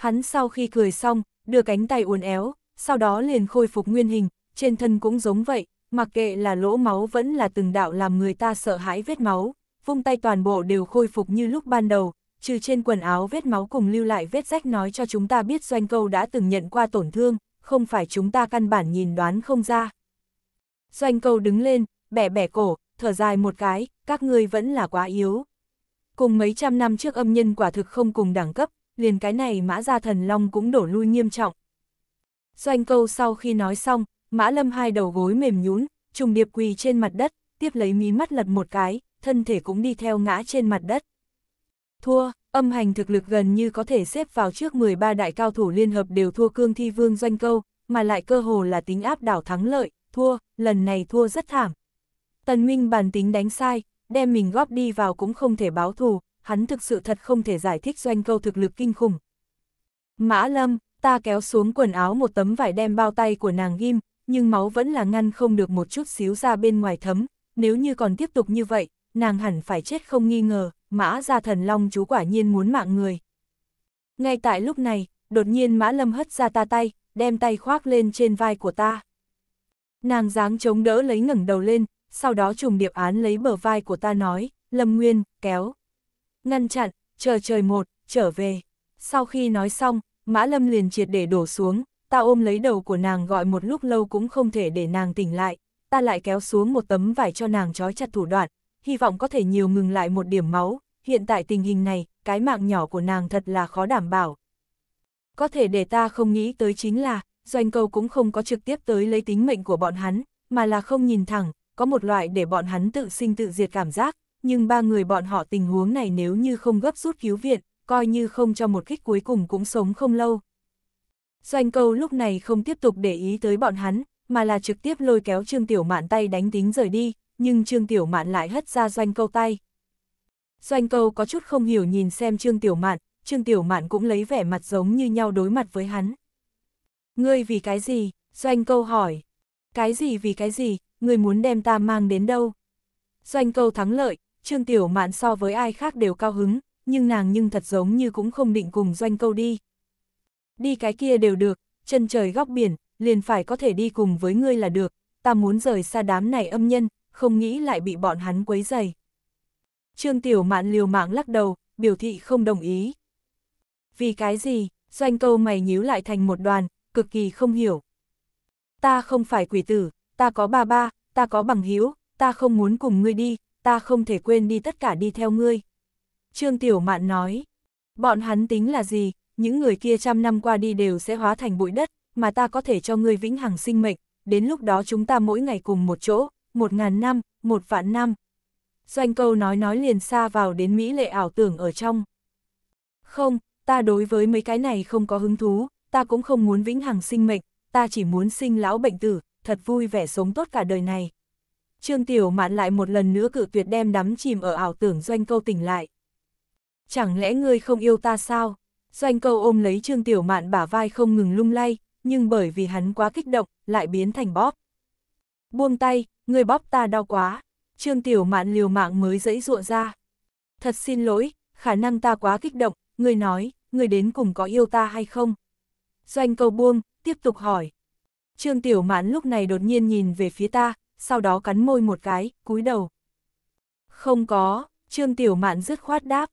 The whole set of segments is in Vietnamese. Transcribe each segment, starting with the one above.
Hắn sau khi cười xong, đưa cánh tay uốn éo, sau đó liền khôi phục nguyên hình, trên thân cũng giống vậy, mặc kệ là lỗ máu vẫn là từng đạo làm người ta sợ hãi vết máu, vung tay toàn bộ đều khôi phục như lúc ban đầu, trừ trên quần áo vết máu cùng lưu lại vết rách nói cho chúng ta biết doanh câu đã từng nhận qua tổn thương, không phải chúng ta căn bản nhìn đoán không ra. Doanh câu đứng lên, bẻ bẻ cổ, thở dài một cái, các ngươi vẫn là quá yếu. Cùng mấy trăm năm trước âm nhân quả thực không cùng đẳng cấp, liền cái này mã gia thần long cũng đổ lui nghiêm trọng. Doanh câu sau khi nói xong, mã lâm hai đầu gối mềm nhún, trùng điệp quỳ trên mặt đất, tiếp lấy mí mắt lật một cái, thân thể cũng đi theo ngã trên mặt đất. Thua, âm hành thực lực gần như có thể xếp vào trước 13 đại cao thủ liên hợp đều thua cương thi vương doanh câu, mà lại cơ hồ là tính áp đảo thắng lợi, thua, lần này thua rất thảm. Tần Minh bàn tính đánh sai, đem mình góp đi vào cũng không thể báo thù, hắn thực sự thật không thể giải thích doanh câu thực lực kinh khủng. Mã Lâm, ta kéo xuống quần áo một tấm vải đem bao tay của nàng ghim, nhưng máu vẫn là ngăn không được một chút xíu ra bên ngoài thấm, nếu như còn tiếp tục như vậy, nàng hẳn phải chết không nghi ngờ, mã ra thần long chú quả nhiên muốn mạng người. Ngay tại lúc này, đột nhiên mã lâm hất ra ta tay, đem tay khoác lên trên vai của ta. Nàng dáng chống đỡ lấy ngẩng đầu lên, sau đó trùng điệp án lấy bờ vai của ta nói, Lâm Nguyên, kéo ngăn chặn, chờ trời một, trở về. Sau khi nói xong, Mã Lâm liền triệt để đổ xuống, ta ôm lấy đầu của nàng gọi một lúc lâu cũng không thể để nàng tỉnh lại, ta lại kéo xuống một tấm vải cho nàng trói chặt thủ đoạn, hy vọng có thể nhiều ngừng lại một điểm máu, hiện tại tình hình này, cái mạng nhỏ của nàng thật là khó đảm bảo. Có thể để ta không nghĩ tới chính là, doanh câu cũng không có trực tiếp tới lấy tính mệnh của bọn hắn, mà là không nhìn thẳng, có một loại để bọn hắn tự sinh tự diệt cảm giác, nhưng ba người bọn họ tình huống này nếu như không gấp rút cứu viện, coi như không cho một kích cuối cùng cũng sống không lâu. Doanh câu lúc này không tiếp tục để ý tới bọn hắn, mà là trực tiếp lôi kéo Trương Tiểu Mạn tay đánh tính rời đi, nhưng Trương Tiểu Mạn lại hất ra doanh câu tay. Doanh câu có chút không hiểu nhìn xem Trương Tiểu Mạn, Trương Tiểu Mạn cũng lấy vẻ mặt giống như nhau đối mặt với hắn. Ngươi vì cái gì? Doanh câu hỏi. Cái gì vì cái gì? Ngươi muốn đem ta mang đến đâu? Doanh câu thắng lợi, Trương Tiểu Mạn so với ai khác đều cao hứng, nhưng nàng nhưng thật giống như cũng không định cùng doanh câu đi. Đi cái kia đều được, chân trời góc biển, liền phải có thể đi cùng với ngươi là được, ta muốn rời xa đám này âm nhân, không nghĩ lại bị bọn hắn quấy dày. Trương Tiểu Mạn liều mạng lắc đầu, biểu thị không đồng ý. Vì cái gì, doanh câu mày nhíu lại thành một đoàn, cực kỳ không hiểu. Ta không phải quỷ tử, ta có ba ba, ta có bằng hiếu, ta không muốn cùng ngươi đi, ta không thể quên đi tất cả đi theo ngươi. Trương Tiểu Mạn nói, bọn hắn tính là gì, những người kia trăm năm qua đi đều sẽ hóa thành bụi đất, mà ta có thể cho ngươi vĩnh hằng sinh mệnh, đến lúc đó chúng ta mỗi ngày cùng một chỗ, một ngàn năm, một vạn năm. Doanh câu nói nói liền xa vào đến Mỹ lệ ảo tưởng ở trong. Không, ta đối với mấy cái này không có hứng thú, ta cũng không muốn vĩnh hằng sinh mệnh, ta chỉ muốn sinh lão bệnh tử, thật vui vẻ sống tốt cả đời này. Trương Tiểu Mạn lại một lần nữa cự tuyệt đem đắm chìm ở ảo tưởng doanh câu tỉnh lại. Chẳng lẽ ngươi không yêu ta sao? Doanh câu ôm lấy Trương Tiểu Mạn bả vai không ngừng lung lay, nhưng bởi vì hắn quá kích động, lại biến thành bóp. Buông tay, ngươi bóp ta đau quá. Trương Tiểu Mạn liều mạng mới dẫy ruộng ra. Thật xin lỗi, khả năng ta quá kích động, ngươi nói, ngươi đến cùng có yêu ta hay không? Doanh câu buông, tiếp tục hỏi. Trương Tiểu Mạn lúc này đột nhiên nhìn về phía ta, sau đó cắn môi một cái, cúi đầu. Không có, Trương Tiểu Mạn dứt khoát đáp.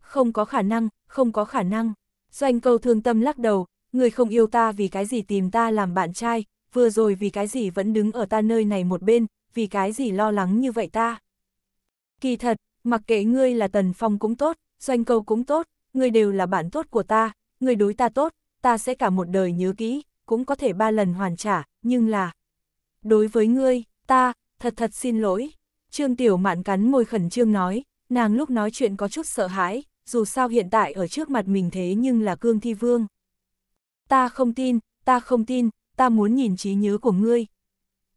Không có khả năng, không có khả năng. Doanh câu thương tâm lắc đầu, người không yêu ta vì cái gì tìm ta làm bạn trai, vừa rồi vì cái gì vẫn đứng ở ta nơi này một bên, vì cái gì lo lắng như vậy ta. Kỳ thật, mặc kệ ngươi là Tần Phong cũng tốt, Doanh câu cũng tốt, ngươi đều là bạn tốt của ta, ngươi đối ta tốt, ta sẽ cả một đời nhớ kỹ, cũng có thể ba lần hoàn trả, nhưng là... Đối với ngươi, ta, thật thật xin lỗi. Trương Tiểu Mạn cắn môi khẩn trương nói, nàng lúc nói chuyện có chút sợ hãi, dù sao hiện tại ở trước mặt mình thế nhưng là Cương Thi Vương. Ta không tin, ta không tin, ta muốn nhìn trí nhớ của ngươi.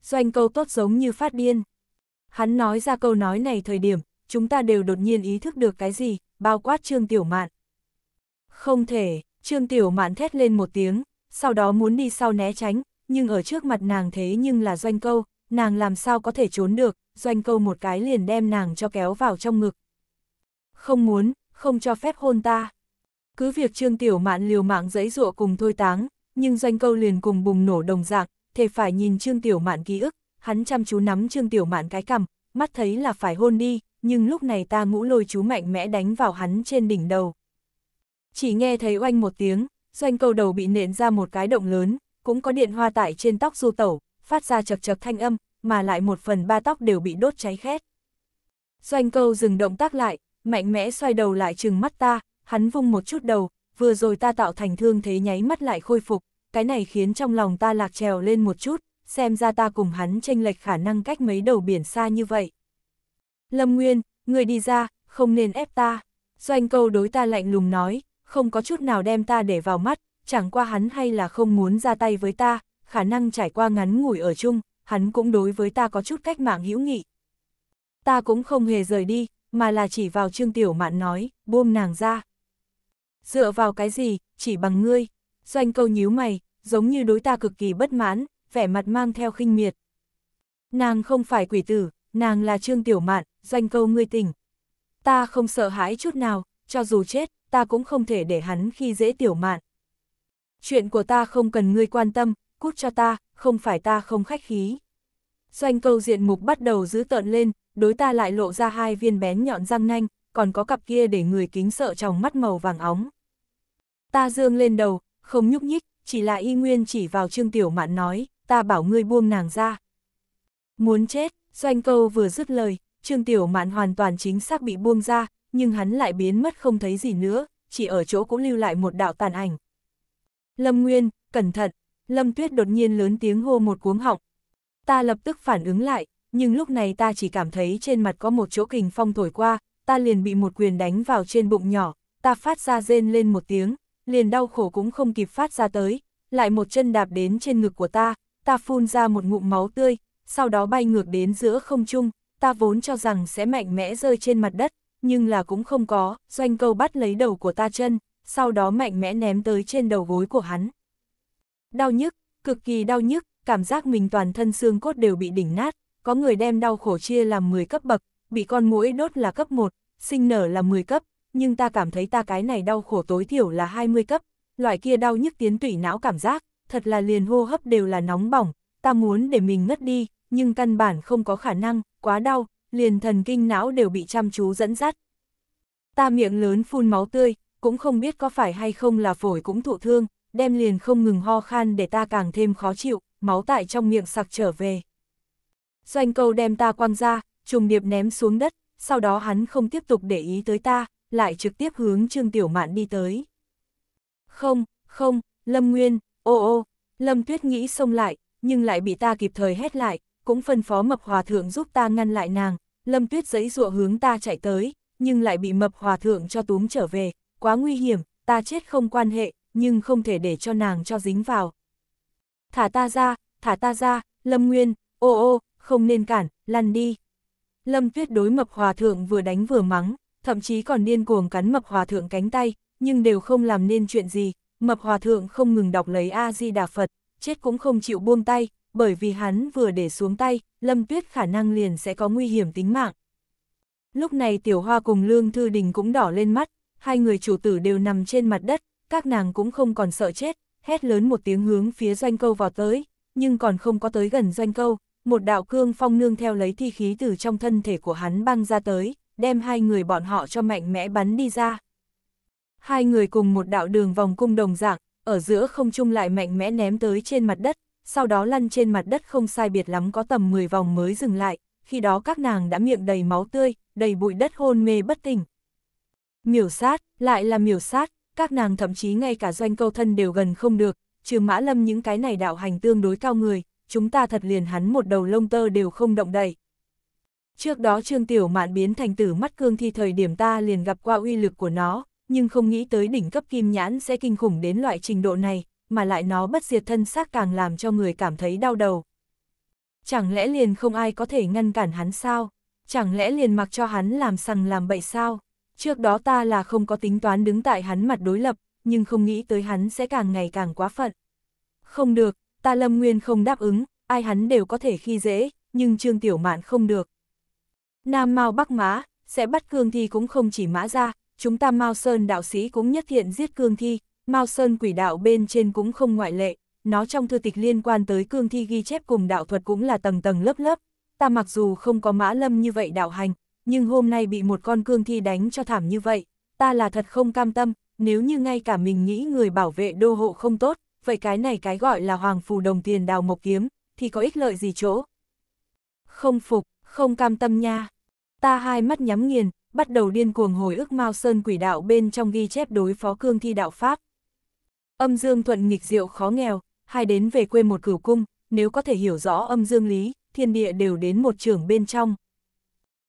Doanh câu tốt giống như phát điên. Hắn nói ra câu nói này thời điểm, chúng ta đều đột nhiên ý thức được cái gì, bao quát Trương Tiểu Mạn. Không thể, Trương Tiểu Mạn thét lên một tiếng, sau đó muốn đi sau né tránh, nhưng ở trước mặt nàng thế nhưng là doanh câu, nàng làm sao có thể trốn được, doanh câu một cái liền đem nàng cho kéo vào trong ngực. Không muốn, không cho phép hôn ta. Cứ việc Trương Tiểu Mạn liều mạng giấy dụa cùng thôi táng, nhưng doanh câu liền cùng bùng nổ đồng dạng, thề phải nhìn Trương Tiểu Mạn ký ức, hắn chăm chú nắm Trương Tiểu Mạn cái cằm, mắt thấy là phải hôn đi, nhưng lúc này ta ngũ lôi chú mạnh mẽ đánh vào hắn trên đỉnh đầu. Chỉ nghe thấy oanh một tiếng, doanh câu đầu bị nện ra một cái động lớn, cũng có điện hoa tải trên tóc du tẩu, phát ra chật chật thanh âm, mà lại một phần ba tóc đều bị đốt cháy khét. Doanh câu dừng động tác lại, mạnh mẽ xoay đầu lại trừng mắt ta, hắn vung một chút đầu, vừa rồi ta tạo thành thương thế nháy mắt lại khôi phục, cái này khiến trong lòng ta lạc trèo lên một chút, xem ra ta cùng hắn tranh lệch khả năng cách mấy đầu biển xa như vậy. Lâm Nguyên, người đi ra, không nên ép ta. Doanh câu đối ta lạnh lùng nói, không có chút nào đem ta để vào mắt, chẳng qua hắn hay là không muốn ra tay với ta, khả năng trải qua ngắn ngủi ở chung, hắn cũng đối với ta có chút cách mạng hữu nghị. Ta cũng không hề rời đi, mà là chỉ vào Trương Tiểu Mạn nói, buông nàng ra. Dựa vào cái gì, chỉ bằng ngươi. Doanh câu nhíu mày, giống như đối ta cực kỳ bất mãn, vẻ mặt mang theo khinh miệt. Nàng không phải quỷ tử, nàng là Trương Tiểu Mạn, doanh câu ngươi tỉnh. Ta không sợ hãi chút nào, cho dù chết, ta cũng không thể để hắn khi dễ Tiểu Mạn. Chuyện của ta không cần ngươi quan tâm, cút cho ta, không phải ta không khách khí. Doanh câu diện mục bắt đầu giữ tợn lên, đối ta lại lộ ra hai viên bén nhọn răng nanh, còn có cặp kia để người kính sợ trong mắt màu vàng óng. Ta dương lên đầu, không nhúc nhích, chỉ là y nguyên chỉ vào trương tiểu mạn nói, ta bảo ngươi buông nàng ra. Muốn chết, doanh câu vừa dứt lời, trương tiểu mạn hoàn toàn chính xác bị buông ra, nhưng hắn lại biến mất không thấy gì nữa, chỉ ở chỗ cũng lưu lại một đạo tàn ảnh. Lâm Nguyên, cẩn thận, Lâm Tuyết đột nhiên lớn tiếng hô một cuống họng. Ta lập tức phản ứng lại, nhưng lúc này ta chỉ cảm thấy trên mặt có một chỗ kình phong thổi qua, ta liền bị một quyền đánh vào trên bụng nhỏ, ta phát ra rên lên một tiếng, liền đau khổ cũng không kịp phát ra tới, lại một chân đạp đến trên ngực của ta, ta phun ra một ngụm máu tươi, sau đó bay ngược đến giữa không trung, ta vốn cho rằng sẽ mạnh mẽ rơi trên mặt đất, nhưng là cũng không có, doanh câu bắt lấy đầu của ta chân, sau đó mạnh mẽ ném tới trên đầu gối của hắn. Đau nhức, cực kỳ đau nhức, cảm giác mình toàn thân xương cốt đều bị đỉnh nát, có người đem đau khổ chia làm 10 cấp bậc, bị con mũi đốt là cấp 1, sinh nở là 10 cấp, nhưng ta cảm thấy ta cái này đau khổ tối thiểu là 20 cấp, loại kia đau nhức tiến tủy não cảm giác, thật là liền hô hấp đều là nóng bỏng, ta muốn để mình ngất đi, nhưng căn bản không có khả năng, quá đau, liền thần kinh não đều bị chăm chú dẫn dắt. Ta miệng lớn phun máu tươi, cũng không biết có phải hay không là phổi cũng thụ thương, đem liền không ngừng ho khan để ta càng thêm khó chịu, máu tại trong miệng sặc trở về. Doanh câu đem ta quăng ra, trùng điệp ném xuống đất, sau đó hắn không tiếp tục để ý tới ta, lại trực tiếp hướng Trương Tiểu Mạn đi tới. Không, không, Lâm Nguyên, ô ô, Lâm Tuyết nghĩ xông lại, nhưng lại bị ta kịp thời hét lại, cũng phân phó mập hòa thượng giúp ta ngăn lại nàng, Lâm Tuyết giấy dụa hướng ta chạy tới, nhưng lại bị mập hòa thượng cho túm trở về, quá nguy hiểm, ta chết không quan hệ, nhưng không thể để cho nàng cho dính vào. Thả ta ra, thả ta ra, Lâm Nguyên, ô ô, không nên cản, lăn đi. Lâm Tuyết đối mập hòa thượng vừa đánh vừa mắng, thậm chí còn điên cuồng cắn mập hòa thượng cánh tay, nhưng đều không làm nên chuyện gì, mập hòa thượng không ngừng đọc lấy A-di-đà Phật, chết cũng không chịu buông tay, bởi vì hắn vừa để xuống tay, Lâm Tuyết khả năng liền sẽ có nguy hiểm tính mạng. Lúc này Tiểu Hoa cùng Lương Thư Đình cũng đỏ lên mắt, hai người chủ tử đều nằm trên mặt đất, các nàng cũng không còn sợ chết, hét lớn một tiếng hướng phía doanh câu vào tới, nhưng còn không có tới gần doanh câu, một đạo cương phong nương theo lấy thi khí từ trong thân thể của hắn băng ra tới, đem hai người bọn họ cho mạnh mẽ bắn đi ra. Hai người cùng một đạo đường vòng cung đồng dạng, ở giữa không trung lại mạnh mẽ ném tới trên mặt đất, sau đó lăn trên mặt đất không sai biệt lắm có tầm 10 vòng mới dừng lại, khi đó các nàng đã miệng đầy máu tươi, đầy bụi đất hôn mê bất tỉnh. Miểu sát, lại là miểu sát, các nàng thậm chí ngay cả doanh câu thân đều gần không được, trừ mã lâm những cái này đạo hành tương đối cao người, chúng ta thật liền hắn một đầu lông tơ đều không động đậy. Trước đó Trương Tiểu Mạn biến thành tử mắt cương thi thời điểm ta liền gặp qua uy lực của nó, nhưng không nghĩ tới đỉnh cấp kim nhãn sẽ kinh khủng đến loại trình độ này, mà lại nó bất diệt thân xác càng làm cho người cảm thấy đau đầu. Chẳng lẽ liền không ai có thể ngăn cản hắn sao? Chẳng lẽ liền mặc cho hắn làm sằng làm bậy sao? Trước đó ta là không có tính toán đứng tại hắn mặt đối lập, nhưng không nghĩ tới hắn sẽ càng ngày càng quá phận. Không được, ta Lâm Nguyên không đáp ứng, ai hắn đều có thể khi dễ, nhưng Trương Tiểu Mạn không được. Nam Mao Bắc Mã, sẽ bắt Cương Thi cũng không chỉ mã ra, chúng ta Mao Sơn đạo sĩ cũng nhất thiện giết Cương Thi, Mao Sơn quỷ đạo bên trên cũng không ngoại lệ, nó trong thư tịch liên quan tới Cương Thi ghi chép cùng đạo thuật cũng là tầng tầng lớp lớp. Ta mặc dù không có mã lâm như vậy đạo hành, nhưng hôm nay bị một con cương thi đánh cho thảm như vậy, ta là thật không cam tâm, nếu như ngay cả mình nghĩ người bảo vệ đô hộ không tốt, vậy cái này cái gọi là hoàng phù đồng tiền đào mộc kiếm, thì có ích lợi gì chỗ. Không phục, không cam tâm nha. Ta hai mắt nhắm nghiền, bắt đầu điên cuồng hồi ức Mao Sơn quỷ đạo bên trong ghi chép đối phó cương thi đạo Pháp. Âm dương thuận nghịch diệu khó nghèo, hai đến về quê một cửu cung, nếu có thể hiểu rõ âm dương lý, thiên địa đều đến một trường bên trong,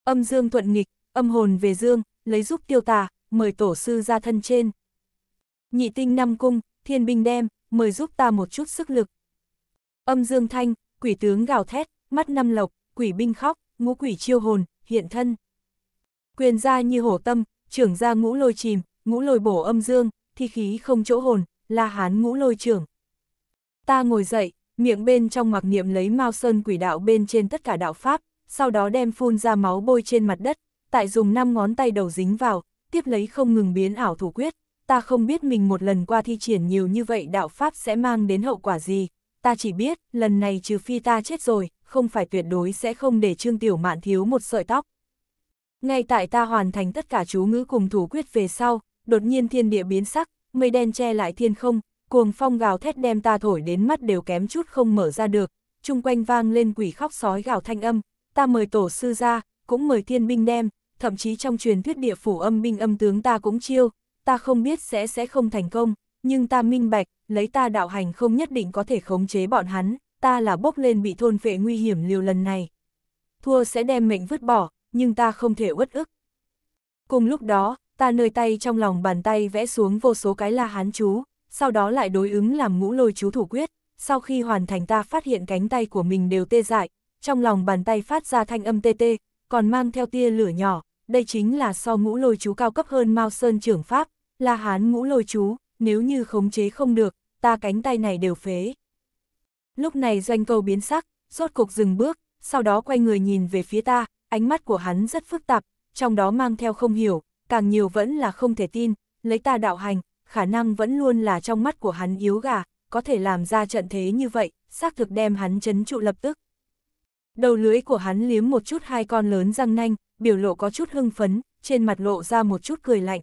Âm dương thuận nghịch, âm hồn về dương, lấy giúp tiêu tà, mời tổ sư ra thân trên. Nhị tinh năm cung, thiên binh đem, mời giúp ta một chút sức lực. Âm dương thanh, quỷ tướng gào thét, mắt năm lộc, quỷ binh khóc, ngũ quỷ chiêu hồn, hiện thân. Quyền ra như hổ tâm, trưởng ra ngũ lôi chìm, ngũ lôi bổ âm dương, thi khí không chỗ hồn, la hán ngũ lôi trưởng. Ta ngồi dậy, miệng bên trong mặc niệm lấy Mao Sơn quỷ đạo bên trên tất cả đạo pháp, sau đó đem phun ra máu bôi trên mặt đất, tại dùng 5 ngón tay đầu dính vào, tiếp lấy không ngừng biến ảo thủ quyết, ta không biết mình một lần qua thi triển nhiều như vậy đạo Pháp sẽ mang đến hậu quả gì, ta chỉ biết, lần này trừ phi ta chết rồi, không phải tuyệt đối sẽ không để Trương Tiểu Mạn thiếu một sợi tóc. Ngay tại ta hoàn thành tất cả chú ngữ cùng thủ quyết về sau, đột nhiên thiên địa biến sắc, mây đen che lại thiên không, cuồng phong gào thét đem ta thổi đến mắt đều kém chút không mở ra được, chung quanh vang lên quỷ khóc sói gào thanh âm, ta mời tổ sư ra, cũng mời thiên binh đem, thậm chí trong truyền thuyết địa phủ âm binh âm tướng ta cũng chiêu, ta không biết sẽ sẽ không thành công, nhưng ta minh bạch, lấy ta đạo hành không nhất định có thể khống chế bọn hắn, ta là bốc lên bị thôn phệ nguy hiểm liều lần này. Thua sẽ đem mệnh vứt bỏ, nhưng ta không thể uất ức. Cùng lúc đó, ta nơi tay trong lòng bàn tay vẽ xuống vô số cái la hán chú, sau đó lại đối ứng làm ngũ lôi chú thủ quyết. Sau khi hoàn thành ta phát hiện cánh tay của mình đều tê dại, trong lòng bàn tay phát ra thanh âm tê tê, còn mang theo tia lửa nhỏ, đây chính là so ngũ lôi chú cao cấp hơn Mao Sơn trưởng pháp, là hán ngũ lôi chú, nếu như khống chế không được, ta cánh tay này đều phế. Lúc này doanh câu biến sắc, rốt cục dừng bước, sau đó quay người nhìn về phía ta, ánh mắt của hắn rất phức tạp, trong đó mang theo không hiểu, càng nhiều vẫn là không thể tin, lấy ta đạo hành, khả năng vẫn luôn là trong mắt của hắn yếu gà, có thể làm ra trận thế như vậy, xác thực đem hắn chấn trụ lập tức. Đầu lưỡi của hắn liếm một chút hai con lớn răng nanh, biểu lộ có chút hưng phấn, trên mặt lộ ra một chút cười lạnh.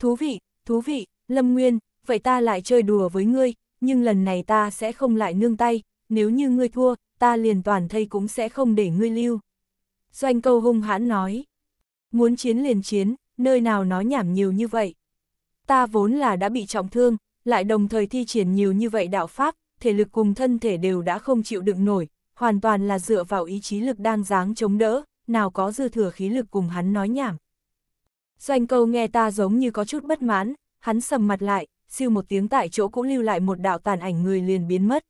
Thú vị, thú vị, Lâm Nguyên, vậy ta lại chơi đùa với ngươi, nhưng lần này ta sẽ không lại nương tay, nếu như ngươi thua, ta liền toàn thây cũng sẽ không để ngươi lưu. Doanh câu hung hãn nói, muốn chiến liền chiến, nơi nào nói nhảm nhiều như vậy. Ta vốn là đã bị trọng thương, lại đồng thời thi triển nhiều như vậy đạo pháp, thể lực cùng thân thể đều đã không chịu đựng nổi, hoàn toàn là dựa vào ý chí lực đang dáng chống đỡ, nào có dư thừa khí lực cùng hắn nói nhảm. Doanh câu nghe ta giống như có chút bất mãn, hắn sầm mặt lại, siêu một tiếng tại chỗ cũng lưu lại một đạo tàn ảnh người liền biến mất.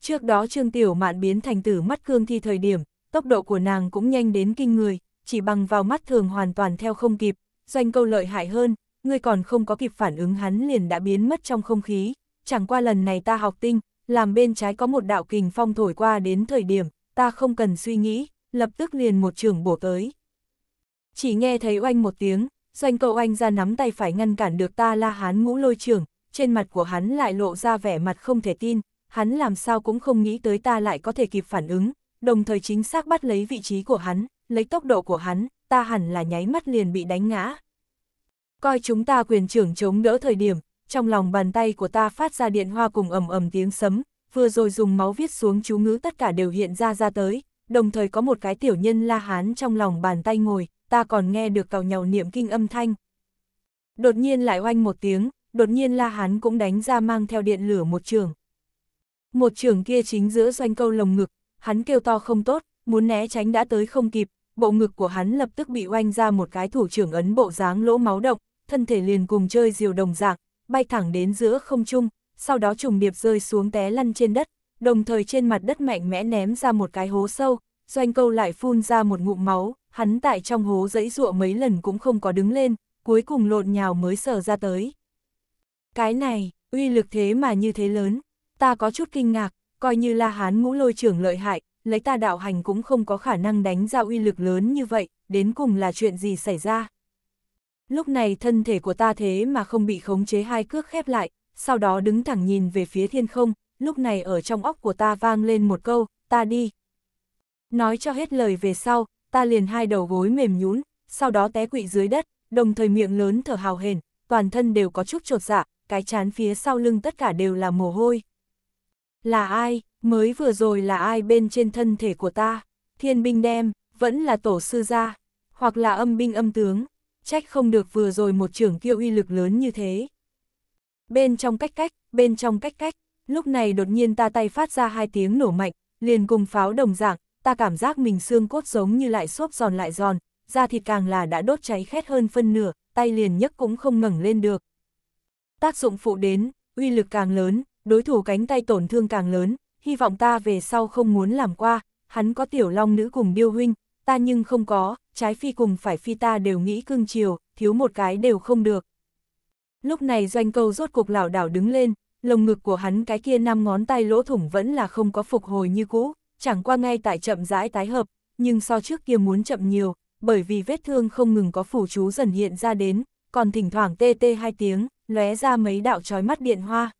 Trước đó Trương Tiểu Mạn biến thành tử mắt cương thi thời điểm, tốc độ của nàng cũng nhanh đến kinh người, chỉ bằng vào mắt thường hoàn toàn theo không kịp, doanh câu lợi hại hơn, người còn không có kịp phản ứng hắn liền đã biến mất trong không khí, chẳng qua lần này ta học tinh, làm bên trái có một đạo kình phong thổi qua đến thời điểm, ta không cần suy nghĩ, lập tức liền một trường bổ tới. Chỉ nghe thấy oanh một tiếng, doanh cậu anh ra nắm tay phải ngăn cản được ta la hán ngũ lôi trường, trên mặt của hắn lại lộ ra vẻ mặt không thể tin, hắn làm sao cũng không nghĩ tới ta lại có thể kịp phản ứng, đồng thời chính xác bắt lấy vị trí của hắn, lấy tốc độ của hắn, ta hẳn là nháy mắt liền bị đánh ngã. Coi chúng ta quyền trưởng chống đỡ thời điểm, trong lòng bàn tay của ta phát ra điện hoa cùng ầm ầm tiếng sấm, vừa rồi dùng máu viết xuống chú ngữ tất cả đều hiện ra ra tới, đồng thời có một cái tiểu nhân la hán trong lòng bàn tay ngồi, ta còn nghe được cào nhào niệm kinh âm thanh. Đột nhiên lại oanh một tiếng, đột nhiên la hán cũng đánh ra mang theo điện lửa một trường. Một trường kia chính giữa doanh câu lồng ngực, hắn kêu to không tốt, muốn né tránh đã tới không kịp, bộ ngực của hắn lập tức bị oanh ra một cái thủ trưởng ấn bộ dáng lỗ máu động, thân thể liền cùng chơi diều đồng dạng, bay thẳng đến giữa không trung, sau đó trùng điệp rơi xuống té lăn trên đất, đồng thời trên mặt đất mạnh mẽ ném ra một cái hố sâu, doanh câu lại phun ra một ngụm máu, hắn tại trong hố dẫy dụa mấy lần cũng không có đứng lên, cuối cùng lộn nhào mới sờ ra tới. Cái này, uy lực thế mà như thế lớn, ta có chút kinh ngạc, coi như là hán ngũ lôi trưởng lợi hại, lấy ta đạo hành cũng không có khả năng đánh ra uy lực lớn như vậy, đến cùng là chuyện gì xảy ra. Lúc này thân thể của ta thế mà không bị khống chế hai cước khép lại, sau đó đứng thẳng nhìn về phía thiên không, lúc này ở trong óc của ta vang lên một câu, ta đi. Nói cho hết lời về sau, ta liền hai đầu gối mềm nhún, sau đó té quỵ dưới đất, đồng thời miệng lớn thở hào hền toàn thân đều có chút trột dạ, cái chán phía sau lưng tất cả đều là mồ hôi. Là ai, mới vừa rồi là ai bên trên thân thể của ta, thiên binh đem, vẫn là tổ sư gia, hoặc là âm binh âm tướng trách không được vừa rồi một trưởng kia uy lực lớn như thế. Bên trong cách cách, bên trong cách cách, lúc này đột nhiên ta tay phát ra hai tiếng nổ mạnh, liền cùng pháo đồng dạng, ta cảm giác mình xương cốt giống như lại xốp giòn lại giòn, da thịt càng là đã đốt cháy khét hơn phân nửa, tay liền nhấc cũng không ngẩng lên được. Tác dụng phụ đến, uy lực càng lớn, đối thủ cánh tay tổn thương càng lớn, hy vọng ta về sau không muốn làm qua, hắn có tiểu long nữ cùng điêu huynh, ta nhưng không có, trái phi cùng phải phi ta đều nghĩ cưng chiều, thiếu một cái đều không được. Lúc này doanh câu rốt cục lảo đảo đứng lên, lồng ngực của hắn cái kia năm ngón tay lỗ thủng vẫn là không có phục hồi như cũ, chẳng qua ngay tại chậm rãi tái hợp, nhưng so trước kia muốn chậm nhiều, bởi vì vết thương không ngừng có phủ chú dần hiện ra đến, còn thỉnh thoảng tê tê hai tiếng, lóe ra mấy đạo trói mắt điện hoa.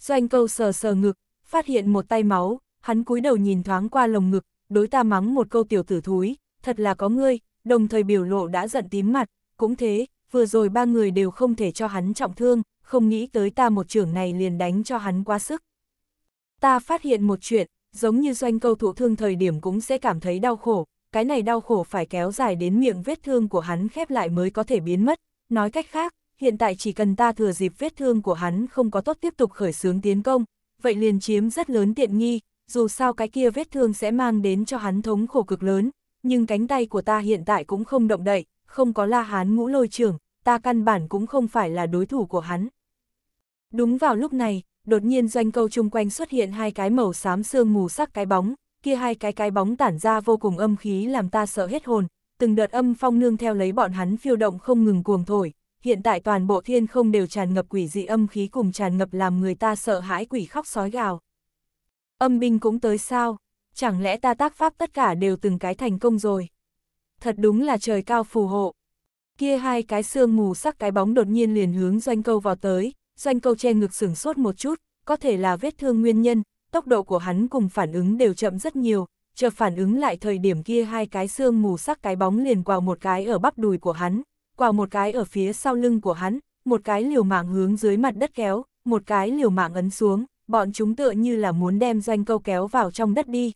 Doanh câu sờ sờ ngực, phát hiện một tay máu, hắn cúi đầu nhìn thoáng qua lồng ngực, đối ta mắng một câu tiểu tử thúi, thật là có ngươi, đồng thời biểu lộ đã giận tím mặt, cũng thế, vừa rồi ba người đều không thể cho hắn trọng thương, không nghĩ tới ta một trưởng này liền đánh cho hắn quá sức. Ta phát hiện một chuyện, giống như doanh câu thụ thương thời điểm cũng sẽ cảm thấy đau khổ, cái này đau khổ phải kéo dài đến miệng vết thương của hắn khép lại mới có thể biến mất, nói cách khác, hiện tại chỉ cần ta thừa dịp vết thương của hắn không có tốt tiếp tục khởi xướng tiến công, vậy liền chiếm rất lớn tiện nghi, dù sao cái kia vết thương sẽ mang đến cho hắn thống khổ cực lớn, nhưng cánh tay của ta hiện tại cũng không động đậy, không có la hán ngũ lôi trưởng ta căn bản cũng không phải là đối thủ của hắn. Đúng vào lúc này, đột nhiên doanh câu chung quanh xuất hiện hai cái màu xám sương mù sắc cái bóng, kia hai cái cái bóng tản ra vô cùng âm khí làm ta sợ hết hồn, từng đợt âm phong nương theo lấy bọn hắn phiêu động không ngừng cuồng thổi, hiện tại toàn bộ thiên không đều tràn ngập quỷ dị âm khí cùng tràn ngập làm người ta sợ hãi quỷ khóc sói gào. Âm binh cũng tới sao? Chẳng lẽ ta tác pháp tất cả đều từng cái thành công rồi? Thật đúng là trời cao phù hộ. Kia hai cái xương mù sắc cái bóng đột nhiên liền hướng doanh câu vào tới, doanh câu che ngực sửng sốt một chút, có thể là vết thương nguyên nhân, tốc độ của hắn cùng phản ứng đều chậm rất nhiều, chờ phản ứng lại thời điểm kia hai cái xương mù sắc cái bóng liền quào một cái ở bắp đùi của hắn, quào một cái ở phía sau lưng của hắn, một cái liều mạng hướng dưới mặt đất kéo, một cái liều mạng ấn xuống, bọn chúng tựa như là muốn đem doanh câu kéo vào trong đất đi.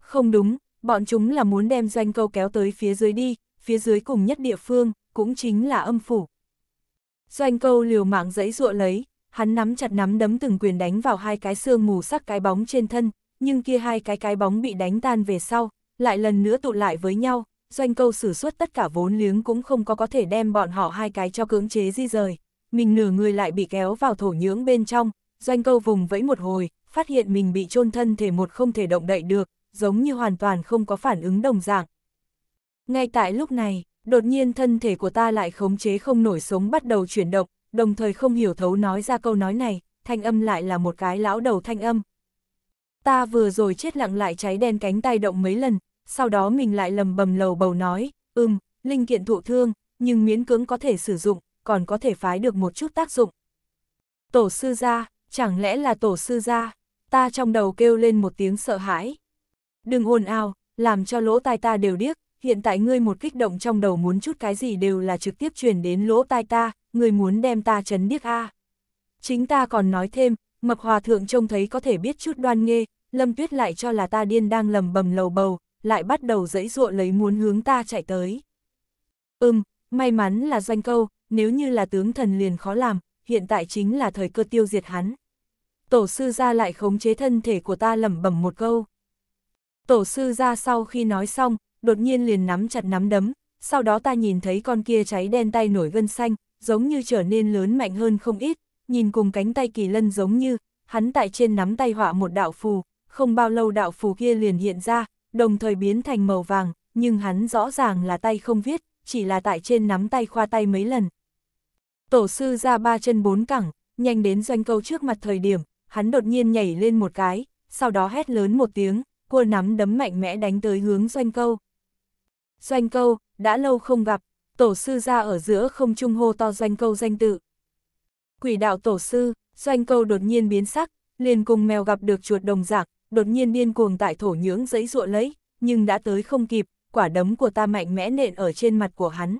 Không đúng, bọn chúng là muốn đem doanh câu kéo tới phía dưới đi, phía dưới cùng nhất địa phương, cũng chính là âm phủ. Doanh câu liều mạng dẫy dụa lấy, hắn nắm chặt nắm đấm từng quyền đánh vào hai cái xương mù sắc cái bóng trên thân, nhưng kia hai cái cái bóng bị đánh tan về sau, lại lần nữa tụ lại với nhau, doanh câu sử xuất tất cả vốn liếng cũng không có có thể đem bọn họ hai cái cho cưỡng chế di rời. Mình nửa người lại bị kéo vào thổ nhưỡng bên trong, doanh câu vùng vẫy một hồi, phát hiện mình bị chôn thân thể một không thể động đậy được, giống như hoàn toàn không có phản ứng đồng dạng. Ngay tại lúc này, đột nhiên thân thể của ta lại khống chế không nổi sống bắt đầu chuyển động, đồng thời không hiểu thấu nói ra câu nói này, thanh âm lại là một cái lão đầu thanh âm. Ta vừa rồi chết lặng lại cháy đen cánh tay động mấy lần, sau đó mình lại lầm bầm lầu bầu nói, ừm linh kiện thụ thương, nhưng miễn cưỡng có thể sử dụng, còn có thể phái được một chút tác dụng. Tổ sư ra, chẳng lẽ là tổ sư gia? Ta trong đầu kêu lên một tiếng sợ hãi. Đừng ồn ào, làm cho lỗ tai ta đều điếc, hiện tại ngươi một kích động trong đầu muốn chút cái gì đều là trực tiếp truyền đến lỗ tai ta, ngươi muốn đem ta chấn điếc a. Chính ta còn nói thêm, mập hòa thượng trông thấy có thể biết chút đoan nghê, Lâm Tuyết lại cho là ta điên đang lầm bầm lầu bầu, lại bắt đầu dẫy dụa lấy muốn hướng ta chạy tới. Ừm, may mắn là doanh câu, nếu như là tướng thần liền khó làm, hiện tại chính là thời cơ tiêu diệt hắn tổ sư gia lại khống chế thân thể của ta lẩm bẩm một câu. Tổ sư gia sau khi nói xong, đột nhiên liền nắm chặt nắm đấm, sau đó ta nhìn thấy con kia cháy đen tay nổi gân xanh, giống như trở nên lớn mạnh hơn không ít, nhìn cùng cánh tay kỳ lân giống như, hắn tại trên nắm tay họa một đạo phù, không bao lâu đạo phù kia liền hiện ra, đồng thời biến thành màu vàng, nhưng hắn rõ ràng là tay không viết, chỉ là tại trên nắm tay khoa tay mấy lần. Tổ sư ra ba chân bốn cẳng, nhanh đến doanh câu trước mặt thời điểm, hắn đột nhiên nhảy lên một cái, sau đó hét lớn một tiếng, cua nắm đấm mạnh mẽ đánh tới hướng doanh câu. Doanh câu, đã lâu không gặp, tổ sư ra ở giữa không trung hô to doanh câu danh tự. Quỷ đạo tổ sư, doanh câu đột nhiên biến sắc, liền cùng mèo gặp được chuột đồng giặc, đột nhiên điên cuồng tại thổ nhưỡng giấy ruộng lấy, nhưng đã tới không kịp, quả đấm của ta mạnh mẽ nện ở trên mặt của hắn.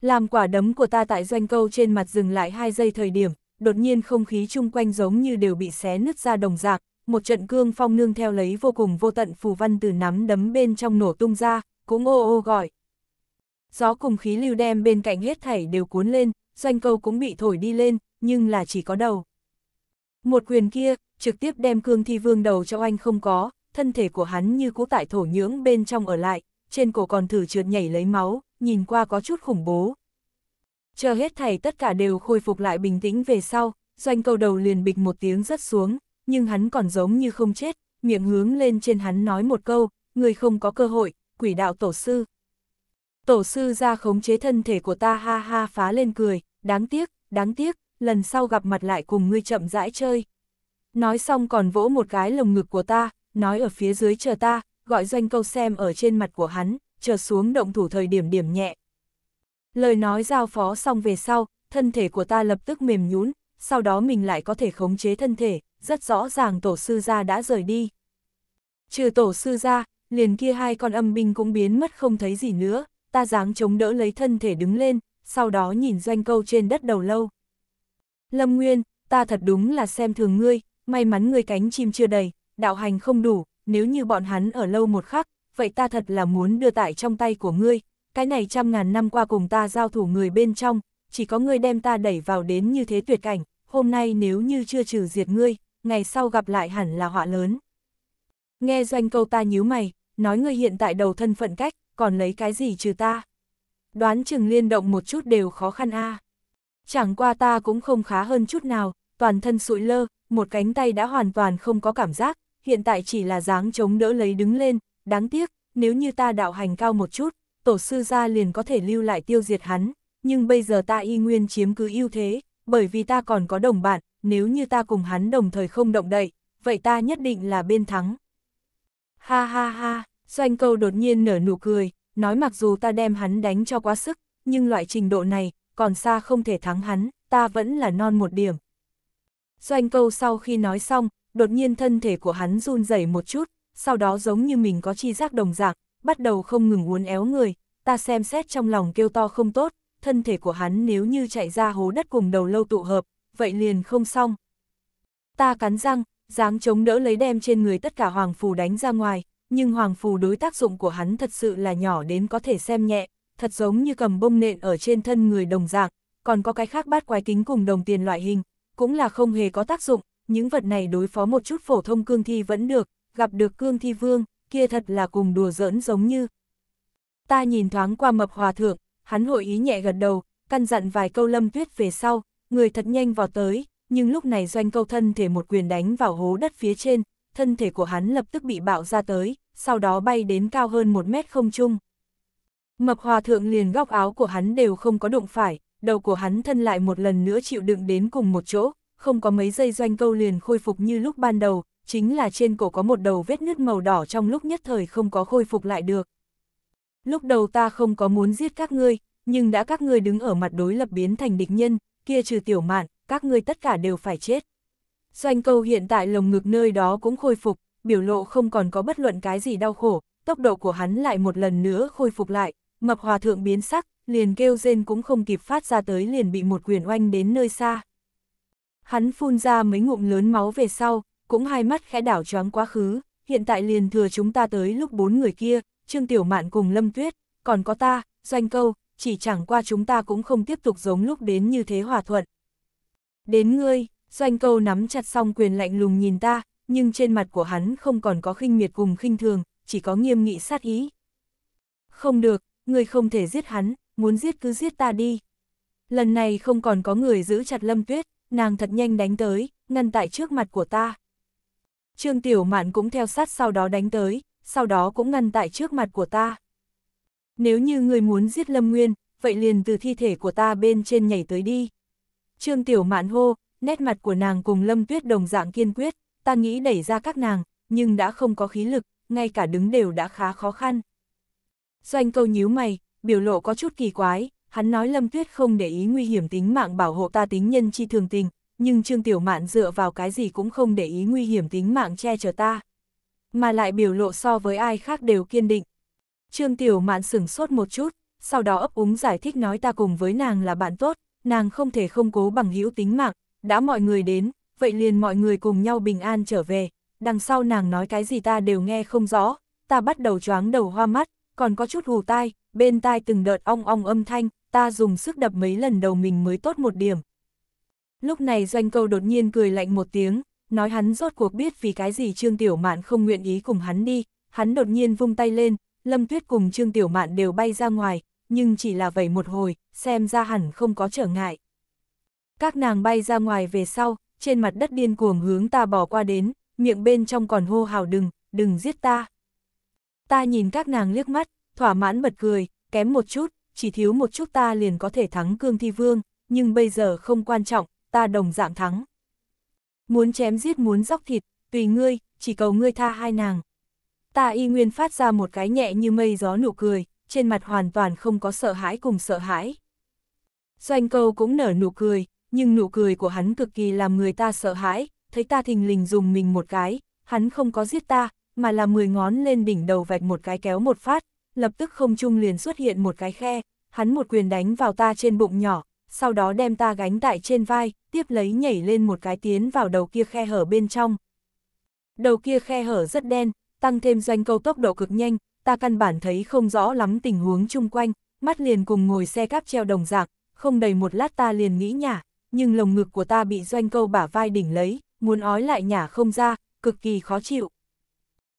Làm quả đấm của ta tại doanh câu trên mặt dừng lại hai giây thời điểm, đột nhiên không khí chung quanh giống như đều bị xé nứt ra đồng dạng một trận cương phong nương theo lấy vô cùng vô tận phù văn từ nắm đấm bên trong nổ tung ra, cũng ô ô gọi. Gió cùng khí lưu đem bên cạnh hết thảy đều cuốn lên, doanh câu cũng bị thổi đi lên, nhưng là chỉ có đầu. Một quyền kia, trực tiếp đem cương thi vương đầu cho anh không có, thân thể của hắn như cũ tại thổ nhưỡng bên trong ở lại, trên cổ còn thử trượt nhảy lấy máu, nhìn qua có chút khủng bố, chờ hết thảy tất cả đều khôi phục lại bình tĩnh về sau, doanh câu đầu liền bịch một tiếng rất xuống, nhưng hắn còn giống như không chết, miệng hướng lên trên hắn nói một câu, người không có cơ hội, quỷ đạo tổ sư. Tổ sư ra khống chế thân thể của ta ha ha phá lên cười, đáng tiếc, đáng tiếc, lần sau gặp mặt lại cùng ngươi chậm rãi chơi. Nói xong còn vỗ một cái lồng ngực của ta, nói ở phía dưới chờ ta, gọi doanh câu xem ở trên mặt của hắn, chờ xuống động thủ thời điểm điểm nhẹ, Lời nói giao phó xong về sau, thân thể của ta lập tức mềm nhún, sau đó mình lại có thể khống chế thân thể, rất rõ ràng tổ sư gia đã rời đi. Trừ tổ sư gia, liền kia hai con âm binh cũng biến mất không thấy gì nữa, ta dáng chống đỡ lấy thân thể đứng lên, sau đó nhìn doanh câu trên đất đầu lâu. Lâm Nguyên, ta thật đúng là xem thường ngươi, may mắn ngươi cánh chim chưa đầy, đạo hành không đủ, nếu như bọn hắn ở lâu một khắc, vậy ta thật là muốn đưa tại trong tay của ngươi, cái này trăm ngàn năm qua cùng ta giao thủ người bên trong, chỉ có ngươi đem ta đẩy vào đến như thế tuyệt cảnh, hôm nay nếu như chưa trừ diệt ngươi, ngày sau gặp lại hẳn là họa lớn. Nghe doanh câu ta nhíu mày, nói ngươi hiện tại đầu thân phận cách, còn lấy cái gì trừ ta? Đoán chừng liên động một chút đều khó khăn a. Chẳng qua ta cũng không khá hơn chút nào, toàn thân sụi lơ, một cánh tay đã hoàn toàn không có cảm giác, hiện tại chỉ là dáng chống đỡ lấy đứng lên, đáng tiếc, nếu như ta đạo hành cao một chút, tổ sư gia liền có thể lưu lại tiêu diệt hắn, nhưng bây giờ ta y nguyên chiếm cứ ưu thế, bởi vì ta còn có đồng bạn, nếu như ta cùng hắn đồng thời không động đậy, vậy ta nhất định là bên thắng. Ha ha ha, doanh câu đột nhiên nở nụ cười, nói mặc dù ta đem hắn đánh cho quá sức, nhưng loại trình độ này, còn xa không thể thắng hắn, ta vẫn là non một điểm. Doanh câu sau khi nói xong, đột nhiên thân thể của hắn run rẩy một chút, sau đó giống như mình có chi giác đồng dạng, bắt đầu không ngừng uốn éo người, ta xem xét trong lòng kêu to không tốt, thân thể của hắn nếu như chạy ra hố đất cùng đầu lâu tụ hợp, vậy liền không xong. Ta cắn răng, dáng chống đỡ lấy đem trên người tất cả hoàng phù đánh ra ngoài, nhưng hoàng phù đối tác dụng của hắn thật sự là nhỏ đến có thể xem nhẹ, thật giống như cầm bông nện ở trên thân người đồng dạng, còn có cái khác bát quái kính cùng đồng tiền loại hình, cũng là không hề có tác dụng, những vật này đối phó một chút phổ thông cương thi vẫn được, gặp được cương thi vương, kia thật là cùng đùa giỡn giống như. Ta nhìn thoáng qua mập hòa thượng, hắn hội ý nhẹ gật đầu, căn dặn vài câu lâm tuyết về sau, người thật nhanh vào tới, nhưng lúc này doanh câu thân thể một quyền đánh vào hố đất phía trên, thân thể của hắn lập tức bị bạo ra tới, sau đó bay đến cao hơn một mét không trung. Mập hòa thượng liền góc áo của hắn đều không có đụng phải, đầu của hắn thân lại một lần nữa chịu đựng đến cùng một chỗ, không có mấy giây doanh câu liền khôi phục như lúc ban đầu, chính là trên cổ có một đầu vết nứt màu đỏ trong lúc nhất thời không có khôi phục lại được. Lúc đầu ta không có muốn giết các ngươi, nhưng đã các ngươi đứng ở mặt đối lập biến thành địch nhân, kia trừ tiểu mạn, các ngươi tất cả đều phải chết. Doanh câu hiện tại lồng ngực nơi đó cũng khôi phục, biểu lộ không còn có bất luận cái gì đau khổ, tốc độ của hắn lại một lần nữa khôi phục lại, mập hòa thượng biến sắc, liền kêu rên cũng không kịp phát ra tới liền bị một quyền oanh đến nơi xa. Hắn phun ra mấy ngụm lớn máu về sau, cũng hai mắt khẽ đảo choáng quá khứ, hiện tại liền thừa chúng ta tới lúc bốn người kia, Trương Tiểu Mạn cùng Lâm Tuyết, còn có ta, Doanh Câu, chỉ chẳng qua chúng ta cũng không tiếp tục giống lúc đến như thế hòa thuận. Đến ngươi, Doanh Câu nắm chặt song quyền lạnh lùng nhìn ta, nhưng trên mặt của hắn không còn có khinh miệt cùng khinh thường, chỉ có nghiêm nghị sát ý. Không được, ngươi không thể giết hắn, muốn giết cứ giết ta đi. Lần này không còn có người giữ chặt Lâm Tuyết, nàng thật nhanh đánh tới, ngăn tại trước mặt của ta. Trương Tiểu Mạn cũng theo sát sau đó đánh tới, sau đó cũng ngăn tại trước mặt của ta. Nếu như người muốn giết Lâm Nguyên, vậy liền từ thi thể của ta bên trên nhảy tới đi. Trương Tiểu Mạn hô, nét mặt của nàng cùng Lâm Tuyết đồng dạng kiên quyết, ta nghĩ đẩy ra các nàng, nhưng đã không có khí lực, ngay cả đứng đều đã khá khó khăn. Doanh câu nhíu mày, biểu lộ có chút kỳ quái, hắn nói Lâm Tuyết không để ý nguy hiểm tính mạng bảo hộ ta tính nhân chi thường tình, nhưng Trương Tiểu Mạn dựa vào cái gì cũng không để ý nguy hiểm tính mạng che chở ta. Mà lại biểu lộ so với ai khác đều kiên định. Trương Tiểu Mạn sửng sốt một chút, sau đó ấp úng giải thích nói ta cùng với nàng là bạn tốt, nàng không thể không cố bằng hữu tính mạng, đã mọi người đến, vậy liền mọi người cùng nhau bình an trở về, đằng sau nàng nói cái gì ta đều nghe không rõ, ta bắt đầu choáng đầu hoa mắt, còn có chút hù tai, bên tai từng đợt ong ong âm thanh, ta dùng sức đập mấy lần đầu mình mới tốt một điểm, Lúc này doanh câu đột nhiên cười lạnh một tiếng, nói hắn rốt cuộc biết vì cái gì Trương Tiểu Mạn không nguyện ý cùng hắn đi, hắn đột nhiên vung tay lên, Lâm Tuyết cùng Trương Tiểu Mạn đều bay ra ngoài, nhưng chỉ là vậy một hồi, xem ra hẳn không có trở ngại. Các nàng bay ra ngoài về sau, trên mặt đất điên cuồng hướng ta bỏ qua đến, miệng bên trong còn hô hào đừng, đừng giết ta. Ta nhìn các nàng liếc mắt, thỏa mãn bật cười, kém một chút, chỉ thiếu một chút ta liền có thể thắng cương thi vương, nhưng bây giờ không quan trọng, ta đồng dạng thắng. Muốn chém giết muốn dóc thịt, tùy ngươi, chỉ cầu ngươi tha hai nàng. Ta y nguyên phát ra một cái nhẹ như mây gió nụ cười, trên mặt hoàn toàn không có sợ hãi cùng sợ hãi. Doanh câu cũng nở nụ cười, nhưng nụ cười của hắn cực kỳ làm người ta sợ hãi, thấy ta thình lình dùng mình một cái, hắn không có giết ta, mà là mười ngón lên đỉnh đầu vạch một cái kéo một phát, lập tức không trung liền xuất hiện một cái khe, hắn một quyền đánh vào ta trên bụng nhỏ, sau đó đem ta gánh tại trên vai, tiếp lấy nhảy lên một cái tiến vào đầu kia khe hở bên trong. Đầu kia khe hở rất đen, tăng thêm doanh câu tốc độ cực nhanh, ta căn bản thấy không rõ lắm tình huống chung quanh, mắt liền cùng ngồi xe cáp treo đồng dạng, không đầy một lát ta liền nghĩ nhả, nhưng lồng ngực của ta bị doanh câu bả vai đỉnh lấy, muốn ói lại nhả không ra, cực kỳ khó chịu.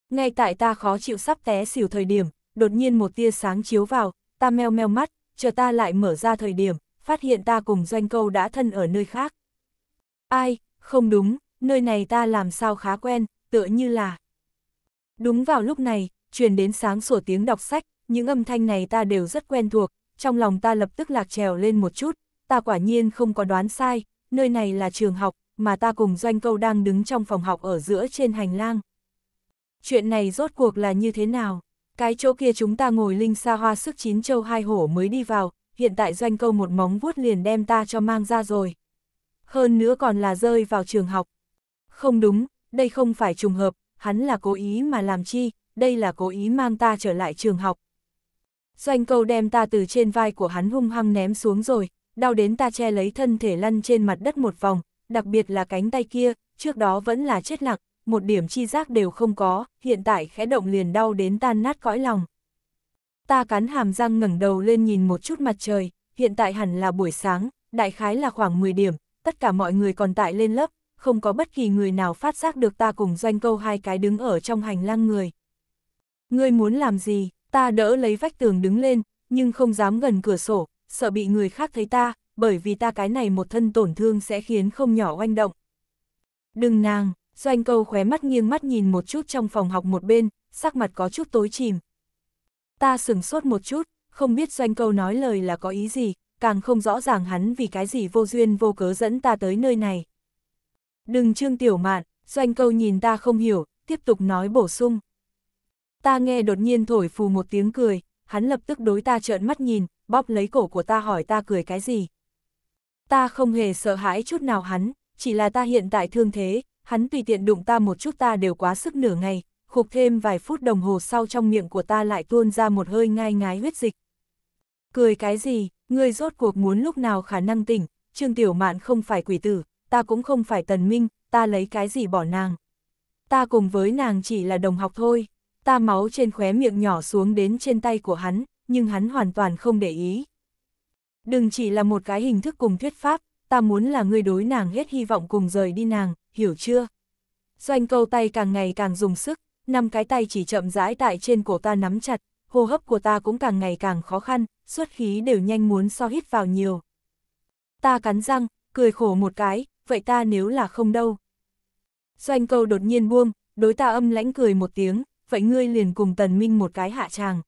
Ngay tại ta khó chịu sắp té xỉu thời điểm, đột nhiên một tia sáng chiếu vào, ta meo meo mắt, chờ ta lại mở ra thời điểm, phát hiện ta cùng doanh câu đã thân ở nơi khác. Ai, không đúng, nơi này ta làm sao khá quen, tựa như là. Đúng vào lúc này, truyền đến sáng sủa tiếng đọc sách, những âm thanh này ta đều rất quen thuộc, trong lòng ta lập tức lạc trèo lên một chút, ta quả nhiên không có đoán sai, nơi này là trường học, mà ta cùng doanh câu đang đứng trong phòng học ở giữa trên hành lang. Chuyện này rốt cuộc là như thế nào? Cái chỗ kia chúng ta ngồi linh xa hoa sức chín châu hai hổ mới đi vào, hiện tại doanh câu một móng vuốt liền đem ta cho mang ra rồi. Hơn nữa còn là rơi vào trường học. Không đúng, đây không phải trùng hợp, hắn là cố ý mà làm chi, đây là cố ý mang ta trở lại trường học. Doanh câu đem ta từ trên vai của hắn hung hăng ném xuống rồi, đau đến ta che lấy thân thể lăn trên mặt đất một vòng, đặc biệt là cánh tay kia, trước đó vẫn là chết lặng, một điểm chi giác đều không có, hiện tại khẽ động liền đau đến tan nát cõi lòng. Ta cắn hàm răng ngẩng đầu lên nhìn một chút mặt trời, hiện tại hẳn là buổi sáng, đại khái là khoảng 10 điểm, tất cả mọi người còn tại lên lớp, không có bất kỳ người nào phát giác được ta cùng doanh câu hai cái đứng ở trong hành lang người. Ngươi muốn làm gì, ta đỡ lấy vách tường đứng lên, nhưng không dám gần cửa sổ, sợ bị người khác thấy ta, bởi vì ta cái này một thân tổn thương sẽ khiến không nhỏ oanh động. Đừng nàng, doanh câu khóe mắt nghiêng mắt nhìn một chút trong phòng học một bên, sắc mặt có chút tối chìm, Ta sừng sốt một chút, không biết doanh câu nói lời là có ý gì, càng không rõ ràng hắn vì cái gì vô duyên vô cớ dẫn ta tới nơi này. Đừng trương tiểu mạn, doanh câu nhìn ta không hiểu, tiếp tục nói bổ sung. Ta nghe đột nhiên thổi phù một tiếng cười, hắn lập tức đối ta trợn mắt nhìn, bóp lấy cổ của ta hỏi ta cười cái gì. Ta không hề sợ hãi chút nào hắn, chỉ là ta hiện tại thương thế, hắn tùy tiện đụng ta một chút ta đều quá sức nửa ngày, khục thêm vài phút đồng hồ sau trong miệng của ta lại tuôn ra một hơi ngai ngái huyết dịch. Cười cái gì, ngươi rốt cuộc muốn lúc nào khả năng tỉnh, Trương Tiểu Mạn không phải quỷ tử, ta cũng không phải tần minh, ta lấy cái gì bỏ nàng. Ta cùng với nàng chỉ là đồng học thôi, ta máu trên khóe miệng nhỏ xuống đến trên tay của hắn, nhưng hắn hoàn toàn không để ý. Đừng chỉ là một cái hình thức cùng thuyết pháp, ta muốn là ngươi đối nàng hết hy vọng cùng rời đi nàng, hiểu chưa? Doanh câu tay càng ngày càng dùng sức, năm cái tay chỉ chậm rãi tại trên cổ ta nắm chặt, hô hấp của ta cũng càng ngày càng khó khăn, xuất khí đều nhanh muốn so hít vào nhiều. Ta cắn răng, cười khổ một cái, vậy ta nếu là không đâu. Doanh câu đột nhiên buông, đối ta âm lãnh cười một tiếng, vậy ngươi liền cùng Tần Minh một cái hạ tràng.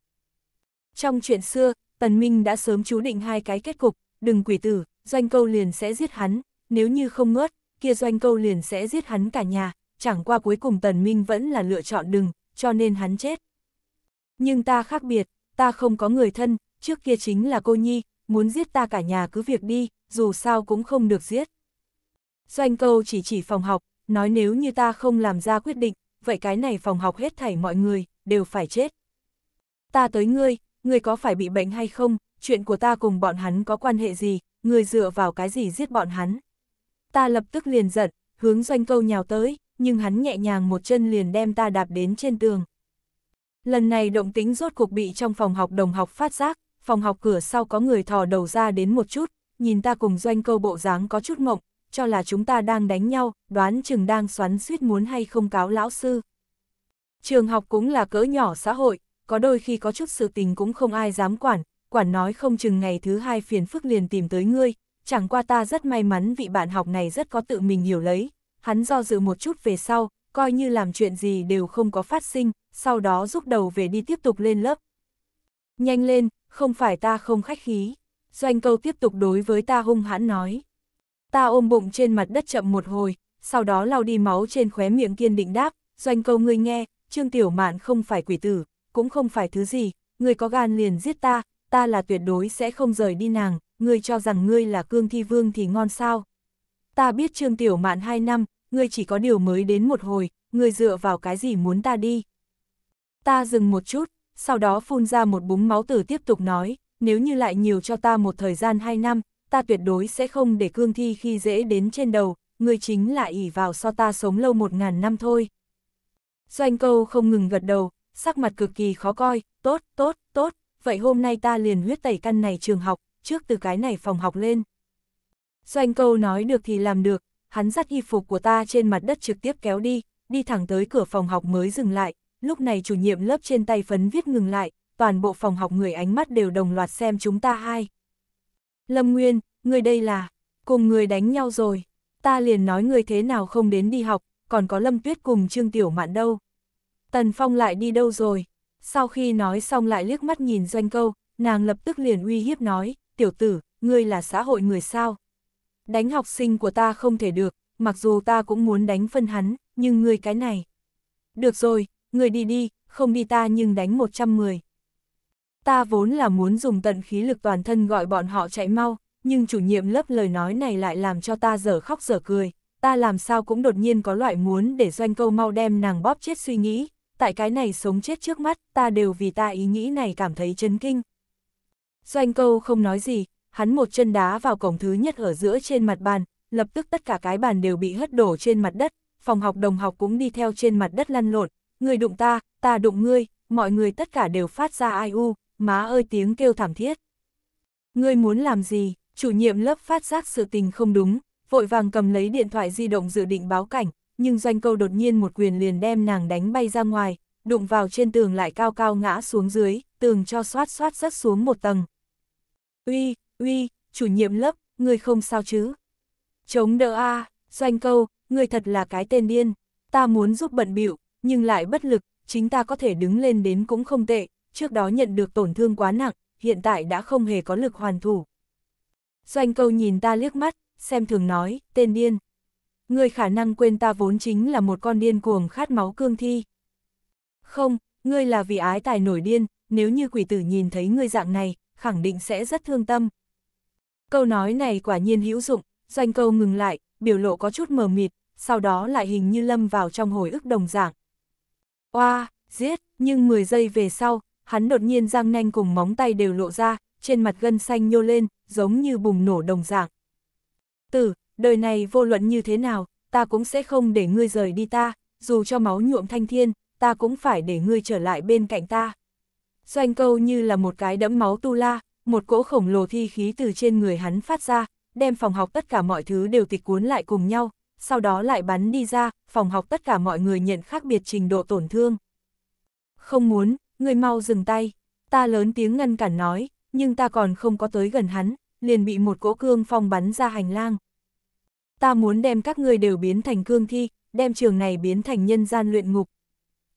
Trong chuyện xưa, Tần Minh đã sớm chú định hai cái kết cục, đừng quỷ tử, doanh câu liền sẽ giết hắn, nếu như không ngớt, kia doanh câu liền sẽ giết hắn cả nhà, chẳng qua cuối cùng Tần Minh vẫn là lựa chọn đừng, cho nên hắn chết. Nhưng ta khác biệt, ta không có người thân, trước kia chính là cô nhi, muốn giết ta cả nhà cứ việc đi, dù sao cũng không được giết. Doanh câu chỉ chỉ phòng học, nói nếu như ta không làm ra quyết định, vậy cái này phòng học hết thảy mọi người, đều phải chết. Ta tới ngươi, ngươi có phải bị bệnh hay không, chuyện của ta cùng bọn hắn có quan hệ gì, ngươi dựa vào cái gì giết bọn hắn. Ta lập tức liền giận, hướng doanh câu nhào tới nhưng hắn nhẹ nhàng một chân liền đem ta đạp đến trên tường. Lần này động tính rốt cuộc bị trong phòng học đồng học phát giác, phòng học cửa sau có người thò đầu ra đến một chút, nhìn ta cùng doanh câu bộ dáng có chút mộng, cho là chúng ta đang đánh nhau, đoán chừng đang xoắn suýt muốn hay không cáo lão sư. Trường học cũng là cỡ nhỏ xã hội, có đôi khi có chút sự tình cũng không ai dám quản, quản nói không chừng ngày thứ hai phiền phức liền tìm tới ngươi, chẳng qua ta rất may mắn vị bạn học này rất có tự mình hiểu lấy, hắn do dự một chút về sau, coi như làm chuyện gì đều không có phát sinh, sau đó rút đầu về đi tiếp tục lên lớp. Nhanh lên, không phải ta không khách khí. Doanh câu tiếp tục đối với ta hung hãn nói. Ta ôm bụng trên mặt đất chậm một hồi, sau đó lau đi máu trên khóe miệng kiên định đáp, doanh câu ngươi nghe, Trương Tiểu Mạn không phải quỷ tử, cũng không phải thứ gì, ngươi có gan liền giết ta, ta là tuyệt đối sẽ không rời đi nàng, ngươi cho rằng ngươi là cương thi vương thì ngon sao. Ta biết Trương Tiểu Mạn 2 năm, ngươi chỉ có điều mới đến một hồi, ngươi dựa vào cái gì muốn ta đi. Ta dừng một chút, sau đó phun ra một búng máu tử tiếp tục nói, nếu như lại nhiều cho ta một thời gian hai năm, ta tuyệt đối sẽ không để cương thi khi dễ đến trên đầu, ngươi chính là ỉ vào so ta sống lâu một ngàn năm thôi. Doanh câu không ngừng gật đầu, sắc mặt cực kỳ khó coi, tốt, tốt, tốt, vậy hôm nay ta liền huyết tẩy căn này trường học, trước từ cái này phòng học lên. Doanh câu nói được thì làm được, hắn dắt y phục của ta trên mặt đất trực tiếp kéo đi, đi thẳng tới cửa phòng học mới dừng lại, lúc này chủ nhiệm lớp trên tay phấn viết ngừng lại, toàn bộ phòng học người ánh mắt đều đồng loạt xem chúng ta hai. Lâm Nguyên, người đây là, cùng người đánh nhau rồi, ta liền nói người thế nào không đến đi học, còn có Lâm Tuyết cùng Trương Tiểu Mạn đâu. Tần Phong lại đi đâu rồi? Sau khi nói xong lại liếc mắt nhìn doanh câu, nàng lập tức liền uy hiếp nói, tiểu tử, ngươi là xã hội người sao? đánh học sinh của ta không thể được, mặc dù ta cũng muốn đánh phân hắn, nhưng ngươi cái này. Được rồi, ngươi đi đi, không đi ta nhưng đánh 110. Ta vốn là muốn dùng tận khí lực toàn thân gọi bọn họ chạy mau, nhưng chủ nhiệm lớp lời nói này lại làm cho ta dở khóc dở cười. Ta làm sao cũng đột nhiên có loại muốn để doanh câu mau đem nàng bóp chết suy nghĩ, tại cái này sống chết trước mắt, ta đều vì ta ý nghĩ này cảm thấy chấn kinh. Doanh câu không nói gì, hắn một chân đá vào cổng thứ nhất ở giữa trên mặt bàn, lập tức tất cả cái bàn đều bị hất đổ trên mặt đất, phòng học đồng học cũng đi theo trên mặt đất lăn lộn, người đụng ta, ta đụng ngươi, mọi người tất cả đều phát ra ai u, má ơi tiếng kêu thảm thiết. Ngươi muốn làm gì? Chủ nhiệm lớp phát giác sự tình không đúng, vội vàng cầm lấy điện thoại di động dự định báo cảnh, nhưng doanh câu đột nhiên một quyền liền đem nàng đánh bay ra ngoài, đụng vào trên tường lại cao cao ngã xuống dưới, tường cho xoát xoát rớt xuống một tầng. Uy, uy, chủ nhiệm lớp, người không sao chứ. Chống đỡ a doanh câu, người thật là cái tên điên, ta muốn giúp bận bịu nhưng lại bất lực, chính ta có thể đứng lên đến cũng không tệ, trước đó nhận được tổn thương quá nặng, hiện tại đã không hề có lực hoàn thủ. Doanh câu nhìn ta liếc mắt, xem thường nói, tên điên. Người khả năng quên ta vốn chính là một con điên cuồng khát máu cương thi. Không, ngươi là vì ái tài nổi điên, nếu như quỷ tử nhìn thấy ngươi dạng này, khẳng định sẽ rất thương tâm, Câu nói này quả nhiên hữu dụng, doanh câu ngừng lại, biểu lộ có chút mờ mịt, sau đó lại hình như lâm vào trong hồi ức đồng dạng. Oa, giết, nhưng 10 giây về sau, hắn đột nhiên răng nanh cùng móng tay đều lộ ra, trên mặt gân xanh nhô lên, giống như bùng nổ đồng dạng. Tử, đời này vô luận như thế nào, ta cũng sẽ không để ngươi rời đi ta, dù cho máu nhuộm thanh thiên, ta cũng phải để ngươi trở lại bên cạnh ta. Doanh câu như là một cái đẫm máu tu la, một cỗ khổng lồ thi khí từ trên người hắn phát ra, đem phòng học tất cả mọi thứ đều tịch cuốn lại cùng nhau, sau đó lại bắn đi ra, phòng học tất cả mọi người nhận khác biệt trình độ tổn thương. Không muốn, người mau dừng tay, ta lớn tiếng ngăn cản nói, nhưng ta còn không có tới gần hắn, liền bị một cỗ cương phong bắn ra hành lang. Ta muốn đem các ngươi đều biến thành cương thi, đem trường này biến thành nhân gian luyện ngục.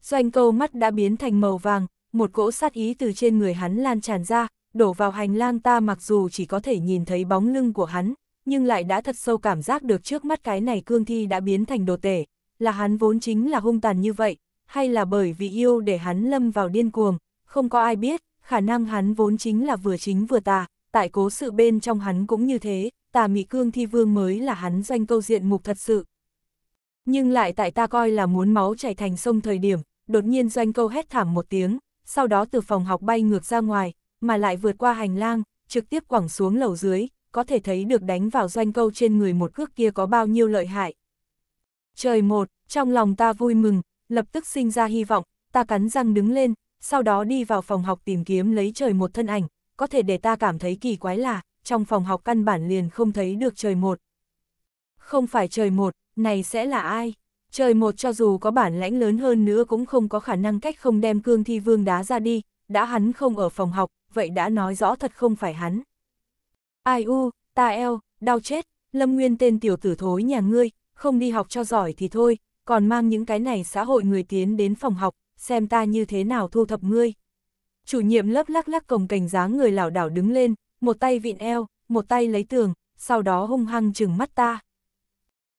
Doanh câu mắt đã biến thành màu vàng, một cỗ sát ý từ trên người hắn lan tràn ra, đổ vào hành lang ta mặc dù chỉ có thể nhìn thấy bóng lưng của hắn, nhưng lại đã thật sâu cảm giác được trước mắt cái này cương thi đã biến thành đồ tể, là hắn vốn chính là hung tàn như vậy, hay là bởi vì yêu để hắn lâm vào điên cuồng, không có ai biết, khả năng hắn vốn chính là vừa chính vừa tà, tại cố sự bên trong hắn cũng như thế, tà mị cương thi vương mới là hắn doanh câu diện mục thật sự. Nhưng lại tại ta coi là muốn máu chảy thành sông thời điểm, đột nhiên doanh câu hét thảm một tiếng, sau đó từ phòng học bay ngược ra ngoài, mà lại vượt qua hành lang, trực tiếp quẳng xuống lầu dưới, có thể thấy được đánh vào doanh câu trên người một cước kia có bao nhiêu lợi hại. Trời một, trong lòng ta vui mừng, lập tức sinh ra hy vọng, ta cắn răng đứng lên, sau đó đi vào phòng học tìm kiếm lấy trời một thân ảnh, có thể để ta cảm thấy kỳ quái là, trong phòng học căn bản liền không thấy được trời một. Không phải trời một, này sẽ là ai? Trời một cho dù có bản lãnh lớn hơn nữa cũng không có khả năng cách không đem cương thi vương đá ra đi, đã hắn không ở phòng học, vậy đã nói rõ thật không phải hắn. Ai u, ta eo, đau chết, Lâm Nguyên tên tiểu tử thối nhà ngươi, không đi học cho giỏi thì thôi, còn mang những cái này xã hội người tiến đến phòng học, xem ta như thế nào thu thập ngươi. Chủ nhiệm lớp lắc lắc cổng cảnh dáng người lảo đảo đứng lên, một tay vịn eo, một tay lấy tường, sau đó hung hăng trừng mắt ta.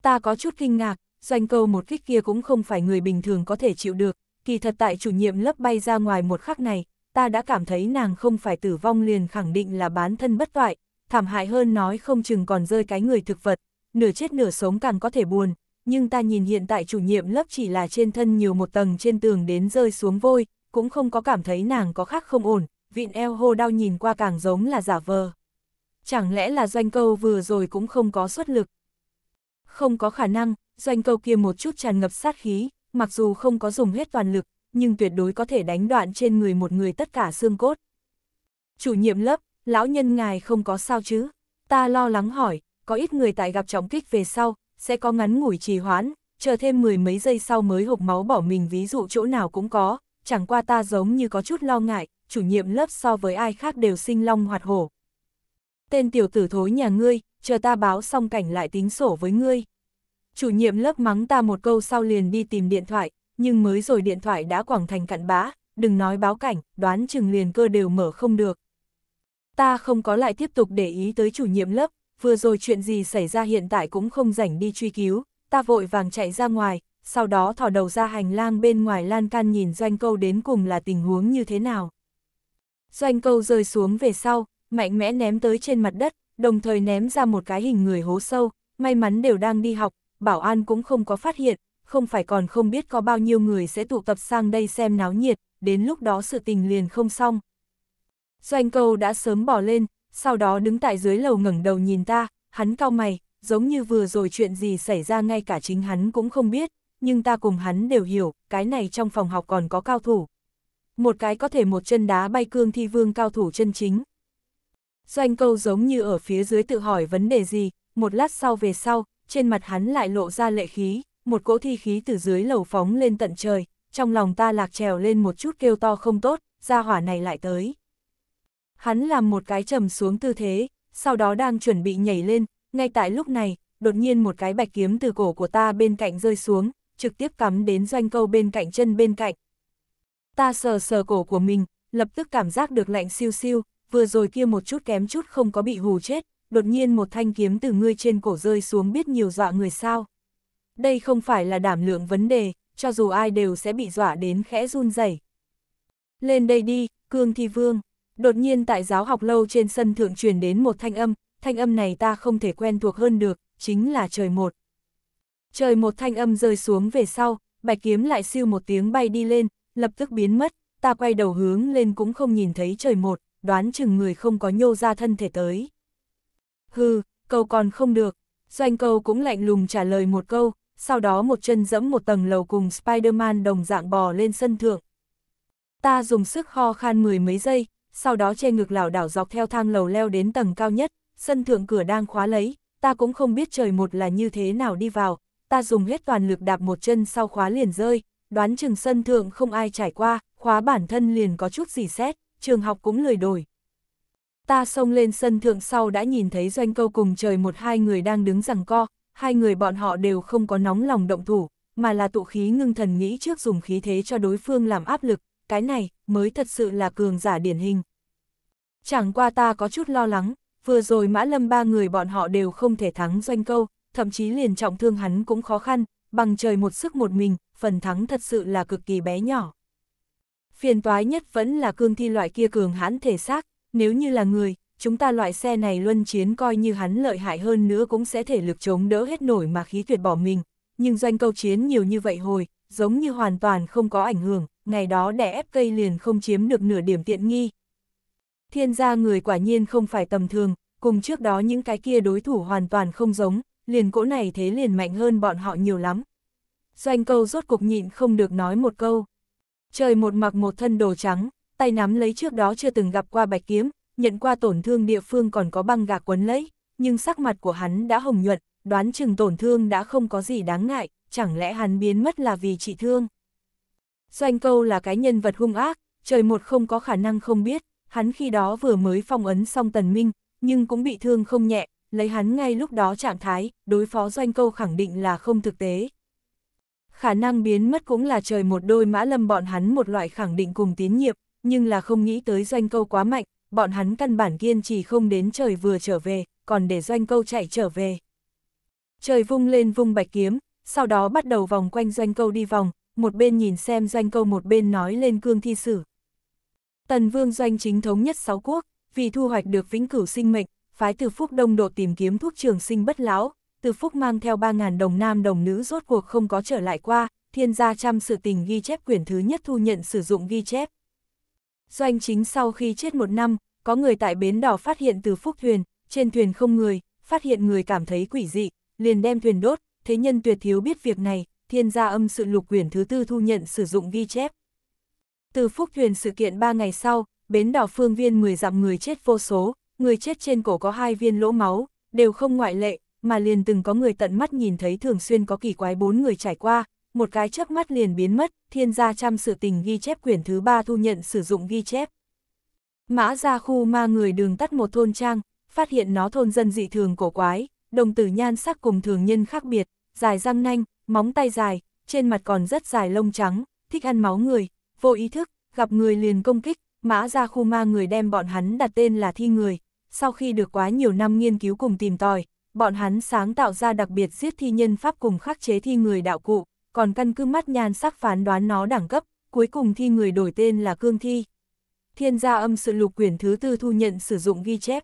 Ta có chút kinh ngạc, doanh câu một kích kia cũng không phải người bình thường có thể chịu được, kỳ thật tại chủ nhiệm lớp bay ra ngoài một khắc này, ta đã cảm thấy nàng không phải tử vong liền khẳng định là bán thân bất toại, thảm hại hơn nói không chừng còn rơi cái người thực vật, nửa chết nửa sống càng có thể buồn, nhưng ta nhìn hiện tại chủ nhiệm lớp chỉ là trên thân nhiều một tầng trên tường đến rơi xuống vôi, cũng không có cảm thấy nàng có khác không ổn, vịn eo hô đau nhìn qua càng giống là giả vờ. Chẳng lẽ là doanh câu vừa rồi cũng không có xuất lực? Không có khả năng, doanh câu kia một chút tràn ngập sát khí, mặc dù không có dùng hết toàn lực, nhưng tuyệt đối có thể đánh đoạn trên người một người tất cả xương cốt. Chủ nhiệm lớp, lão nhân ngài không có sao chứ? Ta lo lắng hỏi, có ít người tại gặp trọng kích về sau, sẽ có ngắn ngủi trì hoãn, chờ thêm mười mấy giây sau mới hộp máu bỏ mình ví dụ chỗ nào cũng có, chẳng qua ta giống như có chút lo ngại, chủ nhiệm lớp so với ai khác đều sinh long hoạt hổ. Tên tiểu tử thối nhà ngươi, chờ ta báo xong cảnh lại tính sổ với ngươi. Chủ nhiệm lớp mắng ta một câu sau liền đi tìm điện thoại, nhưng mới rồi điện thoại đã quảng thành cặn bã, đừng nói báo cảnh, đoán chừng liền cơ đều mở không được. Ta không có lại tiếp tục để ý tới chủ nhiệm lớp, vừa rồi chuyện gì xảy ra hiện tại cũng không rảnh đi truy cứu, ta vội vàng chạy ra ngoài, sau đó thò đầu ra hành lang bên ngoài lan can nhìn doanh câu đến cùng là tình huống như thế nào. Doanh câu rơi xuống về sau, mạnh mẽ ném tới trên mặt đất, đồng thời ném ra một cái hình người hố sâu, may mắn đều đang đi học, bảo an cũng không có phát hiện, không phải còn không biết có bao nhiêu người sẽ tụ tập sang đây xem náo nhiệt, đến lúc đó sự tình liền không xong. Doanh câu đã sớm bỏ lên, sau đó đứng tại dưới lầu ngẩng đầu nhìn ta, hắn cao mày, giống như vừa rồi chuyện gì xảy ra ngay cả chính hắn cũng không biết, nhưng ta cùng hắn đều hiểu, cái này trong phòng học còn có cao thủ. Một cái có thể một chân đá bay cương thi vương cao thủ chân chính. Doanh câu giống như ở phía dưới tự hỏi vấn đề gì, một lát sau về sau, trên mặt hắn lại lộ ra lệ khí một cỗ thi khí từ dưới lầu phóng lên tận trời, trong lòng ta lạc trèo lên một chút kêu to không tốt, ra hỏa này lại tới. Hắn làm một cái trầm xuống tư thế, sau đó đang chuẩn bị nhảy lên, ngay tại lúc này, đột nhiên một cái bạch kiếm từ cổ của ta bên cạnh rơi xuống, trực tiếp cắm đến doanh câu bên cạnh chân bên cạnh. Ta sờ sờ cổ của mình, lập tức cảm giác được lạnh siêu siêu, vừa rồi kia một chút kém chút không có bị hù chết, đột nhiên một thanh kiếm từ ngươi trên cổ rơi xuống biết nhiều dọa người sao đây không phải là đảm lượng vấn đề, cho dù ai đều sẽ bị dọa đến khẽ run rẩy. Lên đây đi, Cương Thi Vương. Đột nhiên tại giáo học lâu trên sân thượng truyền đến một thanh âm, thanh âm này ta không thể quen thuộc hơn được, chính là trời một. Trời một thanh âm rơi xuống về sau, bạch kiếm lại siêu một tiếng bay đi lên, lập tức biến mất, ta quay đầu hướng lên cũng không nhìn thấy trời một, đoán chừng người không có nhô ra thân thể tới. Hừ, câu còn không được, doanh câu cũng lạnh lùng trả lời một câu, sau đó một chân dẫm một tầng lầu cùng Spider-Man đồng dạng bò lên sân thượng. Ta dùng sức ho khan mười mấy giây, sau đó che ngực lảo đảo dọc theo thang lầu leo đến tầng cao nhất, sân thượng cửa đang khóa lấy, ta cũng không biết trời một là như thế nào đi vào, ta dùng hết toàn lực đạp một chân sau khóa liền rơi, đoán chừng sân thượng không ai trải qua, khóa bản thân liền có chút gì xét, trường học cũng lười đổi. Ta xông lên sân thượng sau đã nhìn thấy doanh câu cùng trời một hai người đang đứng rằng co, hai người bọn họ đều không có nóng lòng động thủ, mà là tụ khí ngưng thần nghĩ trước dùng khí thế cho đối phương làm áp lực, cái này mới thật sự là cường giả điển hình. Chẳng qua ta có chút lo lắng, vừa rồi Mã Lâm ba người bọn họ đều không thể thắng doanh câu, thậm chí liền trọng thương hắn cũng khó khăn, bằng trời một sức một mình, phần thắng thật sự là cực kỳ bé nhỏ. Phiền toái nhất vẫn là cương thi loại kia cường hãn thể xác, nếu như là người, chúng ta loại xe này luân chiến coi như hắn lợi hại hơn nữa cũng sẽ thể lực chống đỡ hết nổi mà khí tuyệt bỏ mình, nhưng doanh câu chiến nhiều như vậy hồi, giống như hoàn toàn không có ảnh hưởng, ngày đó đẻ ép cây liền không chiếm được nửa điểm tiện nghi. Thiên gia người quả nhiên không phải tầm thường, cùng trước đó những cái kia đối thủ hoàn toàn không giống, liền cỗ này thế liền mạnh hơn bọn họ nhiều lắm. Doanh câu rốt cục nhịn không được nói một câu. Trời một mặc một thân đồ trắng, tay nắm lấy trước đó chưa từng gặp qua bạch kiếm, nhận qua tổn thương địa phương còn có băng gạc quấn lấy, nhưng sắc mặt của hắn đã hồng nhuận, đoán chừng tổn thương đã không có gì đáng ngại, chẳng lẽ hắn biến mất là vì trị thương. Doanh câu là cái nhân vật hung ác, trời một không có khả năng không biết, hắn khi đó vừa mới phong ấn xong tần minh, nhưng cũng bị thương không nhẹ, lấy hắn ngay lúc đó trạng thái, đối phó doanh câu khẳng định là không thực tế. Khả năng biến mất cũng là trời một đôi mã lâm bọn hắn một loại khẳng định cùng tín nhiệm, nhưng là không nghĩ tới doanh câu quá mạnh, bọn hắn căn bản kiên trì không đến trời vừa trở về, còn để doanh câu chạy trở về. Trời vung lên vung bạch kiếm, sau đó bắt đầu vòng quanh doanh câu đi vòng, một bên nhìn xem doanh câu một bên nói lên cương thi sử. Tần vương doanh chính thống nhất sáu quốc, vì thu hoạch được vĩnh cửu sinh mệnh, phái từ phúc đông độ tìm kiếm thuốc trường sinh bất lão, từ phúc mang theo 3.000 đồng nam đồng nữ rốt cuộc không có trở lại qua, thiên gia chăm sự tình ghi chép quyển thứ nhất thu nhận sử dụng ghi chép. Doanh chính sau khi chết một năm, có người tại bến đỏ phát hiện từ phúc thuyền, trên thuyền không người, phát hiện người cảm thấy quỷ dị, liền đem thuyền đốt, thế nhân tuyệt thiếu biết việc này, thiên gia âm sự lục quyển thứ tư thu nhận sử dụng ghi chép. Từ phúc thuyền sự kiện ba ngày sau, bến đỏ phương viên 10 dặm người chết vô số, người chết trên cổ có hai viên lỗ máu, đều không ngoại lệ, mà liền từng có người tận mắt nhìn thấy thường xuyên có kỳ quái bốn người trải qua, một cái chớp mắt liền biến mất, thiên gia trăm sự tình ghi chép quyển thứ ba thu nhận sử dụng ghi chép. Mã ra khu ma người đường tắt một thôn trang, phát hiện nó thôn dân dị thường cổ quái, đồng tử nhan sắc cùng thường nhân khác biệt, dài răng nanh, móng tay dài, trên mặt còn rất dài lông trắng, thích ăn máu người, vô ý thức, gặp người liền công kích, mã ra khu ma người đem bọn hắn đặt tên là thi người. Sau khi được quá nhiều năm nghiên cứu cùng tìm tòi, bọn hắn sáng tạo ra đặc biệt giết thi nhân pháp cùng khắc chế thi người đạo cụ, còn căn cứ mắt nhan sắc phán đoán nó đẳng cấp, cuối cùng thi người đổi tên là cương thi. Thiên gia âm sự lục quyển thứ tư thu nhận sử dụng ghi chép.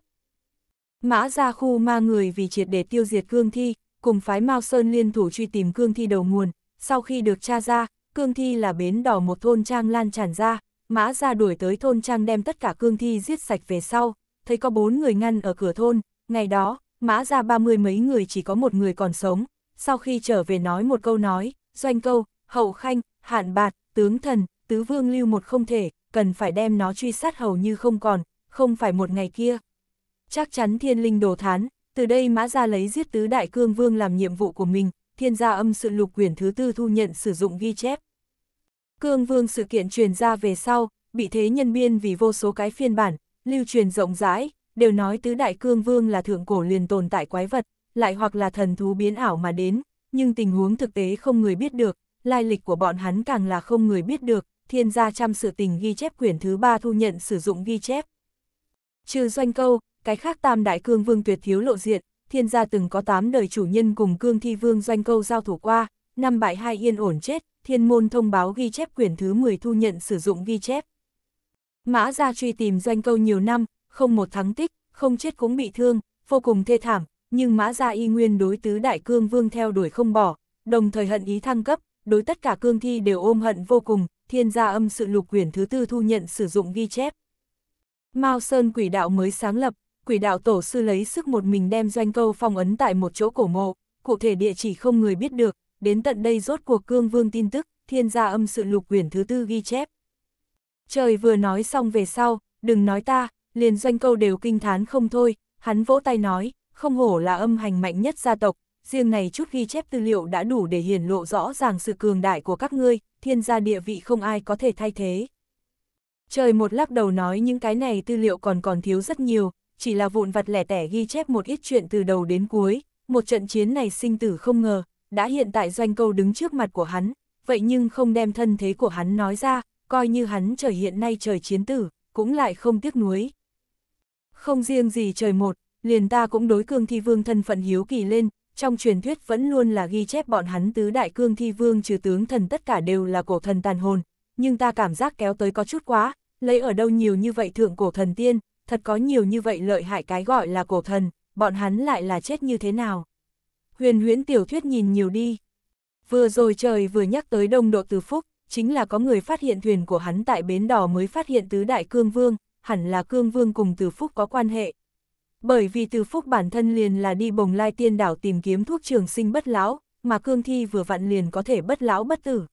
Mã gia khu ma người vì triệt để tiêu diệt cương thi, cùng phái Mao Sơn liên thủ truy tìm cương thi đầu nguồn, sau khi được tra ra, cương thi là bến đỏ một thôn trang lan tràn ra, mã gia đuổi tới thôn trang đem tất cả cương thi giết sạch về sau, thấy có bốn người ngăn ở cửa thôn, ngày đó, mã gia ba mươi mấy người chỉ có một người còn sống, sau khi trở về nói một câu nói, doanh câu, hậu khanh, hạn bạt, tướng thần, tứ vương lưu một không thể, cần phải đem nó truy sát hầu như không còn, không phải một ngày kia. Chắc chắn thiên linh đồ thán, từ đây mã ra lấy giết tứ đại cương vương làm nhiệm vụ của mình, thiên gia âm sự lục quyển thứ tư thu nhận sử dụng ghi chép. Cương vương sự kiện truyền ra về sau, bị thế nhân biên vì vô số cái phiên bản, lưu truyền rộng rãi, đều nói tứ đại cương vương là thượng cổ liền tồn tại quái vật, lại hoặc là thần thú biến ảo mà đến, nhưng tình huống thực tế không người biết được, lai lịch của bọn hắn càng là không người biết được, thiên gia trăm sự tình ghi chép quyển thứ ba thu nhận sử dụng ghi chép. Trừ doanh câu, cái khác tam đại cương vương tuyệt thiếu lộ diện, thiên gia từng có tám đời chủ nhân cùng cương thi vương doanh câu giao thủ qua, năm bại hai yên ổn chết, thiên môn thông báo ghi chép quyển thứ 10 thu nhận sử dụng ghi chép. Mã gia truy tìm doanh câu nhiều năm, không một thắng tích, không chết cũng bị thương, vô cùng thê thảm, nhưng Mã Gia y nguyên đối tứ đại cương vương theo đuổi không bỏ, đồng thời hận ý thăng cấp, đối tất cả cương thi đều ôm hận vô cùng, thiên gia âm sự lục quyển thứ tư thu nhận sử dụng ghi chép. Mao Sơn quỷ đạo mới sáng lập, quỷ đạo tổ sư lấy sức một mình đem doanh câu phong ấn tại một chỗ cổ mộ, cụ thể địa chỉ không người biết được, đến tận đây rốt cuộc cương vương tin tức, thiên gia âm sự lục quyển thứ tư ghi chép. Trời vừa nói xong về sau, đừng nói ta, liền doanh câu đều kinh thán không thôi, hắn vỗ tay nói, không hổ là âm hành mạnh nhất gia tộc, riêng này chút ghi chép tư liệu đã đủ để hiển lộ rõ ràng sự cường đại của các ngươi, thiên gia địa vị không ai có thể thay thế. Trời một lắc đầu nói những cái này tư liệu còn còn thiếu rất nhiều, chỉ là vụn vặt lẻ tẻ ghi chép một ít chuyện từ đầu đến cuối, một trận chiến này sinh tử không ngờ, đã hiện tại doanh câu đứng trước mặt của hắn, vậy nhưng không đem thân thế của hắn nói ra, coi như hắn trời hiện nay trời chiến tử, cũng lại không tiếc nuối. Không riêng gì trời một, liền ta cũng đối cương thi vương thân phận hiếu kỳ lên, trong truyền thuyết vẫn luôn là ghi chép bọn hắn tứ đại cương thi vương trừ tướng thần tất cả đều là cổ thần tàn hồn, nhưng ta cảm giác kéo tới có chút quá, lấy ở đâu nhiều như vậy thượng cổ thần tiên, thật có nhiều như vậy lợi hại cái gọi là cổ thần, bọn hắn lại là chết như thế nào. Huyền huyễn tiểu thuyết nhìn nhiều đi. Vừa rồi trời vừa nhắc tới đông độ từ phúc, chính là có người phát hiện thuyền của hắn tại bến đỏ mới phát hiện tứ đại cương vương, hẳn là cương vương cùng từ phúc có quan hệ, bởi vì từ phúc bản thân liền là đi bồng lai tiên đảo tìm kiếm thuốc trường sinh bất lão, mà cương thi vừa vặn liền có thể bất lão bất tử.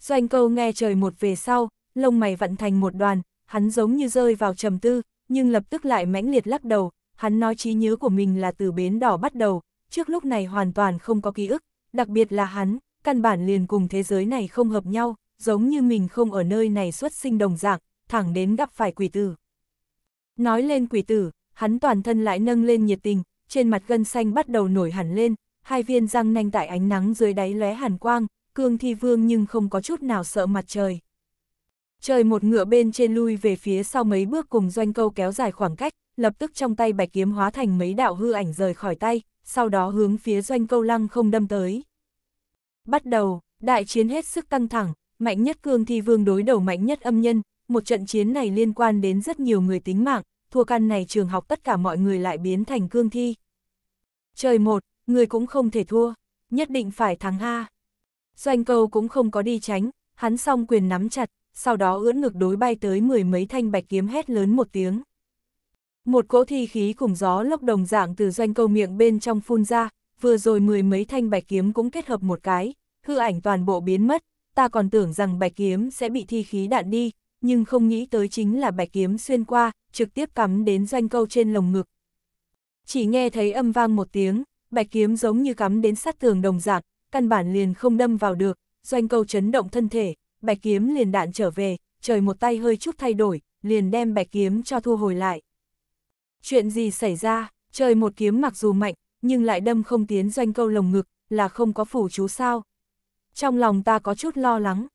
Doanh câu nghe trời một về sau, lông mày vặn thành một đoàn, hắn giống như rơi vào trầm tư, nhưng lập tức lại mãnh liệt lắc đầu, hắn nói trí nhớ của mình là từ bến đỏ bắt đầu, trước lúc này hoàn toàn không có ký ức, đặc biệt là hắn, căn bản liền cùng thế giới này không hợp nhau, giống như mình không ở nơi này xuất sinh đồng dạng, thẳng đến gặp phải quỷ tử. Nói lên quỷ tử, hắn toàn thân lại nâng lên nhiệt tình, trên mặt gân xanh bắt đầu nổi hẳn lên, hai viên răng nanh tại ánh nắng dưới đáy lóe hàn quang, cương thi vương nhưng không có chút nào sợ mặt trời. Trời một ngựa bên trên lui về phía sau mấy bước cùng doanh câu kéo dài khoảng cách, lập tức trong tay bạch kiếm hóa thành mấy đạo hư ảnh rời khỏi tay, sau đó hướng phía doanh câu lăng không đâm tới. Bắt đầu, đại chiến hết sức căng thẳng, mạnh nhất cương thi vương đối đầu mạnh nhất âm nhân, một trận chiến này liên quan đến rất nhiều người tính mạng, thua căn này trường học tất cả mọi người lại biến thành cương thi. Trời một, người cũng không thể thua, nhất định phải thắng A. Doanh câu cũng không có đi tránh, hắn song quyền nắm chặt, sau đó ưỡn ngực đối bay tới mười mấy thanh bạch kiếm hét lớn một tiếng. Một cỗ thi khí cùng gió lốc đồng dạng từ doanh câu miệng bên trong phun ra, vừa rồi mười mấy thanh bạch kiếm cũng kết hợp một cái, hư ảnh toàn bộ biến mất, ta còn tưởng rằng bạch kiếm sẽ bị thi khí đạn đi, nhưng không nghĩ tới chính là bạch kiếm xuyên qua, trực tiếp cắm đến doanh câu trên lồng ngực. Chỉ nghe thấy âm vang một tiếng, bạch kiếm giống như cắm đến sát tường đồng dạng, căn bản liền không đâm vào được, doanh câu chấn động thân thể, bạch kiếm liền đạn trở về, trời một tay hơi chút thay đổi, liền đem bạch kiếm cho thu hồi lại. Chuyện gì xảy ra, trời một kiếm mặc dù mạnh, nhưng lại đâm không tiến doanh câu lồng ngực, là không có phủ chú sao. Trong lòng ta có chút lo lắng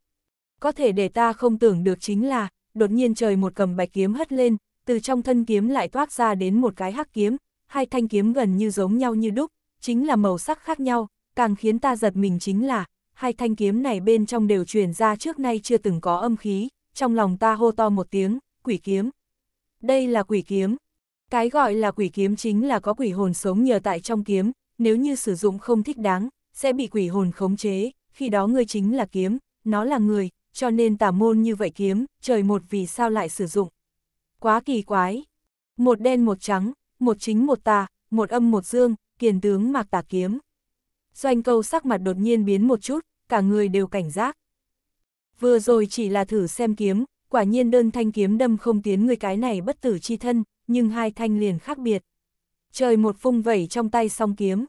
có thể để ta không tưởng được chính là, đột nhiên trời một cầm bạch kiếm hất lên, từ trong thân kiếm lại toát ra đến một cái hắc kiếm, hai thanh kiếm gần như giống nhau như đúc, chính là màu sắc khác nhau, càng khiến ta giật mình chính là, hai thanh kiếm này bên trong đều truyền ra trước nay chưa từng có âm khí, trong lòng ta hô to một tiếng, quỷ kiếm. Đây là quỷ kiếm. Cái gọi là quỷ kiếm chính là có quỷ hồn sống nhờ tại trong kiếm, nếu như sử dụng không thích đáng, sẽ bị quỷ hồn khống chế, khi đó ngươi chính là kiếm, nó là người, cho nên tà môn như vậy kiếm, trời một vì sao lại sử dụng. Quá kỳ quái. Một đen một trắng, một chính một tà, một âm một dương, kiền tướng mạc tà kiếm. Doanh câu sắc mặt đột nhiên biến một chút, cả người đều cảnh giác. Vừa rồi chỉ là thử xem kiếm, quả nhiên đơn thanh kiếm đâm không tiến người cái này bất tử chi thân, nhưng hai thanh liền khác biệt. Trời một phung vẩy trong tay song kiếm.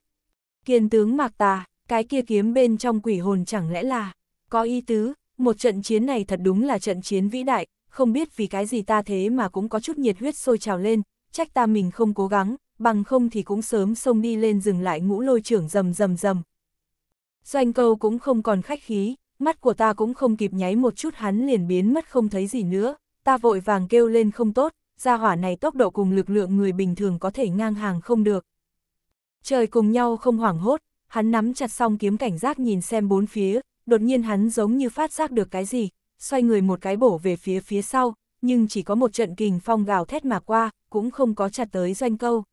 Kiền tướng mạc tà, cái kia kiếm bên trong quỷ hồn chẳng lẽ là, có ý tứ, một trận chiến này thật đúng là trận chiến vĩ đại, không biết vì cái gì ta thế mà cũng có chút nhiệt huyết sôi trào lên, trách ta mình không cố gắng, bằng không thì cũng sớm xông đi lên dừng lại ngũ lôi trưởng rầm rầm rầm. Doanh câu cũng không còn khách khí, mắt của ta cũng không kịp nháy một chút hắn liền biến mất không thấy gì nữa, ta vội vàng kêu lên không tốt, gia hỏa này tốc độ cùng lực lượng người bình thường có thể ngang hàng không được. Trời cùng nhau không hoảng hốt, hắn nắm chặt xong kiếm cảnh giác nhìn xem bốn phía, đột nhiên hắn giống như phát giác được cái gì, xoay người một cái bổ về phía phía sau, nhưng chỉ có một trận kình phong gào thét mà qua, cũng không có chặt tới doanh câu.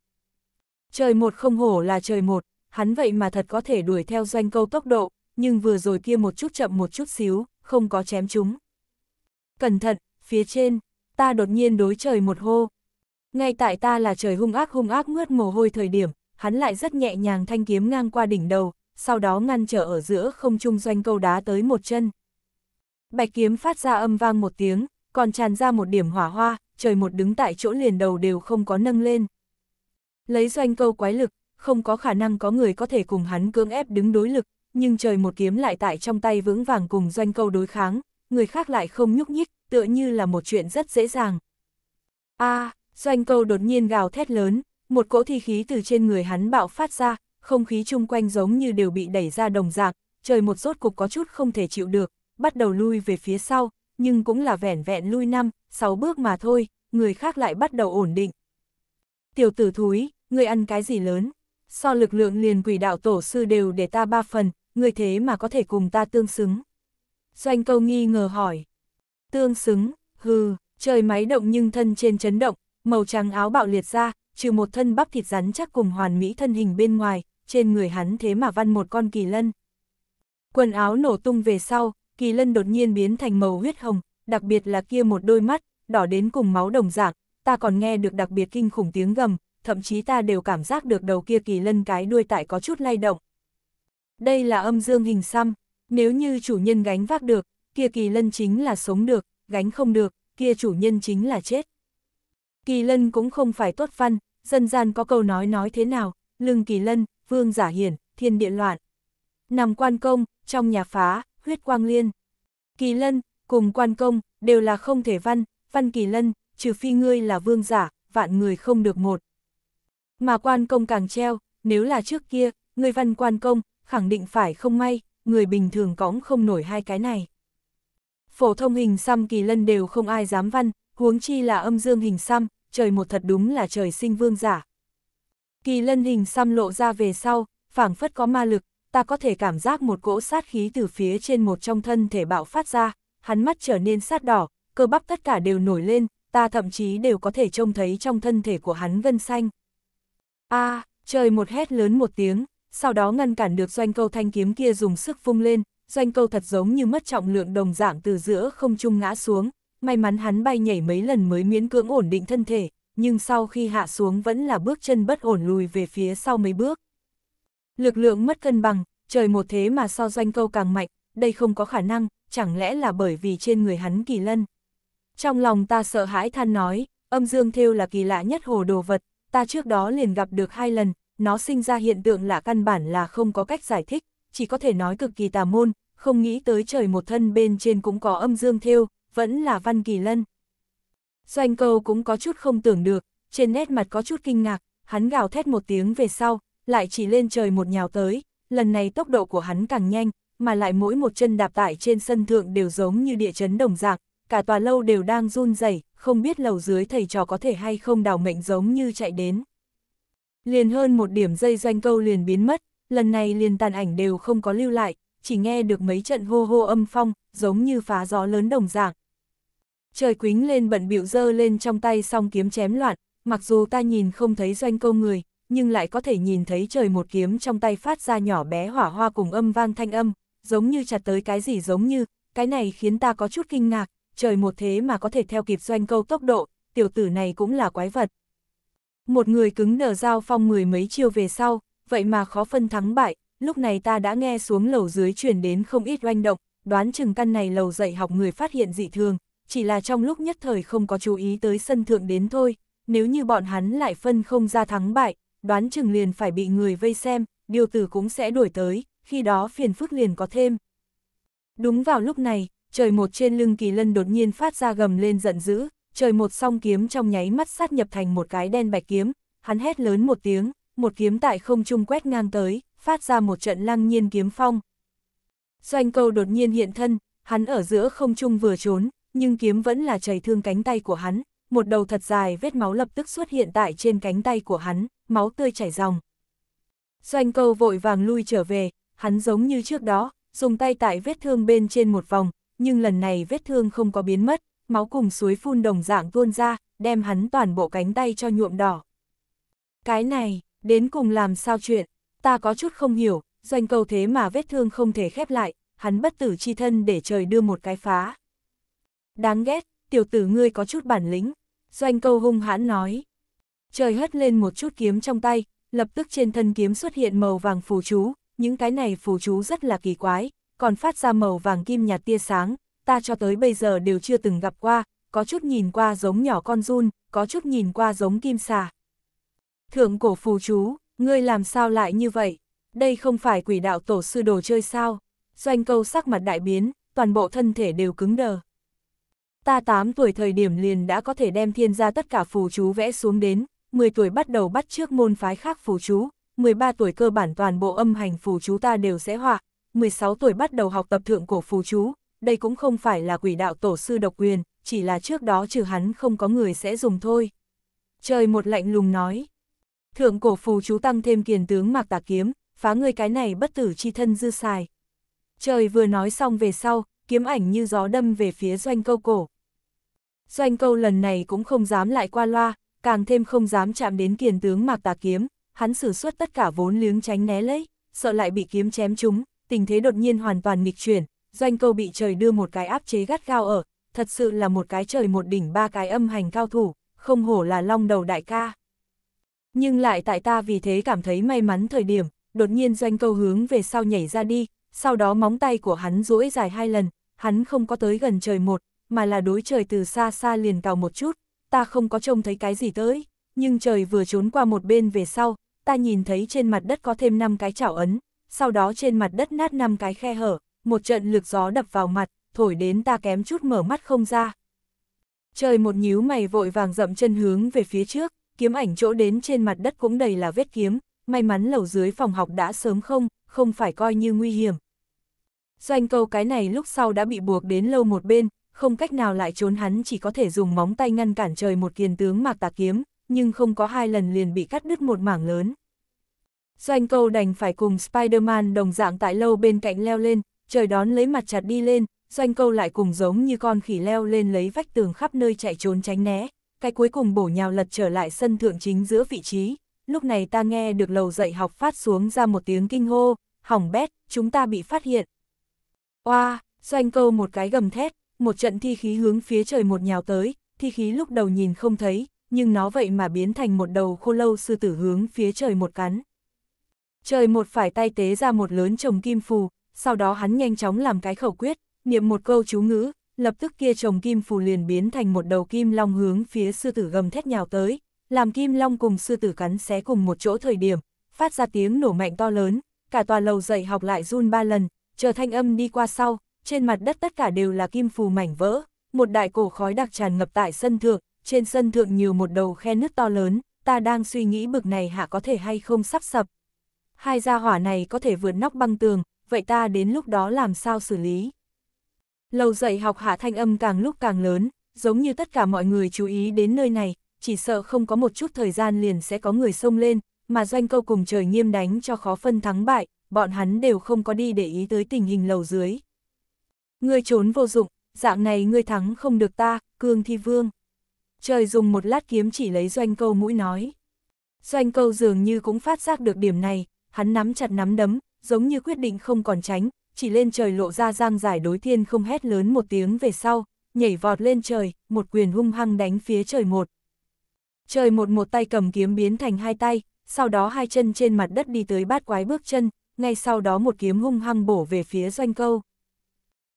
Trời một không hổ là trời một, hắn vậy mà thật có thể đuổi theo doanh câu tốc độ, nhưng vừa rồi kia một chút chậm một chút xíu, không có chém chúng. Cẩn thận, phía trên, ta đột nhiên đối trời một hô. Ngay tại ta là trời hung ác hung ác mướt mồ hôi thời điểm, hắn lại rất nhẹ nhàng thanh kiếm ngang qua đỉnh đầu, sau đó ngăn trở ở giữa không trung doanh câu đá tới một chân. Bạch kiếm phát ra âm vang một tiếng, còn tràn ra một điểm hỏa hoa, trời một đứng tại chỗ liền đầu đều không có nâng lên. Lấy doanh câu quái lực, không có khả năng có người có thể cùng hắn cưỡng ép đứng đối lực, nhưng trời một kiếm lại tại trong tay vững vàng cùng doanh câu đối kháng, người khác lại không nhúc nhích, tựa như là một chuyện rất dễ dàng. a à, doanh câu đột nhiên gào thét lớn, một cỗ thi khí từ trên người hắn bạo phát ra, không khí chung quanh giống như đều bị đẩy ra đồng dạng, trời một rốt cục có chút không thể chịu được, bắt đầu lui về phía sau, nhưng cũng là vẻn vẹn lui năm, sáu bước mà thôi, người khác lại bắt đầu ổn định. Tiểu tử thúi, ngươi ăn cái gì lớn? So lực lượng liền quỷ đạo tổ sư đều để ta ba phần, ngươi thế mà có thể cùng ta tương xứng. Doanh câu nghi ngờ hỏi. Tương xứng, hừ, trời máy động nhưng thân trên chấn động, màu trắng áo bạo liệt ra, trừ một thân bắp thịt rắn chắc cùng hoàn mỹ thân hình bên ngoài, trên người hắn thế mà văn một con kỳ lân. Quần áo nổ tung về sau, kỳ lân đột nhiên biến thành màu huyết hồng, đặc biệt là kia một đôi mắt, đỏ đến cùng máu đồng dạng, ta còn nghe được đặc biệt kinh khủng tiếng gầm, thậm chí ta đều cảm giác được đầu kia kỳ lân cái đuôi tại có chút lay động. Đây là âm dương hình xăm, nếu như chủ nhân gánh vác được, kia kỳ lân chính là sống được, gánh không được, kia chủ nhân chính là chết. Kỳ lân cũng không phải tốt văn, dân gian có câu nói nói thế nào, lưng kỳ lân, vương giả hiển, thiên địa loạn. Nằm quan công, trong nhà phá, huyết quang liên. Kỳ lân, cùng quan công, đều là không thể văn, văn kỳ lân, trừ phi ngươi là vương giả, vạn người không được một. Mà quan công càng treo, nếu là trước kia, người văn quan công, khẳng định phải không may, người bình thường cõng không nổi hai cái này. Phổ thông hình xăm kỳ lân đều không ai dám văn, huống chi là âm dương hình xăm, trời một thật đúng là trời sinh vương giả, Kỳ lân hình xăm lộ ra về sau, phảng phất có ma lực, ta có thể cảm giác một cỗ sát khí từ phía trên một trong thân thể bạo phát ra, hắn mắt trở nên sát đỏ, cơ bắp tất cả đều nổi lên, ta thậm chí đều có thể trông thấy trong thân thể của hắn vân xanh. A, à, trời một hét lớn một tiếng, sau đó ngăn cản được doanh câu thanh kiếm kia dùng sức phung lên, doanh câu thật giống như mất trọng lượng đồng dạng từ giữa không trung ngã xuống, may mắn hắn bay nhảy mấy lần mới miễn cưỡng ổn định thân thể, nhưng sau khi hạ xuống vẫn là bước chân bất ổn lùi về phía sau mấy bước. Lực lượng mất cân bằng, trời một thế mà so doanh câu càng mạnh, đây không có khả năng, chẳng lẽ là bởi vì trên người hắn kỳ lân. Trong lòng ta sợ hãi than nói, âm dương thêu là kỳ lạ nhất hồ đồ vật, ta trước đó liền gặp được hai lần, nó sinh ra hiện tượng lạ căn bản là không có cách giải thích, chỉ có thể nói cực kỳ tà môn, không nghĩ tới trời một thân bên trên cũng có âm dương thêu, vẫn là văn kỳ lân. Doanh câu cũng có chút không tưởng được, trên nét mặt có chút kinh ngạc, hắn gào thét một tiếng về sau, lại chỉ lên trời một nhào tới, lần này tốc độ của hắn càng nhanh, mà lại mỗi một chân đạp tại trên sân thượng đều giống như địa chấn đồng dạng, cả tòa lâu đều đang run rẩy, không biết lầu dưới thầy trò có thể hay không đào mệnh giống như chạy đến. Liền hơn một điểm dây doanh câu liền biến mất, lần này liền tàn ảnh đều không có lưu lại, chỉ nghe được mấy trận hô hô âm phong, giống như phá gió lớn đồng dạng, Trời quính lên bận biểu dơ lên trong tay song kiếm chém loạn, mặc dù ta nhìn không thấy doanh câu người, nhưng lại có thể nhìn thấy trời một kiếm trong tay phát ra nhỏ bé hỏa hoa cùng âm vang thanh âm, giống như chặt tới cái gì giống như, cái này khiến ta có chút kinh ngạc, trời một thế mà có thể theo kịp doanh câu tốc độ, tiểu tử này cũng là quái vật. Một người cứng nở giao phong mười mấy chiêu về sau, vậy mà khó phân thắng bại, lúc này ta đã nghe xuống lầu dưới truyền đến không ít oanh động, đoán chừng căn này lầu dạy học người phát hiện dị thường, chỉ là trong lúc nhất thời không có chú ý tới sân thượng đến thôi, nếu như bọn hắn lại phân không ra thắng bại, đoán chừng liền phải bị người vây xem, điều tử cũng sẽ đuổi tới, khi đó phiền phức liền có thêm. Đúng vào lúc này, trời một trên lưng kỳ lân đột nhiên phát ra gầm lên giận dữ, trời một song kiếm trong nháy mắt sát nhập thành một cái đen bạch kiếm, hắn hét lớn một tiếng, một kiếm tại không trung quét ngang tới, phát ra một trận lăng nhiên kiếm phong. Doanh câu đột nhiên hiện thân, hắn ở giữa không trung vừa trốn, nhưng kiếm vẫn là chảy thương cánh tay của hắn, một đầu thật dài vết máu lập tức xuất hiện tại trên cánh tay của hắn, máu tươi chảy ròng. Doanh câu vội vàng lui trở về, hắn giống như trước đó, dùng tay tại vết thương bên trên một vòng, nhưng lần này vết thương không có biến mất, máu cùng suối phun đồng dạng tuôn ra, đem hắn toàn bộ cánh tay cho nhuộm đỏ. Cái này, đến cùng làm sao chuyện, ta có chút không hiểu, doanh câu thế mà vết thương không thể khép lại, hắn bất tử chi thân để trời đưa một cái phá. Đáng ghét, tiểu tử ngươi có chút bản lĩnh. Doanh câu hung hãn nói. Trời hất lên một chút kiếm trong tay, lập tức trên thân kiếm xuất hiện màu vàng phù chú. Những cái này phù chú rất là kỳ quái, còn phát ra màu vàng kim nhạt tia sáng. Ta cho tới bây giờ đều chưa từng gặp qua, có chút nhìn qua giống nhỏ con run, có chút nhìn qua giống kim xà. Thượng cổ phù chú, ngươi làm sao lại như vậy? Đây không phải quỷ đạo tổ sư đồ chơi sao? Doanh câu sắc mặt đại biến, toàn bộ thân thể đều cứng đờ. Ta 8 tuổi thời điểm liền đã có thể đem thiên gia tất cả phù chú vẽ xuống đến, 10 tuổi bắt đầu bắt trước môn phái khác phù chú, 13 tuổi cơ bản toàn bộ âm hành phù chú ta đều sẽ họa, 16 tuổi bắt đầu học tập thượng cổ phù chú, đây cũng không phải là quỷ đạo tổ sư độc quyền, chỉ là trước đó trừ hắn không có người sẽ dùng thôi. Trời một lạnh lùng nói, thượng cổ phù chú tăng thêm kiền tướng mạc tà kiếm, phá ngươi cái này bất tử chi thân dư xài. Trời vừa nói xong về sau, kiếm ảnh như gió đâm về phía doanh câu cổ. Doanh câu lần này cũng không dám lại qua loa, càng thêm không dám chạm đến kiền tướng mạc tà kiếm, hắn sử xuất tất cả vốn liếng tránh né lấy, sợ lại bị kiếm chém trúng, tình thế đột nhiên hoàn toàn nghịch chuyển, doanh câu bị trời đưa một cái áp chế gắt gao ở, thật sự là một cái trời một đỉnh ba cái âm hành cao thủ, không hổ là long đầu đại ca. Nhưng lại tại ta vì thế cảm thấy may mắn thời điểm, đột nhiên doanh câu hướng về sau nhảy ra đi, sau đó móng tay của hắn duỗi dài hai lần, hắn không có tới gần trời một, mà là đối trời từ xa xa liền cào một chút, ta không có trông thấy cái gì tới, nhưng trời vừa trốn qua một bên về sau, ta nhìn thấy trên mặt đất có thêm 5 cái chảo ấn, sau đó trên mặt đất nát 5 cái khe hở, một trận lực gió đập vào mặt, thổi đến ta kém chút mở mắt không ra. Trời một nhíu mày vội vàng dậm chân hướng về phía trước, kiếm ảnh chỗ đến trên mặt đất cũng đầy là vết kiếm, may mắn lầu dưới phòng học đã sớm không, không phải coi như nguy hiểm. Doanh câu cái này lúc sau đã bị buộc đến lâu một bên, không cách nào lại trốn hắn chỉ có thể dùng móng tay ngăn cản trời một kiền tướng mạc tà kiếm, nhưng không có hai lần liền bị cắt đứt một mảng lớn. Doanh câu đành phải cùng Spider-Man đồng dạng tại lâu bên cạnh leo lên, trời đón lấy mặt chặt đi lên, doanh câu lại cùng giống như con khỉ leo lên lấy vách tường khắp nơi chạy trốn tránh né, cái cuối cùng bổ nhào lật trở lại sân thượng chính giữa vị trí, lúc này ta nghe được lầu dạy học phát xuống ra một tiếng kinh hô, hỏng bét, chúng ta bị phát hiện. Oa, wow, doanh câu một cái gầm thét, một trận thi khí hướng phía trời một nhào tới, thi khí lúc đầu nhìn không thấy, nhưng nó vậy mà biến thành một đầu khô lâu sư tử hướng phía trời một cắn. Trời một phải tay tế ra một lớn chồng kim phù, sau đó hắn nhanh chóng làm cái khẩu quyết, niệm một câu chú ngữ, lập tức kia chồng kim phù liền biến thành một đầu kim long hướng phía sư tử gầm thét nhào tới, làm kim long cùng sư tử cắn xé cùng một chỗ thời điểm, phát ra tiếng nổ mạnh to lớn, cả tòa lầu dậy học lại run ba lần, chờ thanh âm đi qua sau, trên mặt đất tất cả đều là kim phù mảnh vỡ, một đại cổ khói đặc tràn ngập tại sân thượng, trên sân thượng nhiều một đầu khe nứt to lớn, ta đang suy nghĩ bực này hạ có thể hay không sắp sập. Hai gia hỏa này có thể vượt nóc băng tường, vậy ta đến lúc đó làm sao xử lý? Lầu dạy học hạ thanh âm càng lúc càng lớn, giống như tất cả mọi người chú ý đến nơi này, chỉ sợ không có một chút thời gian liền sẽ có người xông lên, mà doanh câu cùng trời nghiêm đánh cho khó phân thắng bại, bọn hắn đều không có đi để ý tới tình hình lầu dưới. Ngươi trốn vô dụng, dạng này ngươi thắng không được ta, cương thi vương. Trời dùng một lát kiếm chỉ lấy doanh câu mũi nói. Doanh câu dường như cũng phát giác được điểm này, hắn nắm chặt nắm đấm, giống như quyết định không còn tránh, chỉ lên trời lộ ra giang giải đối thiên không hét lớn một tiếng về sau, nhảy vọt lên trời, một quyền hung hăng đánh phía trời một. Trời một một tay cầm kiếm biến thành hai tay, sau đó hai chân trên mặt đất đi tới bát quái bước chân, ngay sau đó một kiếm hung hăng bổ về phía doanh câu.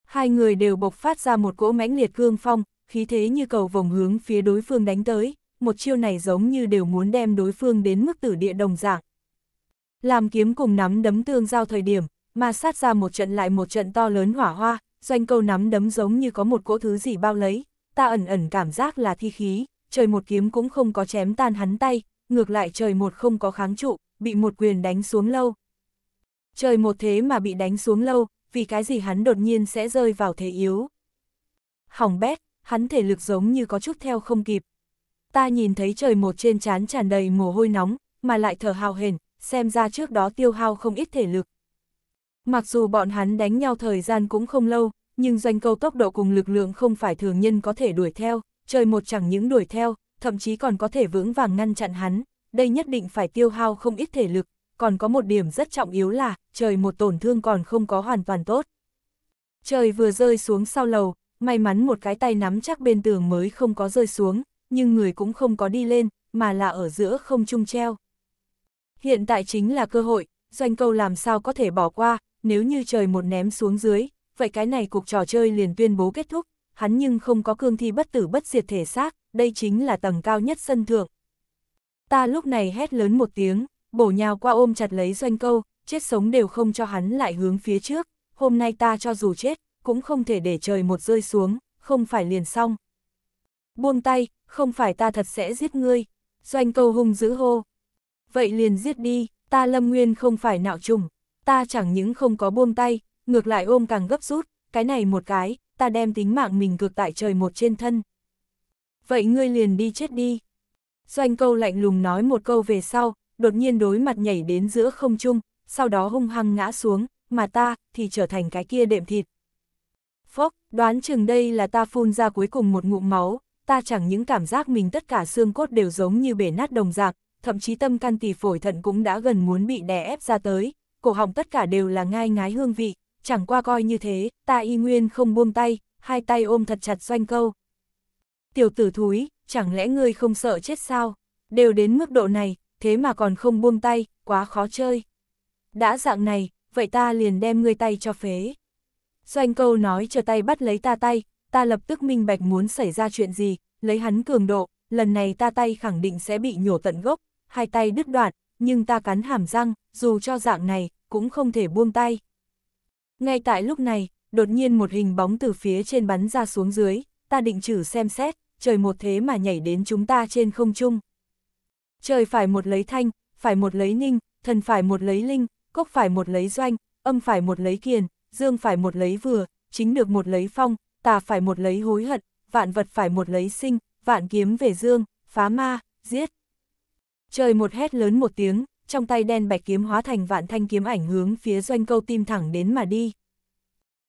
Hai người đều bộc phát ra một cỗ mãnh liệt cương phong, khí thế như cầu vòng hướng phía đối phương đánh tới, một chiêu này giống như đều muốn đem đối phương đến mức tử địa đồng dạng. Làm kiếm cùng nắm đấm tương giao thời điểm, mà sát ra một trận lại một trận to lớn hỏa hoa, doanh câu nắm đấm giống như có một cỗ thứ gì bao lấy, ta ẩn ẩn cảm giác là thi khí, trời một kiếm cũng không có chém tan hắn tay, ngược lại trời một không có kháng trụ, bị một quyền đánh xuống lâu. Trời một thế mà bị đánh xuống lâu, vì cái gì hắn đột nhiên sẽ rơi vào thế yếu. Hỏng bét, hắn thể lực giống như có chút theo không kịp. Ta nhìn thấy trời một trên trán tràn đầy mồ hôi nóng, mà lại thở hào hển, xem ra trước đó tiêu hao không ít thể lực. Mặc dù bọn hắn đánh nhau thời gian cũng không lâu, nhưng doanh câu tốc độ cùng lực lượng không phải thường nhân có thể đuổi theo, trời một chẳng những đuổi theo, thậm chí còn có thể vững vàng ngăn chặn hắn, đây nhất định phải tiêu hao không ít thể lực, còn có một điểm rất trọng yếu là, trời một tổn thương còn không có hoàn toàn tốt. Trời vừa rơi xuống sau lầu, may mắn một cái tay nắm chắc bên tường mới không có rơi xuống, nhưng người cũng không có đi lên, mà là ở giữa không trung treo. Hiện tại chính là cơ hội, doanh câu làm sao có thể bỏ qua, nếu như trời một ném xuống dưới, vậy cái này cuộc trò chơi liền tuyên bố kết thúc, hắn nhưng không có cương thi bất tử bất diệt thể xác, đây chính là tầng cao nhất sân thượng. Ta lúc này hét lớn một tiếng, bổ nhào qua ôm chặt lấy doanh câu, chết sống đều không cho hắn lại hướng phía trước, hôm nay ta cho dù chết, cũng không thể để trời một rơi xuống, không phải liền xong. Buông tay, không phải ta thật sẽ giết ngươi, doanh câu hung dữ hô. Vậy liền giết đi, ta lâm nguyên không phải nạo trùng, ta chẳng những không có buông tay, ngược lại ôm càng gấp rút, cái này một cái, ta đem tính mạng mình cược tại trời một trên thân. Vậy ngươi liền đi chết đi. Doanh câu lạnh lùng nói một câu về sau, đột nhiên đối mặt nhảy đến giữa không trung, sau đó hung hăng ngã xuống, mà ta thì trở thành cái kia đệm thịt. Phốc, đoán chừng đây là ta phun ra cuối cùng một ngụm máu, ta chẳng những cảm giác mình tất cả xương cốt đều giống như bể nát đồng dạng, thậm chí tâm can tỳ phổi thận cũng đã gần muốn bị đè ép ra tới, cổ họng tất cả đều là ngai ngái hương vị, chẳng qua coi như thế, ta y nguyên không buông tay, hai tay ôm thật chặt doanh câu. Tiểu tử thúi, chẳng lẽ ngươi không sợ chết sao? Đều đến mức độ này, thế mà còn không buông tay, quá khó chơi đã dạng này, vậy ta liền đem ngươi tay cho phế. Doanh câu nói chờ tay bắt lấy ta tay, ta lập tức minh bạch muốn xảy ra chuyện gì, lấy hắn cường độ, lần này ta tay khẳng định sẽ bị nhổ tận gốc, hai tay đứt đoạn, nhưng ta cắn hàm răng, dù cho dạng này, cũng không thể buông tay. Ngay tại lúc này, đột nhiên một hình bóng từ phía trên bắn ra xuống dưới, ta định chử xem xét, trời một thế mà nhảy đến chúng ta trên không trung. Trời phải một lấy thanh, phải một lấy ninh, thần phải một lấy linh, cốc phải một lấy doanh, âm phải một lấy kiền, dương phải một lấy vừa, chính được một lấy phong, tà phải một lấy hối hận, vạn vật phải một lấy sinh, vạn kiếm về dương, phá ma, giết. Trời một hét lớn một tiếng, trong tay đen bạch kiếm hóa thành vạn thanh kiếm ảnh hướng phía doanh câu tim thẳng đến mà đi.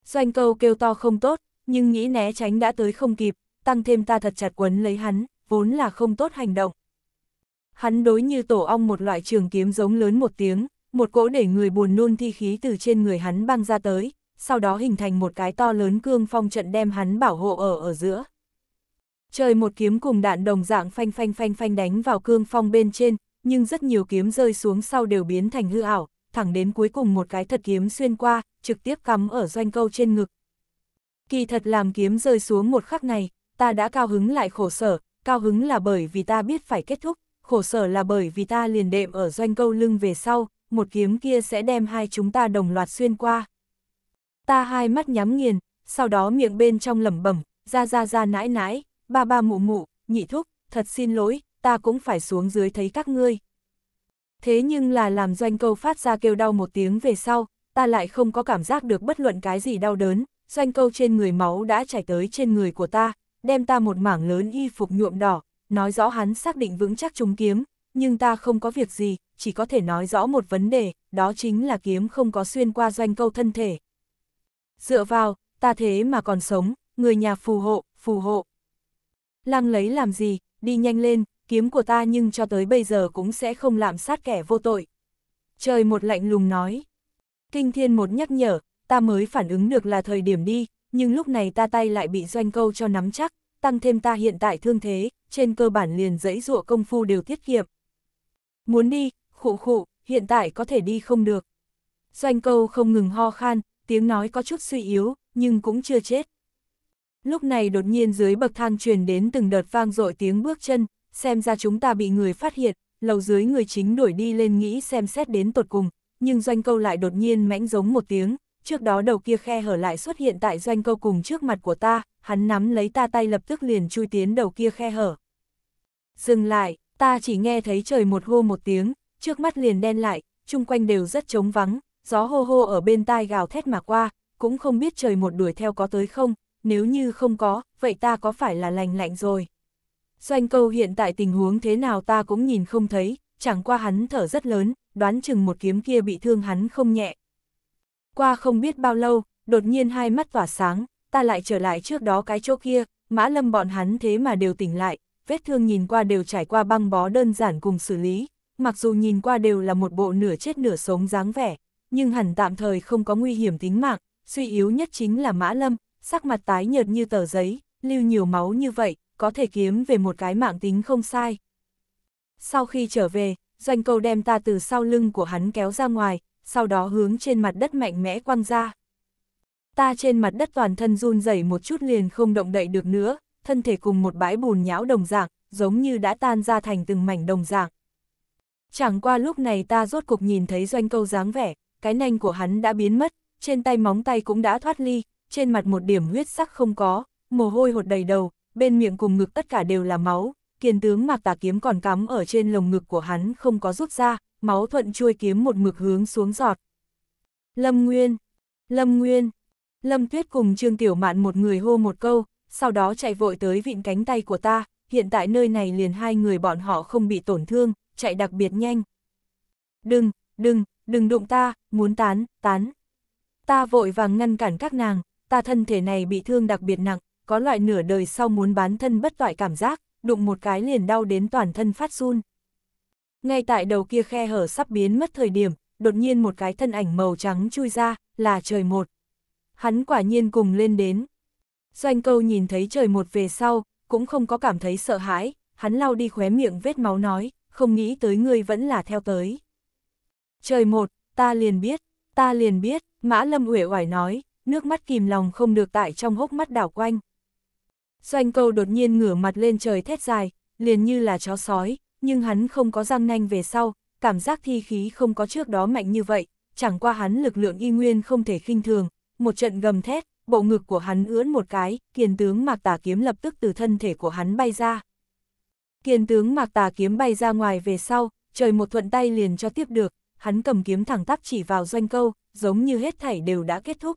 Doanh câu kêu to không tốt, nhưng nghĩ né tránh đã tới không kịp, tăng thêm ta thật chặt quấn lấy hắn, vốn là không tốt hành động. Hắn đối như tổ ong một loại trường kiếm giống lớn một tiếng, một cỗ để người buồn nôn thi khí từ trên người hắn băng ra tới, sau đó hình thành một cái to lớn cương phong trận đem hắn bảo hộ ở ở giữa. Trời một kiếm cùng đạn đồng dạng phanh phanh phanh phanh đánh vào cương phong bên trên, nhưng rất nhiều kiếm rơi xuống sau đều biến thành hư ảo, thẳng đến cuối cùng một cái thật kiếm xuyên qua, trực tiếp cắm ở doanh câu trên ngực. Kỳ thật làm kiếm rơi xuống một khắc này, ta đã cao hứng lại khổ sở, cao hứng là bởi vì ta biết phải kết thúc, khổ sở là bởi vì ta liền đệm ở doanh câu lưng về sau, một kiếm kia sẽ đem hai chúng ta đồng loạt xuyên qua. Ta hai mắt nhắm nghiền, sau đó miệng bên trong lẩm bẩm, ra ra ra nãi nãi, ba ba mụ mụ, nhị thúc, thật xin lỗi, ta cũng phải xuống dưới thấy các ngươi. Thế nhưng là làm doanh câu phát ra kêu đau một tiếng về sau, ta lại không có cảm giác được bất luận cái gì đau đớn, doanh câu trên người máu đã chảy tới trên người của ta, đem ta một mảng lớn y phục nhuộm đỏ, nói rõ hắn xác định vững chắc trúng kiếm, nhưng ta không có việc gì, chỉ có thể nói rõ một vấn đề, đó chính là kiếm không có xuyên qua doanh câu thân thể. Dựa vào, ta thế mà còn sống, người nhà phù hộ, phù hộ. Lăng lấy làm gì, đi nhanh lên, kiếm của ta nhưng cho tới bây giờ cũng sẽ không làm sát kẻ vô tội. Trời một lạnh lùng nói. Kinh thiên một nhắc nhở, ta mới phản ứng được là thời điểm đi, nhưng lúc này ta tay lại bị doanh câu cho nắm chắc, tăng thêm ta hiện tại thương thế, trên cơ bản liền dãy dụa công phu đều tiết kiệm. Muốn đi, khụ khụ, hiện tại có thể đi không được. Doanh câu không ngừng ho khan, tiếng nói có chút suy yếu, nhưng cũng chưa chết. Lúc này đột nhiên dưới bậc thang truyền đến từng đợt vang dội tiếng bước chân, xem ra chúng ta bị người phát hiện, lầu dưới người chính đuổi đi lên nghĩ xem xét đến tột cùng, nhưng doanh câu lại đột nhiên mãnh giống một tiếng, trước đó đầu kia khe hở lại xuất hiện tại doanh câu cùng trước mặt của ta, hắn nắm lấy ta tay lập tức liền chui tiến đầu kia khe hở. Dừng lại, ta chỉ nghe thấy trời một hô một tiếng, trước mắt liền đen lại, chung quanh đều rất trống vắng, gió hô hô ở bên tai gào thét mà qua, cũng không biết trời một đuổi theo có tới không, nếu như không có, vậy ta có phải là lành lạnh rồi. Doanh câu hiện tại tình huống thế nào ta cũng nhìn không thấy, chẳng qua hắn thở rất lớn, đoán chừng một kiếm kia bị thương hắn không nhẹ. Qua không biết bao lâu, đột nhiên hai mắt tỏa sáng, ta lại trở lại trước đó cái chỗ kia, mã lâm bọn hắn thế mà đều tỉnh lại, vết thương nhìn qua đều trải qua băng bó đơn giản cùng xử lý, mặc dù nhìn qua đều là một bộ nửa chết nửa sống dáng vẻ, nhưng hẳn tạm thời không có nguy hiểm tính mạng, suy yếu nhất chính là Mã Lâm, sắc mặt tái nhợt như tờ giấy, lưu nhiều máu như vậy, có thể kiếm về một cái mạng tính không sai. Sau khi trở về, doanh câu đem ta từ sau lưng của hắn kéo ra ngoài, sau đó hướng trên mặt đất mạnh mẽ quăng ra. Ta trên mặt đất toàn thân run rẩy một chút liền không động đậy được nữa, thân thể cùng một bãi bùn nhão đồng dạng, giống như đã tan ra thành từng mảnh đồng dạng. Chẳng qua lúc này ta rốt cục nhìn thấy doanh câu dáng vẻ, cái nanh của hắn đã biến mất, trên tay móng tay cũng đã thoát ly, trên mặt một điểm huyết sắc không có, mồ hôi hột đầy đầu, bên miệng cùng ngực tất cả đều là máu, kiền tướng mạc tà kiếm còn cắm ở trên lồng ngực của hắn không có rút ra, máu thuận chui kiếm một mực hướng xuống giọt. Lâm Nguyên, Lâm Nguyên, Lâm Tuyết cùng Trương Tiểu Mạn một người hô một câu, sau đó chạy vội tới vịn cánh tay của ta, hiện tại nơi này liền hai người bọn họ không bị tổn thương, chạy đặc biệt nhanh. Đừng, đừng, đừng đụng ta, muốn tán, tán. Ta vội vàng ngăn cản các nàng, ta thân thể này bị thương đặc biệt nặng, có loại nửa đời sau muốn bán thân bất loại cảm giác, đụng một cái liền đau đến toàn thân phát run. Ngay tại đầu kia khe hở sắp biến mất thời điểm, đột nhiên một cái thân ảnh màu trắng chui ra, là trời một. Hắn quả nhiên cùng lên đến. Doanh câu nhìn thấy trời một về sau, cũng không có cảm thấy sợ hãi, hắn lau đi khóe miệng vết máu nói, không nghĩ tới ngươi vẫn là theo tới. Trời một, ta liền biết, ta liền biết, Mã Lâm uể oải nói, nước mắt kìm lòng không được tại trong hốc mắt đảo quanh. Doanh câu đột nhiên ngửa mặt lên trời thét dài, liền như là chó sói, nhưng hắn không có răng nanh về sau, cảm giác thi khí không có trước đó mạnh như vậy, chẳng qua hắn lực lượng y nguyên không thể khinh thường, một trận gầm thét, bộ ngực của hắn ưỡn một cái, kiền tướng mạc tả kiếm lập tức từ thân thể của hắn bay ra. Kiên tướng mạc tà kiếm bay ra ngoài về sau, trời một thuận tay liền cho tiếp được, hắn cầm kiếm thẳng tắp chỉ vào doanh câu, giống như hết thảy đều đã kết thúc.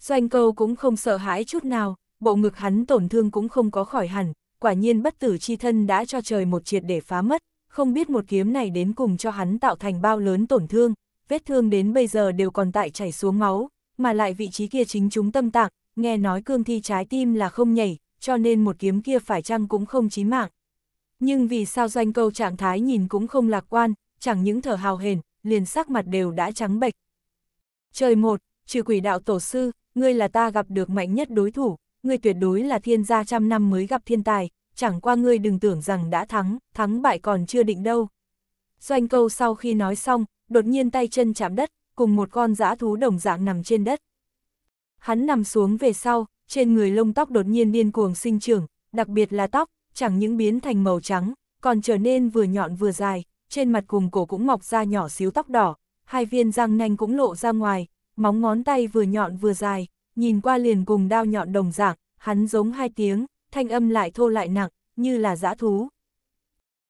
Doanh câu cũng không sợ hãi chút nào, bộ ngực hắn tổn thương cũng không có khỏi hẳn, quả nhiên bất tử chi thân đã cho trời một triệt để phá mất, không biết một kiếm này đến cùng cho hắn tạo thành bao lớn tổn thương, vết thương đến bây giờ đều còn tại chảy xuống máu, mà lại vị trí kia chính chúng tâm tạng, nghe nói cương thi trái tim là không nhảy, cho nên một kiếm kia phải chăng cũng không chí mạng. Nhưng vì sao doanh câu trạng thái nhìn cũng không lạc quan, chẳng những thở hào hển, liền sắc mặt đều đã trắng bệch. Trời một, trừ quỷ đạo tổ sư, ngươi là ta gặp được mạnh nhất đối thủ, ngươi tuyệt đối là thiên gia trăm năm mới gặp thiên tài, chẳng qua ngươi đừng tưởng rằng đã thắng, thắng bại còn chưa định đâu. Doanh câu sau khi nói xong, đột nhiên tay chân chạm đất, cùng một con dã thú đồng dạng nằm trên đất. Hắn nằm xuống về sau, trên người lông tóc đột nhiên điên cuồng sinh trưởng, đặc biệt là tóc, chẳng những biến thành màu trắng, còn trở nên vừa nhọn vừa dài, trên mặt cùng cổ cũng mọc ra nhỏ xíu tóc đỏ, hai viên răng nanh cũng lộ ra ngoài, móng ngón tay vừa nhọn vừa dài, nhìn qua liền cùng đao nhọn đồng dạng, hắn giống hai tiếng, thanh âm lại thô lại nặng, như là dã thú.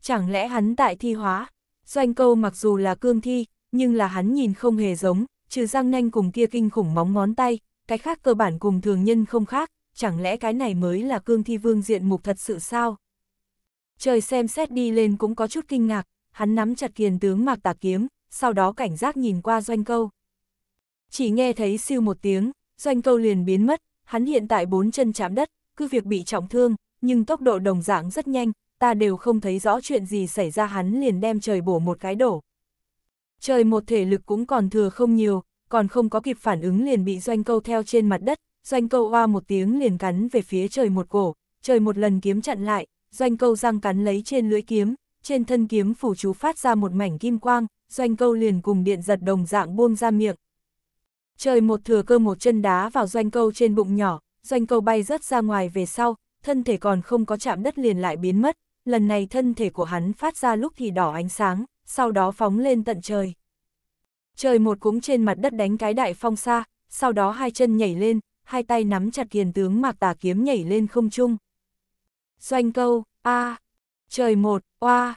Chẳng lẽ hắn tại thi hóa? Doanh câu mặc dù là cương thi, nhưng là hắn nhìn không hề giống, trừ răng nanh cùng kia kinh khủng móng ngón tay, cái khác cơ bản cùng thường nhân không khác, chẳng lẽ cái này mới là cương thi vương diện mục thật sự sao? Trời xem xét đi lên cũng có chút kinh ngạc, hắn nắm chặt kiền tướng mạc tà kiếm, sau đó cảnh giác nhìn qua doanh câu. Chỉ nghe thấy siêu một tiếng, doanh câu liền biến mất, hắn hiện tại bốn chân chạm đất, cứ việc bị trọng thương, nhưng tốc độ đồng dạng rất nhanh, ta đều không thấy rõ chuyện gì xảy ra hắn liền đem trời bổ một cái đổ. Trời một thể lực cũng còn thừa không nhiều, còn không có kịp phản ứng liền bị doanh câu theo trên mặt đất, doanh câu hoa một tiếng liền cắn về phía trời một cổ, trời một lần kiếm chặn lại, doanh câu răng cắn lấy trên lưỡi kiếm, trên thân kiếm phủ chú phát ra một mảnh kim quang, doanh câu liền cùng điện giật đồng dạng buông ra miệng. Trời một thừa cơ một chân đá vào doanh câu trên bụng nhỏ, doanh câu bay rớt ra ngoài về sau, thân thể còn không có chạm đất liền lại biến mất, lần này thân thể của hắn phát ra lúc thì đỏ ánh sáng, sau đó phóng lên tận trời. Trời một cũng trên mặt đất đánh cái đại phong xa, sau đó hai chân nhảy lên, hai tay nắm chặt kiền tướng mạc tà kiếm nhảy lên không trung. Doanh câu, a à, trời một, oa,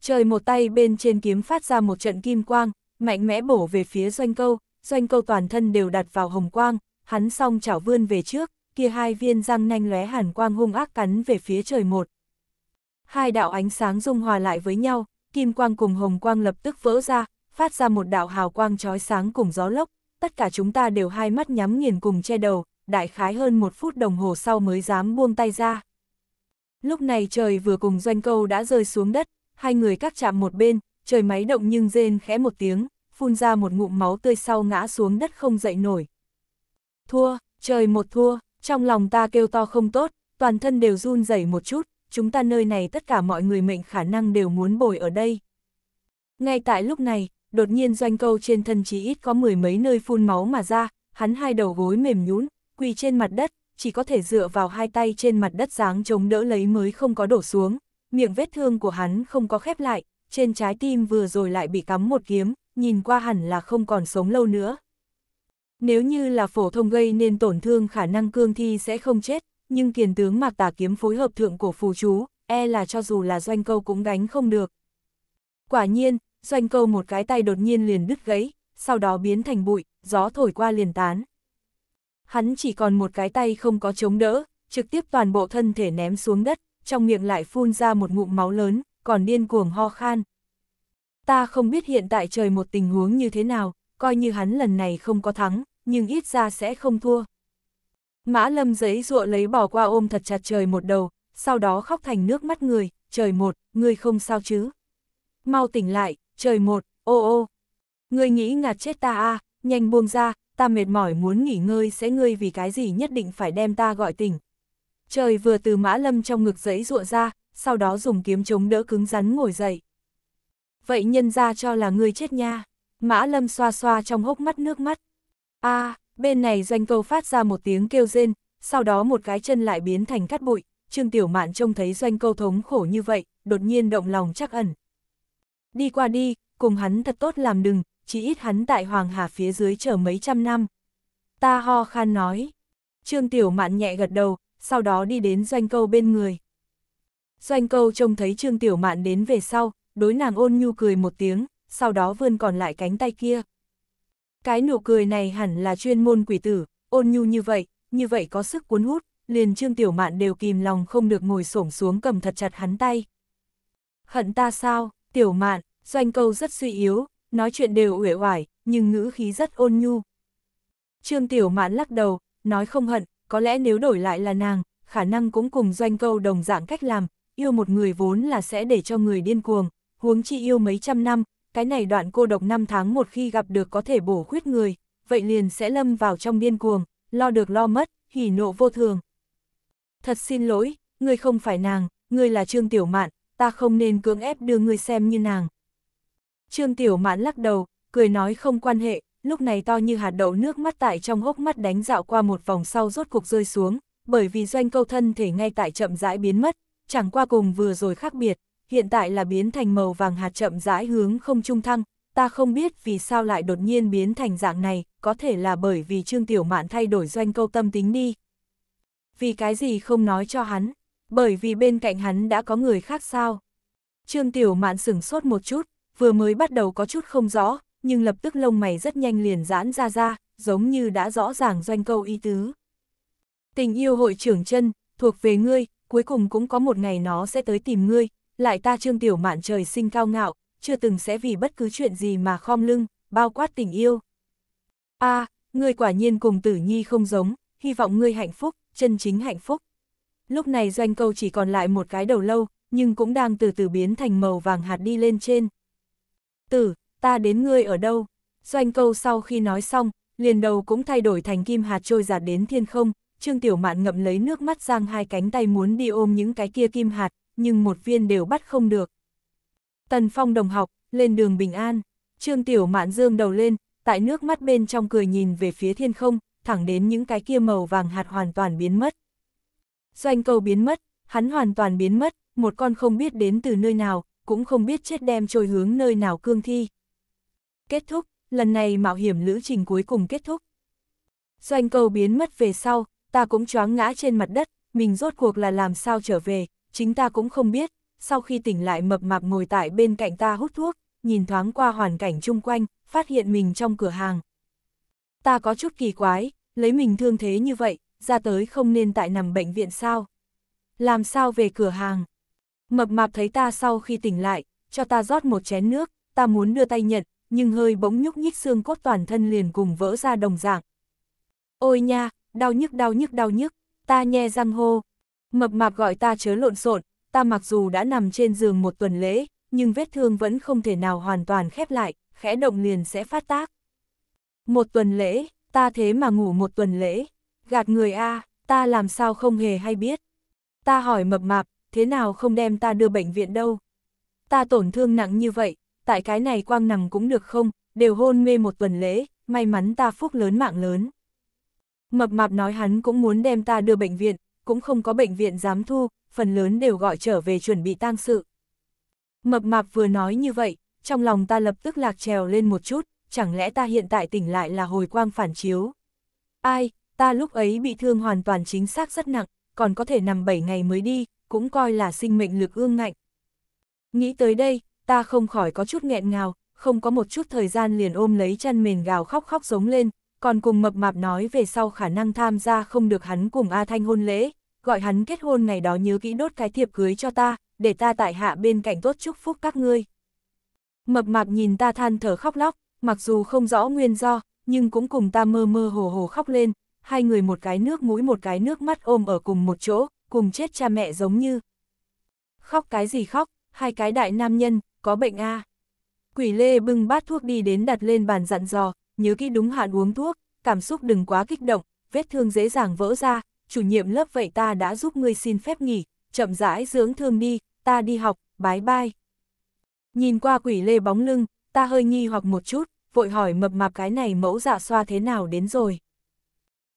trời một tay bên trên kiếm phát ra một trận kim quang, mạnh mẽ bổ về phía doanh câu, doanh câu toàn thân đều đặt vào hồng quang, hắn song chảo vươn về trước, kia hai viên răng nanh lóe hàn quang hung ác cắn về phía trời một. Hai đạo ánh sáng dung hòa lại với nhau, kim quang cùng hồng quang lập tức vỡ ra, phát ra một đạo hào quang trói sáng cùng gió lốc, tất cả chúng ta đều hai mắt nhắm nghiền cùng che đầu, đại khái hơn một phút đồng hồ sau mới dám buông tay ra. Lúc này trời vừa cùng doanh câu đã rơi xuống đất, hai người cắt chạm một bên, trời máy động nhưng rên khẽ một tiếng, phun ra một ngụm máu tươi sau ngã xuống đất không dậy nổi. Thua, trời một thua, trong lòng ta kêu to không tốt, toàn thân đều run rẩy một chút, chúng ta nơi này tất cả mọi người mệnh khả năng đều muốn bồi ở đây. Ngay tại lúc này, đột nhiên doanh câu trên thân chỉ ít có mười mấy nơi phun máu mà ra, hắn hai đầu gối mềm nhún, quỳ trên mặt đất, chỉ có thể dựa vào hai tay trên mặt đất dáng chống đỡ lấy mới không có đổ xuống, miệng vết thương của hắn không có khép lại, trên trái tim vừa rồi lại bị cắm một kiếm, nhìn qua hẳn là không còn sống lâu nữa. Nếu như là phổ thông gây nên tổn thương khả năng cương thi sẽ không chết, nhưng kiền tướng mạc tà kiếm phối hợp thượng của phù chú, e là cho dù là doanh câu cũng đánh không được. Quả nhiên, doanh câu một cái tay đột nhiên liền đứt gãy, sau đó biến thành bụi, gió thổi qua liền tán hắn chỉ còn một cái tay không có chống đỡ, trực tiếp toàn bộ thân thể ném xuống đất, trong miệng lại phun ra một ngụm máu lớn, còn điên cuồng ho khan. Ta không biết hiện tại trời một tình huống như thế nào, coi như hắn lần này không có thắng, nhưng ít ra sẽ không thua. Mã lâm giấy ruộ lấy bỏ qua ôm thật chặt trời một đầu, sau đó khóc thành nước mắt người, trời một, người không sao chứ. Mau tỉnh lại, trời một, ô ô. Người nghĩ ngạt chết ta à, nhanh buông ra, ta mệt mỏi muốn nghỉ ngơi sẽ ngươi vì cái gì nhất định phải đem ta gọi tỉnh. Trời vừa từ mã lâm trong ngực giấy ruộng ra, sau đó dùng kiếm chống đỡ cứng rắn ngồi dậy. Vậy nhân ra cho là ngươi chết nha. Mã lâm xoa xoa trong hốc mắt nước mắt. a à, bên này doanh câu phát ra một tiếng kêu rên, sau đó một cái chân lại biến thành cát bụi. Trương Tiểu Mạn trông thấy doanh câu thống khổ như vậy, đột nhiên động lòng chắc ẩn. Đi qua đi, cùng hắn thật tốt làm đừng, chỉ ít hắn tại Hoàng Hà phía dưới chờ mấy trăm năm. Ta ho khan nói. Trương Tiểu Mạn nhẹ gật đầu, sau đó đi đến doanh câu bên người. Doanh câu trông thấy Trương Tiểu Mạn đến về sau, đối nàng ôn nhu cười một tiếng, sau đó vươn còn lại cánh tay kia. Cái nụ cười này hẳn là chuyên môn quỷ tử, ôn nhu như vậy, như vậy có sức cuốn hút, liền Trương Tiểu Mạn đều kìm lòng không được ngồi xổm xuống cầm thật chặt hắn tay. Hận ta sao, Tiểu Mạn, doanh câu rất suy yếu, nói chuyện đều uể oải, nhưng ngữ khí rất ôn nhu. Trương Tiểu Mạn lắc đầu, nói không hận, có lẽ nếu đổi lại là nàng, khả năng cũng cùng doanh câu đồng dạng cách làm, yêu một người vốn là sẽ để cho người điên cuồng, huống chi yêu mấy trăm năm, cái này đoạn cô độc năm tháng một khi gặp được có thể bổ khuyết người, vậy liền sẽ lâm vào trong điên cuồng, lo được lo mất, hỉ nộ vô thường. Thật xin lỗi, ngươi không phải nàng, ngươi là Trương Tiểu Mạn, ta không nên cưỡng ép đưa ngươi xem như nàng, Trương Tiểu Mãn lắc đầu, cười nói không quan hệ, lúc này to như hạt đậu nước mắt tại trong hốc mắt đánh dạo qua một vòng sau rốt cục rơi xuống, bởi vì doanh câu thân thể ngay tại chậm rãi biến mất, chẳng qua cùng vừa rồi khác biệt, hiện tại là biến thành màu vàng hạt chậm rãi hướng không trung thăng, ta không biết vì sao lại đột nhiên biến thành dạng này, có thể là bởi vì Trương Tiểu Mạn thay đổi doanh câu tâm tính đi. Vì cái gì không nói cho hắn, bởi vì bên cạnh hắn đã có người khác sao. Trương Tiểu Mạn sửng sốt một chút, vừa mới bắt đầu có chút không rõ, nhưng lập tức lông mày rất nhanh liền giãn ra ra, giống như đã rõ ràng doanh câu ý tứ. Tình yêu hội trưởng chân, thuộc về ngươi, cuối cùng cũng có một ngày nó sẽ tới tìm ngươi, lại ta trương tiểu mạn trời sinh cao ngạo, chưa từng sẽ vì bất cứ chuyện gì mà khom lưng, bao quát tình yêu. a ngươi quả nhiên cùng tử nhi không giống, hy vọng ngươi hạnh phúc, chân chính hạnh phúc. Lúc này doanh câu chỉ còn lại một cái đầu lâu, nhưng cũng đang từ từ biến thành màu vàng hạt đi lên trên tử, ta đến ngươi ở đâu? Doanh câu sau khi nói xong, liền đầu cũng thay đổi thành kim hạt trôi giạt đến thiên không, Trương Tiểu Mạn ngậm lấy nước mắt giang hai cánh tay muốn đi ôm những cái kia kim hạt, nhưng một viên đều bắt không được. Tần Phong đồng học, lên đường bình an, Trương Tiểu Mạn dương đầu lên, tại nước mắt bên trong cười nhìn về phía thiên không, thẳng đến những cái kia màu vàng hạt hoàn toàn biến mất. Doanh câu biến mất, hắn hoàn toàn biến mất, một con không biết đến từ nơi nào, cũng không biết chết đem trôi hướng nơi nào cương thi. Kết thúc, lần này mạo hiểm lữ trình cuối cùng kết thúc. Doanh cầu biến mất về sau, ta cũng choáng ngã trên mặt đất, mình rốt cuộc là làm sao trở về, chính ta cũng không biết, sau khi tỉnh lại mập mạp ngồi tại bên cạnh ta hút thuốc, nhìn thoáng qua hoàn cảnh chung quanh, phát hiện mình trong cửa hàng. Ta có chút kỳ quái, lấy mình thương thế như vậy, ra tới không nên tại nằm bệnh viện sao? Làm sao về cửa hàng? Mập mạp thấy ta sau khi tỉnh lại, cho ta rót một chén nước, ta muốn đưa tay nhận, nhưng hơi bỗng nhúc nhích xương cốt toàn thân liền cùng vỡ ra đồng dạng. Ôi nha, đau nhức đau nhức đau nhức, ta nhe răng hô. Mập mạp gọi ta chớ lộn xộn, ta mặc dù đã nằm trên giường một tuần lễ, nhưng vết thương vẫn không thể nào hoàn toàn khép lại, khẽ động liền sẽ phát tác. Một tuần lễ, ta thế mà ngủ một tuần lễ, gạt người a, ta làm sao không hề hay biết. Ta hỏi mập mạp, thế nào không đem ta đưa bệnh viện đâu. Ta tổn thương nặng như vậy, tại cái này quang nằm cũng được không, đều hôn mê một tuần lễ, may mắn ta phúc lớn mạng lớn. Mập mạp nói hắn cũng muốn đem ta đưa bệnh viện, cũng không có bệnh viện dám thu, phần lớn đều gọi trở về chuẩn bị tang sự. Mập mạp vừa nói như vậy, trong lòng ta lập tức lạc trèo lên một chút, chẳng lẽ ta hiện tại tỉnh lại là hồi quang phản chiếu. Ai, ta lúc ấy bị thương hoàn toàn chính xác rất nặng, còn có thể nằm 7 ngày mới đi, cũng coi là sinh mệnh lực ương ngạnh. Nghĩ tới đây, ta không khỏi có chút nghẹn ngào, không có một chút thời gian liền ôm lấy chăn mền gào khóc khóc giống lên, còn cùng mập mạp nói về sau khả năng tham gia không được hắn cùng A Thanh hôn lễ, gọi hắn kết hôn ngày đó nhớ kỹ đốt cái thiệp cưới cho ta, để ta tại hạ bên cạnh tốt chúc phúc các ngươi. Mập mạp nhìn ta than thở khóc lóc, mặc dù không rõ nguyên do, nhưng cũng cùng ta mơ mơ hồ hồ khóc lên, hai người một cái nước mũi một cái nước mắt ôm ở cùng một chỗ, cùng chết cha mẹ giống như. Khóc cái gì khóc, hai cái đại nam nhân, có bệnh a à. Quỷ lê bưng bát thuốc đi đến đặt lên bàn dặn dò, nhớ kỹ đúng hạn uống thuốc, cảm xúc đừng quá kích động, vết thương dễ dàng vỡ ra, chủ nhiệm lớp vậy ta đã giúp ngươi xin phép nghỉ, chậm rãi dưỡng thương đi, ta đi học, bái bai. Nhìn qua quỷ lê bóng lưng, ta hơi nghi hoặc một chút, vội hỏi mập mạp cái này mẫu dạ xoa thế nào đến rồi.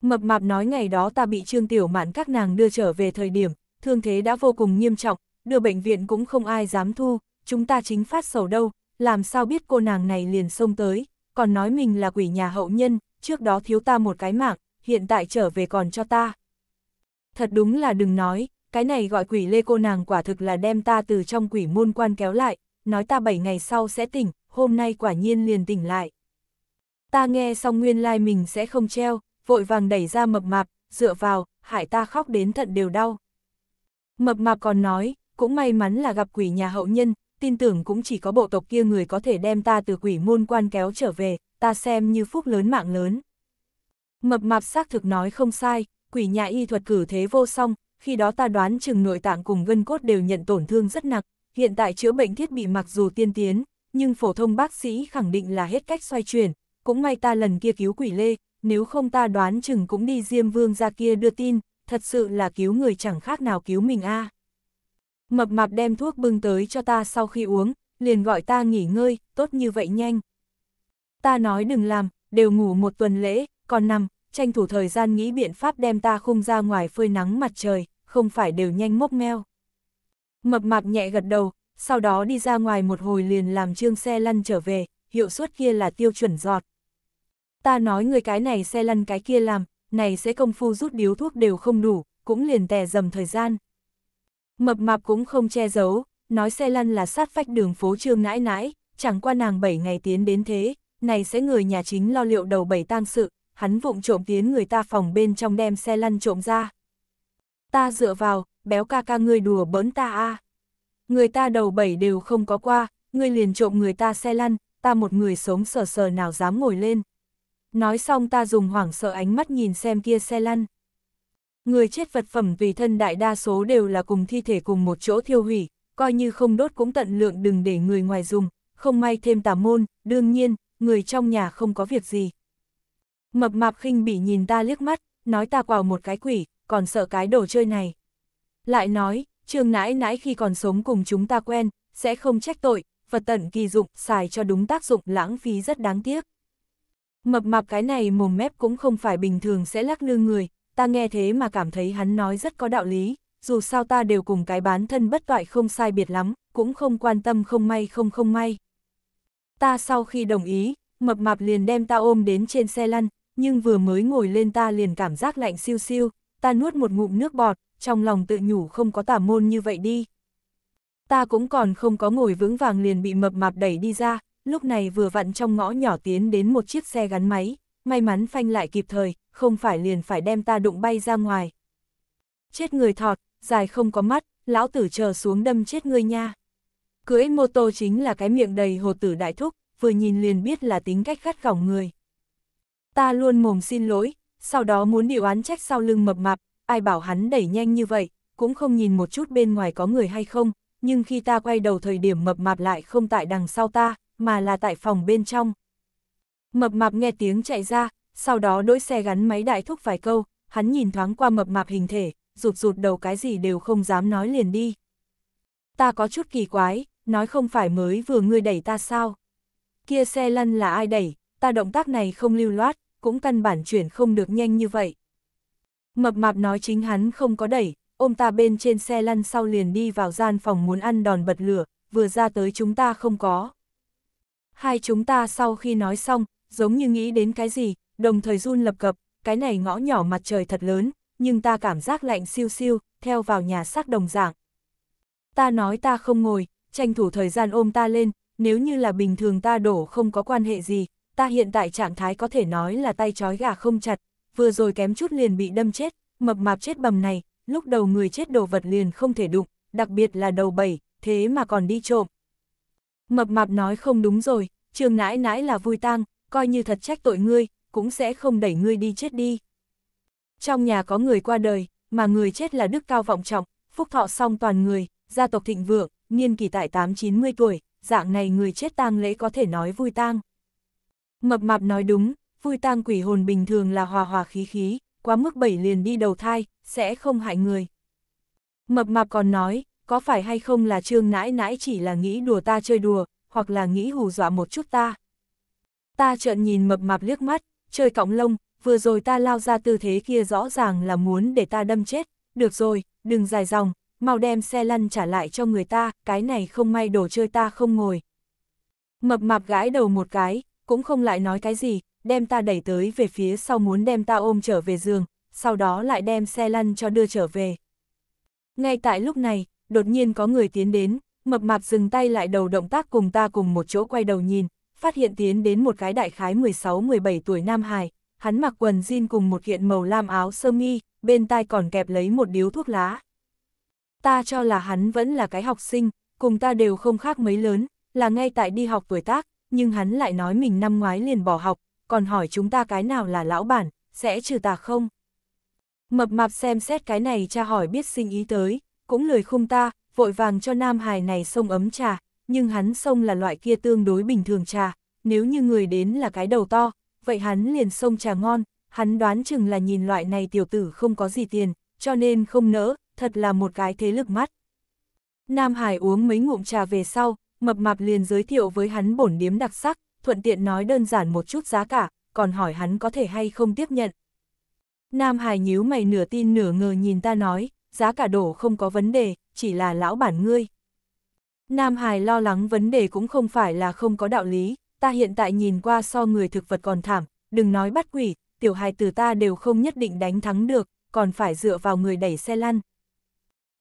Mập mạp nói ngày đó ta bị trương tiểu mạn các nàng đưa trở về thời điểm, thương thế đã vô cùng nghiêm trọng, đưa bệnh viện cũng không ai dám thu, chúng ta chính phát sầu đâu, làm sao biết cô nàng này liền xông tới, còn nói mình là quỷ nhà hậu nhân, trước đó thiếu ta một cái mạng, hiện tại trở về còn cho ta. Thật đúng là đừng nói, cái này gọi quỷ lê cô nàng quả thực là đem ta từ trong quỷ môn quan kéo lại, nói ta 7 ngày sau sẽ tỉnh, hôm nay quả nhiên liền tỉnh lại. Ta nghe xong nguyên lai like mình sẽ không treo, vội vàng đẩy ra mập mạp, dựa vào, hại ta khóc đến thận đều đau. Mập mạp còn nói, cũng may mắn là gặp quỷ nhà hậu nhân, tin tưởng cũng chỉ có bộ tộc kia người có thể đem ta từ quỷ môn quan kéo trở về, ta xem như phúc lớn mạng lớn. Mập mạp xác thực nói không sai, quỷ nhà y thuật cử thế vô song, khi đó ta đoán chừng nội tạng cùng gân cốt đều nhận tổn thương rất nặng, hiện tại chữa bệnh thiết bị mặc dù tiên tiến, nhưng phổ thông bác sĩ khẳng định là hết cách xoay chuyển, cũng may ta lần kia cứu quỷ lê, nếu không ta đoán chừng cũng đi Diêm Vương ra kia đưa tin, thật sự là cứu người chẳng khác nào cứu mình a. À. Mập mạp đem thuốc bưng tới cho ta sau khi uống, liền gọi ta nghỉ ngơi, tốt như vậy nhanh. Ta nói đừng làm, đều ngủ một tuần lễ, còn nằm, tranh thủ thời gian nghĩ biện pháp đem ta khung ra ngoài phơi nắng mặt trời, không phải đều nhanh mốc meo. Mập mạp nhẹ gật đầu, sau đó đi ra ngoài một hồi liền làm trương xe lăn trở về, hiệu suất kia là tiêu chuẩn giọt ta nói người cái này xe lăn cái kia làm, này sẽ công phu rút điếu thuốc đều không đủ, cũng liền tè dầm thời gian. Mập mạp cũng không che giấu, nói xe lăn là sát phách đường phố trương nãi nãi, chẳng qua nàng 7 ngày tiến đến thế, này sẽ người nhà chính lo liệu đầu bảy tang sự, hắn vụng trộm tiến người ta phòng bên trong đem xe lăn trộm ra. Ta dựa vào, béo ca ca ngươi đùa bỡn ta a Người ta đầu bảy đều không có qua, ngươi liền trộm người ta xe lăn, ta một người sống sờ sờ nào dám ngồi lên. Nói xong ta dùng hoảng sợ ánh mắt nhìn xem kia xe lăn. Người chết vật phẩm vì thân đại đa số đều là cùng thi thể cùng một chỗ thiêu hủy, coi như không đốt cũng tận lượng đừng để người ngoài dùng, không may thêm tà môn, đương nhiên, người trong nhà không có việc gì. Mập mạp khinh bị nhìn ta liếc mắt, nói ta quào một cái quỷ, còn sợ cái đồ chơi này. Lại nói, trương nãi nãi khi còn sống cùng chúng ta quen, sẽ không trách tội, vật tận kỳ dụng, xài cho đúng tác dụng lãng phí rất đáng tiếc mập mạp cái này mồm mép cũng không phải bình thường sẽ lắc lư người, ta nghe thế mà cảm thấy hắn nói rất có đạo lý, dù sao ta đều cùng cái bán thân bất toại không sai biệt lắm, cũng không quan tâm không may không không may. Ta sau khi đồng ý, mập mạp liền đem ta ôm đến trên xe lăn, nhưng vừa mới ngồi lên ta liền cảm giác lạnh siêu siêu, ta nuốt một ngụm nước bọt, trong lòng tự nhủ không có tả môn như vậy đi. Ta cũng còn không có ngồi vững vàng liền bị mập mạp đẩy đi ra, lúc này vừa vặn trong ngõ nhỏ tiến đến một chiếc xe gắn máy, may mắn phanh lại kịp thời, không phải liền phải đem ta đụng bay ra ngoài. Chết người thọt, dài không có mắt, lão tử chờ xuống đâm chết ngươi nha. Cưỡi mô tô chính là cái miệng đầy hồ tử đại thúc, vừa nhìn liền biết là tính cách khát gỏng người. Ta luôn mồm xin lỗi, sau đó muốn điều án trách sau lưng mập mạp, ai bảo hắn đẩy nhanh như vậy, cũng không nhìn một chút bên ngoài có người hay không, nhưng khi ta quay đầu thời điểm mập mạp lại không tại đằng sau ta, mà là tại phòng bên trong. Mập mạp nghe tiếng chạy ra, sau đó đỗi xe gắn máy đại thúc vài câu, hắn nhìn thoáng qua mập mạp hình thể, rụt rụt đầu cái gì đều không dám nói liền đi. Ta có chút kỳ quái, nói không phải mới vừa ngươi đẩy ta sao? Kia xe lăn là ai đẩy, ta động tác này không lưu loát, cũng căn bản chuyển không được nhanh như vậy. Mập mạp nói chính hắn không có đẩy, ôm ta bên trên xe lăn sau liền đi vào gian phòng muốn ăn đòn bật lửa, vừa ra tới chúng ta không có. Hai chúng ta sau khi nói xong, giống như nghĩ đến cái gì, đồng thời run lập cập, cái này ngõ nhỏ mặt trời thật lớn, nhưng ta cảm giác lạnh siêu siêu, theo vào nhà xác đồng dạng. Ta nói ta không ngồi, tranh thủ thời gian ôm ta lên, nếu như là bình thường ta đổ không có quan hệ gì, ta hiện tại trạng thái có thể nói là tay chói gà không chặt, vừa rồi kém chút liền bị đâm chết, mập mạp chết bầm này, lúc đầu người chết đồ vật liền không thể đụng, đặc biệt là đầu bảy, thế mà còn đi trộm, Mập mạp nói không đúng rồi, trường nãi nãi là vui tang, coi như thật trách tội ngươi, cũng sẽ không đẩy ngươi đi chết đi. Trong nhà có người qua đời, mà người chết là đức cao vọng trọng, phúc thọ song toàn người, gia tộc thịnh vượng, niên kỳ tại 8-90 tuổi, dạng này người chết tang lễ có thể nói vui tang. Mập mạp nói đúng, vui tang quỷ hồn bình thường là hòa hòa khí khí, quá mức bảy liền đi đầu thai, sẽ không hại người. Mập mạp còn nói, có phải hay không là trương nãi nãi chỉ là nghĩ đùa ta chơi đùa, hoặc là nghĩ hù dọa một chút ta. Ta trợn nhìn mập mạp liếc mắt, chơi cọng lông, vừa rồi ta lao ra tư thế kia rõ ràng là muốn để ta đâm chết, được rồi, đừng dài dòng, mau đem xe lăn trả lại cho người ta, cái này không may đồ chơi ta không ngồi. Mập mạp gãi đầu một cái, cũng không lại nói cái gì, đem ta đẩy tới về phía sau muốn đem ta ôm trở về giường, sau đó lại đem xe lăn cho đưa trở về. Ngay tại lúc này, đột nhiên có người tiến đến, mập mạp dừng tay lại đầu động tác cùng ta cùng một chỗ quay đầu nhìn, phát hiện tiến đến một cái đại khái 16-17 tuổi Nam Hải, hắn mặc quần jean cùng một kiện màu lam áo sơ mi, bên tai còn kẹp lấy một điếu thuốc lá. Ta cho là hắn vẫn là cái học sinh, cùng ta đều không khác mấy lớn, là ngay tại đi học tuổi tác, nhưng hắn lại nói mình năm ngoái liền bỏ học, còn hỏi chúng ta cái nào là lão bản, sẽ trừ tà không? Mập mạp xem xét cái này cha hỏi biết sinh ý tới, cũng lời khung ta, vội vàng cho nam hài này sông ấm trà, nhưng hắn sông là loại kia tương đối bình thường trà, nếu như người đến là cái đầu to, vậy hắn liền sông trà ngon, hắn đoán chừng là nhìn loại này tiểu tử không có gì tiền, cho nên không nỡ, thật là một cái thế lực mắt. Nam Hải uống mấy ngụm trà về sau, mập mạp liền giới thiệu với hắn bổn điếm đặc sắc, thuận tiện nói đơn giản một chút giá cả, còn hỏi hắn có thể hay không tiếp nhận. Nam Hải nhíu mày nửa tin nửa ngờ nhìn ta nói, giá cả đổ không có vấn đề, chỉ là lão bản ngươi. Nam Hải lo lắng vấn đề cũng không phải là không có đạo lý, ta hiện tại nhìn qua so người thực vật còn thảm, đừng nói bắt quỷ, tiểu hài từ ta đều không nhất định đánh thắng được, còn phải dựa vào người đẩy xe lăn.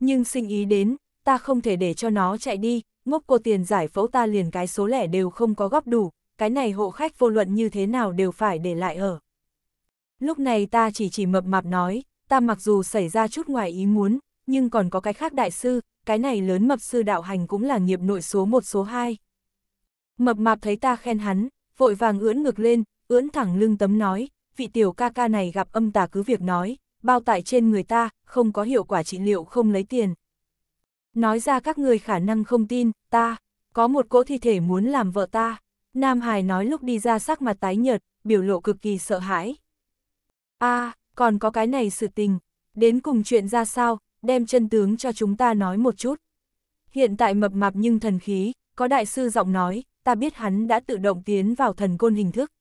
Nhưng sinh ý đến, ta không thể để cho nó chạy đi, ngốc cô tiền giải phẫu ta liền cái số lẻ đều không có góp đủ, cái này hộ khách vô luận như thế nào đều phải để lại ở. Lúc này ta chỉ chỉ mập mạp nói, ta mặc dù xảy ra chút ngoài ý muốn, nhưng còn có cái khác đại sư, cái này lớn mập sư đạo hành cũng là nghiệp nội số một số hai. Mập mạp thấy ta khen hắn, vội vàng ưỡn ngược lên, ưỡn thẳng lưng tấm nói, vị tiểu ca ca này gặp âm tà cứ việc nói, bao tải trên người ta, không có hiệu quả trị liệu không lấy tiền. Nói ra các người khả năng không tin, ta, có một cỗ thi thể muốn làm vợ ta. Nam Hải nói lúc đi ra sắc mặt tái nhợt, biểu lộ cực kỳ sợ hãi. a còn có cái này sự tình, đến cùng chuyện ra sao, đem chân tướng cho chúng ta nói một chút. Hiện tại mập mạp nhưng thần khí, có đại sư giọng nói, ta biết hắn đã tự động tiến vào thần côn hình thức.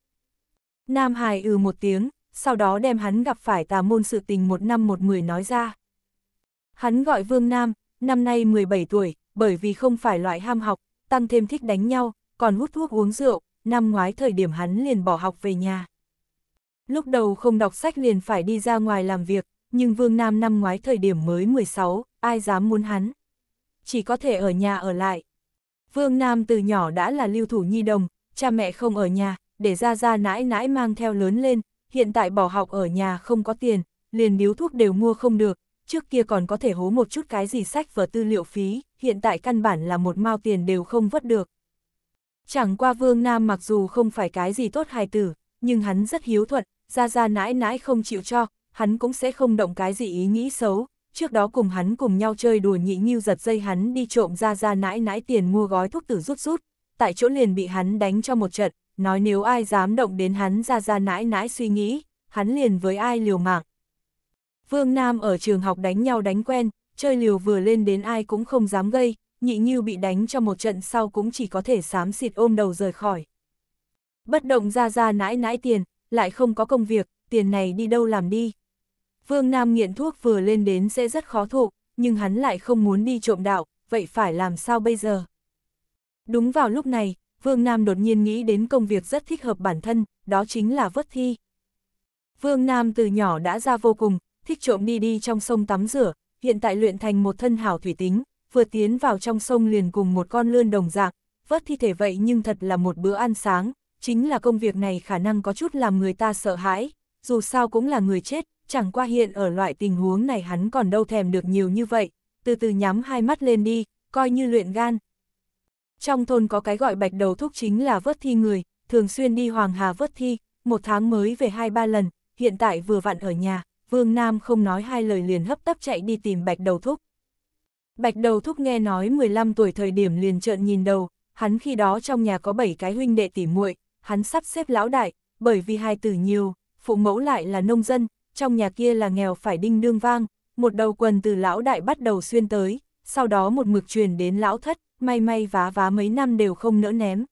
Nam Hải ừ một tiếng, sau đó đem hắn gặp phải tà môn sự tình một năm một người nói ra. Hắn gọi Vương Nam, năm nay 17 tuổi, bởi vì không phải loại ham học, tăng thêm thích đánh nhau, còn hút thuốc uống rượu, năm ngoái thời điểm hắn liền bỏ học về nhà. Lúc đầu không đọc sách liền phải đi ra ngoài làm việc, nhưng Vương Nam năm ngoái thời điểm mới 16, ai dám muốn hắn. Chỉ có thể ở nhà ở lại. Vương Nam từ nhỏ đã là lưu thủ nhi đồng, cha mẹ không ở nhà, để ra ra nãi nãi mang theo lớn lên, hiện tại bỏ học ở nhà không có tiền, liền điếu thuốc đều mua không được, trước kia còn có thể hố một chút cái gì sách và tư liệu phí, hiện tại căn bản là một mao tiền đều không vất được. Chẳng qua Vương Nam mặc dù không phải cái gì tốt hài tử, nhưng hắn rất hiếu thuận, ra ra nãi nãi không chịu cho, hắn cũng sẽ không động cái gì ý nghĩ xấu, trước đó cùng hắn cùng nhau chơi đùa nhị nghiêu giật dây hắn đi trộm ra ra nãi nãi tiền mua gói thuốc tử rút rút, tại chỗ liền bị hắn đánh cho một trận, nói nếu ai dám động đến hắn ra ra nãi nãi suy nghĩ, hắn liền với ai liều mạng. Vương Nam ở trường học đánh nhau đánh quen, chơi liều vừa lên đến ai cũng không dám gây, nhị nghiêu bị đánh cho một trận sau cũng chỉ có thể xám xịt ôm đầu rời khỏi. Bất động ra ra nãi nãi tiền, lại không có công việc, tiền này đi đâu làm đi. Vương Nam nghiện thuốc vừa lên đến sẽ rất khó thuộc, nhưng hắn lại không muốn đi trộm đạo, vậy phải làm sao bây giờ? Đúng vào lúc này, Vương Nam đột nhiên nghĩ đến công việc rất thích hợp bản thân, đó chính là vớt thi. Vương Nam từ nhỏ đã ra vô cùng, thích trộm đi đi trong sông tắm rửa, hiện tại luyện thành một thân hảo thủy tính, vừa tiến vào trong sông liền cùng một con lươn đồng dạng, vớt thi thể vậy nhưng thật là một bữa ăn sáng, chính là công việc này khả năng có chút làm người ta sợ hãi, dù sao cũng là người chết, chẳng qua hiện ở loại tình huống này hắn còn đâu thèm được nhiều như vậy, từ từ nhắm hai mắt lên đi, coi như luyện gan. Trong thôn có cái gọi bạch đầu thúc chính là vớt thi người, thường xuyên đi Hoàng Hà vớt thi, một tháng mới về hai ba lần, hiện tại vừa vặn ở nhà, Vương Nam không nói hai lời liền hấp tấp chạy đi tìm bạch đầu thúc. Bạch đầu thúc nghe nói 15 tuổi thời điểm liền trợn nhìn đầu, hắn khi đó trong nhà có 7 cái huynh đệ tỉ muội hắn sắp xếp lão đại, bởi vì hai tử nhiều, phụ mẫu lại là nông dân, trong nhà kia là nghèo phải đinh đương vang, một đầu quần từ lão đại bắt đầu xuyên tới, sau đó một mực truyền đến lão thất, may may vá vá mấy năm đều không nỡ ném.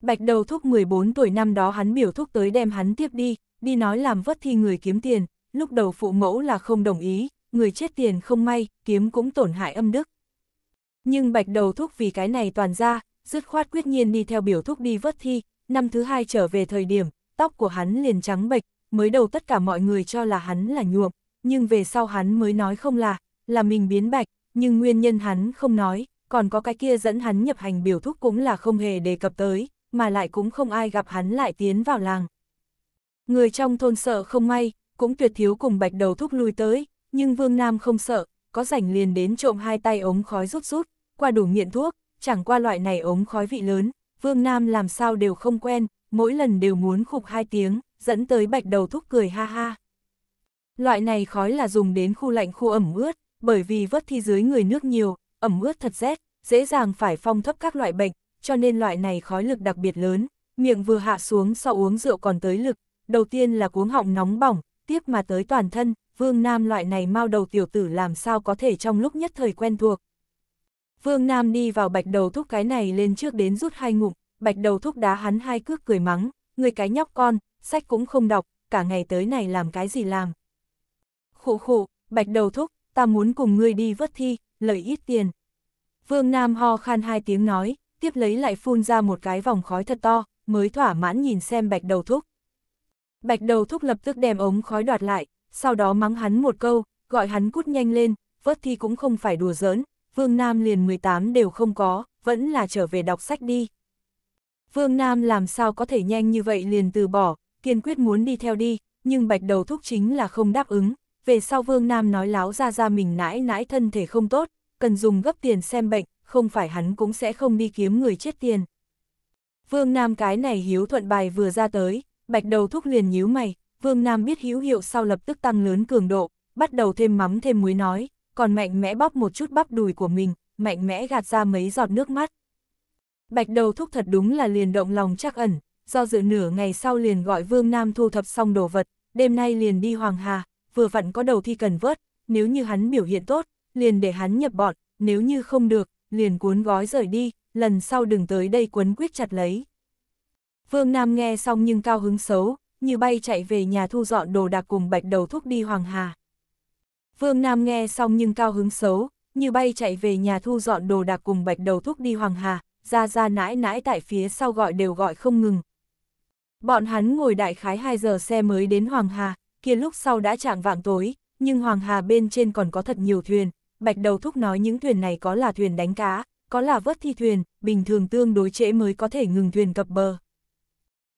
Bạch đầu thúc 14 tuổi năm đó hắn biểu thúc tới đem hắn tiếp đi, đi nói làm vất thi người kiếm tiền, lúc đầu phụ mẫu là không đồng ý, người chết tiền không may, kiếm cũng tổn hại âm đức. Nhưng bạch đầu thúc vì cái này toàn ra, dứt khoát quyết nhiên đi theo biểu thúc đi vớt thi, năm thứ hai trở về thời điểm, tóc của hắn liền trắng bệch, mới đầu tất cả mọi người cho là hắn là nhuộm, nhưng về sau hắn mới nói không là, là mình biến bạch, nhưng nguyên nhân hắn không nói, còn có cái kia dẫn hắn nhập hành biểu thúc cũng là không hề đề cập tới, mà lại cũng không ai gặp hắn lại tiến vào làng. Người trong thôn sợ không may, cũng tuyệt thiếu cùng bạch đầu thúc lui tới, nhưng Vương Nam không sợ, có rảnh liền đến trộm hai tay ống khói rút rút, qua đủ nghiện thuốc, chẳng qua loại này ống khói vị lớn, Vương Nam làm sao đều không quen, mỗi lần đều muốn khục hai tiếng, dẫn tới bạch đầu thúc cười ha ha. Loại này khói là dùng đến khu lạnh khu ẩm ướt, bởi vì vớt thi dưới người nước nhiều, ẩm ướt thật rét, dễ dàng phải phong thấp các loại bệnh, cho nên loại này khói lực đặc biệt lớn, miệng vừa hạ xuống sau uống rượu còn tới lực, đầu tiên là cuống họng nóng bỏng, tiếp mà tới toàn thân, vương nam loại này mau đầu tiểu tử làm sao có thể trong lúc nhất thời quen thuộc, Vương Nam đi vào bạch đầu thúc cái này lên trước đến rút hai ngụm, bạch đầu thúc đá hắn hai cước cười mắng, người cái nhóc con, sách cũng không đọc, cả ngày tới này làm cái gì làm. Khụ khụ, bạch đầu thúc, ta muốn cùng ngươi đi vớt thi, lợi ít tiền. Vương Nam ho khan hai tiếng nói, tiếp lấy lại phun ra một cái vòng khói thật to, mới thỏa mãn nhìn xem bạch đầu thúc. Bạch đầu thúc lập tức đem ống khói đoạt lại, sau đó mắng hắn một câu, gọi hắn cút nhanh lên, vớt thi cũng không phải đùa giỡn, Vương Nam liền 18 đều không có, vẫn là trở về đọc sách đi. Vương Nam làm sao có thể nhanh như vậy liền từ bỏ, kiên quyết muốn đi theo đi, nhưng bạch đầu thúc chính là không đáp ứng. Về sau Vương Nam nói láo ra ra mình nãi nãi thân thể không tốt, cần dùng gấp tiền xem bệnh, không phải hắn cũng sẽ không đi kiếm người chết tiền. Vương Nam cái này hiếu thuận bài vừa ra tới, bạch đầu thúc liền nhíu mày, Vương Nam biết hiếu hiệu sau lập tức tăng lớn cường độ, bắt đầu thêm mắm thêm muối nói, còn mạnh mẽ bóp một chút bắp đùi của mình, mạnh mẽ gạt ra mấy giọt nước mắt. Bạch đầu thúc thật đúng là liền động lòng chắc ẩn, do dự nửa ngày sau liền gọi Vương Nam thu thập xong đồ vật, đêm nay liền đi Hoàng Hà, vừa vặn có đầu thi cần vớt, nếu như hắn biểu hiện tốt, liền để hắn nhập bọn, nếu như không được, liền cuốn gói rời đi, lần sau đừng tới đây quấn quyết chặt lấy. Vương Nam nghe xong nhưng cao hứng xấu, như bay chạy về nhà thu dọn đồ đạc cùng bạch đầu thúc đi Hoàng Hà. Vương Nam nghe xong nhưng cao hứng xấu, như bay chạy về nhà thu dọn đồ đạc cùng bạch đầu thúc đi Hoàng Hà, ra ra nãi nãi tại phía sau gọi đều gọi không ngừng. Bọn hắn ngồi đại khái 2 giờ xe mới đến Hoàng Hà, kia lúc sau đã chạng vạng tối, nhưng Hoàng Hà bên trên còn có thật nhiều thuyền, bạch đầu thúc nói những thuyền này có là thuyền đánh cá, có là vớt thi thuyền, bình thường tương đối trễ mới có thể ngừng thuyền cập bờ.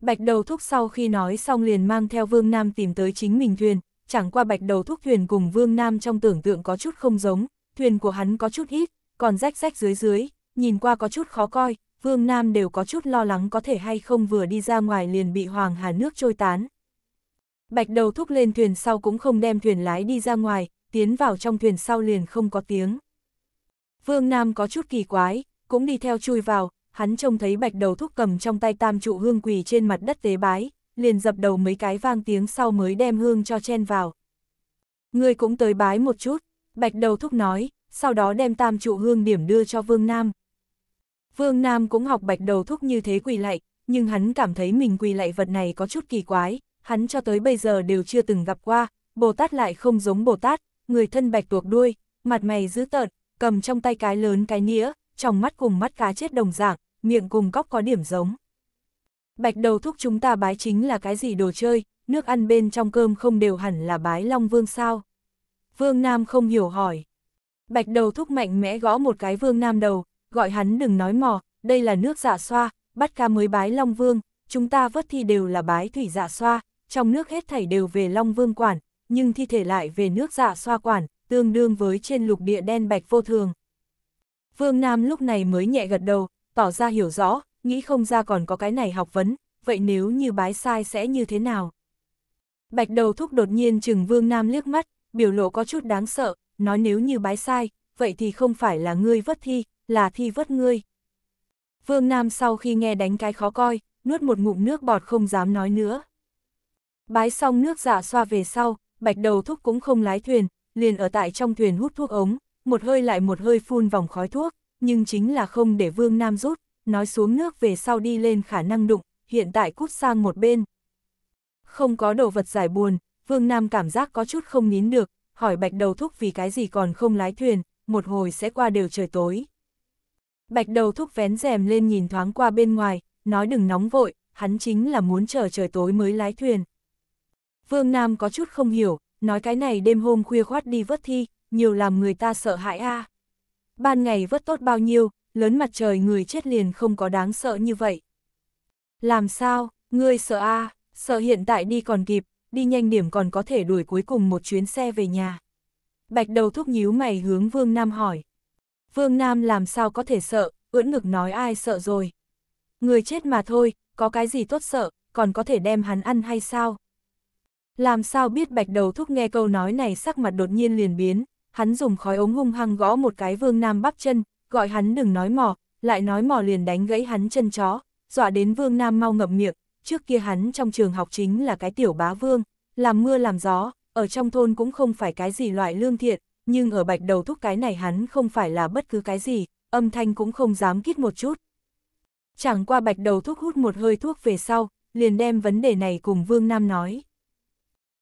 Bạch đầu thúc sau khi nói xong liền mang theo Vương Nam tìm tới chính mình thuyền, chẳng qua bạch đầu thúc thuyền cùng Vương Nam trong tưởng tượng có chút không giống, thuyền của hắn có chút ít, còn rách rách dưới dưới, nhìn qua có chút khó coi, Vương Nam đều có chút lo lắng có thể hay không vừa đi ra ngoài liền bị Hoàng Hà nước trôi tán. Bạch đầu thúc lên thuyền sau cũng không đem thuyền lái đi ra ngoài, tiến vào trong thuyền sau liền không có tiếng. Vương Nam có chút kỳ quái, cũng đi theo chui vào, hắn trông thấy bạch đầu thúc cầm trong tay tam trụ hương quỳ trên mặt đất tế bái, liền dập đầu mấy cái vang tiếng sau mới đem hương cho chen vào. Ngươi cũng tới bái một chút, bạch đầu thúc nói, sau đó đem tam trụ hương điểm đưa cho Vương Nam. Vương Nam cũng học bạch đầu thúc như thế quỳ lạy, nhưng hắn cảm thấy mình quỳ lạy vật này có chút kỳ quái, hắn cho tới bây giờ đều chưa từng gặp qua, Bồ Tát lại không giống Bồ Tát, người thân bạch tuộc đuôi, mặt mày dữ tợn, cầm trong tay cái lớn cái nĩa, trong mắt cùng mắt cá chết đồng dạng, miệng cùng góc có điểm giống bạch đầu thúc chúng ta bái chính là cái gì đồ chơi, nước ăn bên trong cơm không đều hẳn là bái Long Vương sao? Vương Nam không hiểu hỏi. Bạch đầu thúc mạnh mẽ gõ một cái Vương Nam đầu, gọi hắn đừng nói mò, đây là nước giả dạ xoa, bắt ca mới bái Long Vương, chúng ta vớt thi đều là bái thủy giả dạ xoa, trong nước hết thảy đều về Long Vương quản, nhưng thi thể lại về nước giả dạ xoa quản, tương đương với trên lục địa đen bạch vô thường. Vương Nam lúc này mới nhẹ gật đầu, tỏ ra hiểu rõ, nghĩ không ra còn có cái này học vấn, vậy nếu như bái sai sẽ như thế nào? Bạch đầu thúc đột nhiên chừng Vương Nam liếc mắt, biểu lộ có chút đáng sợ, nói nếu như bái sai, vậy thì không phải là ngươi vất thi, là thi vất ngươi. Vương Nam sau khi nghe đánh cái khó coi, nuốt một ngụm nước bọt không dám nói nữa. Bái xong nước giả dạ xoa về sau, bạch đầu thúc cũng không lái thuyền, liền ở tại trong thuyền hút thuốc ống, một hơi lại một hơi phun vòng khói thuốc, nhưng chính là không để Vương Nam rút, nói xuống nước về sau đi lên khả năng đụng, hiện tại cút sang một bên. Không có đồ vật giải buồn, Vương Nam cảm giác có chút không nín được, hỏi bạch đầu thúc vì cái gì còn không lái thuyền, một hồi sẽ qua đều trời tối. Bạch đầu thúc vén rèm lên nhìn thoáng qua bên ngoài, nói đừng nóng vội, hắn chính là muốn chờ trời tối mới lái thuyền. Vương Nam có chút không hiểu, nói cái này đêm hôm khuya khoát đi vớt thi, nhiều làm người ta sợ hãi a. Ban ngày vớt tốt bao nhiêu, lớn mặt trời người chết liền không có đáng sợ như vậy. Làm sao, ngươi sợ a à, sợ hiện tại đi còn kịp, đi nhanh điểm còn có thể đuổi cuối cùng một chuyến xe về nhà. Bạch đầu thúc nhíu mày hướng Vương Nam hỏi. Vương Nam làm sao có thể sợ, ưỡn ngực nói ai sợ rồi. Người chết mà thôi, có cái gì tốt sợ, còn có thể đem hắn ăn hay sao? Làm sao biết bạch đầu thúc nghe câu nói này sắc mặt đột nhiên liền biến, hắn dùng khói ống hung hăng gõ một cái Vương Nam bắp chân, gọi hắn đừng nói mò, lại nói mò liền đánh gãy hắn chân chó, dọa đến Vương Nam mau ngậm miệng, trước kia hắn trong trường học chính là cái tiểu bá vương, làm mưa làm gió, ở trong thôn cũng không phải cái gì loại lương thiện, nhưng ở bạch đầu thúc cái này hắn không phải là bất cứ cái gì, âm thanh cũng không dám kít một chút. Chẳng qua bạch đầu thúc hút một hơi thuốc về sau, liền đem vấn đề này cùng Vương Nam nói.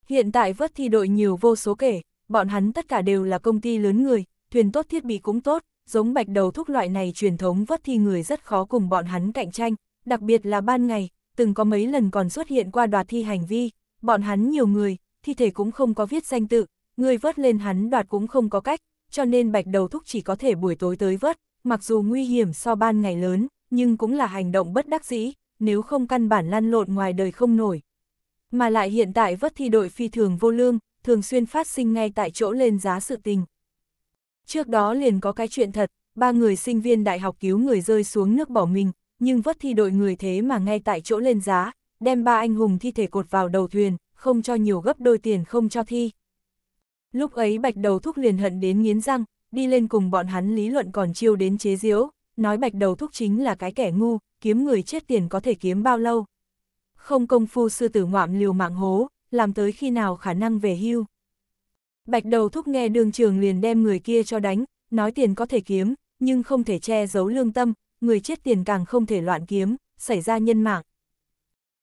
Hiện tại vớt thi đội nhiều vô số kể, bọn hắn tất cả đều là công ty lớn người, thuyền tốt thiết bị cũng tốt, giống bạch đầu thúc loại này truyền thống vất thi người rất khó cùng bọn hắn cạnh tranh, đặc biệt là ban ngày, từng có mấy lần còn xuất hiện qua đoạt thi hành vi, bọn hắn nhiều người, thi thể cũng không có viết danh tự, người vớt lên hắn đoạt cũng không có cách, cho nên bạch đầu thúc chỉ có thể buổi tối tới vớt, mặc dù nguy hiểm so ban ngày lớn, nhưng cũng là hành động bất đắc dĩ, nếu không căn bản lăn lộn ngoài đời không nổi. Mà lại hiện tại vớt thi đội phi thường vô lương, thường xuyên phát sinh ngay tại chỗ lên giá sự tình. Trước đó liền có cái chuyện thật, ba người sinh viên đại học cứu người rơi xuống nước bỏ mình, nhưng vất thi đội người thế mà ngay tại chỗ lên giá, đem ba anh hùng thi thể cột vào đầu thuyền, không cho nhiều gấp đôi tiền không cho thi. Lúc ấy bạch đầu thúc liền hận đến nghiến răng, đi lên cùng bọn hắn lý luận còn chiêu đến chế diễu, nói bạch đầu thúc chính là cái kẻ ngu, kiếm người chết tiền có thể kiếm bao lâu. Không công phu sư tử ngoạm liều mạng hố, làm tới khi nào khả năng về hưu. Bạch đầu thúc nghe đường trường liền đem người kia cho đánh, nói tiền có thể kiếm, nhưng không thể che giấu lương tâm, người chết tiền càng không thể loạn kiếm, xảy ra nhân mạng.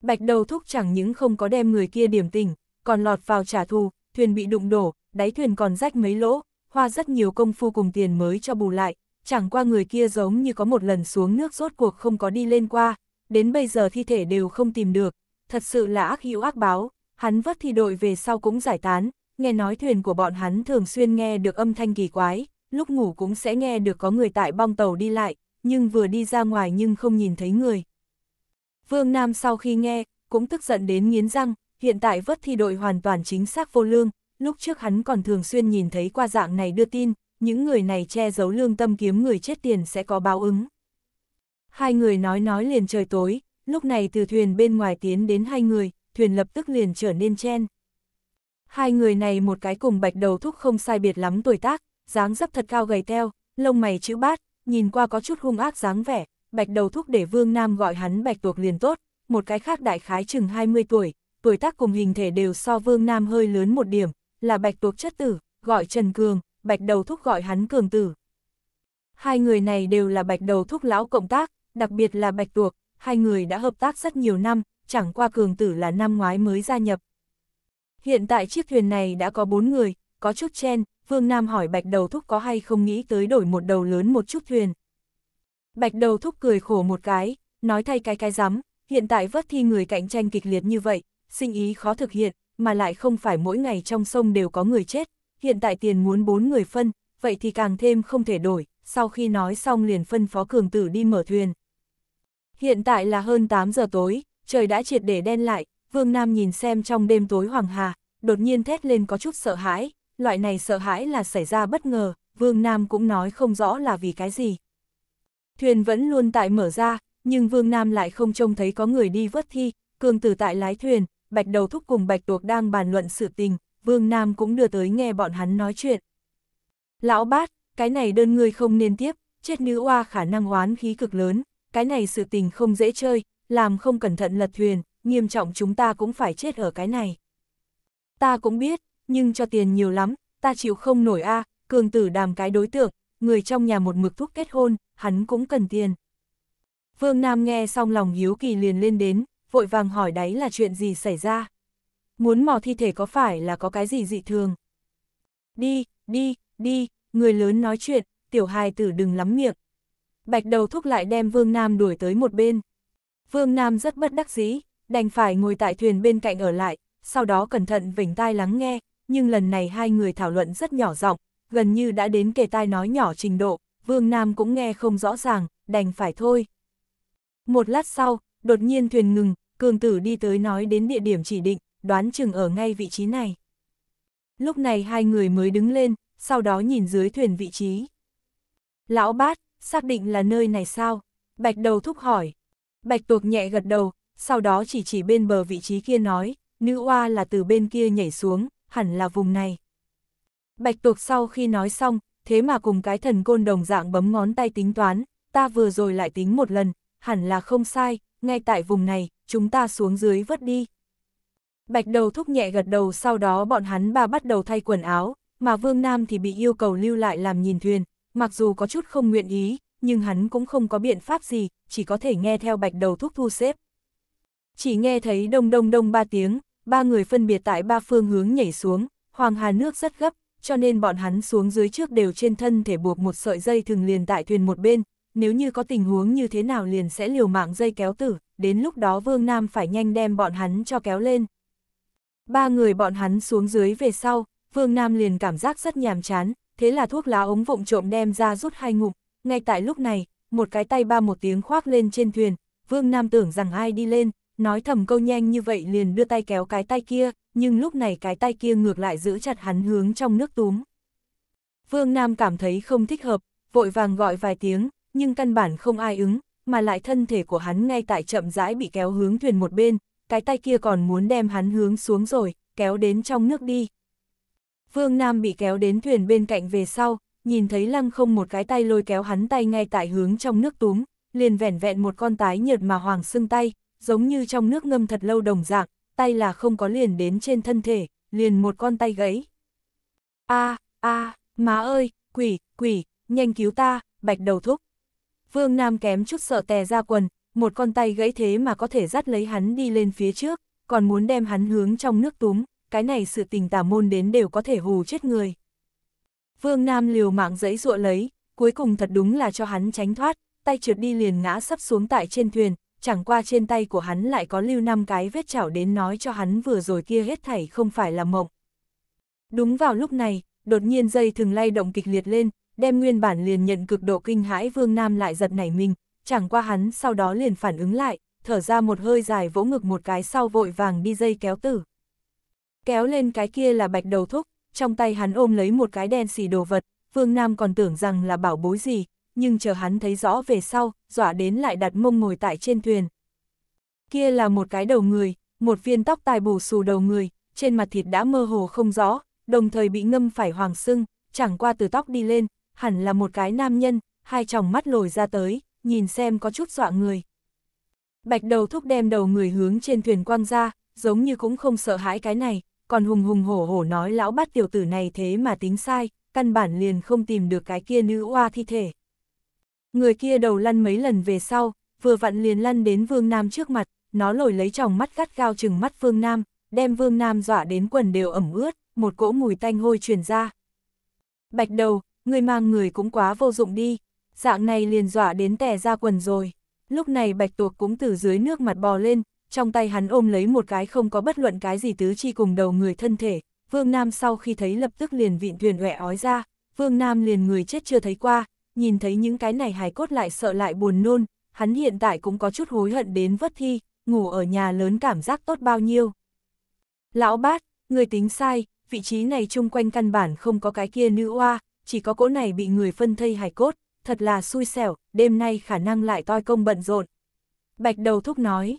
Bạch đầu thúc chẳng những không có đem người kia điểm tỉnh, còn lọt vào trả thù, thuyền bị đụng đổ, đáy thuyền còn rách mấy lỗ, hoa rất nhiều công phu cùng tiền mới cho bù lại, chẳng qua người kia giống như có một lần xuống nước rốt cuộc không có đi lên qua, đến bây giờ thi thể đều không tìm được, thật sự là ác hữu ác báo, hắn vất thi đội về sau cũng giải tán, nghe nói thuyền của bọn hắn thường xuyên nghe được âm thanh kỳ quái, lúc ngủ cũng sẽ nghe được có người tại bong tàu đi lại, nhưng vừa đi ra ngoài nhưng không nhìn thấy người. Vương Nam sau khi nghe, cũng tức giận đến nghiến răng, hiện tại vớt thi đội hoàn toàn chính xác vô lương, lúc trước hắn còn thường xuyên nhìn thấy qua dạng này đưa tin, những người này che giấu lương tâm kiếm người chết tiền sẽ có báo ứng. Hai người nói nói liền trời tối, lúc này từ thuyền bên ngoài tiến đến hai người, thuyền lập tức liền trở nên chen. Hai người này một cái cùng bạch đầu thúc không sai biệt lắm tuổi tác, dáng dấp thật cao gầy teo, lông mày chữ bát, nhìn qua có chút hung ác dáng vẻ, bạch đầu thúc để Vương Nam gọi hắn bạch tuộc liền tốt, một cái khác đại khái chừng 20 tuổi, tuổi tác cùng hình thể đều so Vương Nam hơi lớn một điểm, là bạch tuộc chất tử, gọi Trần Cường, bạch đầu thúc gọi hắn Cường tử. Hai người này đều là bạch đầu thúc lão cộng tác, đặc biệt là bạch tuộc, hai người đã hợp tác rất nhiều năm, chẳng qua Cường tử là năm ngoái mới gia nhập, Hiện tại chiếc thuyền này đã có bốn người, có chút chen, Vương Nam hỏi bạch đầu thúc có hay không nghĩ tới đổi một đầu lớn một chút thuyền. Bạch đầu thúc cười khổ một cái, nói thay cái cái rắm hiện tại vớt thi người cạnh tranh kịch liệt như vậy, sinh ý khó thực hiện, mà lại không phải mỗi ngày trong sông đều có người chết, hiện tại tiền muốn bốn người phân, vậy thì càng thêm không thể đổi, sau khi nói xong liền phân phó cường tử đi mở thuyền. Hiện tại là hơn 8 giờ tối, trời đã triệt để đen lại, Vương Nam nhìn xem trong đêm tối Hoàng Hà, đột nhiên thét lên có chút sợ hãi, loại này sợ hãi là xảy ra bất ngờ, Vương Nam cũng nói không rõ là vì cái gì. Thuyền vẫn luôn tại mở ra, nhưng Vương Nam lại không trông thấy có người đi vớt thi, cường tử tại lái thuyền, bạch đầu thúc cùng bạch tuộc đang bàn luận sự tình, Vương Nam cũng đưa tới nghe bọn hắn nói chuyện. Lão bát, cái này đơn người không nên tiếp, chết nữ oa khả năng oán khí cực lớn, cái này sự tình không dễ chơi, làm không cẩn thận lật thuyền, nghiêm trọng chúng ta cũng phải chết ở cái này. Ta cũng biết, nhưng cho tiền nhiều lắm, ta chịu không nổi a à, cường tử đàm cái đối tượng, người trong nhà một mực thuốc kết hôn, hắn cũng cần tiền. Vương Nam nghe xong lòng hiếu kỳ liền lên đến, vội vàng hỏi đấy là chuyện gì xảy ra. Muốn mò thi thể có phải là có cái gì dị thường? Đi, đi, đi, người lớn nói chuyện, tiểu hài tử đừng lắm miệng. Bạch đầu thúc lại đem Vương Nam đuổi tới một bên. Vương Nam rất bất đắc dĩ, đành phải ngồi tại thuyền bên cạnh ở lại, sau đó cẩn thận vỉnh tai lắng nghe, nhưng lần này hai người thảo luận rất nhỏ giọng, gần như đã đến kề tai nói nhỏ trình độ, Vương Nam cũng nghe không rõ ràng, đành phải thôi. Một lát sau, đột nhiên thuyền ngừng, cường tử đi tới nói đến địa điểm chỉ định, đoán chừng ở ngay vị trí này. Lúc này hai người mới đứng lên, sau đó nhìn dưới thuyền vị trí. Lão bát, xác định là nơi này sao? Bạch đầu thúc hỏi. Bạch tuộc nhẹ gật đầu, sau đó chỉ chỉ bên bờ vị trí kia nói, nữ oa là từ bên kia nhảy xuống, hẳn là vùng này. Bạch tuộc sau khi nói xong, thế mà cùng cái thần côn đồng dạng bấm ngón tay tính toán, ta vừa rồi lại tính một lần, hẳn là không sai, ngay tại vùng này, chúng ta xuống dưới vớt đi. Bạch đầu thúc nhẹ gật đầu sau đó bọn hắn ba bắt đầu thay quần áo, mà Vương Nam thì bị yêu cầu lưu lại làm nhìn thuyền, mặc dù có chút không nguyện ý, nhưng hắn cũng không có biện pháp gì, chỉ có thể nghe theo bạch đầu thúc thu xếp. Chỉ nghe thấy đông đông đông ba tiếng, ba người phân biệt tại ba phương hướng nhảy xuống, hoàng hà nước rất gấp, cho nên bọn hắn xuống dưới trước đều trên thân thể buộc một sợi dây thường liền tại thuyền một bên, nếu như có tình huống như thế nào liền sẽ liều mạng dây kéo tử, đến lúc đó Vương Nam phải nhanh đem bọn hắn cho kéo lên. Ba người bọn hắn xuống dưới về sau, Vương Nam liền cảm giác rất nhàm chán, thế là thuốc lá ống vụng trộm đem ra rút hai ngụm, ngay tại lúc này, một cái tay ba một tiếng khoác lên trên thuyền, Vương Nam tưởng rằng ai đi lên, nói thầm câu nhanh như vậy liền đưa tay kéo cái tay kia, nhưng lúc này cái tay kia ngược lại giữ chặt hắn hướng trong nước túm. Vương Nam cảm thấy không thích hợp, vội vàng gọi vài tiếng, nhưng căn bản không ai ứng, mà lại thân thể của hắn ngay tại chậm rãi bị kéo hướng thuyền một bên, cái tay kia còn muốn đem hắn hướng xuống rồi, kéo đến trong nước đi. Vương Nam bị kéo đến thuyền bên cạnh về sau, nhìn thấy lăng không một cái tay lôi kéo hắn tay ngay tại hướng trong nước túm, liền vẻn vẹn một con tái nhợt mà hoàng xương tay, giống như trong nước ngâm thật lâu đồng dạng, tay là không có liền đến trên thân thể, liền một con tay gãy. a a má ơi, quỷ, quỷ, nhanh cứu ta, bạch đầu thúc. Vương Nam kém chút sợ tè ra quần, một con tay gãy thế mà có thể dắt lấy hắn đi lên phía trước, còn muốn đem hắn hướng trong nước túm, cái này sự tình tà môn đến đều có thể hù chết người. Vương Nam liều mạng dẫy dụa lấy, cuối cùng thật đúng là cho hắn tránh thoát, tay trượt đi liền ngã sắp xuống tại trên thuyền, chẳng qua trên tay của hắn lại có lưu năm cái vết chảo đến nói cho hắn vừa rồi kia hết thảy không phải là mộng. Đúng vào lúc này, đột nhiên dây thường lay động kịch liệt lên, đem nguyên bản liền nhận cực độ kinh hãi Vương Nam lại giật nảy mình, chẳng qua hắn sau đó liền phản ứng lại, thở ra một hơi dài vỗ ngực một cái sau vội vàng đi dây kéo tử. Kéo lên cái kia là bạch đầu thúc, trong tay hắn ôm lấy một cái đen xì đồ vật, Vương Nam còn tưởng rằng là bảo bối gì, nhưng chờ hắn thấy rõ về sau, dọa đến lại đặt mông ngồi tại trên thuyền. Kia là một cái đầu người, một viên tóc tai bù xù đầu người, trên mặt thịt đã mơ hồ không rõ, đồng thời bị ngâm phải hoàng sưng, chẳng qua từ tóc đi lên, hẳn là một cái nam nhân, hai tròng mắt lồi ra tới, nhìn xem có chút dọa người. Bạch đầu thúc đem đầu người hướng trên thuyền quăng ra, giống như cũng không sợ hãi cái này, còn hùng hùng hổ hổ nói lão bắt tiểu tử này thế mà tính sai, căn bản liền không tìm được cái kia nữ oa thi thể. Người kia đầu lăn mấy lần về sau, vừa vặn liền lăn đến Vương Nam trước mặt, nó lồi lấy tròng mắt gắt gao chừng mắt Vương Nam, đem Vương Nam dọa đến quần đều ẩm ướt, một cỗ mùi tanh hôi truyền ra. Bạch đầu, người mang người cũng quá vô dụng đi, dạng này liền dọa đến tè ra quần rồi. Lúc này bạch tuộc cũng từ dưới nước mặt bò lên, trong tay hắn ôm lấy một cái không có bất luận cái gì tứ chi cùng đầu người thân thể. Vương Nam sau khi thấy lập tức liền vịn thuyền ẻ ói ra, Vương Nam liền người chết chưa thấy qua, nhìn thấy những cái này hài cốt lại sợ lại buồn nôn, hắn hiện tại cũng có chút hối hận đến vất thi, ngủ ở nhà lớn cảm giác tốt bao nhiêu. Lão bát, người tính sai, vị trí này chung quanh căn bản không có cái kia nữ oa, chỉ có cỗ này bị người phân thây hài cốt, thật là xui xẻo, đêm nay khả năng lại toi công bận rộn. Bạch đầu thúc nói,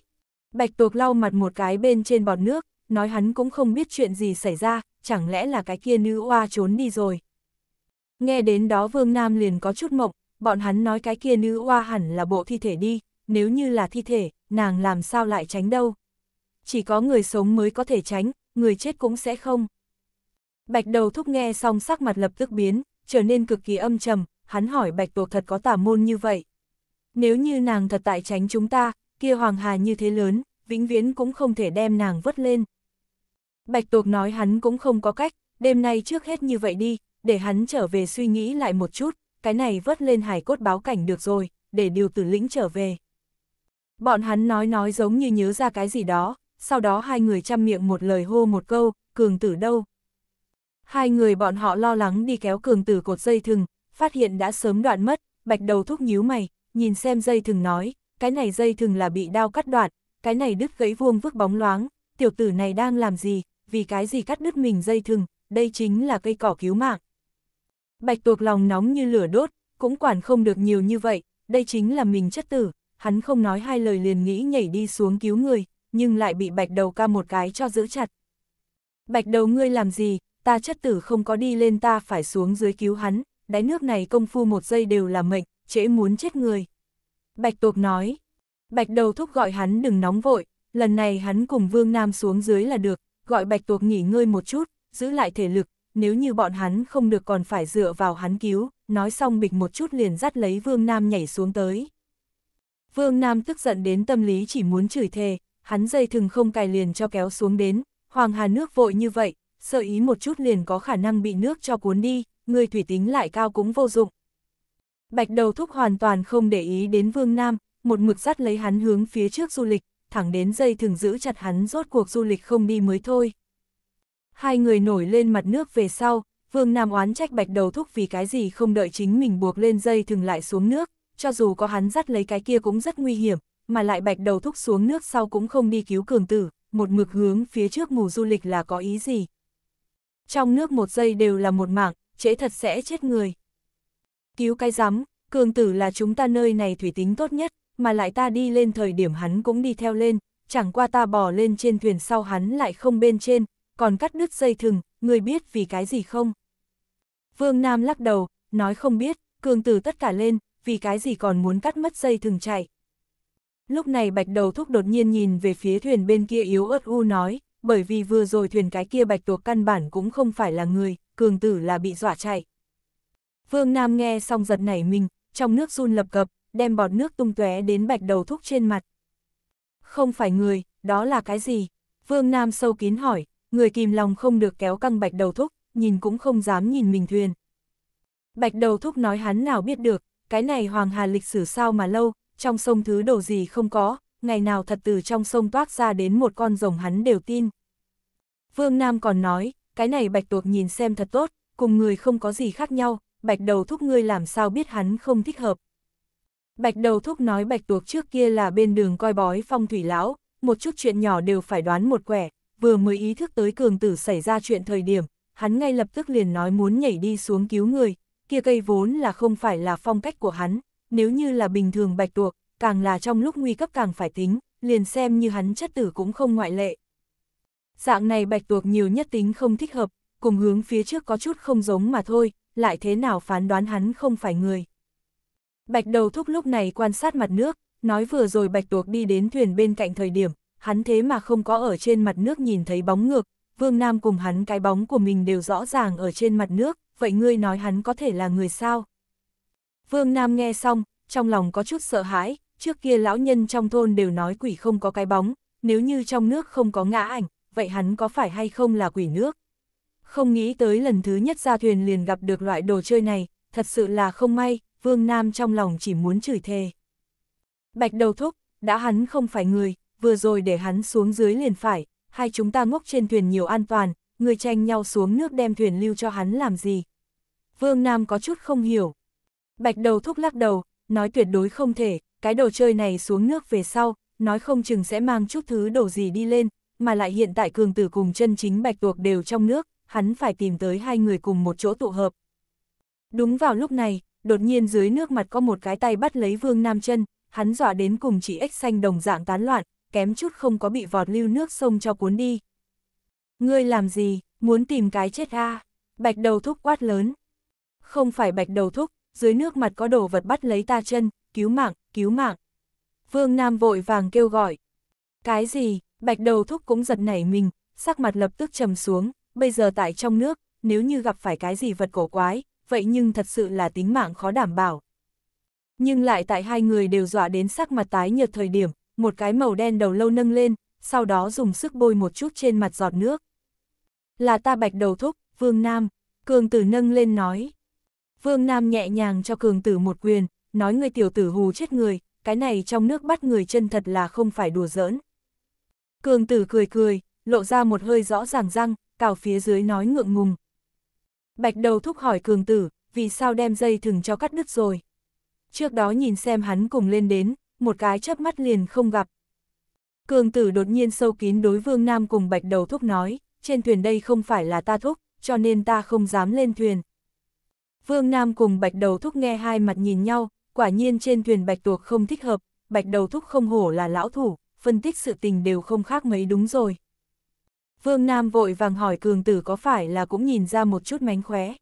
bạch tuộc lau mặt một cái bên trên bọt nước, nói hắn cũng không biết chuyện gì xảy ra, chẳng lẽ là cái kia nữ oa trốn đi rồi. Nghe đến đó Vương Nam liền có chút mộng, bọn hắn nói cái kia nữ oa hẳn là bộ thi thể đi, nếu như là thi thể, nàng làm sao lại tránh đâu. Chỉ có người sống mới có thể tránh, người chết cũng sẽ không. Bạch đầu thúc nghe xong sắc mặt lập tức biến, trở nên cực kỳ âm trầm, hắn hỏi bạch Tuộc thật có tả môn như vậy. Nếu như nàng thật tại tránh chúng ta, kia hoàng hà như thế lớn, vĩnh viễn cũng không thể đem nàng vớt lên. Bạch Tuộc nói hắn cũng không có cách, đêm nay trước hết như vậy đi, để hắn trở về suy nghĩ lại một chút, cái này vớt lên hải cốt báo cảnh được rồi, để điều tử lĩnh trở về. Bọn hắn nói nói giống như nhớ ra cái gì đó, sau đó hai người chăm miệng một lời hô một câu, cường tử đâu. Hai người bọn họ lo lắng đi kéo cường tử cột dây thừng, phát hiện đã sớm đoạn mất, bạch đầu thúc nhíu mày, nhìn xem dây thừng nói, cái này dây thừng là bị đao cắt đoạn, cái này đứt gãy vuông vức bóng loáng, tiểu tử này đang làm gì, vì cái gì cắt đứt mình dây thừng, đây chính là cây cỏ cứu mạng. Bạch tuộc lòng nóng như lửa đốt, cũng quản không được nhiều như vậy, đây chính là mình chất tử, hắn không nói hai lời liền nghĩ nhảy đi xuống cứu người, nhưng lại bị bạch đầu ca một cái cho giữ chặt. Bạch đầu ngươi làm gì, ta chất tử không có đi lên ta phải xuống dưới cứu hắn, đáy nước này công phu một giây đều là mệnh, trễ muốn chết người. Bạch tuộc nói, bạch đầu thúc gọi hắn đừng nóng vội, lần này hắn cùng vương nam xuống dưới là được, gọi bạch tuộc nghỉ ngơi một chút, giữ lại thể lực, nếu như bọn hắn không được còn phải dựa vào hắn cứu, nói xong bịch một chút liền dắt lấy Vương Nam nhảy xuống tới. Vương Nam tức giận đến tâm lý chỉ muốn chửi thề, hắn dây thừng không cài liền cho kéo xuống đến, Hoàng Hà nước vội như vậy, sợ ý một chút liền có khả năng bị nước cho cuốn đi, người thủy tính lại cao cũng vô dụng. Bạch đầu thúc hoàn toàn không để ý đến Vương Nam, một mực dắt lấy hắn hướng phía trước du lịch, thẳng đến dây thừng giữ chặt hắn rốt cuộc du lịch không đi mới thôi hai người nổi lên mặt nước về sau, Vương Nam oán trách bạch đầu thúc vì cái gì không đợi chính mình buộc lên dây thừng lại xuống nước, cho dù có hắn dắt lấy cái kia cũng rất nguy hiểm, mà lại bạch đầu thúc xuống nước sau cũng không đi cứu cường tử, một mực hướng phía trước mù du lịch là có ý gì. Trong nước một giây đều là một mảng, trễ thật sẽ chết người. Cứu cái rắm, cường tử là chúng ta nơi này thủy tính tốt nhất, mà lại ta đi lên thời điểm hắn cũng đi theo lên, chẳng qua ta bò lên trên thuyền sau hắn lại không bên trên, còn cắt đứt dây thừng, ngươi biết vì cái gì không? Vương Nam lắc đầu, nói không biết, cường tử tất cả lên, vì cái gì còn muốn cắt mất dây thừng chạy. Lúc này bạch đầu thúc đột nhiên nhìn về phía thuyền bên kia yếu ớt u nói, bởi vì vừa rồi thuyền cái kia bạch tuộc căn bản cũng không phải là người, cường tử là bị dọa chạy. Vương Nam nghe xong giật nảy mình, trong nước run lập cập, đem bọt nước tung tóe đến bạch đầu thúc trên mặt. Không phải người, đó là cái gì? Vương Nam sâu kín hỏi, người kìm lòng không được kéo căng bạch đầu thúc, nhìn cũng không dám nhìn mình thuyền. Bạch đầu thúc nói hắn nào biết được, cái này hoàng hà lịch sử sao mà lâu, trong sông thứ đồ gì không có, ngày nào thật từ trong sông toát ra đến một con rồng hắn đều tin. Vương Nam còn nói, cái này bạch tuộc nhìn xem thật tốt, cùng người không có gì khác nhau, bạch đầu thúc ngươi làm sao biết hắn không thích hợp. Bạch đầu thúc nói bạch tuộc trước kia là bên đường coi bói phong thủy lão, một chút chuyện nhỏ đều phải đoán một quẻ, vừa mới ý thức tới cường tử xảy ra chuyện thời điểm, hắn ngay lập tức liền nói muốn nhảy đi xuống cứu người, kia cây vốn là không phải là phong cách của hắn, nếu như là bình thường bạch tuộc, càng là trong lúc nguy cấp càng phải tính, liền xem như hắn chất tử cũng không ngoại lệ. Dạng này bạch tuộc nhiều nhất tính không thích hợp, cùng hướng phía trước có chút không giống mà thôi, lại thế nào phán đoán hắn không phải người. Bạch đầu thúc lúc này quan sát mặt nước, nói vừa rồi bạch tuộc đi đến thuyền bên cạnh thời điểm, hắn thế mà không có ở trên mặt nước nhìn thấy bóng ngược, Vương Nam cùng hắn cái bóng của mình đều rõ ràng ở trên mặt nước, vậy ngươi nói hắn có thể là người sao? Vương Nam nghe xong, trong lòng có chút sợ hãi, trước kia lão nhân trong thôn đều nói quỷ không có cái bóng, nếu như trong nước không có ngã ảnh, vậy hắn có phải hay không là quỷ nước? Không nghĩ tới lần thứ nhất ra thuyền liền gặp được loại đồ chơi này, thật sự là không may, Vương Nam trong lòng chỉ muốn chửi thề. Bạch đầu thúc, đã hắn không phải người, vừa rồi để hắn xuống dưới liền phải, hai chúng ta ngốc trên thuyền nhiều an toàn, người tranh nhau xuống nước đem thuyền lưu cho hắn làm gì. Vương Nam có chút không hiểu. Bạch đầu thúc lắc đầu, nói tuyệt đối không thể, cái đồ chơi này xuống nước về sau, nói không chừng sẽ mang chút thứ đồ gì đi lên, mà lại hiện tại cường tử cùng chân chính bạch tuộc đều trong nước, hắn phải tìm tới hai người cùng một chỗ tụ hợp. Đúng vào lúc này, đột nhiên dưới nước mặt có một cái tay bắt lấy vương nam chân, hắn dọa đến cùng chỉ ếch xanh đồng dạng tán loạn, kém chút không có bị vọt lưu nước sông cho cuốn đi. Ngươi làm gì, muốn tìm cái chết a à? Bạch đầu thúc quát lớn. Không phải bạch đầu thúc, dưới nước mặt có đồ vật bắt lấy ta chân, cứu mạng, cứu mạng. Vương Nam vội vàng kêu gọi. Cái gì, bạch đầu thúc cũng giật nảy mình, sắc mặt lập tức trầm xuống, bây giờ tại trong nước, nếu như gặp phải cái gì vật cổ quái, vậy nhưng thật sự là tính mạng khó đảm bảo. Nhưng lại tại hai người đều dọa đến sắc mặt tái nhợt thời điểm, một cái màu đen đầu lâu nâng lên, sau đó dùng sức bôi một chút trên mặt giọt nước. Là ta bạch đầu thúc, Vương Nam, Cường Tử nâng lên nói. Vương Nam nhẹ nhàng cho Cường Tử một quyền, nói người tiểu tử hù chết người, cái này trong nước bắt người chân thật là không phải đùa giỡn. Cường Tử cười cười, lộ ra một hơi rõ ràng răng, cào phía dưới nói ngượng ngùng. Bạch đầu thúc hỏi Cường Tử, vì sao đem dây thừng cho cắt đứt rồi. Trước đó nhìn xem hắn cùng lên đến, một cái chớp mắt liền không gặp. Cường tử đột nhiên sâu kín đối vương nam cùng bạch đầu thúc nói, trên thuyền đây không phải là ta thúc, cho nên ta không dám lên thuyền. Vương nam cùng bạch đầu thúc nghe hai mặt nhìn nhau, quả nhiên trên thuyền bạch tuộc không thích hợp, bạch đầu thúc không hổ là lão thủ, phân tích sự tình đều không khác mấy đúng rồi. Vương Nam vội vàng hỏi cường tử có phải là cũng nhìn ra một chút mánh khóe.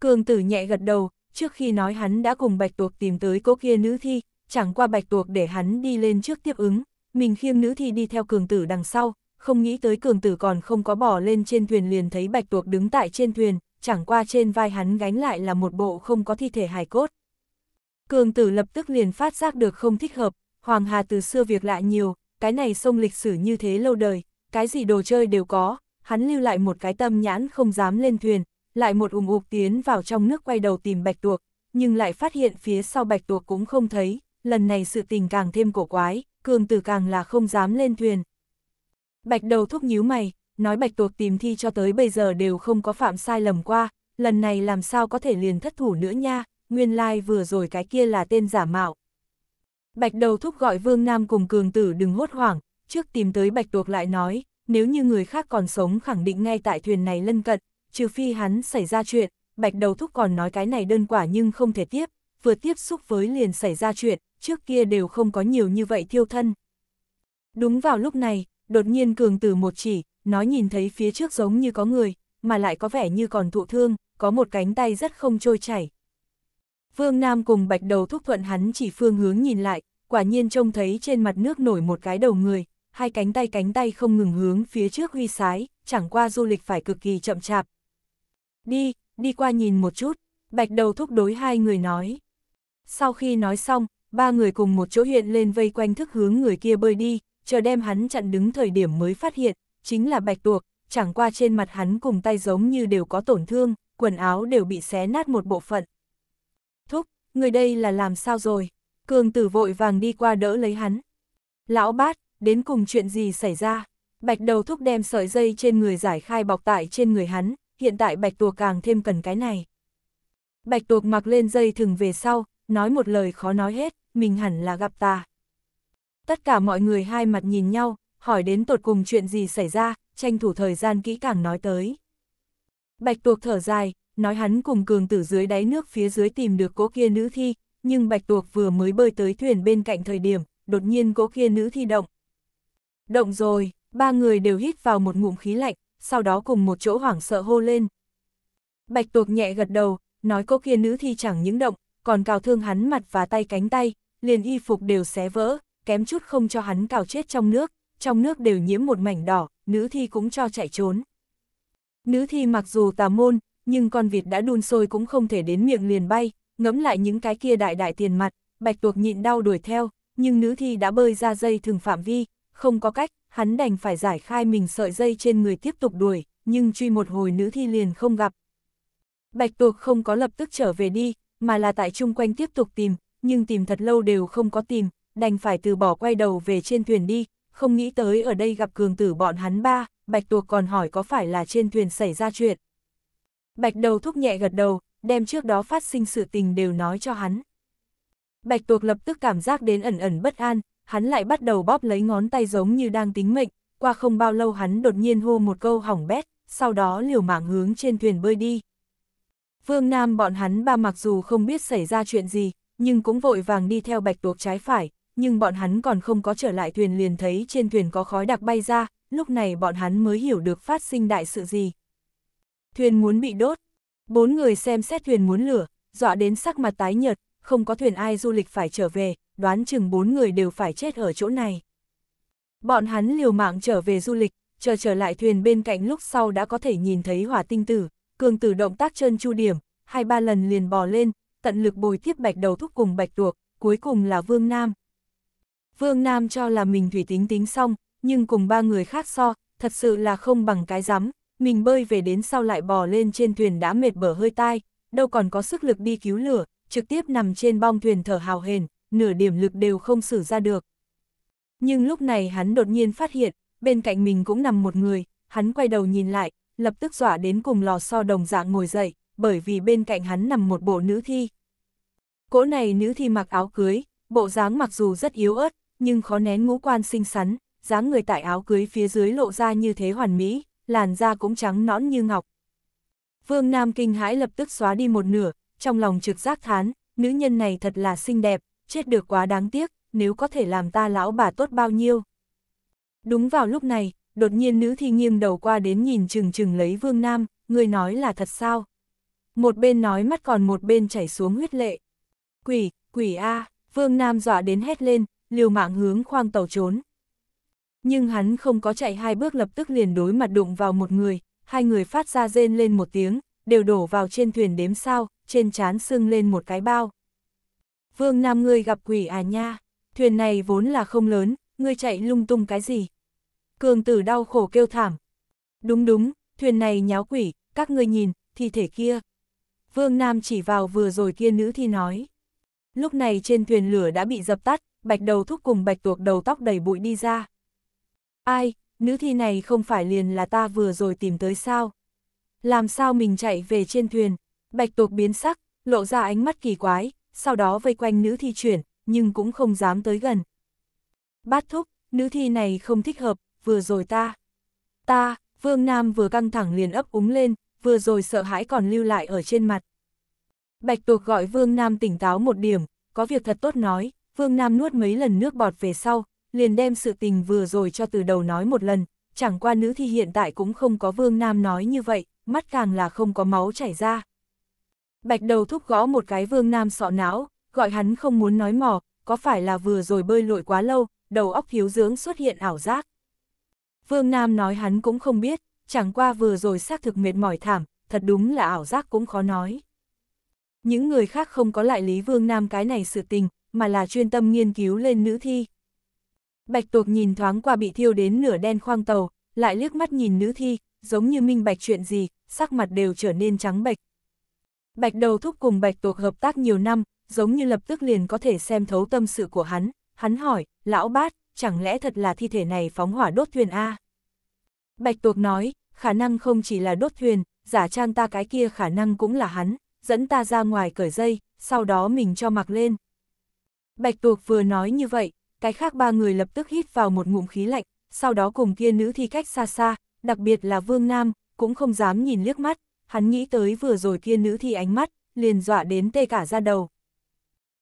Cường tử nhẹ gật đầu, trước khi nói hắn đã cùng bạch tuộc tìm tới cô kia nữ thi, chẳng qua bạch tuộc để hắn đi lên trước tiếp ứng, mình khiêng nữ thì đi theo cường tử đằng sau, không nghĩ tới cường tử còn không có bỏ lên trên thuyền liền thấy bạch tuộc đứng tại trên thuyền, chẳng qua trên vai hắn gánh lại là một bộ không có thi thể hài cốt. Cường tử lập tức liền phát giác được không thích hợp, Hoàng Hà từ xưa việc lại nhiều, cái này sông lịch sử như thế lâu đời, cái gì đồ chơi đều có, hắn lưu lại một cái tâm nhãn không dám lên thuyền, lại một ủng ục tiến vào trong nước quay đầu tìm bạch tuộc, nhưng lại phát hiện phía sau bạch tuộc cũng không thấy, lần này sự tình càng thêm cổ quái, cường tử càng là không dám lên thuyền. Bạch đầu thúc nhíu mày, nói bạch tuộc tìm thi cho tới bây giờ đều không có phạm sai lầm qua, lần này làm sao có thể liền thất thủ nữa nha, nguyên lai like vừa rồi cái kia là tên giả mạo. Bạch đầu thúc gọi Vương Nam cùng cường tử đừng hốt hoảng, trước tìm tới bạch tuộc lại nói, nếu như người khác còn sống khẳng định ngay tại thuyền này lân cận, trừ phi hắn xảy ra chuyện, bạch đầu thúc còn nói cái này đơn quả nhưng không thể tiếp, vừa tiếp xúc với liền xảy ra chuyện, trước kia đều không có nhiều như vậy thiêu thân. Đúng vào lúc này, đột nhiên cường từ một chỉ, nói nhìn thấy phía trước giống như có người, mà lại có vẻ như còn thụ thương, có một cánh tay rất không trôi chảy. Vương Nam cùng bạch đầu thúc thuận hắn chỉ phương hướng nhìn lại, quả nhiên trông thấy trên mặt nước nổi một cái đầu người, hai cánh tay cánh tay không ngừng hướng phía trước huy sái, chẳng qua du lịch phải cực kỳ chậm chạp. Đi, đi qua nhìn một chút, bạch đầu thúc đối hai người nói. Sau khi nói xong, ba người cùng một chỗ hiện lên vây quanh thức hướng người kia bơi đi, chờ đem hắn chặn đứng thời điểm mới phát hiện, chính là bạch tuộc, chẳng qua trên mặt hắn cùng tay giống như đều có tổn thương, quần áo đều bị xé nát một bộ phận. Thúc, người đây là làm sao rồi? Cường tử vội vàng đi qua đỡ lấy hắn. Lão bát, đến cùng chuyện gì xảy ra? Bạch đầu thúc đem sợi dây trên người giải khai bọc tại trên người hắn, hiện tại bạch tuộc càng thêm cần cái này. Bạch tuộc mặc lên dây thừng về sau, nói một lời khó nói hết, mình hẳn là gặp ta. Tất cả mọi người hai mặt nhìn nhau, hỏi đến tột cùng chuyện gì xảy ra, tranh thủ thời gian kỹ càng nói tới. Bạch tuộc thở dài, nói hắn cùng cường tử dưới đáy nước phía dưới tìm được cố kia nữ thi, nhưng bạch tuộc vừa mới bơi tới thuyền bên cạnh thời điểm, đột nhiên cố kia nữ thi động. Động rồi, ba người đều hít vào một ngụm khí lạnh, sau đó cùng một chỗ hoảng sợ hô lên. Bạch tuộc nhẹ gật đầu, nói cô kia nữ thi chẳng những động, còn cào thương hắn mặt và tay cánh tay, liền y phục đều xé vỡ, kém chút không cho hắn cào chết trong nước, trong nước đều nhiễm một mảnh đỏ, nữ thi cũng cho chạy trốn. Nữ thi mặc dù tà môn, nhưng con vịt đã đun sôi cũng không thể đến miệng liền bay, ngẫm lại những cái kia đại đại tiền mặt, bạch tuộc nhịn đau đuổi theo, nhưng nữ thi đã bơi ra dây thường phạm vi, không có cách, hắn đành phải giải khai mình sợi dây trên người tiếp tục đuổi, nhưng truy một hồi nữ thi liền không gặp. Bạch tuộc không có lập tức trở về đi, mà là tại chung quanh tiếp tục tìm, nhưng tìm thật lâu đều không có tìm, đành phải từ bỏ quay đầu về trên thuyền đi, không nghĩ tới ở đây gặp cường tử bọn hắn ba, Bạch Tuộc còn hỏi có phải là trên thuyền xảy ra chuyện. Bạch đầu thúc nhẹ gật đầu, đem trước đó phát sinh sự tình đều nói cho hắn. Bạch Tuộc lập tức cảm giác đến ẩn ẩn bất an, hắn lại bắt đầu bóp lấy ngón tay giống như đang tính mệnh, qua không bao lâu hắn đột nhiên hô một câu hỏng bét, sau đó liều mạng hướng trên thuyền bơi đi. Vương Nam bọn hắn ba mặc dù không biết xảy ra chuyện gì, nhưng cũng vội vàng đi theo bạch tuộc trái phải, nhưng bọn hắn còn không có trở lại thuyền liền thấy trên thuyền có khói đặc bay ra, lúc này bọn hắn mới hiểu được phát sinh đại sự gì. Thuyền muốn bị đốt, bốn người xem xét thuyền muốn lửa, dọa đến sắc mặt tái nhợt, không có thuyền ai du lịch phải trở về, đoán chừng bốn người đều phải chết ở chỗ này. Bọn hắn liều mạng trở về du lịch, chờ trở lại thuyền bên cạnh lúc sau đã có thể nhìn thấy hỏa tinh tử, cường tử động tác chân chu điểm, hai ba lần liền bò lên, tận lực bồi tiếp bạch đầu thúc cùng bạch tuộc, cuối cùng là Vương Nam. Vương Nam cho là mình thủy tính tính xong, nhưng cùng ba người khác so, thật sự là không bằng cái rắm mình bơi về đến sau lại bò lên trên thuyền đã mệt bở hơi tai, đâu còn có sức lực đi cứu lửa, trực tiếp nằm trên bong thuyền thở hào hền, nửa điểm lực đều không xử ra được. Nhưng lúc này hắn đột nhiên phát hiện, bên cạnh mình cũng nằm một người, hắn quay đầu nhìn lại, lập tức dọa đến cùng lò so đồng dạng ngồi dậy, bởi vì bên cạnh hắn nằm một bộ nữ thi. Cỗ này nữ thi mặc áo cưới, bộ dáng mặc dù rất yếu ớt, nhưng khó nén ngũ quan xinh xắn, dáng người tại áo cưới phía dưới lộ ra như thế hoàn mỹ, làn da cũng trắng nõn như ngọc. Vương Nam kinh hãi lập tức xóa đi một nửa, trong lòng trực giác thán, nữ nhân này thật là xinh đẹp, chết được quá đáng tiếc, nếu có thể làm ta lão bà tốt bao nhiêu. Đúng vào lúc này, đột nhiên nữ thi nghiêng đầu qua đến nhìn chừng chừng lấy Vương Nam, người nói là thật sao? Một bên nói mắt còn một bên chảy xuống huyết lệ. Quỷ, quỷ A, à, Vương Nam dọa đến hét lên, liều mạng hướng khoang tàu trốn. Nhưng hắn không có chạy hai bước lập tức liền đối mặt đụng vào một người, hai người phát ra rên lên một tiếng, đều đổ vào trên thuyền đếm sao, trên chán sưng lên một cái bao. Vương Nam ngươi gặp quỷ à nha, thuyền này vốn là không lớn, ngươi chạy lung tung cái gì? Cường tử đau khổ kêu thảm. Đúng đúng, thuyền này nháo quỷ, các ngươi nhìn, thi thể kia. Vương Nam chỉ vào vừa rồi kia nữ thi nói. Lúc này trên thuyền lửa đã bị dập tắt, bạch đầu thúc cùng bạch tuộc đầu tóc đầy bụi đi ra. Ai, nữ thi này không phải liền là ta vừa rồi tìm tới sao? Làm sao mình chạy về trên thuyền? Bạch tuộc biến sắc, lộ ra ánh mắt kỳ quái, sau đó vây quanh nữ thi chuyển, nhưng cũng không dám tới gần. Bát thúc, nữ thi này không thích hợp, vừa rồi ta. Ta, Vương Nam vừa căng thẳng liền ấp úng lên, vừa rồi sợ hãi còn lưu lại ở trên mặt. Bạch tuộc gọi Vương Nam tỉnh táo một điểm, có việc thật tốt nói, Vương Nam nuốt mấy lần nước bọt về sau, liền đem sự tình vừa rồi cho từ đầu nói một lần, chẳng qua nữ thi hiện tại cũng không có Vương Nam nói như vậy, mắt càng là không có máu chảy ra. Bạch đầu thúc gõ một cái Vương Nam sọ não, gọi hắn không muốn nói mò, có phải là vừa rồi bơi lội quá lâu, đầu óc hiếu dưỡng xuất hiện ảo giác. Vương Nam nói hắn cũng không biết, chẳng qua vừa rồi xác thực mệt mỏi thảm, thật đúng là ảo giác cũng khó nói. Những người khác không có lại Lý Vương Nam cái này sự tình, mà là chuyên tâm nghiên cứu lên nữ thi. Bạch tuộc nhìn thoáng qua bị thiêu đến nửa đen khoang tàu, lại liếc mắt nhìn nữ thi, giống như minh bạch chuyện gì, sắc mặt đều trở nên trắng bạch. Bạch đầu thúc cùng bạch tuộc hợp tác nhiều năm, giống như lập tức liền có thể xem thấu tâm sự của hắn, hắn hỏi, lão bát, chẳng lẽ thật là thi thể này phóng hỏa đốt thuyền A? Bạch tuộc nói, khả năng không chỉ là đốt thuyền, giả trang ta cái kia khả năng cũng là hắn, dẫn ta ra ngoài cởi dây, sau đó mình cho mặc lên. Bạch tuộc vừa nói như vậy, cái khác ba người lập tức hít vào một ngụm khí lạnh, sau đó cùng kia nữ thi cách xa xa, đặc biệt là Vương Nam, cũng không dám nhìn liếc mắt, hắn nghĩ tới vừa rồi kia nữ thi ánh mắt, liền dọa đến tê cả ra đầu.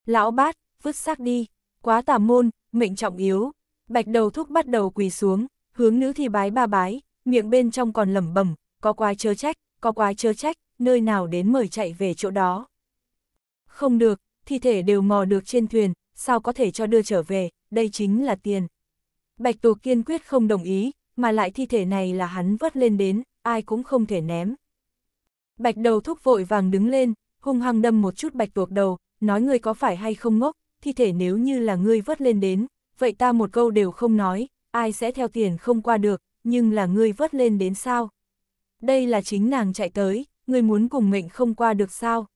Lão bát, vứt xác đi, quá tà môn, mệnh trọng yếu. Bạch đầu thúc bắt đầu quỳ xuống, hướng nữ thì bái ba bái, miệng bên trong còn lẩm bẩm, có quái chớ trách, có quái chớ trách, nơi nào đến mời chạy về chỗ đó. Không được, thi thể đều mò được trên thuyền, sao có thể cho đưa trở về, đây chính là tiền. Bạch Tù kiên quyết không đồng ý, mà lại thi thể này là hắn vớt lên đến, ai cũng không thể ném. Bạch đầu thúc vội vàng đứng lên, hung hăng đâm một chút bạch tuộc đầu, nói ngươi có phải hay không ngốc, thi thể nếu như là ngươi vớt lên đến, vậy ta một câu đều không nói, ai sẽ theo tiền không qua được, nhưng là ngươi vớt lên đến sao? Đây là chính nàng chạy tới, ngươi muốn cùng mệnh không qua được sao?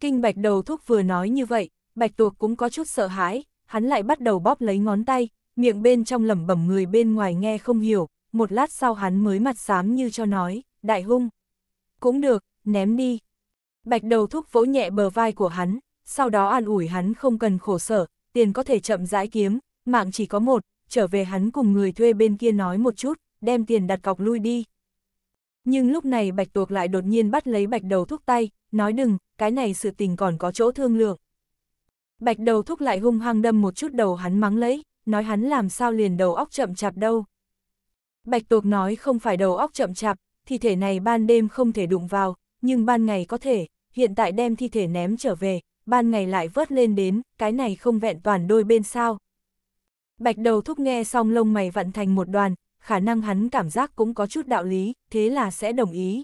Kinh bạch đầu thúc vừa nói như vậy, bạch tuộc cũng có chút sợ hãi, hắn lại bắt đầu bóp lấy ngón tay, miệng bên trong lẩm bẩm người bên ngoài nghe không hiểu, một lát sau hắn mới mặt xám như cho nói, đại hung. Cũng được, ném đi. Bạch đầu thúc vỗ nhẹ bờ vai của hắn, sau đó an ủi hắn không cần khổ sở, tiền có thể chậm rãi kiếm, mạng chỉ có một, trở về hắn cùng người thuê bên kia nói một chút, đem tiền đặt cọc lui đi. Nhưng lúc này bạch tuộc lại đột nhiên bắt lấy bạch đầu thúc tay, nói đừng, cái này sự tình còn có chỗ thương lượng. Bạch đầu thúc lại hung hăng đâm một chút đầu hắn mắng lấy, nói hắn làm sao liền đầu óc chậm chạp đâu. Bạch tuộc nói không phải đầu óc chậm chạp, thi thể này ban đêm không thể đụng vào, nhưng ban ngày có thể, hiện tại đem thi thể ném trở về, ban ngày lại vớt lên đến, cái này không vẹn toàn đôi bên sao. Bạch đầu thúc nghe xong lông mày vặn thành một đoàn, khả năng hắn cảm giác cũng có chút đạo lý, thế là sẽ đồng ý.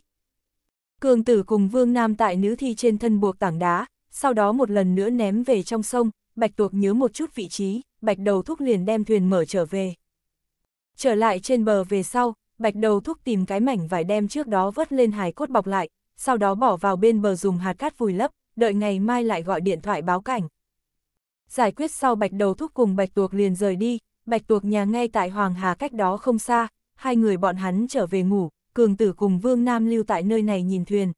Cường tử cùng vương nam tại nữ thi trên thân buộc tảng đá, sau đó một lần nữa ném về trong sông, bạch tuộc nhớ một chút vị trí, bạch đầu thúc liền đem thuyền mở trở về. Trở lại trên bờ về sau, bạch đầu thúc tìm cái mảnh vải đem trước đó vớt lên hài cốt bọc lại, sau đó bỏ vào bên bờ dùng hạt cát vùi lấp, đợi ngày mai lại gọi điện thoại báo cảnh. Giải quyết sau bạch đầu thúc cùng bạch tuộc liền rời đi, bạch tuộc nhà ngay tại Hoàng Hà cách đó không xa, hai người bọn hắn trở về ngủ, cường tử cùng Vương Nam lưu tại nơi này nhìn thuyền.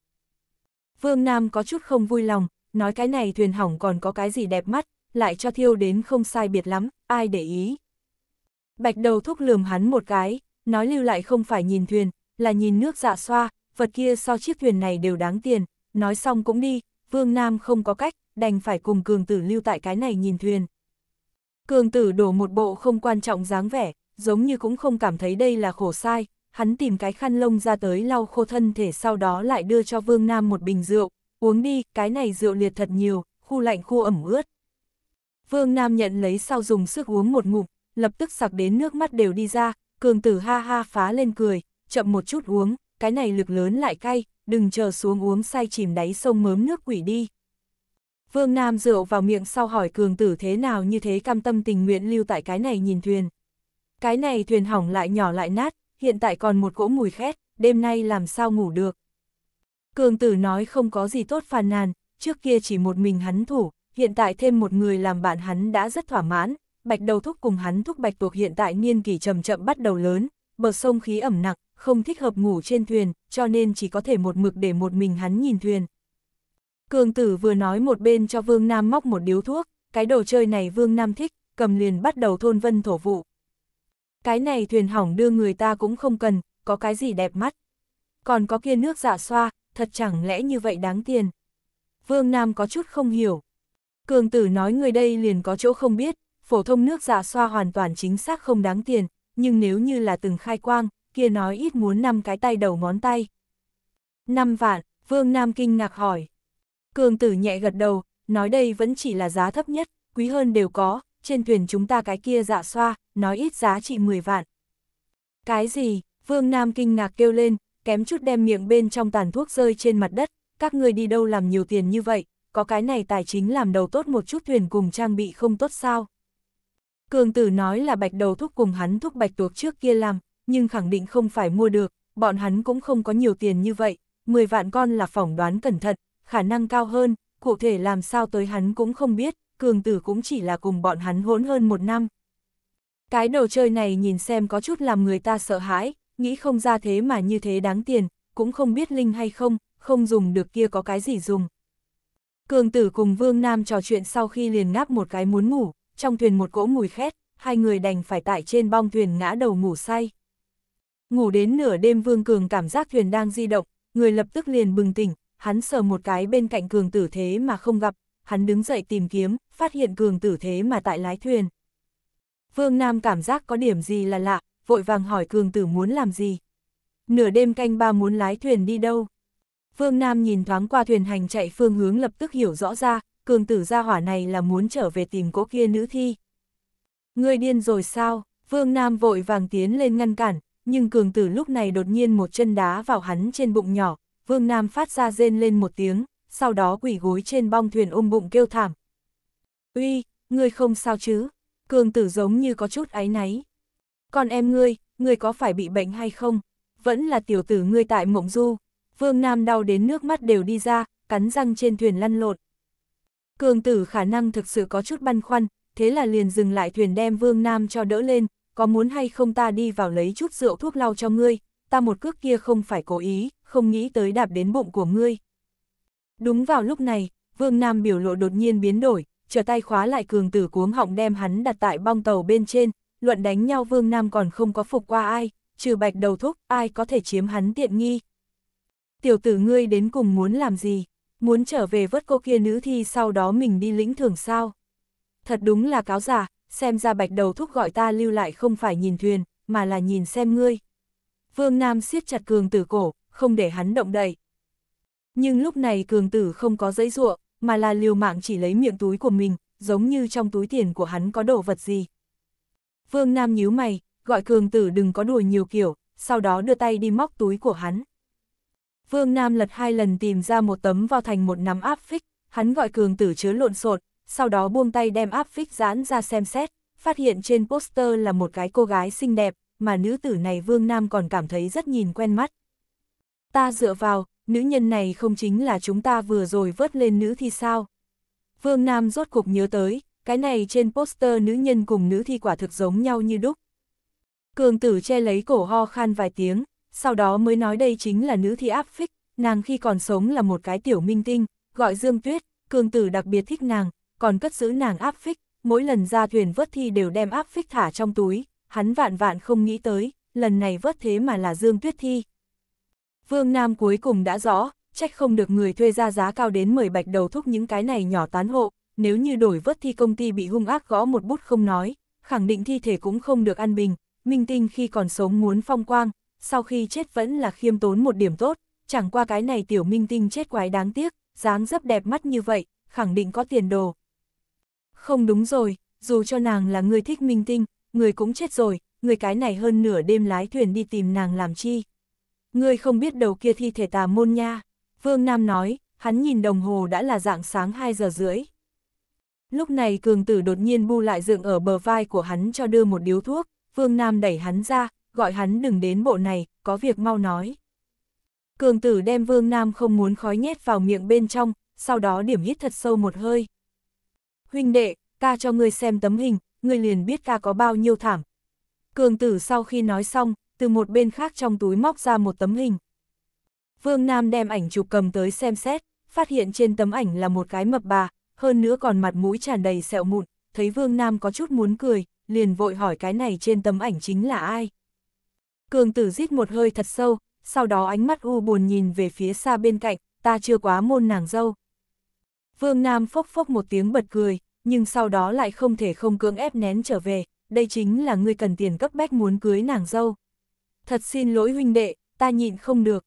Vương Nam có chút không vui lòng, nói cái này thuyền hỏng còn có cái gì đẹp mắt, lại cho thiêu đến không sai biệt lắm, ai để ý. Bạch đầu thúc lườm hắn một cái, nói lưu lại không phải nhìn thuyền, là nhìn nước dạ xoa, vật kia so chiếc thuyền này đều đáng tiền, nói xong cũng đi, Vương Nam không có cách, đành phải cùng cường tử lưu tại cái này nhìn thuyền. Cường tử đổ một bộ không quan trọng dáng vẻ, giống như cũng không cảm thấy đây là khổ sai, hắn tìm cái khăn lông ra tới lau khô thân thể sau đó lại đưa cho Vương Nam một bình rượu, uống đi, cái này rượu liệt thật nhiều, khu lạnh khu ẩm ướt. Vương Nam nhận lấy sau dùng sức uống một ngụm, lập tức sặc đến nước mắt đều đi ra, cường tử ha ha phá lên cười, chậm một chút uống, cái này lực lớn lại cay, đừng chờ xuống uống say chìm đáy sông mớm nước quỷ đi. Vương Nam rượu vào miệng sau hỏi cường tử thế nào như thế cam tâm tình nguyện lưu tại cái này nhìn thuyền. Cái này thuyền hỏng lại nhỏ lại nát, hiện tại còn một cỗ mùi khét, đêm nay làm sao ngủ được. Cường tử nói không có gì tốt phàn nàn, trước kia chỉ một mình hắn thủ, hiện tại thêm một người làm bạn hắn đã rất thỏa mãn, bạch đầu thúc cùng hắn thúc bạch tuộc hiện tại niên kỷ chậm chậm bắt đầu lớn, bờ sông khí ẩm nặng, không thích hợp ngủ trên thuyền, cho nên chỉ có thể một mực để một mình hắn nhìn thuyền. Cường tử vừa nói một bên cho Vương Nam móc một điếu thuốc, cái đồ chơi này Vương Nam thích, cầm liền bắt đầu thôn vân thổ vụ. Cái này thuyền hỏng đưa người ta cũng không cần, có cái gì đẹp mắt. Còn có kia nước dạ xoa, thật chẳng lẽ như vậy đáng tiền. Vương Nam có chút không hiểu. Cường tử nói người đây liền có chỗ không biết, phổ thông nước dạ xoa hoàn toàn chính xác không đáng tiền, nhưng nếu như là từng khai quang, kia nói ít muốn năm cái tay đầu ngón tay. Năm vạn, Vương Nam kinh ngạc hỏi. Cường tử nhẹ gật đầu, nói đây vẫn chỉ là giá thấp nhất, quý hơn đều có, trên thuyền chúng ta cái kia dạ xoa, nói ít giá trị 10 vạn. Cái gì? Vương Nam kinh ngạc kêu lên, kém chút đem miệng bên trong tàn thuốc rơi trên mặt đất, các người đi đâu làm nhiều tiền như vậy, có cái này tài chính làm đầu tốt một chút thuyền cùng trang bị không tốt sao. Cường tử nói là bạch đầu thúc cùng hắn thúc bạch tuộc trước kia làm, nhưng khẳng định không phải mua được, bọn hắn cũng không có nhiều tiền như vậy, 10 vạn con là phỏng đoán cẩn thận, khả năng cao hơn, cụ thể làm sao tới hắn cũng không biết, cường tử cũng chỉ là cùng bọn hắn hỗn hơn một năm. Cái đồ chơi này nhìn xem có chút làm người ta sợ hãi, nghĩ không ra thế mà như thế đáng tiền, cũng không biết linh hay không, không dùng được kia có cái gì dùng. Cường tử cùng Vương Nam trò chuyện sau khi liền ngáp một cái muốn ngủ, trong thuyền một cỗ mùi khét, hai người đành phải tại trên bong thuyền ngã đầu ngủ say. Ngủ đến nửa đêm Vương Cường cảm giác thuyền đang di động, người lập tức liền bừng tỉnh, hắn sờ một cái bên cạnh Cường tử thế mà không gặp, hắn đứng dậy tìm kiếm, phát hiện Cường tử thế mà tại lái thuyền. Vương Nam cảm giác có điểm gì là lạ, vội vàng hỏi Cường tử muốn làm gì. Nửa đêm canh ba muốn lái thuyền đi đâu. Vương Nam nhìn thoáng qua thuyền hành chạy phương hướng lập tức hiểu rõ ra, Cường tử gia hỏa này là muốn trở về tìm cỗ kia nữ thi. Người điên rồi sao? Vương Nam vội vàng tiến lên ngăn cản, nhưng cường tử lúc này đột nhiên một chân đá vào hắn trên bụng nhỏ, Vương Nam phát ra rên lên một tiếng, sau đó quỷ gối trên bong thuyền ôm bụng kêu thảm. Uy, ngươi không sao chứ? Cường tử giống như có chút áy náy. Còn em ngươi, ngươi có phải bị bệnh hay không? Vẫn là tiểu tử ngươi tại mộng du. Vương Nam đau đến nước mắt đều đi ra, cắn răng trên thuyền lăn lộn. Cường tử khả năng thực sự có chút băn khoăn, thế là liền dừng lại thuyền đem Vương Nam cho đỡ lên, có muốn hay không ta đi vào lấy chút rượu thuốc lau cho ngươi, ta một cước kia không phải cố ý, không nghĩ tới đạp đến bụng của ngươi. Đúng vào lúc này, Vương Nam biểu lộ đột nhiên biến đổi, trở tay khóa lại cường tử cuống họng đem hắn đặt tại bong tàu bên trên, luận đánh nhau Vương Nam còn không có phục qua ai, trừ bạch đầu thúc, ai có thể chiếm hắn tiện nghi. Tiểu tử ngươi đến cùng muốn làm gì, muốn trở về vớt cô kia nữ thi sau đó mình đi lĩnh thưởng sao. Thật đúng là cáo giả, xem ra bạch đầu thúc gọi ta lưu lại không phải nhìn thuyền, mà là nhìn xem ngươi. Vương Nam siết chặt cường tử cổ, không để hắn động đậy. Nhưng lúc này cường tử không có giấy ruộng, mà là liều mạng chỉ lấy miệng túi của mình, giống như trong túi tiền của hắn có đồ vật gì. Vương Nam nhíu mày, gọi cường tử đừng có đùa nhiều kiểu, sau đó đưa tay đi móc túi của hắn. Vương Nam lật hai lần tìm ra một tấm vào thành một nắm áp phích, hắn gọi cường tử chứa lộn xộn, sau đó buông tay đem áp phích giãn ra xem xét, phát hiện trên poster là một cái cô gái xinh đẹp, mà nữ tử này Vương Nam còn cảm thấy rất nhìn quen mắt. Ta dựa vào, nữ nhân này không chính là chúng ta vừa rồi vớt lên nữ thi sao. Vương Nam rốt cục nhớ tới, cái này trên poster nữ nhân cùng nữ thi quả thực giống nhau như đúc. Cường tử che lấy cổ ho khan vài tiếng, sau đó mới nói đây chính là nữ thi áp phích, nàng khi còn sống là một cái tiểu minh tinh, gọi Dương Tuyết, cường tử đặc biệt thích nàng, còn cất giữ nàng áp phích, mỗi lần ra thuyền vớt thi đều đem áp phích thả trong túi, hắn vạn vạn không nghĩ tới, lần này vớt thế mà là Dương Tuyết Thi. Vương Nam cuối cùng đã rõ, trách không được người thuê ra giá cao đến 10 bạch đầu thúc những cái này nhỏ tán hộ, nếu như đổi vớt thi công ty bị hung ác gõ một bút không nói, khẳng định thi thể cũng không được an bình, minh tinh khi còn sống muốn phong quang, sau khi chết vẫn là khiêm tốn một điểm tốt, chẳng qua cái này tiểu minh tinh chết quái đáng tiếc, dáng dấp đẹp mắt như vậy, khẳng định có tiền đồ, không đúng rồi, dù cho nàng là người thích minh tinh, người cũng chết rồi, người cái này hơn nửa đêm lái thuyền đi tìm nàng làm chi. người không biết đầu kia thi thể tà môn nha, Vương Nam nói, hắn nhìn đồng hồ đã là dạng sáng 2 giờ rưỡi. Lúc này cường tử đột nhiên bu lại dựng ở bờ vai của hắn cho đưa một điếu thuốc, Vương Nam đẩy hắn ra, gọi hắn đừng đến bộ này, có việc mau nói. Cường tử đem Vương Nam không muốn khói nhét vào miệng bên trong, sau đó điểm hít thật sâu một hơi huynh đệ, ca cho ngươi xem tấm hình, ngươi liền biết ca có bao nhiêu thảm. Cường tử sau khi nói xong, từ một bên khác trong túi móc ra một tấm hình. Vương Nam đem ảnh chụp cầm tới xem xét, phát hiện trên tấm ảnh là một cái mập bà, hơn nữa còn mặt mũi tràn đầy sẹo mụn, thấy Vương Nam có chút muốn cười, liền vội hỏi cái này trên tấm ảnh chính là ai. Cường tử rít một hơi thật sâu, sau đó ánh mắt u buồn nhìn về phía xa bên cạnh, ta chưa quá môn nàng dâu. Vương Nam phốc phốc một tiếng bật cười, nhưng sau đó lại không thể không cưỡng ép nén trở về, đây chính là ngươi cần tiền cấp bách muốn cưới nàng dâu. Thật xin lỗi huynh đệ, ta nhịn không được.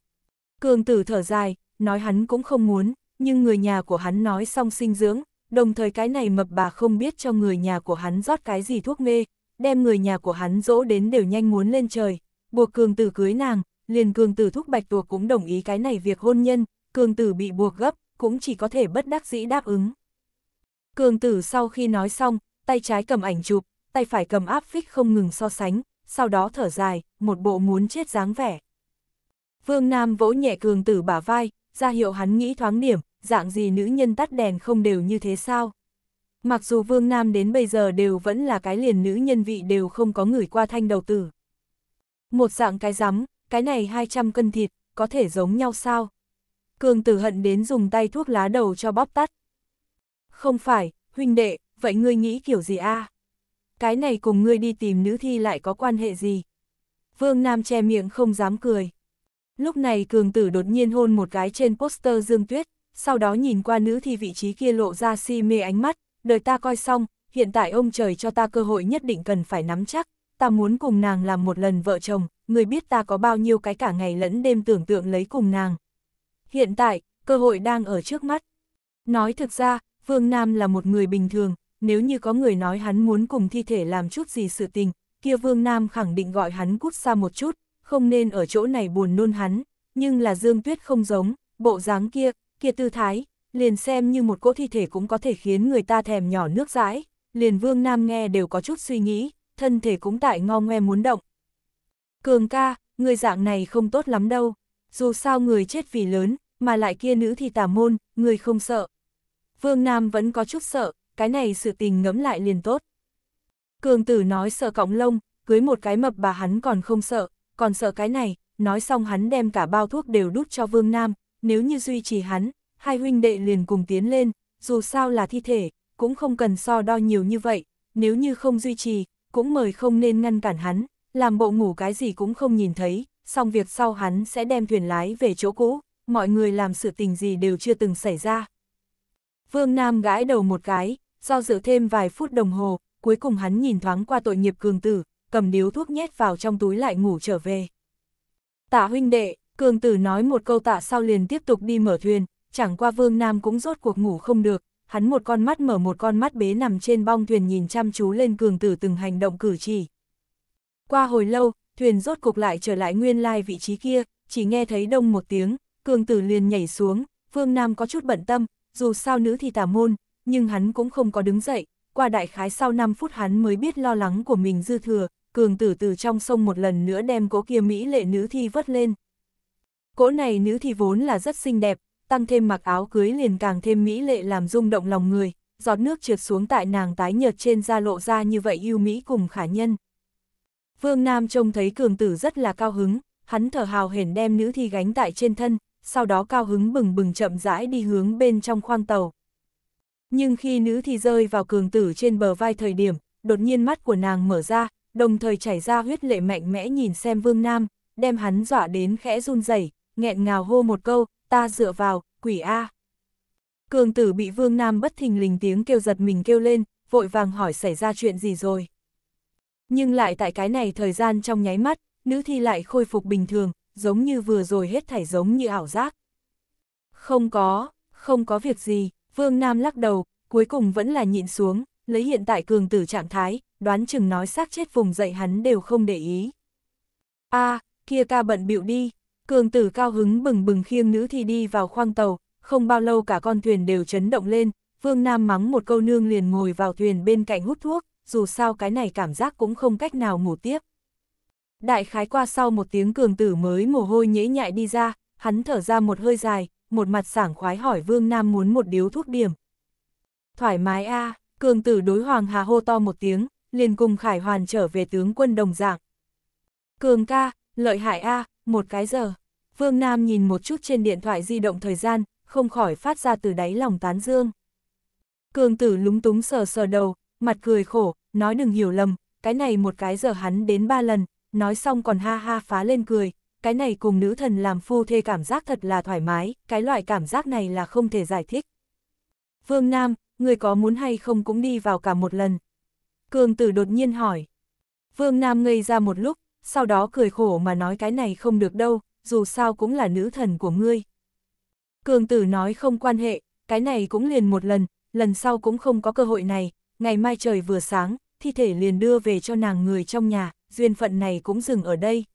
Cường tử thở dài, nói hắn cũng không muốn, nhưng người nhà của hắn nói xong sinh dưỡng, đồng thời cái này mập bà không biết cho người nhà của hắn rót cái gì thuốc mê, đem người nhà của hắn dỗ đến đều nhanh muốn lên trời, buộc cường tử cưới nàng, liền cường tử thúc bạch tuộc cũng đồng ý cái này việc hôn nhân, cường tử bị buộc gấp, cũng chỉ có thể bất đắc dĩ đáp ứng. Cường tử sau khi nói xong, tay trái cầm ảnh chụp, tay phải cầm áp phích không ngừng so sánh, sau đó thở dài, một bộ muốn chết dáng vẻ. Vương Nam vỗ nhẹ cường tử bả vai, ra hiệu hắn nghĩ thoáng điểm, dạng gì nữ nhân tắt đèn không đều như thế sao. Mặc dù Vương Nam đến bây giờ đều vẫn là cái liền nữ nhân vị đều không có người qua thanh đầu tử. Một dạng cái rắm, cái này 200 cân thịt, có thể giống nhau sao? Cường tử hận đến dùng tay thuốc lá đầu cho bóp tắt. Không phải, huynh đệ, vậy ngươi nghĩ kiểu gì a? Cái này cùng ngươi đi tìm nữ thi lại có quan hệ gì? Vương Nam che miệng không dám cười. Lúc này cường tử đột nhiên hôn một cái trên poster Dương Tuyết, sau đó nhìn qua nữ thi vị trí kia lộ ra si mê ánh mắt, đời ta coi xong, hiện tại ông trời cho ta cơ hội nhất định cần phải nắm chắc, ta muốn cùng nàng làm một lần vợ chồng, người biết ta có bao nhiêu cái cả ngày lẫn đêm tưởng tượng lấy cùng nàng, Hiện tại, cơ hội đang ở trước mắt. Nói thực ra, Vương Nam là một người bình thường, nếu như có người nói hắn muốn cùng thi thể làm chút gì sự tình, kia Vương Nam khẳng định gọi hắn cút xa một chút, không nên ở chỗ này buồn nôn hắn, nhưng là Dương Tuyết không giống, bộ dáng kia, kia tư thái, liền xem như một cỗ thi thể cũng có thể khiến người ta thèm nhỏ nước rãi liền Vương Nam nghe đều có chút suy nghĩ, thân thể cũng tại ngo ngoe muốn động. Cường ca, người dạng này không tốt lắm đâu dù sao người chết vì lớn, mà lại kia nữ thì tà môn, người không sợ. Vương Nam vẫn có chút sợ, cái này sự tình ngẫm lại liền tốt. Cường tử nói sợ cọng lông, cưới một cái mập bà hắn còn không sợ, còn sợ cái này, nói xong hắn đem cả bao thuốc đều đút cho Vương Nam, nếu như duy trì hắn, hai huynh đệ liền cùng tiến lên, dù sao là thi thể, cũng không cần so đo nhiều như vậy, nếu như không duy trì, cũng mời không nên ngăn cản hắn, làm bộ ngủ cái gì cũng không nhìn thấy, xong việc sau hắn sẽ đem thuyền lái về chỗ cũ, mọi người làm sự tình gì đều chưa từng xảy ra. Vương Nam gãi đầu một cái, do dự thêm vài phút đồng hồ, cuối cùng hắn nhìn thoáng qua tội nghiệp cường tử, cầm điếu thuốc nhét vào trong túi lại ngủ trở về. Tạ huynh đệ, cường tử nói một câu tạ sau liền tiếp tục đi mở thuyền, chẳng qua Vương Nam cũng rốt cuộc ngủ không được, hắn một con mắt mở một con mắt bế nằm trên bong thuyền nhìn chăm chú lên cường tử từng hành động cử chỉ. Qua hồi lâu, thuyền rốt cục lại trở lại nguyên lai vị trí kia, chỉ nghe thấy đông một tiếng, cường tử liền nhảy xuống, Phương Nam có chút bận tâm, dù sao nữ thì tà môn, nhưng hắn cũng không có đứng dậy, qua đại khái sau 5 phút hắn mới biết lo lắng của mình dư thừa, cường tử từ trong sông một lần nữa đem cỗ kia Mỹ lệ nữ thi vất lên. Cỗ này nữ thi vốn là rất xinh đẹp, tăng thêm mặc áo cưới liền càng thêm Mỹ lệ làm rung động lòng người, giọt nước trượt xuống tại nàng tái nhợt trên da lộ ra như vậy yêu Mỹ cùng khả nhân. Vương Nam trông thấy cường tử rất là cao hứng, hắn thở hào hển đem nữ thi gánh tại trên thân, sau đó cao hứng bừng bừng chậm rãi đi hướng bên trong khoang tàu. Nhưng khi nữ thi rơi vào cường tử trên bờ vai thời điểm, đột nhiên mắt của nàng mở ra, đồng thời chảy ra huyết lệ mạnh mẽ nhìn xem Vương Nam, đem hắn dọa đến khẽ run rẩy, nghẹn ngào hô một câu, ta dựa vào, quỷ A. Cường tử bị Vương Nam bất thình lình tiếng kêu giật mình kêu lên, vội vàng hỏi xảy ra chuyện gì rồi. Nhưng lại tại cái này thời gian trong nháy mắt, nữ thi lại khôi phục bình thường, giống như vừa rồi hết thảy giống như ảo giác. Không có, không có việc gì, Vương Nam lắc đầu, cuối cùng vẫn là nhịn xuống, lấy hiện tại cường tử trạng thái, đoán chừng nói xác chết vùng dậy hắn đều không để ý. a kia ca bận bịu đi, cường tử cao hứng bừng bừng khiêng nữ thi đi vào khoang tàu, không bao lâu cả con thuyền đều chấn động lên, Vương Nam mắng một câu nương liền ngồi vào thuyền bên cạnh hút thuốc, dù sao cái này cảm giác cũng không cách nào ngủ tiếp. Đại khái qua sau một tiếng cường tử mới mồ hôi nhễ nhại đi ra, hắn thở ra một hơi dài, một mặt sảng khoái hỏi Vương Nam muốn một điếu thuốc điểm. Thoải mái a à, cường tử đối Hoàng Hà hô to một tiếng, liền cùng Khải Hoàn trở về tướng quân đồng dạng. Cường ca, lợi hại a à, một cái giờ. Vương Nam nhìn một chút trên điện thoại di động thời gian, không khỏi phát ra từ đáy lòng tán dương. Cường tử lúng túng sờ sờ đầu, mặt cười khổ, nói đừng hiểu lầm, cái này một cái giờ hắn đến ba lần, nói xong còn ha ha phá lên cười, cái này cùng nữ thần làm phu thê cảm giác thật là thoải mái, cái loại cảm giác này là không thể giải thích. Vương Nam, người có muốn hay không cũng đi vào cả một lần. Cường tử đột nhiên hỏi. Vương Nam ngây ra một lúc, sau đó cười khổ mà nói cái này không được đâu, dù sao cũng là nữ thần của ngươi. Cường tử nói không quan hệ, cái này cũng liền một lần, lần sau cũng không có cơ hội này, ngày mai trời vừa sáng, thi thể liền đưa về cho nàng người trong nhà, duyên phận này cũng dừng ở đây.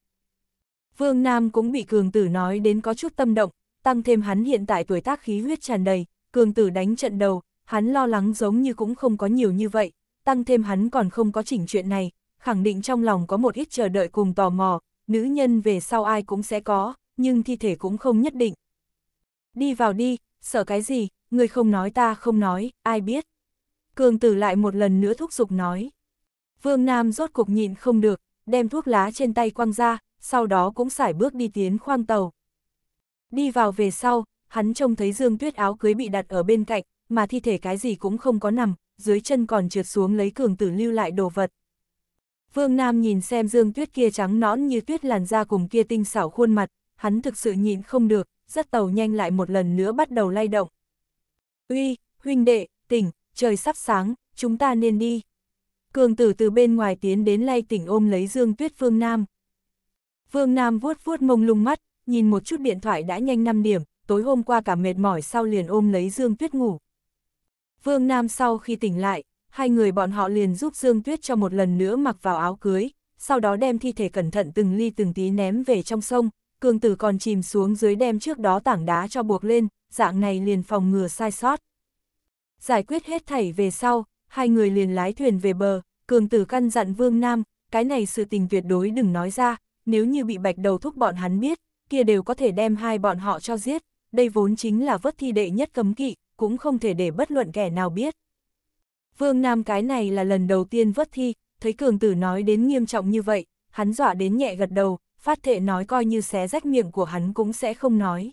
Vương Nam cũng bị cường tử nói đến có chút tâm động, tăng thêm hắn hiện tại tuổi tác khí huyết tràn đầy, cường tử đánh trận đầu, hắn lo lắng giống như cũng không có nhiều như vậy, tăng thêm hắn còn không có chỉnh chuyện này, khẳng định trong lòng có một ít chờ đợi cùng tò mò, nữ nhân về sau ai cũng sẽ có, nhưng thi thể cũng không nhất định. Đi vào đi, sợ cái gì, người không nói ta không nói, ai biết. Cường tử lại một lần nữa thúc giục nói. Vương Nam rốt cuộc nhịn không được, đem thuốc lá trên tay quăng ra, sau đó cũng xải bước đi tiến khoang tàu. Đi vào về sau, hắn trông thấy Dương Tuyết áo cưới bị đặt ở bên cạnh, mà thi thể cái gì cũng không có nằm, dưới chân còn trượt xuống lấy cường tử lưu lại đồ vật. Vương Nam nhìn xem Dương Tuyết kia trắng nõn như tuyết làn da cùng kia tinh xảo khuôn mặt, hắn thực sự nhịn không được, rất tàu nhanh lại một lần nữa bắt đầu lay động. Uy, huynh đệ, tỉnh, trời sắp sáng, chúng ta nên đi. Cường tử từ bên ngoài tiến đến lay tỉnh ôm lấy Dương Tuyết Phương Nam. Phương Nam vuốt vuốt mông lung mắt, nhìn một chút điện thoại đã nhanh 5 điểm, tối hôm qua cả mệt mỏi sau liền ôm lấy Dương Tuyết ngủ. Phương Nam sau khi tỉnh lại, hai người bọn họ liền giúp Dương Tuyết cho một lần nữa mặc vào áo cưới, sau đó đem thi thể cẩn thận từng ly từng tí ném về trong sông, cường tử còn chìm xuống dưới đem trước đó tảng đá cho buộc lên, dạng này liền phòng ngừa sai sót giải quyết hết thảy về sau, hai người liền lái thuyền về bờ, cường tử căn dặn Vương Nam, cái này sự tình tuyệt đối đừng nói ra, nếu như bị bạch đầu thúc bọn hắn biết, kia đều có thể đem hai bọn họ cho giết, đây vốn chính là vớt thi đệ nhất cấm kỵ, cũng không thể để bất luận kẻ nào biết. Vương Nam cái này là lần đầu tiên vớt thi, thấy cường tử nói đến nghiêm trọng như vậy, hắn dọa đến nhẹ gật đầu, phát thệ nói coi như xé rách miệng của hắn cũng sẽ không nói.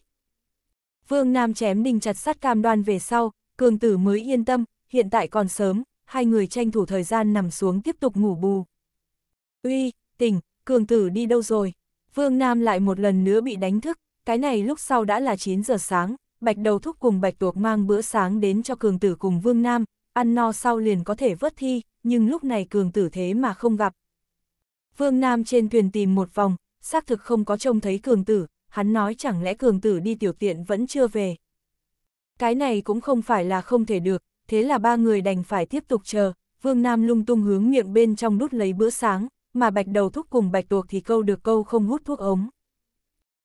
Vương Nam chém đinh chặt sắt cam đoan về sau, cường tử mới yên tâm, hiện tại còn sớm, hai người tranh thủ thời gian nằm xuống tiếp tục ngủ bù. Uy, tỉnh, cường tử đi đâu rồi? Vương Nam lại một lần nữa bị đánh thức, cái này lúc sau đã là 9 giờ sáng, bạch đầu thúc cùng bạch tuộc mang bữa sáng đến cho cường tử cùng Vương Nam, ăn no sau liền có thể vớt thi, nhưng lúc này cường tử thế mà không gặp. Vương Nam trên thuyền tìm một vòng, xác thực không có trông thấy cường tử, hắn nói chẳng lẽ cường tử đi tiểu tiện vẫn chưa về. Cái này cũng không phải là không thể được, thế là ba người đành phải tiếp tục chờ, Vương Nam lung tung hướng miệng bên trong đút lấy bữa sáng, mà bạch đầu thúc cùng bạch tuộc thì câu được câu không hút thuốc ống.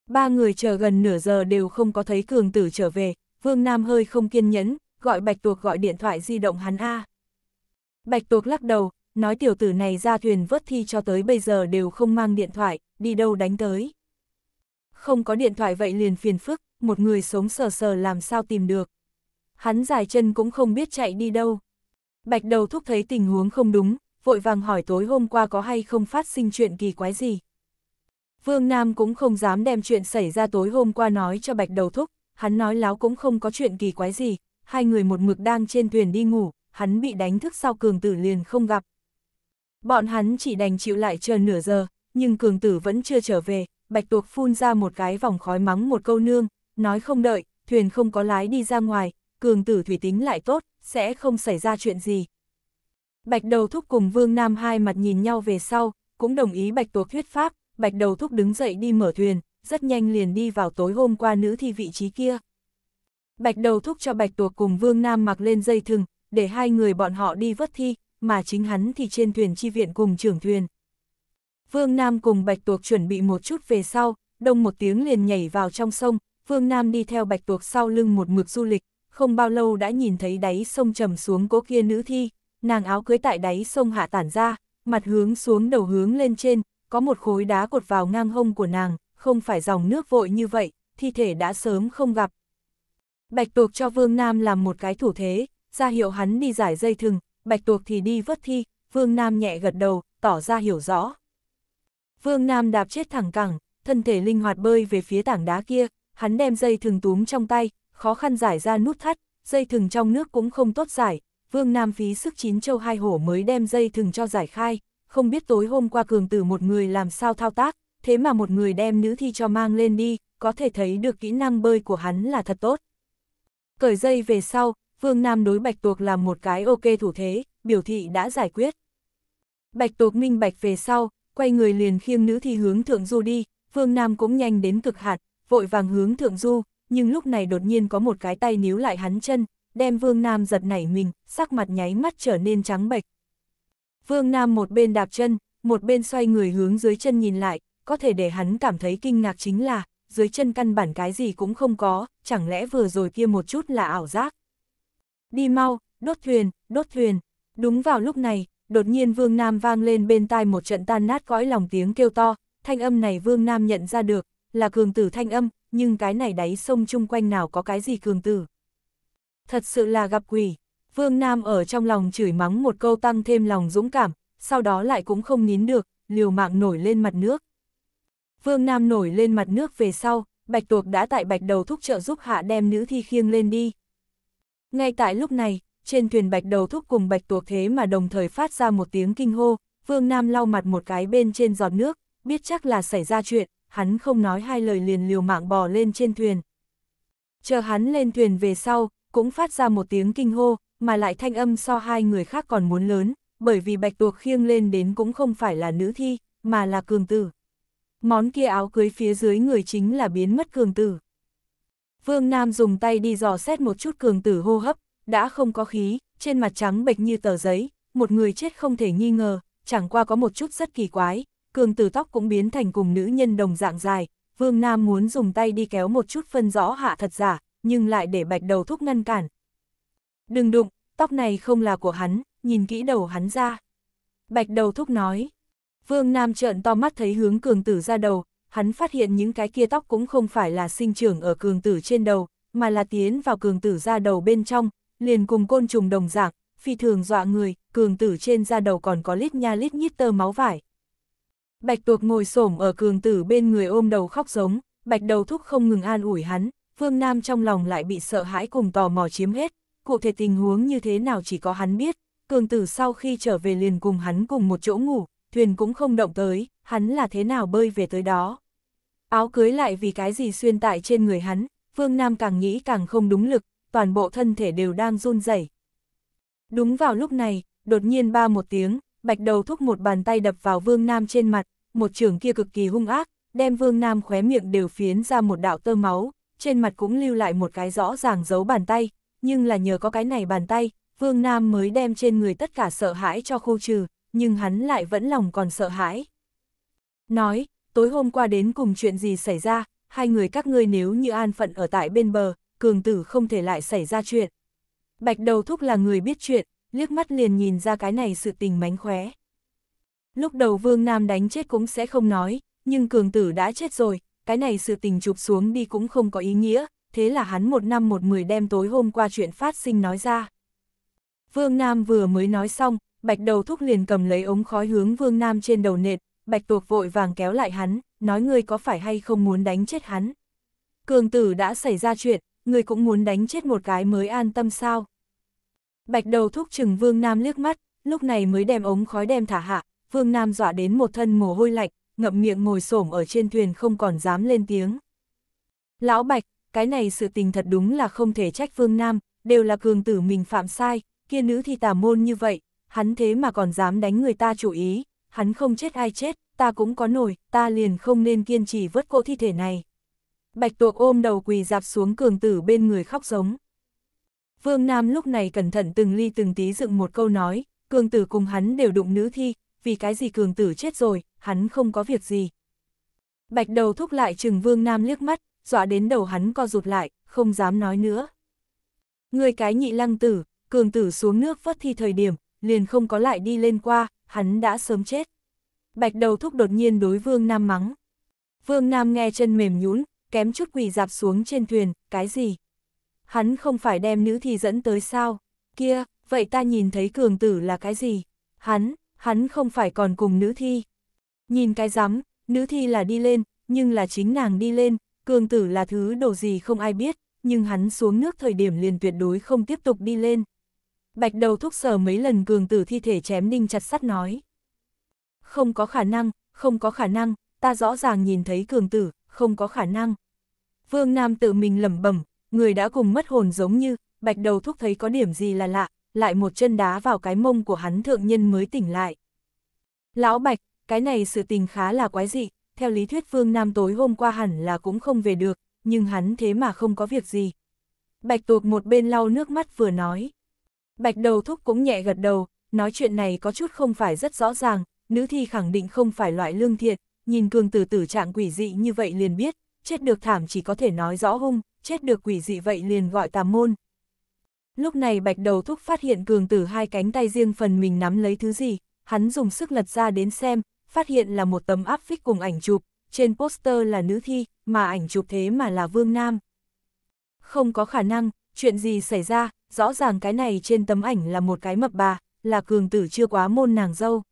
Ba người chờ gần nửa giờ đều không có thấy cường tử trở về, Vương Nam hơi không kiên nhẫn, gọi bạch tuộc gọi điện thoại di động hắn A. Bạch tuộc lắc đầu, nói tiểu tử này ra thuyền vớt thi cho tới bây giờ đều không mang điện thoại, đi đâu đánh tới. Không có điện thoại vậy liền phiền phức, một người sống sờ sờ làm sao tìm được. Hắn dài chân cũng không biết chạy đi đâu. Bạch đầu thúc thấy tình huống không đúng, vội vàng hỏi tối hôm qua có hay không phát sinh chuyện kỳ quái gì. Vương Nam cũng không dám đem chuyện xảy ra tối hôm qua nói cho bạch đầu thúc, hắn nói láo cũng không có chuyện kỳ quái gì, hai người một mực đang trên thuyền đi ngủ, hắn bị đánh thức sau cường tử liền không gặp. Bọn hắn chỉ đành chịu lại chờ nửa giờ, nhưng cường tử vẫn chưa trở về, bạch tuộc phun ra một cái vòng khói mắng một câu nương, Nói không đợi, thuyền không có lái đi ra ngoài, cường tử thủy tính lại tốt, sẽ không xảy ra chuyện gì. Bạch đầu thúc cùng Vương Nam hai mặt nhìn nhau về sau, cũng đồng ý bạch tuộc thuyết pháp, bạch đầu thúc đứng dậy đi mở thuyền, rất nhanh liền đi vào tối hôm qua nữ thi vị trí kia. Bạch đầu thúc cho bạch tuộc cùng Vương Nam mặc lên dây thừng, để hai người bọn họ đi vớt thi, mà chính hắn thì trên thuyền chi viện cùng trưởng thuyền. Vương Nam cùng bạch tuộc chuẩn bị một chút về sau, đông một tiếng liền nhảy vào trong sông, Vương Nam đi theo bạch tuộc sau lưng một mực du lịch, không bao lâu đã nhìn thấy đáy sông trầm xuống cố kia nữ thi, nàng áo cưới tại đáy sông hạ tản ra, mặt hướng xuống đầu hướng lên trên, có một khối đá cột vào ngang hông của nàng, không phải dòng nước vội như vậy, thi thể đã sớm không gặp. Bạch tuộc cho Vương Nam làm một cái thủ thế, ra hiệu hắn đi giải dây thừng, bạch tuộc thì đi vớt thi, Vương Nam nhẹ gật đầu, tỏ ra hiểu rõ. Vương Nam đạp chết thẳng cẳng, thân thể linh hoạt bơi về phía tảng đá kia, hắn đem dây thừng túm trong tay, khó khăn giải ra nút thắt, dây thừng trong nước cũng không tốt giải, Vương Nam phí sức chín châu hai hổ mới đem dây thừng cho giải khai, không biết tối hôm qua cường tử một người làm sao thao tác, thế mà một người đem nữ thi cho mang lên đi, có thể thấy được kỹ năng bơi của hắn là thật tốt. Cởi dây về sau, Vương Nam đối Bạch Tuộc làm một cái ok thủ thế, biểu thị đã giải quyết. Bạch Tuộc minh bạch về sau, quay người liền khiêng nữ thi hướng thượng du đi, Vương Nam cũng nhanh đến cực hạn, vội vàng hướng thượng du, nhưng lúc này đột nhiên có một cái tay níu lại hắn chân, đem Vương Nam giật nảy mình, sắc mặt nháy mắt trở nên trắng bệch. Vương Nam một bên đạp chân, một bên xoay người hướng dưới chân nhìn lại, có thể để hắn cảm thấy kinh ngạc chính là, dưới chân căn bản cái gì cũng không có, chẳng lẽ vừa rồi kia một chút là ảo giác. Đi mau, đốt thuyền, đốt thuyền. Đúng vào lúc này, đột nhiên Vương Nam vang lên bên tai một trận tan nát cõi lòng tiếng kêu to, thanh âm này Vương Nam nhận ra được, là cường tử thanh âm, nhưng cái này đáy sông chung quanh nào có cái gì cường tử. Thật sự là gặp quỷ, Vương Nam ở trong lòng chửi mắng một câu tăng thêm lòng dũng cảm, sau đó lại cũng không nín được, liều mạng nổi lên mặt nước. Vương Nam nổi lên mặt nước về sau, Bạch Tuộc đã tại Bạch Đầu Thúc trợ giúp hạ đem nữ thi khiêng lên đi. Ngay tại lúc này, trên thuyền Bạch Đầu Thúc cùng Bạch Tuộc thế mà đồng thời phát ra một tiếng kinh hô, Vương Nam lau mặt một cái bên trên giọt nước, biết chắc là xảy ra chuyện, hắn không nói hai lời liền liều mạng bò lên trên thuyền. Chờ hắn lên thuyền về sau, cũng phát ra một tiếng kinh hô, mà lại thanh âm so hai người khác còn muốn lớn, bởi vì bạch tuộc khiêng lên đến cũng không phải là nữ thi, mà là cường tử. Món kia áo cưới phía dưới người chính là biến mất cường tử. Vương Nam dùng tay đi dò xét một chút cường tử hô hấp, đã không có khí, trên mặt trắng bệch như tờ giấy, một người chết không thể nghi ngờ, chẳng qua có một chút rất kỳ quái, cường tử tóc cũng biến thành cùng nữ nhân đồng dạng dài, Vương Nam muốn dùng tay đi kéo một chút phân rõ hạ thật giả, nhưng lại để bạch đầu thúc ngăn cản. Đừng đụng, tóc này không là của hắn, nhìn kỹ đầu hắn ra. Bạch đầu thúc nói. Vương Nam trợn to mắt thấy hướng cường tử ra đầu, hắn phát hiện những cái kia tóc cũng không phải là sinh trưởng ở cường tử trên đầu, mà là tiến vào cường tử ra đầu bên trong, liền cùng côn trùng đồng dạng, phi thường dọa người, cường tử trên da đầu còn có lít nha lít nhít tơ máu vải, Bạch tuộc ngồi xổm ở cường tử bên người ôm đầu khóc giống, bạch đầu thúc không ngừng an ủi hắn, Phương Nam trong lòng lại bị sợ hãi cùng tò mò chiếm hết, cụ thể tình huống như thế nào chỉ có hắn biết, cường tử sau khi trở về liền cùng hắn cùng một chỗ ngủ, thuyền cũng không động tới, hắn là thế nào bơi về tới đó. Áo cưới lại vì cái gì xuyên tại trên người hắn, Phương Nam càng nghĩ càng không đúng lực, toàn bộ thân thể đều đang run rẩy. Đúng vào lúc này, đột nhiên ba một tiếng, bạch đầu thúc một bàn tay đập vào Vương Nam trên mặt, một trường kia cực kỳ hung ác, đem Vương Nam khóe miệng đều phiến ra một đạo tơ máu, trên mặt cũng lưu lại một cái rõ ràng dấu bàn tay, nhưng là nhờ có cái này bàn tay, Vương Nam mới đem trên người tất cả sợ hãi cho khu trừ, nhưng hắn lại vẫn lòng còn sợ hãi. Nói, tối hôm qua đến cùng chuyện gì xảy ra, hai người các ngươi nếu như an phận ở tại bên bờ, cường tử không thể lại xảy ra chuyện. Bạch đầu thúc là người biết chuyện, liếc mắt liền nhìn ra cái này sự tình mánh khóe. Lúc đầu Vương Nam đánh chết cũng sẽ không nói, nhưng cường tử đã chết rồi, cái này sự tình chụp xuống đi cũng không có ý nghĩa, thế là hắn một năm một mười đem tối hôm qua chuyện phát sinh nói ra. Vương Nam vừa mới nói xong, bạch đầu thúc liền cầm lấy ống khói hướng Vương Nam trên đầu nệt, bạch tuộc vội vàng kéo lại hắn, nói ngươi có phải hay không muốn đánh chết hắn. Cường tử đã xảy ra chuyện, ngươi cũng muốn đánh chết một cái mới an tâm sao. Bạch đầu thúc chừng Vương Nam liếc mắt, lúc này mới đem ống khói đem thả hạ, Vương Nam dọa đến một thân mồ hôi lạnh, ngậm miệng ngồi xổm ở trên thuyền không còn dám lên tiếng. Lão Bạch, cái này sự tình thật đúng là không thể trách Vương Nam, đều là cường tử mình phạm sai, kia nữ thì tà môn như vậy, hắn thế mà còn dám đánh người ta chủ ý, hắn không chết ai chết, ta cũng có nổi, ta liền không nên kiên trì vớt cỗ thi thể này. Bạch tuộc ôm đầu quỳ dạp xuống cường tử bên người khóc giống. Vương Nam lúc này cẩn thận từng ly từng tí dựng một câu nói, cường tử cùng hắn đều đụng nữ thi, vì cái gì cường tử chết rồi, hắn không có việc gì. Bạch đầu thúc lại trừng vương nam liếc mắt, dọa đến đầu hắn co rụt lại, không dám nói nữa. Người cái nhị lăng tử, cường tử xuống nước vớt thi thời điểm, liền không có lại đi lên qua, hắn đã sớm chết. Bạch đầu thúc đột nhiên đối vương nam mắng. Vương nam nghe chân mềm nhũn, kém chút quỳ dạp xuống trên thuyền, cái gì? Hắn không phải đem nữ thì dẫn tới sao? Kia, vậy ta nhìn thấy cường tử là cái gì? Hắn, hắn không phải còn cùng nữ thi. Nhìn cái rắm, nữ thi là đi lên, nhưng là chính nàng đi lên, cường tử là thứ đồ gì không ai biết, nhưng hắn xuống nước thời điểm liền tuyệt đối không tiếp tục đi lên. Bạch đầu thúc sờ mấy lần cường tử thi thể chém đinh chặt sắt nói. Không có khả năng, không có khả năng, ta rõ ràng nhìn thấy cường tử, không có khả năng. Vương Nam tự mình lẩm bẩm, người đã cùng mất hồn giống như, bạch đầu thúc thấy có điểm gì là lạ, lại một chân đá vào cái mông của hắn thượng nhân mới tỉnh lại. Lão Bạch, cái này sự tình khá là quái dị, theo lý thuyết Phương Nam tối hôm qua hẳn là cũng không về được, nhưng hắn thế mà không có việc gì. Bạch tuộc một bên lau nước mắt vừa nói. Bạch đầu thúc cũng nhẹ gật đầu, nói chuyện này có chút không phải rất rõ ràng, nữ thi khẳng định không phải loại lương thiệt, nhìn cường tử tử trạng quỷ dị như vậy liền biết, chết được thảm chỉ có thể nói rõ hung, chết được quỷ dị vậy liền gọi tà môn, Lúc này bạch đầu thúc phát hiện cường tử hai cánh tay riêng phần mình nắm lấy thứ gì, hắn dùng sức lật ra đến xem, phát hiện là một tấm áp phích cùng ảnh chụp, trên poster là nữ thi, mà ảnh chụp thế mà là vương nam. Không có khả năng, chuyện gì xảy ra, rõ ràng cái này trên tấm ảnh là một cái mập bà, là cường tử chưa quá môn nàng dâu.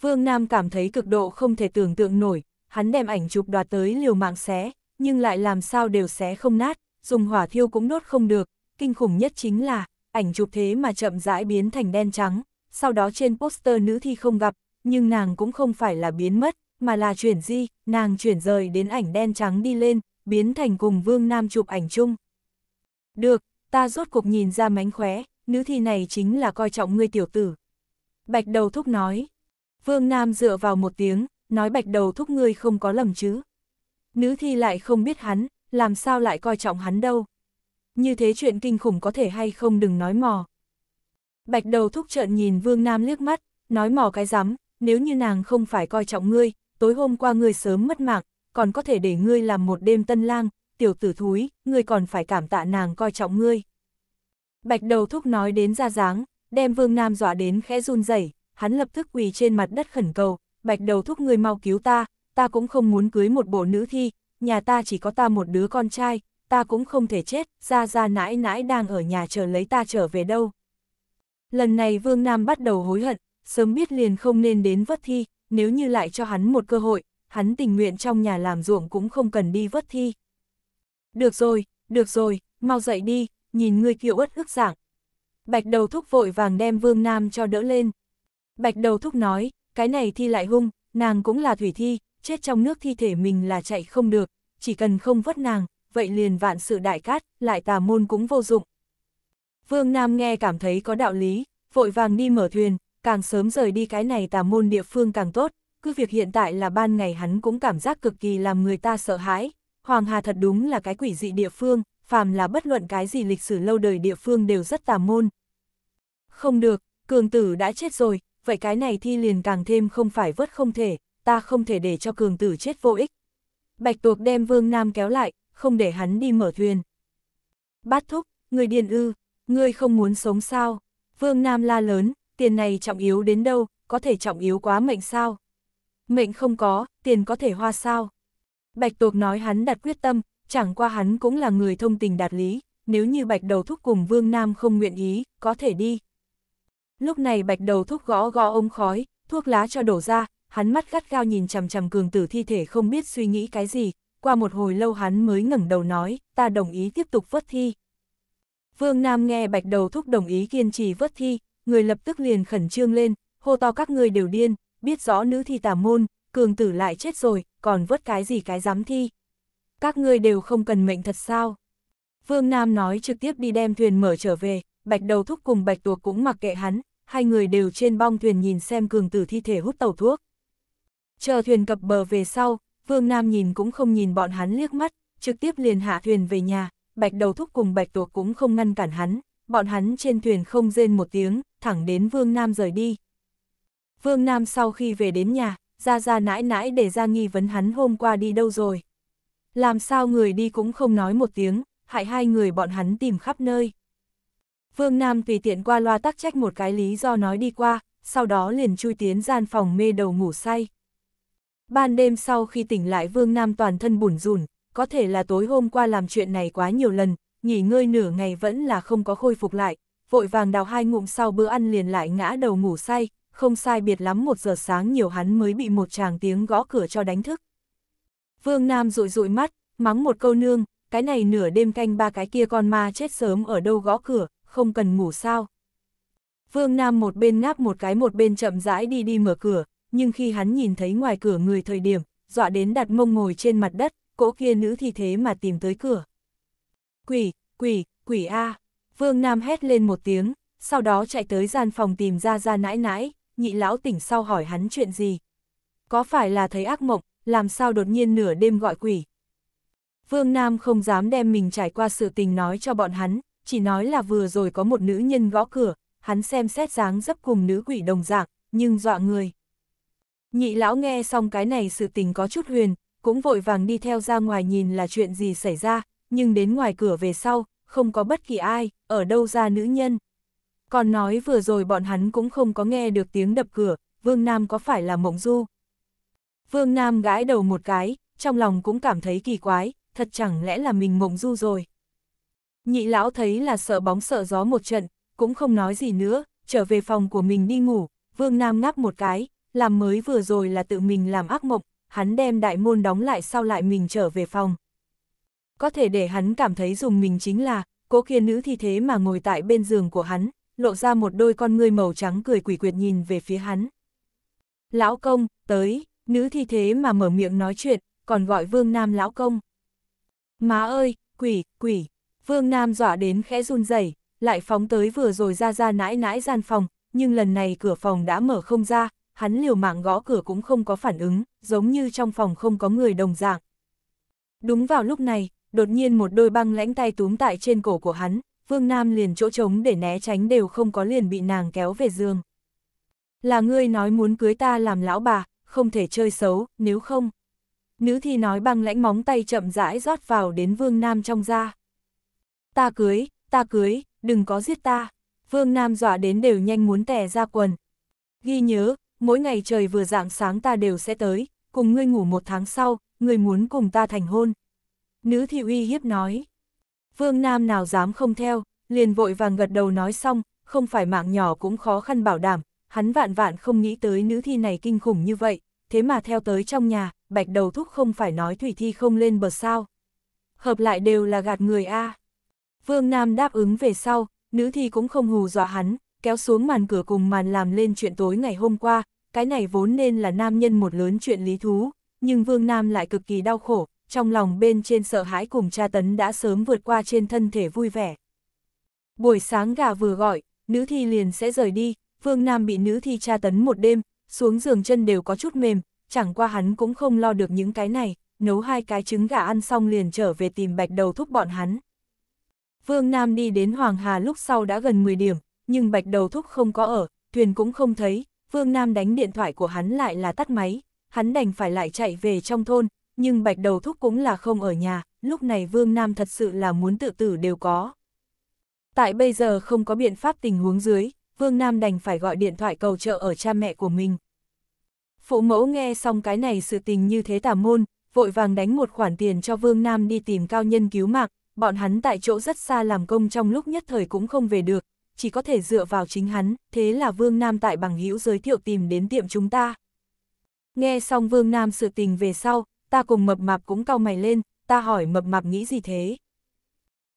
Vương Nam cảm thấy cực độ không thể tưởng tượng nổi, hắn đem ảnh chụp đoạt tới liều mạng xé, nhưng lại làm sao đều xé không nát, dùng hỏa thiêu cũng nốt không được, kinh khủng nhất chính là, ảnh chụp thế mà chậm rãi biến thành đen trắng, sau đó trên poster nữ thi không gặp, nhưng nàng cũng không phải là biến mất, mà là chuyển di, nàng chuyển rời đến ảnh đen trắng đi lên, biến thành cùng Vương Nam chụp ảnh chung. Được, ta rốt cuộc nhìn ra mánh khóe, nữ thi này chính là coi trọng ngươi tiểu tử. Bạch đầu thúc nói. Vương Nam dựa vào một tiếng, nói bạch đầu thúc ngươi không có lầm chứ. Nữ thi lại không biết hắn, làm sao lại coi trọng hắn đâu như thế chuyện kinh khủng có thể hay không đừng nói mò. Bạch đầu thúc trợn nhìn Vương Nam liếc mắt, nói mò cái rắm nếu như nàng không phải coi trọng ngươi, tối hôm qua ngươi sớm mất mạng, còn có thể để ngươi làm một đêm tân lang, tiểu tử thúi, ngươi còn phải cảm tạ nàng coi trọng ngươi. Bạch đầu thúc nói đến ra dáng, đem Vương Nam dọa đến khẽ run rẩy, hắn lập tức quỳ trên mặt đất khẩn cầu, bạch đầu thúc ngươi mau cứu ta, ta cũng không muốn cưới một bộ nữ thi, nhà ta chỉ có ta một đứa con trai, ta cũng không thể chết, ra ra nãi nãi đang ở nhà chờ lấy ta trở về đâu. Lần này Vương Nam bắt đầu hối hận, sớm biết liền không nên đến vất thi, nếu như lại cho hắn một cơ hội, hắn tình nguyện trong nhà làm ruộng cũng không cần đi vất thi. Được rồi, được rồi, mau dậy đi, nhìn người kiệu ớt ức giảng. Bạch đầu thúc vội vàng đem Vương Nam cho đỡ lên. Bạch đầu thúc nói, cái này thi lại hung, nàng cũng là thủy thi, chết trong nước thi thể mình là chạy không được, chỉ cần không vất nàng, vậy liền vạn sự đại cát, lại tà môn cũng vô dụng. Vương Nam nghe cảm thấy có đạo lý, vội vàng đi mở thuyền, càng sớm rời đi cái này tà môn địa phương càng tốt, cứ việc hiện tại là ban ngày hắn cũng cảm giác cực kỳ làm người ta sợ hãi, Hoàng Hà thật đúng là cái quỷ dị địa phương, phàm là bất luận cái gì lịch sử lâu đời địa phương đều rất tà môn. Không được, cường tử đã chết rồi, vậy cái này thi liền càng thêm không phải vớt không thể, ta không thể để cho cường tử chết vô ích. Bạch tuộc đem Vương Nam kéo lại, không để hắn đi mở thuyền. Bát thúc, người điên ư, ngươi không muốn sống sao? Vương Nam la lớn, tiền này trọng yếu đến đâu, có thể trọng yếu quá mệnh sao? Mệnh không có, tiền có thể hoa sao? Bạch tuộc nói hắn đặt quyết tâm, chẳng qua hắn cũng là người thông tình đạt lý, nếu như bạch đầu thúc cùng Vương Nam không nguyện ý, có thể đi. Lúc này bạch đầu thúc gõ gõ ống khói, thuốc lá cho đổ ra, hắn mắt gắt gao nhìn chằm chằm cường tử thi thể không biết suy nghĩ cái gì, qua một hồi lâu hắn mới ngẩng đầu nói, ta đồng ý tiếp tục vớt thi. Vương Nam nghe bạch đầu thúc đồng ý kiên trì vớt thi, người lập tức liền khẩn trương lên, hô to các ngươi đều điên, biết rõ nữ thi tà môn, cường tử lại chết rồi, còn vớt cái gì cái dám thi. Các ngươi đều không cần mệnh thật sao. Vương Nam nói trực tiếp đi đem thuyền mở trở về, bạch đầu thúc cùng bạch tuộc cũng mặc kệ hắn, hai người đều trên bong thuyền nhìn xem cường tử thi thể hút tàu thuốc. Chờ thuyền cập bờ về sau, Vương Nam nhìn cũng không nhìn bọn hắn liếc mắt, trực tiếp liền hạ thuyền về nhà, bạch đầu thúc cùng bạch tuộc cũng không ngăn cản hắn, bọn hắn trên thuyền không rên một tiếng, thẳng đến Vương Nam rời đi. Vương Nam sau khi về đến nhà, ra ra nãi nãi để ra nghi vấn hắn hôm qua đi đâu rồi. Làm sao người đi cũng không nói một tiếng, hại hai người bọn hắn tìm khắp nơi. Vương Nam tùy tiện qua loa tắc trách một cái lý do nói đi qua, sau đó liền chui tiến gian phòng mê đầu ngủ say. Ban đêm sau khi tỉnh lại Vương Nam toàn thân bủn rùn, có thể là tối hôm qua làm chuyện này quá nhiều lần, nghỉ ngơi nửa ngày vẫn là không có khôi phục lại, vội vàng đào hai ngụm sau bữa ăn liền lại ngã đầu ngủ say, không sai biệt lắm một giờ sáng nhiều hắn mới bị một chàng tiếng gõ cửa cho đánh thức. Vương Nam rụi rụi mắt, mắng một câu nương, cái này nửa đêm canh ba cái kia con ma chết sớm ở đâu gõ cửa, không cần ngủ sao. Vương Nam một bên ngáp một cái một bên chậm rãi đi đi mở cửa, nhưng khi hắn nhìn thấy ngoài cửa người thời điểm, dọa đến đặt mông ngồi trên mặt đất, cỗ kia nữ thì thế mà tìm tới cửa. Quỷ, quỷ, quỷ A, Vương Nam hét lên một tiếng, sau đó chạy tới gian phòng tìm ra ra nãi nãi, nhị lão tỉnh sau hỏi hắn chuyện gì. Có phải là thấy ác mộng, làm sao đột nhiên nửa đêm gọi quỷ. Vương Nam không dám đem mình trải qua sự tình nói cho bọn hắn, chỉ nói là vừa rồi có một nữ nhân gõ cửa, hắn xem xét dáng dấp cùng nữ quỷ đồng dạng, nhưng dọa người. Nhị lão nghe xong cái này sự tình có chút huyền, cũng vội vàng đi theo ra ngoài nhìn là chuyện gì xảy ra, nhưng đến ngoài cửa về sau, không có bất kỳ ai, ở đâu ra nữ nhân. Còn nói vừa rồi bọn hắn cũng không có nghe được tiếng đập cửa, Vương Nam có phải là mộng du? Vương Nam gãi đầu một cái, trong lòng cũng cảm thấy kỳ quái, thật chẳng lẽ là mình mộng du rồi. Nhị lão thấy là sợ bóng sợ gió một trận, cũng không nói gì nữa, trở về phòng của mình đi ngủ, Vương Nam ngáp một cái, làm mới vừa rồi là tự mình làm ác mộng, hắn đem đại môn đóng lại sau lại mình trở về phòng. Có thể để hắn cảm thấy dùng mình chính là, cố kia nữ thi thế mà ngồi tại bên giường của hắn, lộ ra một đôi con ngươi màu trắng cười quỷ quyệt nhìn về phía hắn. Lão công, tới, nữ thi thế mà mở miệng nói chuyện, còn gọi Vương Nam lão công. Má ơi, quỷ, quỷ, Vương Nam dọa đến khẽ run rẩy, lại phóng tới vừa rồi ra ra nãi nãi gian phòng, nhưng lần này cửa phòng đã mở không ra, hắn liều mạng gõ cửa cũng không có phản ứng, giống như trong phòng không có người đồng dạng. Đúng vào lúc này, đột nhiên một đôi băng lãnh tay túm tại trên cổ của hắn, Vương Nam liền chỗ trống để né tránh đều không có liền bị nàng kéo về giường. Là ngươi nói muốn cưới ta làm lão bà, không thể chơi xấu, nếu không. Nữ thi nói băng lãnh móng tay chậm rãi rót vào đến Vương Nam trong da. Ta cưới, ta cưới, đừng có giết ta. Vương Nam dọa đến đều nhanh muốn tè ra quần. Ghi nhớ, mỗi ngày trời vừa dạng sáng ta đều sẽ tới, cùng ngươi ngủ một tháng sau, ngươi muốn cùng ta thành hôn. Nữ thị uy hiếp nói. Vương Nam nào dám không theo, liền vội vàng gật đầu nói xong, không phải mạng nhỏ cũng khó khăn bảo đảm, hắn vạn vạn không nghĩ tới nữ thi này kinh khủng như vậy, thế mà theo tới trong nhà, bạch đầu thúc không phải nói thủy thi không lên bờ sao. Hợp lại đều là gạt người A. Vương Nam đáp ứng về sau, nữ thi cũng không hù dọa hắn, kéo xuống màn cửa cùng màn làm lên chuyện tối ngày hôm qua, cái này vốn nên là nam nhân một lớn chuyện lý thú, nhưng Vương Nam lại cực kỳ đau khổ, trong lòng bên trên sợ hãi cùng Cha tấn đã sớm vượt qua trên thân thể vui vẻ. Buổi sáng gà vừa gọi, nữ thi liền sẽ rời đi, Vương Nam bị nữ thi tra tấn một đêm, xuống giường chân đều có chút mềm, chẳng qua hắn cũng không lo được những cái này, nấu hai cái trứng gà ăn xong liền trở về tìm bạch đầu thúc bọn hắn. Vương Nam đi đến Hoàng Hà lúc sau đã gần 10 điểm, nhưng bạch đầu thúc không có ở, thuyền cũng không thấy, Vương Nam đánh điện thoại của hắn lại là tắt máy, hắn đành phải lại chạy về trong thôn, nhưng bạch đầu thúc cũng là không ở nhà, lúc này Vương Nam thật sự là muốn tự tử đều có. Tại bây giờ không có biện pháp tình huống dưới, Vương Nam đành phải gọi điện thoại cầu trợ ở cha mẹ của mình. Phụ mẫu nghe xong cái này sự tình như thế tà môn, vội vàng đánh một khoản tiền cho Vương Nam đi tìm cao nhân cứu mạng, bọn hắn tại chỗ rất xa làm công trong lúc nhất thời cũng không về được, chỉ có thể dựa vào chính hắn, thế là Vương Nam tại bằng hữu giới thiệu tìm đến tiệm chúng ta. Nghe xong Vương Nam sự tình về sau, ta cùng mập mạp cũng cau mày lên, ta hỏi mập mạp nghĩ gì thế.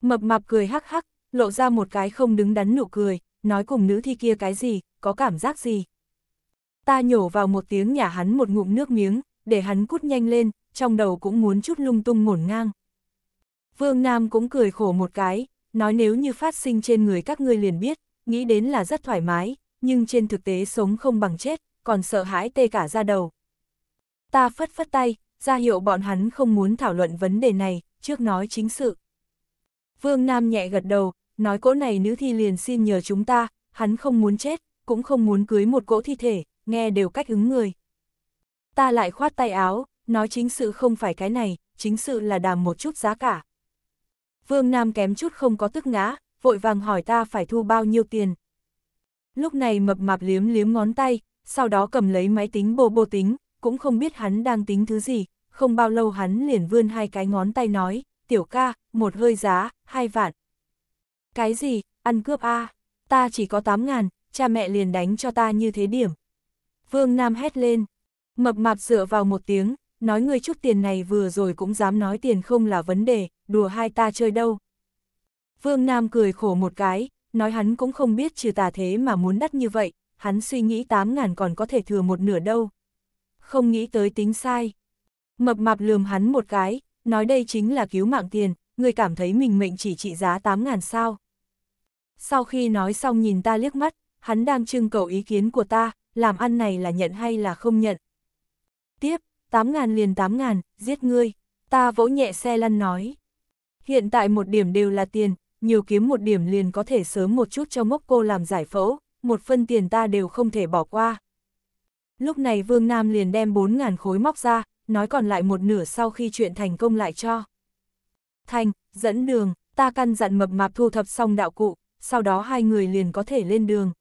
Mập mạp cười hắc hắc, lộ ra một cái không đứng đắn nụ cười, nói cùng nữ thi kia cái gì, có cảm giác gì. Ta nhổ vào một tiếng nhả hắn một ngụm nước miếng, để hắn cút nhanh lên, trong đầu cũng muốn chút lung tung ngổn ngang. Vương Nam cũng cười khổ một cái, nói nếu như phát sinh trên người các ngươi liền biết, nghĩ đến là rất thoải mái, nhưng trên thực tế sống không bằng chết, còn sợ hãi tê cả ra đầu. Ta phất phất tay, ra hiệu bọn hắn không muốn thảo luận vấn đề này, trước nói chính sự. Vương Nam nhẹ gật đầu, nói cỗ này nữ thi liền xin nhờ chúng ta, hắn không muốn chết, cũng không muốn cưới một cỗ thi thể, nghe đều cách ứng người. Ta lại khoát tay áo, nói chính sự không phải cái này, chính sự là đàm một chút giá cả. Vương Nam kém chút không có tức ngã, vội vàng hỏi ta phải thu bao nhiêu tiền. Lúc này mập mạp liếm liếm ngón tay, sau đó cầm lấy máy tính bô bô tính, cũng không biết hắn đang tính thứ gì, không bao lâu hắn liền vươn hai cái ngón tay nói, tiểu ca, một hơi giá, hai vạn. Cái gì, ăn cướp a à? ta chỉ có tám ngàn, cha mẹ liền đánh cho ta như thế điểm. Vương Nam hét lên, mập mạp dựa vào một tiếng, nói ngươi chút tiền này vừa rồi cũng dám nói tiền không là vấn đề, đùa hai ta chơi đâu. Vương Nam cười khổ một cái, nói hắn cũng không biết trừ tà thế mà muốn đắt như vậy, hắn suy nghĩ 8.000 còn có thể thừa một nửa đâu. Không nghĩ tới tính sai. Mập mạp lườm hắn một cái, nói đây chính là cứu mạng tiền, người cảm thấy mình mệnh chỉ trị giá 8.000 sao. Sau khi nói xong nhìn ta liếc mắt, hắn đang trưng cầu ý kiến của ta, làm ăn này là nhận hay là không nhận. Tiếp, tám ngàn liền tám ngàn, giết ngươi, ta vỗ nhẹ xe lăn nói. Hiện tại một điểm đều là tiền, nhiều kiếm một điểm liền có thể sớm một chút cho mốc cô làm giải phẫu, một phân tiền ta đều không thể bỏ qua. Lúc này Vương Nam liền đem 4.000 khối móc ra, nói còn lại một nửa sau khi chuyện thành công lại cho. Thành, dẫn đường, ta căn dặn mập mạp thu thập xong đạo cụ, sau đó hai người liền có thể lên đường.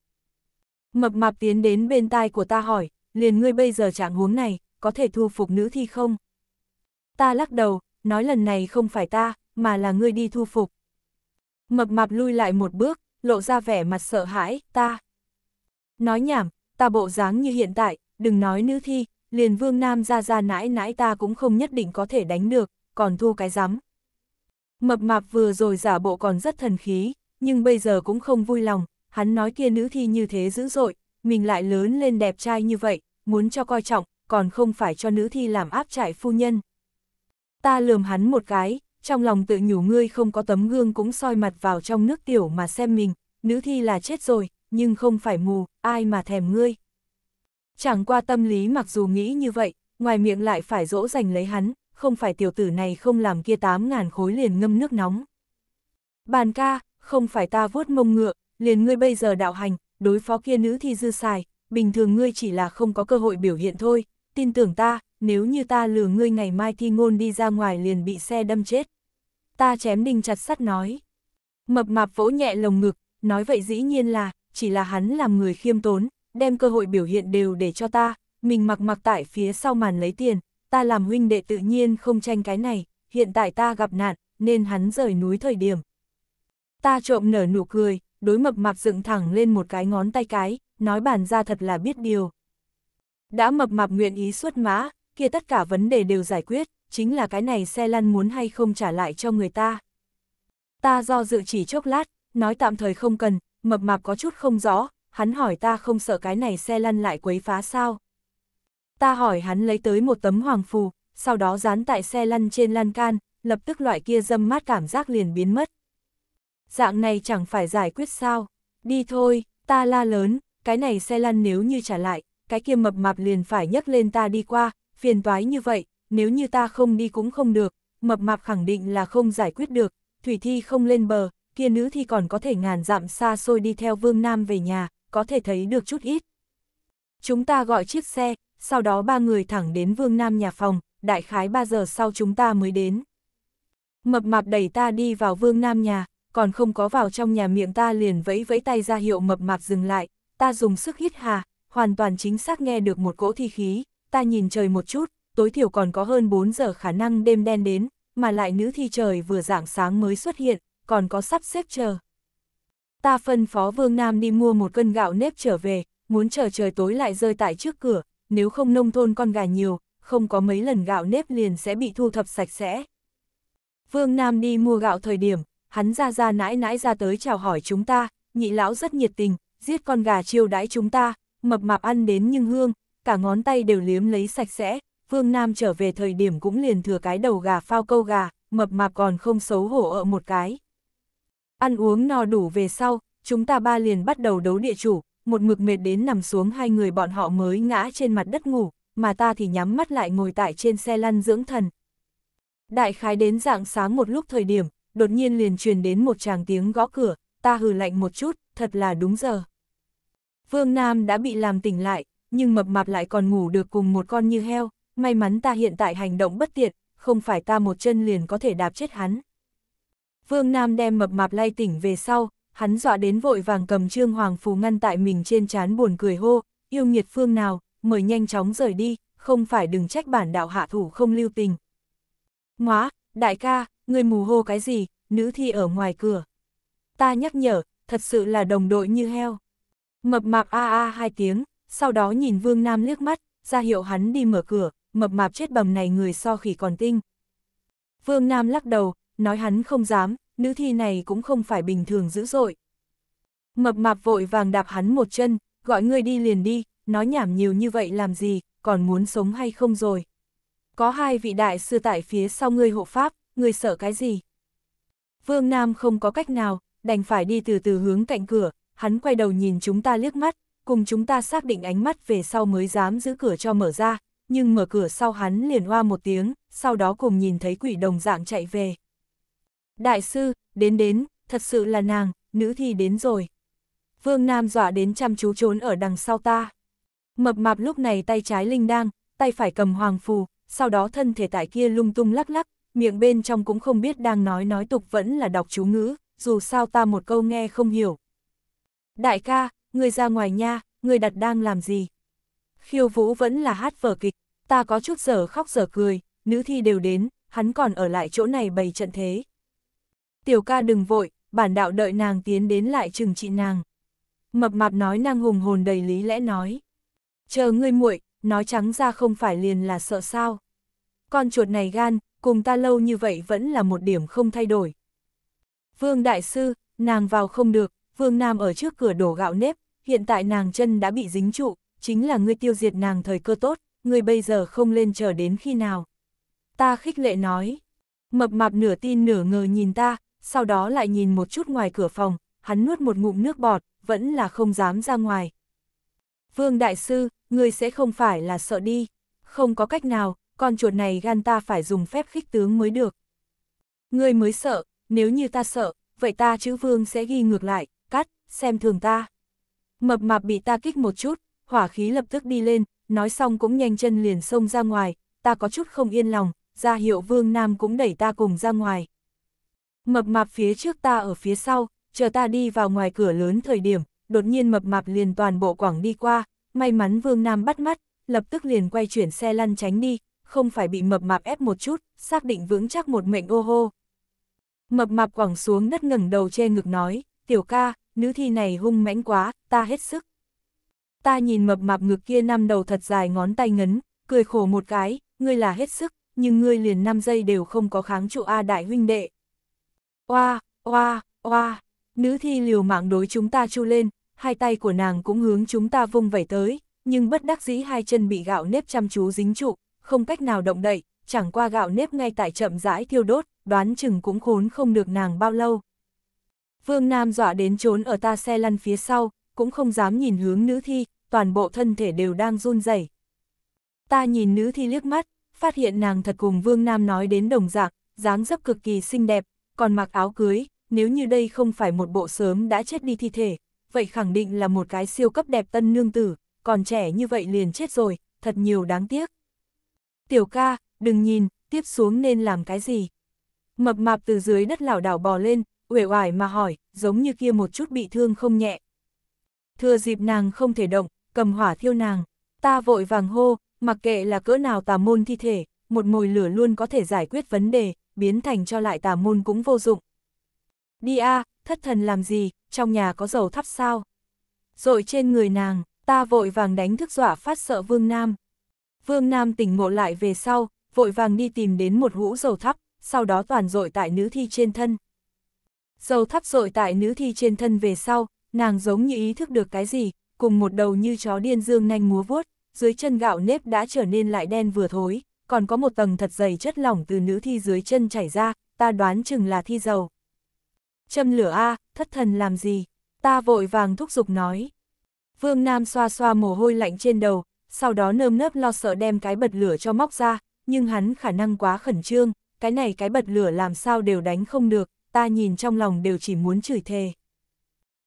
Mập mạp tiến đến bên tai của ta hỏi, liền ngươi bây giờ trạng huống này, có thể thu phục nữ thi không? Ta lắc đầu, nói lần này không phải ta, mà là ngươi đi thu phục. Mập mạp lui lại một bước, lộ ra vẻ mặt sợ hãi, ta. Nói nhảm, ta bộ dáng như hiện tại, đừng nói nữ thi, liền vương nam ra ra nãi nãi ta cũng không nhất định có thể đánh được, còn thu cái rắm. Mập mạp vừa rồi giả bộ còn rất thần khí, nhưng bây giờ cũng không vui lòng, hắn nói kia nữ thi như thế dữ dội, mình lại lớn lên đẹp trai như vậy, muốn cho coi trọng, còn không phải cho nữ thi làm áp trại phu nhân. Ta lườm hắn một cái, trong lòng tự nhủ ngươi không có tấm gương cũng soi mặt vào trong nước tiểu mà xem mình, nữ thi là chết rồi, nhưng không phải mù, ai mà thèm ngươi. Chẳng qua tâm lý mặc dù nghĩ như vậy, ngoài miệng lại phải dỗ dành lấy hắn, không phải tiểu tử này không làm kia tám ngàn khối liền ngâm nước nóng. Bàn ca, không phải ta vuốt mông ngựa, liền ngươi bây giờ đạo hành, đối phó kia nữ thi dư xài, bình thường ngươi chỉ là không có cơ hội biểu hiện thôi, tin tưởng ta, nếu như ta lừa ngươi ngày mai thi ngôn đi ra ngoài liền bị xe đâm chết. Ta chém đinh chặt sắt nói. Mập mạp vỗ nhẹ lồng ngực, nói vậy dĩ nhiên là, chỉ là hắn làm người khiêm tốn, đem cơ hội biểu hiện đều để cho ta, mình mặc mặc tại phía sau màn lấy tiền, ta làm huynh đệ tự nhiên không tranh cái này, hiện tại ta gặp nạn, nên hắn rời núi thời điểm. Ta trộm nở nụ cười, đối mập mạp dựng thẳng lên một cái ngón tay cái, nói bản ra thật là biết điều. Đã mập mạp nguyện ý xuất mã, kia tất cả vấn đề đều giải quyết, chính là cái này xe lăn muốn hay không trả lại cho người ta. Ta do dự chỉ chốc lát, nói tạm thời không cần, mập mạp có chút không rõ, hắn hỏi ta không sợ cái này xe lăn lại quấy phá sao. Ta hỏi hắn lấy tới một tấm hoàng phù, sau đó dán tại xe lăn trên lan can, lập tức loại kia dâm mát cảm giác liền biến mất. Dạng này chẳng phải giải quyết sao, đi thôi, ta la lớn, cái này xe lăn nếu như trả lại, cái kia mập mạp liền phải nhấc lên ta đi qua, phiền toái như vậy, nếu như ta không đi cũng không được, mập mạp khẳng định là không giải quyết được, thủy thi không lên bờ, kia nữ thi còn có thể ngàn dặm xa xôi đi theo vương nam về nhà, có thể thấy được chút ít. Chúng ta gọi chiếc xe, sau đó ba người thẳng đến vương nam nhà phòng, đại khái 3 giờ sau chúng ta mới đến. Mập mạp đẩy ta đi vào vương nam nhà, còn không có vào trong nhà miệng ta liền vẫy vẫy tay ra hiệu mập mạp dừng lại, ta dùng sức hít hà, hoàn toàn chính xác nghe được một cỗ thi khí, ta nhìn trời một chút, tối thiểu còn có hơn 4 giờ khả năng đêm đen đến, mà lại nữ thi trời vừa dạng sáng mới xuất hiện, còn có sắp xếp chờ. Ta phân phó Vương Nam đi mua một cân gạo nếp trở về, muốn chờ trời tối lại rơi tại trước cửa, nếu không nông thôn con gà nhiều, không có mấy lần gạo nếp liền sẽ bị thu thập sạch sẽ. Vương Nam đi mua gạo thời điểm, hắn ra ra nãi nãi ra tới chào hỏi chúng ta, nhị lão rất nhiệt tình, giết con gà chiêu đãi chúng ta, mập mạp ăn đến nhưng hương, cả ngón tay đều liếm lấy sạch sẽ, Vương Nam trở về thời điểm cũng liền thừa cái đầu gà phao câu gà, mập mạp còn không xấu hổ ở một cái. Ăn uống no đủ về sau, chúng ta ba liền bắt đầu đấu địa chủ, một mực mệt đến nằm xuống hai người bọn họ mới ngã trên mặt đất ngủ, mà ta thì nhắm mắt lại ngồi tại trên xe lăn dưỡng thần. Đại khái đến dạng sáng một lúc thời điểm, đột nhiên liền truyền đến một chàng tiếng gõ cửa, ta hừ lạnh một chút, thật là đúng giờ. Vương Nam đã bị làm tỉnh lại, nhưng mập mạp lại còn ngủ được cùng một con như heo, may mắn ta hiện tại hành động bất tiện, không phải ta một chân liền có thể đạp chết hắn. Vương Nam đem mập mạp lay tỉnh về sau, hắn dọa đến vội vàng cầm Trương Hoàng Phù ngăn tại mình trên chán buồn cười hô, yêu nghiệt phương nào, mời nhanh chóng rời đi, không phải đừng trách bản đạo hạ thủ không lưu tình. Móa, đại ca, người mù hô cái gì, nữ thi ở ngoài cửa. Ta nhắc nhở, thật sự là đồng đội như heo. Mập mạp a a hai tiếng, sau đó nhìn Vương Nam liếc mắt, ra hiệu hắn đi mở cửa, mập mạp chết bầm này người so khỉ còn tinh. Vương Nam lắc đầu, nói hắn không dám, nữ thi này cũng không phải bình thường dữ dội. Mập mạp vội vàng đạp hắn một chân, gọi người đi liền đi, nói nhảm nhiều như vậy làm gì, còn muốn sống hay không rồi. Có hai vị đại sư tại phía sau ngươi hộ pháp, ngươi sợ cái gì? Vương Nam không có cách nào, đành phải đi từ từ hướng cạnh cửa, hắn quay đầu nhìn chúng ta liếc mắt, cùng chúng ta xác định ánh mắt về sau mới dám giữ cửa cho mở ra, nhưng mở cửa sau hắn liền hoa một tiếng, sau đó cùng nhìn thấy quỷ đồng dạng chạy về. Đại sư, đến đến, thật sự là nàng, nữ thì đến rồi. Vương Nam dọa đến chăm chú trốn ở đằng sau ta. Mập mạp lúc này tay trái linh đang, tay phải cầm hoàng phù, sau đó thân thể tại kia lung tung lắc lắc, miệng bên trong cũng không biết đang nói nói tục vẫn là đọc chú ngữ, dù sao ta một câu nghe không hiểu, Đại ca, người ra ngoài nha, người đặt đang làm gì? Khiêu vũ vẫn là hát vở kịch, ta có chút giờ khóc giờ cười, nữ thi đều đến, hắn còn ở lại chỗ này bày trận thế. Tiểu ca đừng vội, bản đạo đợi nàng tiến đến lại chừng trị nàng. Mập mạp nói năng hùng hồn đầy lý lẽ nói. Chờ ngươi muội, nói trắng ra không phải liền là sợ sao. Con chuột này gan, cùng ta lâu như vậy vẫn là một điểm không thay đổi. Vương Đại Sư, nàng vào không được, Vương Nam ở trước cửa đổ gạo nếp, hiện tại nàng chân đã bị dính trụ, chính là ngươi tiêu diệt nàng thời cơ tốt, ngươi bây giờ không lên chờ đến khi nào. Ta khích lệ nói, mập mạp nửa tin nửa ngờ nhìn ta, sau đó lại nhìn một chút ngoài cửa phòng, hắn nuốt một ngụm nước bọt, vẫn là không dám ra ngoài. Vương Đại Sư, ngươi sẽ không phải là sợ đi, không có cách nào, con chuột này gan ta phải dùng phép khích tướng mới được. Ngươi mới sợ, nếu như ta sợ, vậy ta chữ Vương sẽ ghi ngược lại, xem thường ta. Mập mạp bị ta kích một chút, hỏa khí lập tức đi lên, nói xong cũng nhanh chân liền xông ra ngoài, ta có chút không yên lòng, ra hiệu vương nam cũng đẩy ta cùng ra ngoài. Mập mạp phía trước ta ở phía sau, chờ ta đi vào ngoài cửa lớn thời điểm, đột nhiên mập mạp liền toàn bộ quảng đi qua, may mắn vương nam bắt mắt, lập tức liền quay chuyển xe lăn tránh đi, không phải bị mập mạp ép một chút, xác định vững chắc một mệnh ô hô. Mập mạp quẳng xuống đất ngẩng đầu che ngực nói, tiểu ca, nữ thi này hung mãnh quá, ta hết sức. Ta nhìn mập mạp ngực kia năm đầu thật dài ngón tay ngấn, cười khổ một cái, ngươi là hết sức, nhưng ngươi liền 5 giây đều không có kháng trụ A đại huynh đệ. Oa, oa, oa, nữ thi liều mạng đối chúng ta chu lên, hai tay của nàng cũng hướng chúng ta vung vẩy tới, nhưng bất đắc dĩ hai chân bị gạo nếp chăm chú dính trụ, không cách nào động đậy, chẳng qua gạo nếp ngay tại chậm rãi thiêu đốt, đoán chừng cũng khốn không được nàng bao lâu. Vương Nam dọa đến trốn ở ta xe lăn phía sau, cũng không dám nhìn hướng nữ thi, toàn bộ thân thể đều đang run rẩy. Ta nhìn nữ thi liếc mắt, phát hiện nàng thật cùng Vương Nam nói đến đồng dạng, dáng dấp cực kỳ xinh đẹp, còn mặc áo cưới, nếu như đây không phải một bộ sớm đã chết đi thi thể, vậy khẳng định là một cái siêu cấp đẹp tân nương tử, còn trẻ như vậy liền chết rồi, thật nhiều đáng tiếc. Tiểu ca, đừng nhìn, tiếp xuống nên làm cái gì? Mập mạp từ dưới đất lảo đảo bò lên, uể oải mà hỏi, giống như kia một chút bị thương không nhẹ. Thừa dịp nàng không thể động, cầm hỏa thiêu nàng, ta vội vàng hô, mặc kệ là cỡ nào tà môn thi thể, một mồi lửa luôn có thể giải quyết vấn đề, biến thành cho lại tà môn cũng vô dụng. Đi a, thất thần làm gì, trong nhà có dầu thắp sao? Rồi trên người nàng, ta vội vàng đánh thức dọa phát sợ Vương Nam. Vương Nam tỉnh ngộ lại về sau, vội vàng đi tìm đến một hũ dầu thắp, sau đó toàn dội tại nữ thi trên thân dầu thắp rội tại nữ thi trên thân về sau, nàng giống như ý thức được cái gì, cùng một đầu như chó điên dương nanh múa vuốt, dưới chân gạo nếp đã trở nên lại đen vừa thối, còn có một tầng thật dày chất lỏng từ nữ thi dưới chân chảy ra, ta đoán chừng là thi dầu. Châm lửa A, thất thần làm gì? Ta vội vàng thúc giục nói. Vương Nam xoa xoa mồ hôi lạnh trên đầu, sau đó nơm nớp lo sợ đem cái bật lửa cho móc ra, nhưng hắn khả năng quá khẩn trương, cái này cái bật lửa làm sao đều đánh không được, ta nhìn trong lòng đều chỉ muốn chửi thề.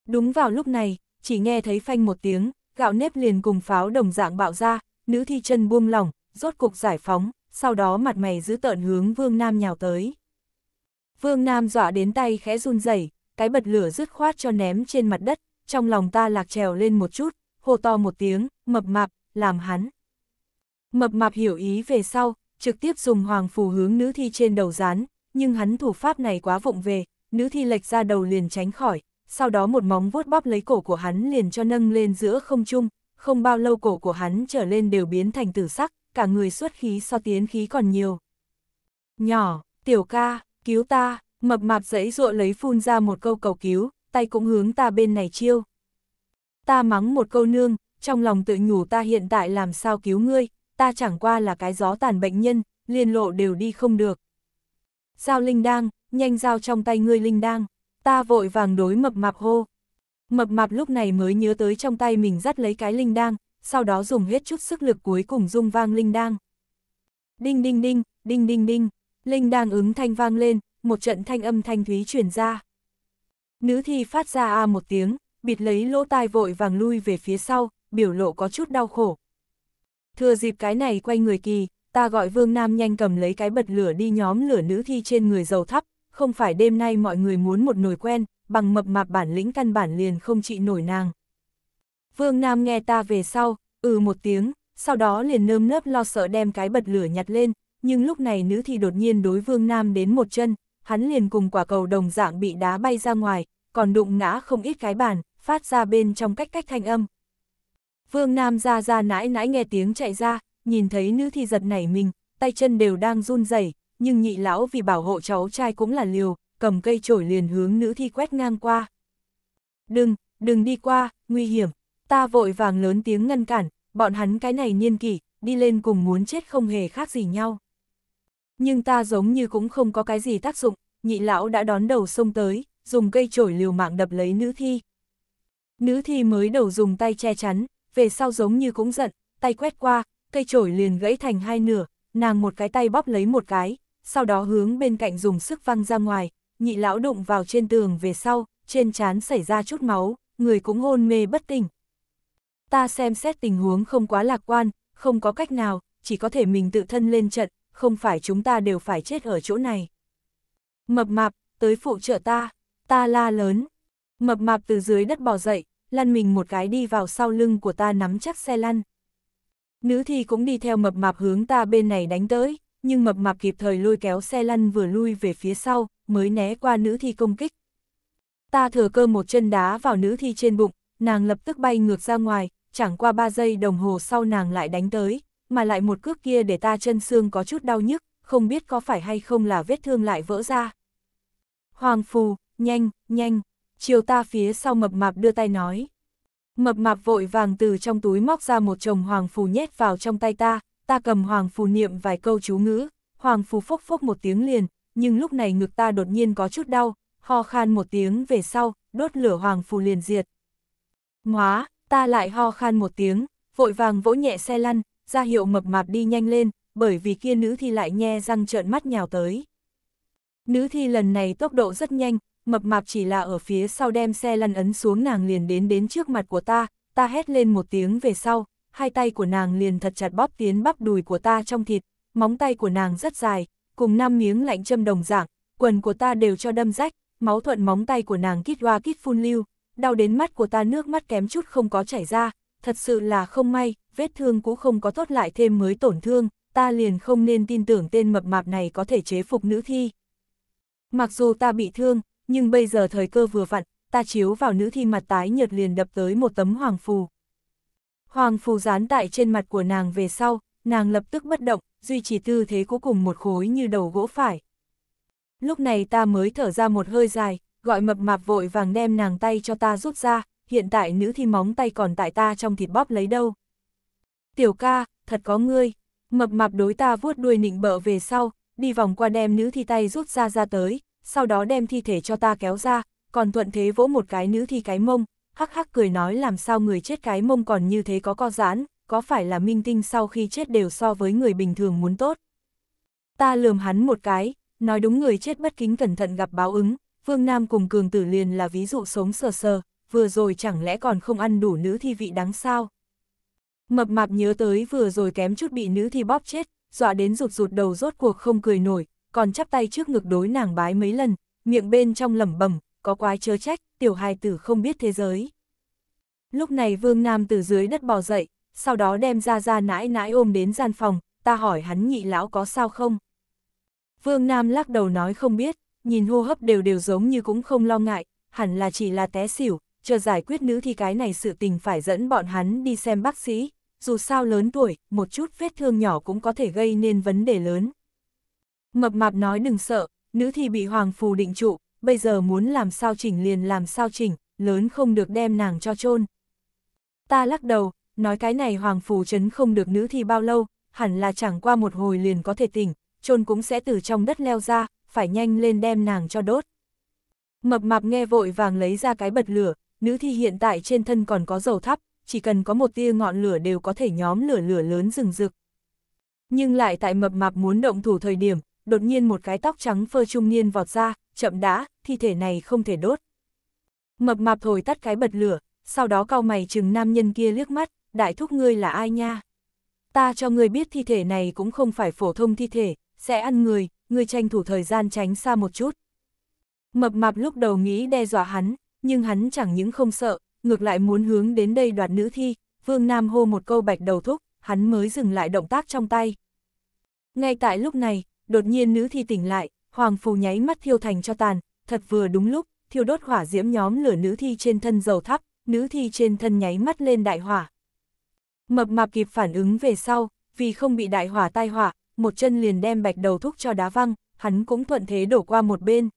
Đúng vào lúc này, chỉ nghe thấy phanh một tiếng, gạo nếp liền cùng pháo đồng dạng bạo ra, nữ thi chân buông lỏng, rốt cục giải phóng, sau đó mặt mày giữ tợn hướng Vương Nam nhào tới. Vương Nam dọa đến tay khẽ run rẩy, cái bật lửa dứt khoát cho ném trên mặt đất, trong lòng ta lạc trèo lên một chút, hô to một tiếng, mập mạp, làm hắn. Mập mạp hiểu ý về sau, trực tiếp dùng hoàng phù hướng nữ thi trên đầu rán, nhưng hắn thủ pháp này quá vụng về, nữ thi lệch ra đầu liền tránh khỏi, sau đó một móng vuốt bóp lấy cổ của hắn liền cho nâng lên giữa không trung, không bao lâu cổ của hắn trở lên đều biến thành tử sắc, cả người xuất khí so tiến khí còn nhiều. Nhỏ, tiểu ca, cứu ta, mập mạp dãy dụa lấy phun ra một câu cầu cứu, tay cũng hướng ta bên này chiêu. Ta mắng một câu nương, trong lòng tự nhủ ta hiện tại làm sao cứu ngươi, ta chẳng qua là cái gió tàn bệnh nhân, liên lộ đều đi không được, giao linh đang, nhanh giao trong tay ngươi linh đang. Ta vội vàng đối mập mạp hô. Mập mạp lúc này mới nhớ tới trong tay mình dắt lấy cái linh đang, sau đó dùng hết chút sức lực cuối cùng rung vang linh đang. Đinh đinh đinh, đinh đinh đinh, linh đang ứng thanh vang lên, một trận thanh âm thanh thúy truyền ra. Nữ thi phát ra a một tiếng, bịt lấy lỗ tai vội vàng lui về phía sau, biểu lộ có chút đau khổ. Thừa dịp cái này quay người kỳ, ta gọi Vương Nam nhanh cầm lấy cái bật lửa đi nhóm lửa nữ thi trên người dầu thắp, không phải đêm nay mọi người muốn một nồi quen, bằng mập mạp bản lĩnh căn bản liền không trị nổi nàng. Vương Nam nghe ta về sau, ừ một tiếng, sau đó liền nơm nớp lo sợ đem cái bật lửa nhặt lên, nhưng lúc này nữ thì đột nhiên đối Vương Nam đến một chân, hắn liền cùng quả cầu đồng dạng bị đá bay ra ngoài, còn đụng ngã không ít cái bàn, phát ra bên trong cách cách thanh âm. Vương Nam ra ra nãi nãi nghe tiếng chạy ra, nhìn thấy nữ thi giật nảy mình, tay chân đều đang run rẩy nhưng nhị lão vì bảo hộ cháu trai cũng là liều, cầm cây chổi liền hướng nữ thi quét ngang qua. Đừng, đừng đi qua, nguy hiểm, ta vội vàng lớn tiếng ngăn cản, bọn hắn cái này niên kỷ, đi lên cùng muốn chết không hề khác gì nhau. Nhưng ta giống như cũng không có cái gì tác dụng, nhị lão đã đón đầu sông tới, dùng cây chổi liều mạng đập lấy nữ thi. Nữ thi mới đầu dùng tay che chắn, về sau giống như cũng giận, tay quét qua, cây chổi liền gãy thành hai nửa, nàng một cái tay bóp lấy một cái, sau đó hướng bên cạnh dùng sức văng ra ngoài, nhị lão đụng vào trên tường về sau, trên trán xảy ra chút máu, người cũng hôn mê bất tỉnh. Ta xem xét tình huống không quá lạc quan, không có cách nào, chỉ có thể mình tự thân lên trận, không phải chúng ta đều phải chết ở chỗ này. Mập mạp, tới phụ trợ ta, ta la lớn. Mập mạp từ dưới đất bò dậy, lăn mình một cái đi vào sau lưng của ta nắm chắc xe lăn. Nữ thi cũng đi theo mập mạp hướng ta bên này đánh tới, nhưng mập mạp kịp thời lôi kéo xe lăn vừa lui về phía sau, mới né qua nữ thi công kích. Ta thừa cơ một chân đá vào nữ thi trên bụng, nàng lập tức bay ngược ra ngoài, chẳng qua 3 giây đồng hồ sau nàng lại đánh tới, mà lại một cước kia để ta chân xương có chút đau nhức, không biết có phải hay không là vết thương lại vỡ ra. Hoàng phù, nhanh, nhanh, chiều ta phía sau mập mạp đưa tay nói, Mập mạp vội vàng từ trong túi móc ra một chồng hoàng phù nhét vào trong tay ta, ta cầm hoàng phù niệm vài câu chú ngữ, hoàng phù phốc phốc một tiếng liền, nhưng lúc này ngực ta đột nhiên có chút đau, ho khan một tiếng về sau, đốt lửa hoàng phù liền diệt. Móa, ta lại ho khan một tiếng, vội vàng vỗ nhẹ xe lăn, ra hiệu mập mạp đi nhanh lên, bởi vì kia nữ thi lại nhe răng trợn mắt nhào tới. Nữ thi lần này tốc độ rất nhanh, mập mạp chỉ là ở phía sau đem xe lăn ấn xuống nàng liền đến đến trước mặt của ta, ta hét lên một tiếng về sau, hai tay của nàng liền thật chặt bóp tiến bắp đùi của ta trong thịt, móng tay của nàng rất dài, cùng năm miếng lạnh châm đồng dạng, quần của ta đều cho đâm rách, máu thuận móng tay của nàng kít hoa kít phun lưu, đau đến mắt của ta nước mắt kém chút không có chảy ra, thật sự là không may, vết thương cũng không có tốt lại thêm mới tổn thương, ta liền không nên tin tưởng tên mập mạp này có thể chế phục nữ thi. Mặc dù ta bị thương, nhưng bây giờ thời cơ vừa vặn, ta chiếu vào nữ thi mặt tái nhợt liền đập tới một tấm hoàng phù. Hoàng phù dán tại trên mặt của nàng về sau, nàng lập tức bất động, duy trì tư thế cuối cùng một khối như đầu gỗ phải. Lúc này ta mới thở ra một hơi dài, gọi mập mạp vội vàng đem nàng tay cho ta rút ra, hiện tại nữ thi móng tay còn tại ta trong thịt bóp lấy đâu. Tiểu ca, thật có ngươi, mập mạp đối ta vuốt đuôi nịnh bợ về sau, đi vòng qua đem nữ thi tay rút ra ra tới, sau đó đem thi thể cho ta kéo ra, còn thuận thế vỗ một cái nữ thi cái mông, hắc hắc cười nói làm sao người chết cái mông còn như thế có co giãn, có phải là minh tinh sau khi chết đều so với người bình thường muốn tốt. Ta lườm hắn một cái, nói đúng người chết bất kính cẩn thận gặp báo ứng, Vương Nam cùng Cường Tử liền là ví dụ sống sờ sờ, vừa rồi chẳng lẽ còn không ăn đủ nữ thi vị đáng sao. Mập mạp nhớ tới vừa rồi kém chút bị nữ thi bóp chết, dọa đến rụt rụt đầu rốt cuộc không cười nổi, còn chắp tay trước ngực đối nàng bái mấy lần, miệng bên trong lẩm bẩm, có quái chớ trách, tiểu hài tử không biết thế giới. Lúc này Vương Nam từ dưới đất bò dậy, sau đó đem ra ra nãi nãi ôm đến gian phòng, ta hỏi hắn nhị lão có sao không. Vương Nam lắc đầu nói không biết, nhìn hô hấp đều đều giống như cũng không lo ngại, hẳn là chỉ là té xỉu, chờ giải quyết nữ thì cái này sự tình phải dẫn bọn hắn đi xem bác sĩ, dù sao lớn tuổi, một chút vết thương nhỏ cũng có thể gây nên vấn đề lớn. Mập mạp nói đừng sợ, nữ thì bị hoàng phù định trụ, bây giờ muốn làm sao chỉnh liền làm sao chỉnh, lớn không được đem nàng cho chôn Ta lắc đầu, nói cái này hoàng phù chấn không được nữ thì bao lâu, hẳn là chẳng qua một hồi liền có thể tỉnh, chôn cũng sẽ từ trong đất leo ra, phải nhanh lên đem nàng cho đốt. Mập mạp nghe vội vàng lấy ra cái bật lửa, nữ thi hiện tại trên thân còn có dầu thắp, chỉ cần có một tia ngọn lửa đều có thể nhóm lửa lửa lớn rừng rực. Nhưng lại tại mập mạp muốn động thủ thời điểm, đột nhiên một cái tóc trắng phơ trung niên vọt ra, chậm đã, thi thể này không thể đốt. Mập mạp thổi tắt cái bật lửa, sau đó cau mày chừng nam nhân kia liếc mắt, đại thúc ngươi là ai nha? Ta cho ngươi biết thi thể này cũng không phải phổ thông thi thể, sẽ ăn người, ngươi tranh thủ thời gian tránh xa một chút. Mập mạp lúc đầu nghĩ đe dọa hắn, nhưng hắn chẳng những không sợ, ngược lại muốn hướng đến đây đoạt nữ thi, Vương Nam hô một câu bạch đầu thúc, hắn mới dừng lại động tác trong tay. Ngay tại lúc này, đột nhiên nữ thi tỉnh lại, hoàng phù nháy mắt thiêu thành cho tàn, thật vừa đúng lúc, thiêu đốt hỏa diễm nhóm lửa nữ thi trên thân dầu thắp, nữ thi trên thân nháy mắt lên đại hỏa. Mập mạp kịp phản ứng về sau, vì không bị đại hỏa tai hỏa, một chân liền đem bạch đầu thúc cho đá văng, hắn cũng thuận thế đổ qua một bên.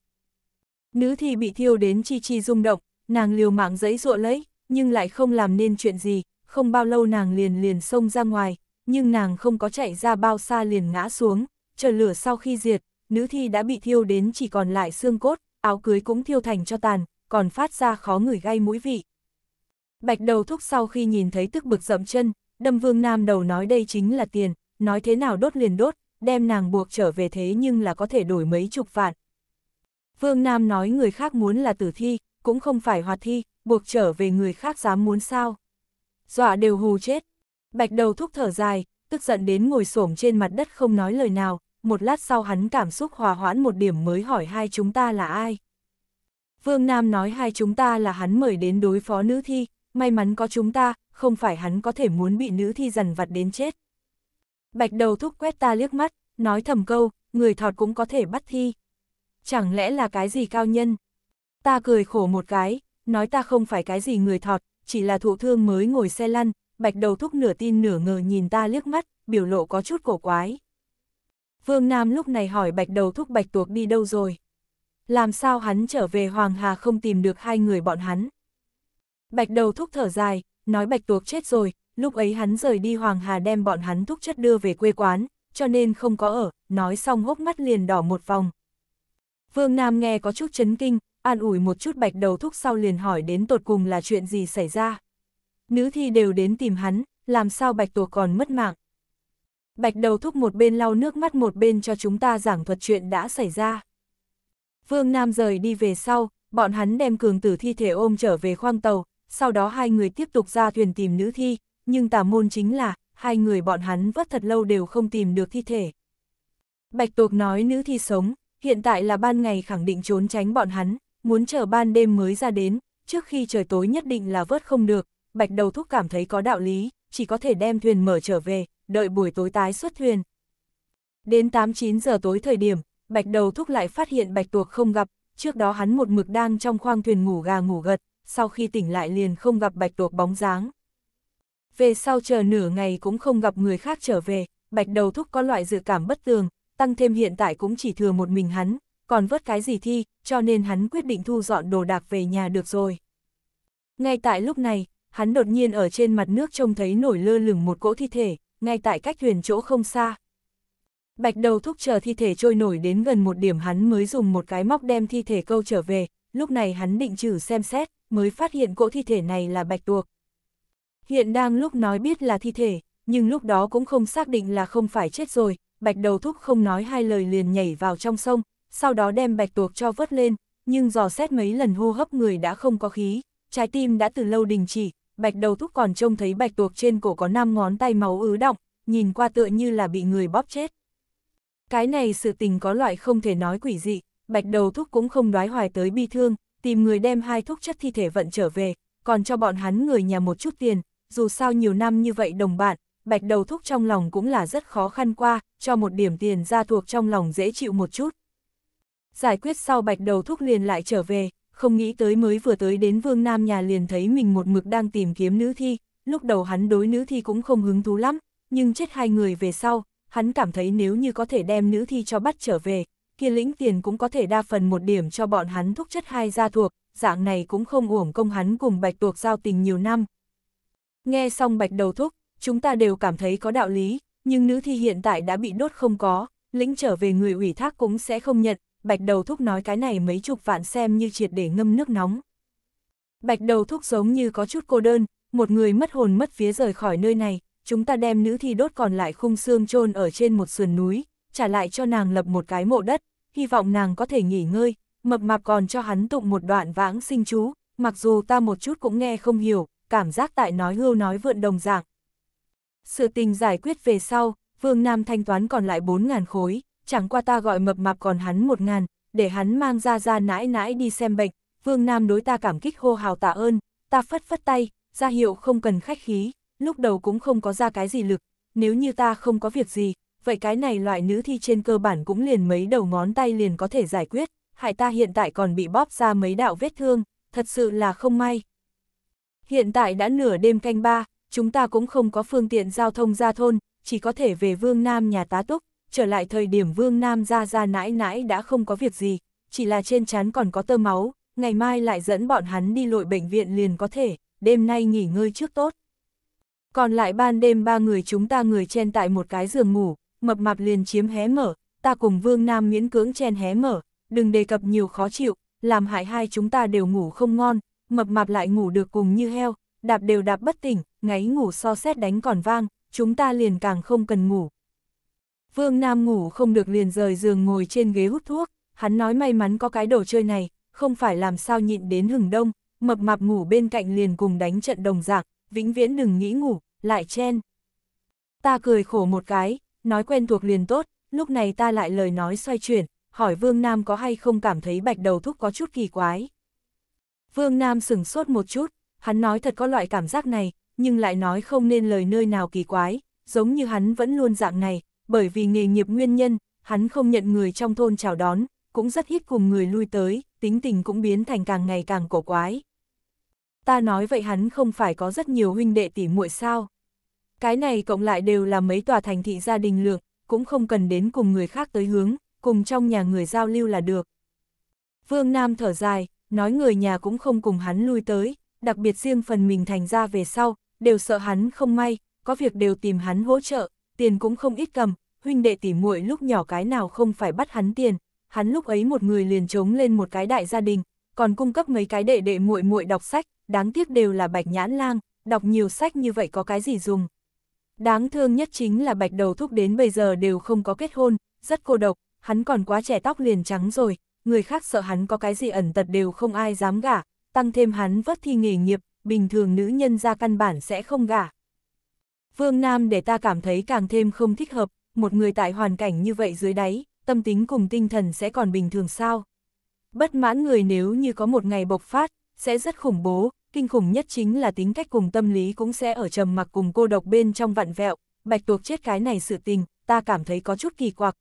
Nữ thi bị thiêu đến chi chi rung động, nàng liều mạng giấy ruộ lấy, nhưng lại không làm nên chuyện gì, không bao lâu nàng liền liền xông ra ngoài, nhưng nàng không có chạy ra bao xa liền ngã xuống chờ lửa sau khi diệt, nữ thi đã bị thiêu đến chỉ còn lại xương cốt, áo cưới cũng thiêu thành cho tàn, còn phát ra khó ngửi gai mũi vị. Bạch đầu thúc sau khi nhìn thấy tức bực dậm chân, đâm vương nam đầu nói đây chính là tiền, nói thế nào đốt liền đốt, đem nàng buộc trở về thế nhưng là có thể đổi mấy chục vạn. Vương Nam nói người khác muốn là tử thi, cũng không phải hoạt thi, buộc trở về người khác dám muốn sao. Dọa đều hù chết. Bạch đầu thúc thở dài, tức giận đến ngồi xổm trên mặt đất không nói lời nào, một lát sau hắn cảm xúc hòa hoãn một điểm mới hỏi hai chúng ta là ai. Vương Nam nói hai chúng ta là hắn mời đến đối phó nữ thi, may mắn có chúng ta, không phải hắn có thể muốn bị nữ thi dần vặt đến chết. Bạch đầu thúc quét ta liếc mắt, nói thầm câu, người thọt cũng có thể bắt thi. Chẳng lẽ là cái gì cao nhân? Ta cười khổ một cái, nói ta không phải cái gì người thọt, chỉ là thụ thương mới ngồi xe lăn, bạch đầu thúc nửa tin nửa ngờ nhìn ta liếc mắt, biểu lộ có chút cổ quái. Vương Nam lúc này hỏi bạch đầu thúc bạch tuộc đi đâu rồi. Làm sao hắn trở về Hoàng Hà không tìm được hai người bọn hắn. Bạch đầu thúc thở dài, nói bạch tuộc chết rồi, lúc ấy hắn rời đi Hoàng Hà đem bọn hắn thúc chất đưa về quê quán, cho nên không có ở, nói xong hốc mắt liền đỏ một vòng. Vương Nam nghe có chút chấn kinh, an ủi một chút bạch đầu thúc sau liền hỏi đến tột cùng là chuyện gì xảy ra. Nữ thi đều đến tìm hắn, làm sao bạch tuộc còn mất mạng bạch đầu thúc một bên lau nước mắt một bên cho chúng ta giảng thuật chuyện đã xảy ra. Vương Nam rời đi về sau, bọn hắn đem cường tử thi thể ôm trở về khoang tàu, sau đó hai người tiếp tục ra thuyền tìm nữ thi, nhưng tà môn chính là, hai người bọn hắn vất thật lâu đều không tìm được thi thể. Bạch tuộc nói nữ thi sống, hiện tại là ban ngày khẳng định trốn tránh bọn hắn, muốn chờ ban đêm mới ra đến, trước khi trời tối nhất định là vớt không được, bạch đầu thúc cảm thấy có đạo lý, chỉ có thể đem thuyền mở trở về, đợi buổi tối tái xuất thuyền. Đến 8-9 giờ tối thời điểm, bạch đầu thúc lại phát hiện bạch tuộc không gặp, trước đó hắn một mực đang trong khoang thuyền ngủ gà ngủ gật, sau khi tỉnh lại liền không gặp bạch tuộc bóng dáng. Về sau chờ nửa ngày cũng không gặp người khác trở về, bạch đầu thúc có loại dự cảm bất tường, tăng thêm hiện tại cũng chỉ thừa một mình hắn, còn vớt cái gì thi, cho nên hắn quyết định thu dọn đồ đạc về nhà được rồi. Ngay tại lúc này, hắn đột nhiên ở trên mặt nước trông thấy nổi lơ lửng một cỗ thi thể, ngay tại cách thuyền chỗ không xa. Bạch đầu thúc chờ thi thể trôi nổi đến gần một điểm hắn mới dùng một cái móc đem thi thể câu trở về, lúc này hắn định trừ xem xét, mới phát hiện cỗ thi thể này là bạch tuộc. Hiện đang lúc nói biết là thi thể, nhưng lúc đó cũng không xác định là không phải chết rồi, bạch đầu thúc không nói hai lời liền nhảy vào trong sông, sau đó đem bạch tuộc cho vớt lên, nhưng dò xét mấy lần hô hấp người đã không có khí, trái tim đã từ lâu đình chỉ, bạch đầu thúc còn trông thấy bạch tuộc trên cổ có 5 ngón tay máu ứ động, nhìn qua tựa như là bị người bóp chết. Cái này sự tình có loại không thể nói quỷ dị, bạch đầu thúc cũng không đoái hoài tới bi thương, tìm người đem hai thúc chất thi thể vận trở về, còn cho bọn hắn người nhà một chút tiền, dù sao nhiều năm như vậy đồng bạn, bạch đầu thúc trong lòng cũng là rất khó khăn qua, cho một điểm tiền ra thuộc trong lòng dễ chịu một chút. Giải quyết sau bạch đầu thúc liền lại trở về, không nghĩ tới mới vừa tới đến Vương Nam nhà liền thấy mình một mực đang tìm kiếm nữ thi, lúc đầu hắn đối nữ thi cũng không hứng thú lắm, nhưng chết hai người về sau, hắn cảm thấy nếu như có thể đem nữ thi cho bắt trở về, kia lĩnh tiền cũng có thể đa phần một điểm cho bọn hắn thúc chất hai gia thuộc, dạng này cũng không uổng công hắn cùng bạch tuộc giao tình nhiều năm. Nghe xong bạch đầu thúc, chúng ta đều cảm thấy có đạo lý, nhưng nữ thi hiện tại đã bị đốt không có, lĩnh trở về người ủy thác cũng sẽ không nhận, bạch đầu thúc nói cái này mấy chục vạn xem như triệt để ngâm nước nóng. Bạch đầu thúc giống như có chút cô đơn, một người mất hồn mất phía rời khỏi nơi này, chúng ta đem nữ thi đốt còn lại khung xương chôn ở trên một sườn núi, trả lại cho nàng lập một cái mộ đất, hy vọng nàng có thể nghỉ ngơi, mập mạp còn cho hắn tụng một đoạn vãng sinh chú, mặc dù ta một chút cũng nghe không hiểu, cảm giác tại nói hưu nói vượn đồng dạng. Sự tình giải quyết về sau, Vương Nam thanh toán còn lại 4.000 khối, chẳng qua ta gọi mập mạp còn hắn một ngàn, để hắn mang ra ra nãi nãi đi xem bệnh, Vương Nam đối ta cảm kích hô hào tạ ơn, ta phất phất tay, ra hiệu không cần khách khí, lúc đầu cũng không có ra cái gì lực, nếu như ta không có việc gì, vậy cái này loại nữ thi trên cơ bản cũng liền mấy đầu ngón tay liền có thể giải quyết, hại ta hiện tại còn bị bóp ra mấy đạo vết thương, thật sự là không may. Hiện tại đã nửa đêm canh ba, chúng ta cũng không có phương tiện giao thông ra thôn, chỉ có thể về Vương Nam nhà tá túc, trở lại thời điểm Vương Nam ra ra nãi nãi đã không có việc gì, chỉ là trên chán còn có tơ máu, ngày mai lại dẫn bọn hắn đi lội bệnh viện liền có thể, đêm nay nghỉ ngơi trước tốt. Còn lại ban đêm ba người chúng ta người chen tại một cái giường ngủ, mập mạp liền chiếm hé mở, ta cùng Vương Nam miễn cưỡng chen hé mở, đừng đề cập nhiều khó chịu, làm hại hai chúng ta đều ngủ không ngon, mập mạp lại ngủ được cùng như heo, đạp đều đạp bất tỉnh, ngáy ngủ so xét đánh còn vang, chúng ta liền càng không cần ngủ, Vương Nam ngủ không được liền rời giường ngồi trên ghế hút thuốc, hắn nói may mắn có cái đồ chơi này, không phải làm sao nhịn đến hừng đông, mập mạp ngủ bên cạnh liền cùng đánh trận đồng dạng, vĩnh viễn đừng nghĩ ngủ, lại chen. Ta cười khổ một cái, nói quen thuộc liền tốt, lúc này ta lại lời nói xoay chuyển, hỏi Vương Nam có hay không cảm thấy bạch đầu thúc có chút kỳ quái. Vương Nam sửng sốt một chút, hắn nói thật có loại cảm giác này, nhưng lại nói không nên lời nơi nào kỳ quái, giống như hắn vẫn luôn dạng này, bởi vì nghề nghiệp nguyên nhân, hắn không nhận người trong thôn chào đón, cũng rất ít cùng người lui tới, tính tình cũng biến thành càng ngày càng cổ quái. Ta nói vậy hắn không phải có rất nhiều huynh đệ tỉ muội sao? Cái này cộng lại đều là mấy tòa thành thị gia đình lược, cũng không cần đến cùng người khác tới hướng, cùng trong nhà người giao lưu là được. Vương Nam thở dài, nói người nhà cũng không cùng hắn lui tới, đặc biệt riêng phần mình thành ra về sau, đều sợ hắn không may, có việc đều tìm hắn hỗ trợ, tiền cũng không ít cầm, huynh đệ tỉ muội lúc nhỏ cái nào không phải bắt hắn tiền, hắn lúc ấy một người liền chống lên một cái đại gia đình, còn cung cấp mấy cái đệ đệ muội muội đọc sách, đáng tiếc đều là bạch nhãn lang, đọc nhiều sách như vậy có cái gì dùng. Đáng thương nhất chính là bạch đầu thúc đến bây giờ đều không có kết hôn, rất cô độc, hắn còn quá trẻ tóc liền trắng rồi, người khác sợ hắn có cái gì ẩn tật đều không ai dám gả, tăng thêm hắn vất thi nghề nghiệp, bình thường nữ nhân ra căn bản sẽ không gả. Vương Nam để ta cảm thấy càng thêm không thích hợp, một người tại hoàn cảnh như vậy dưới đáy, tâm tính cùng tinh thần sẽ còn bình thường sao. Bất mãn người nếu như có một ngày bộc phát, sẽ rất khủng bố, kinh khủng nhất chính là tính cách cùng tâm lý cũng sẽ ở trầm mặc cùng cô độc bên trong vặn vẹo, bạch tuộc chết cái này sự tình, ta cảm thấy có chút kỳ quặc.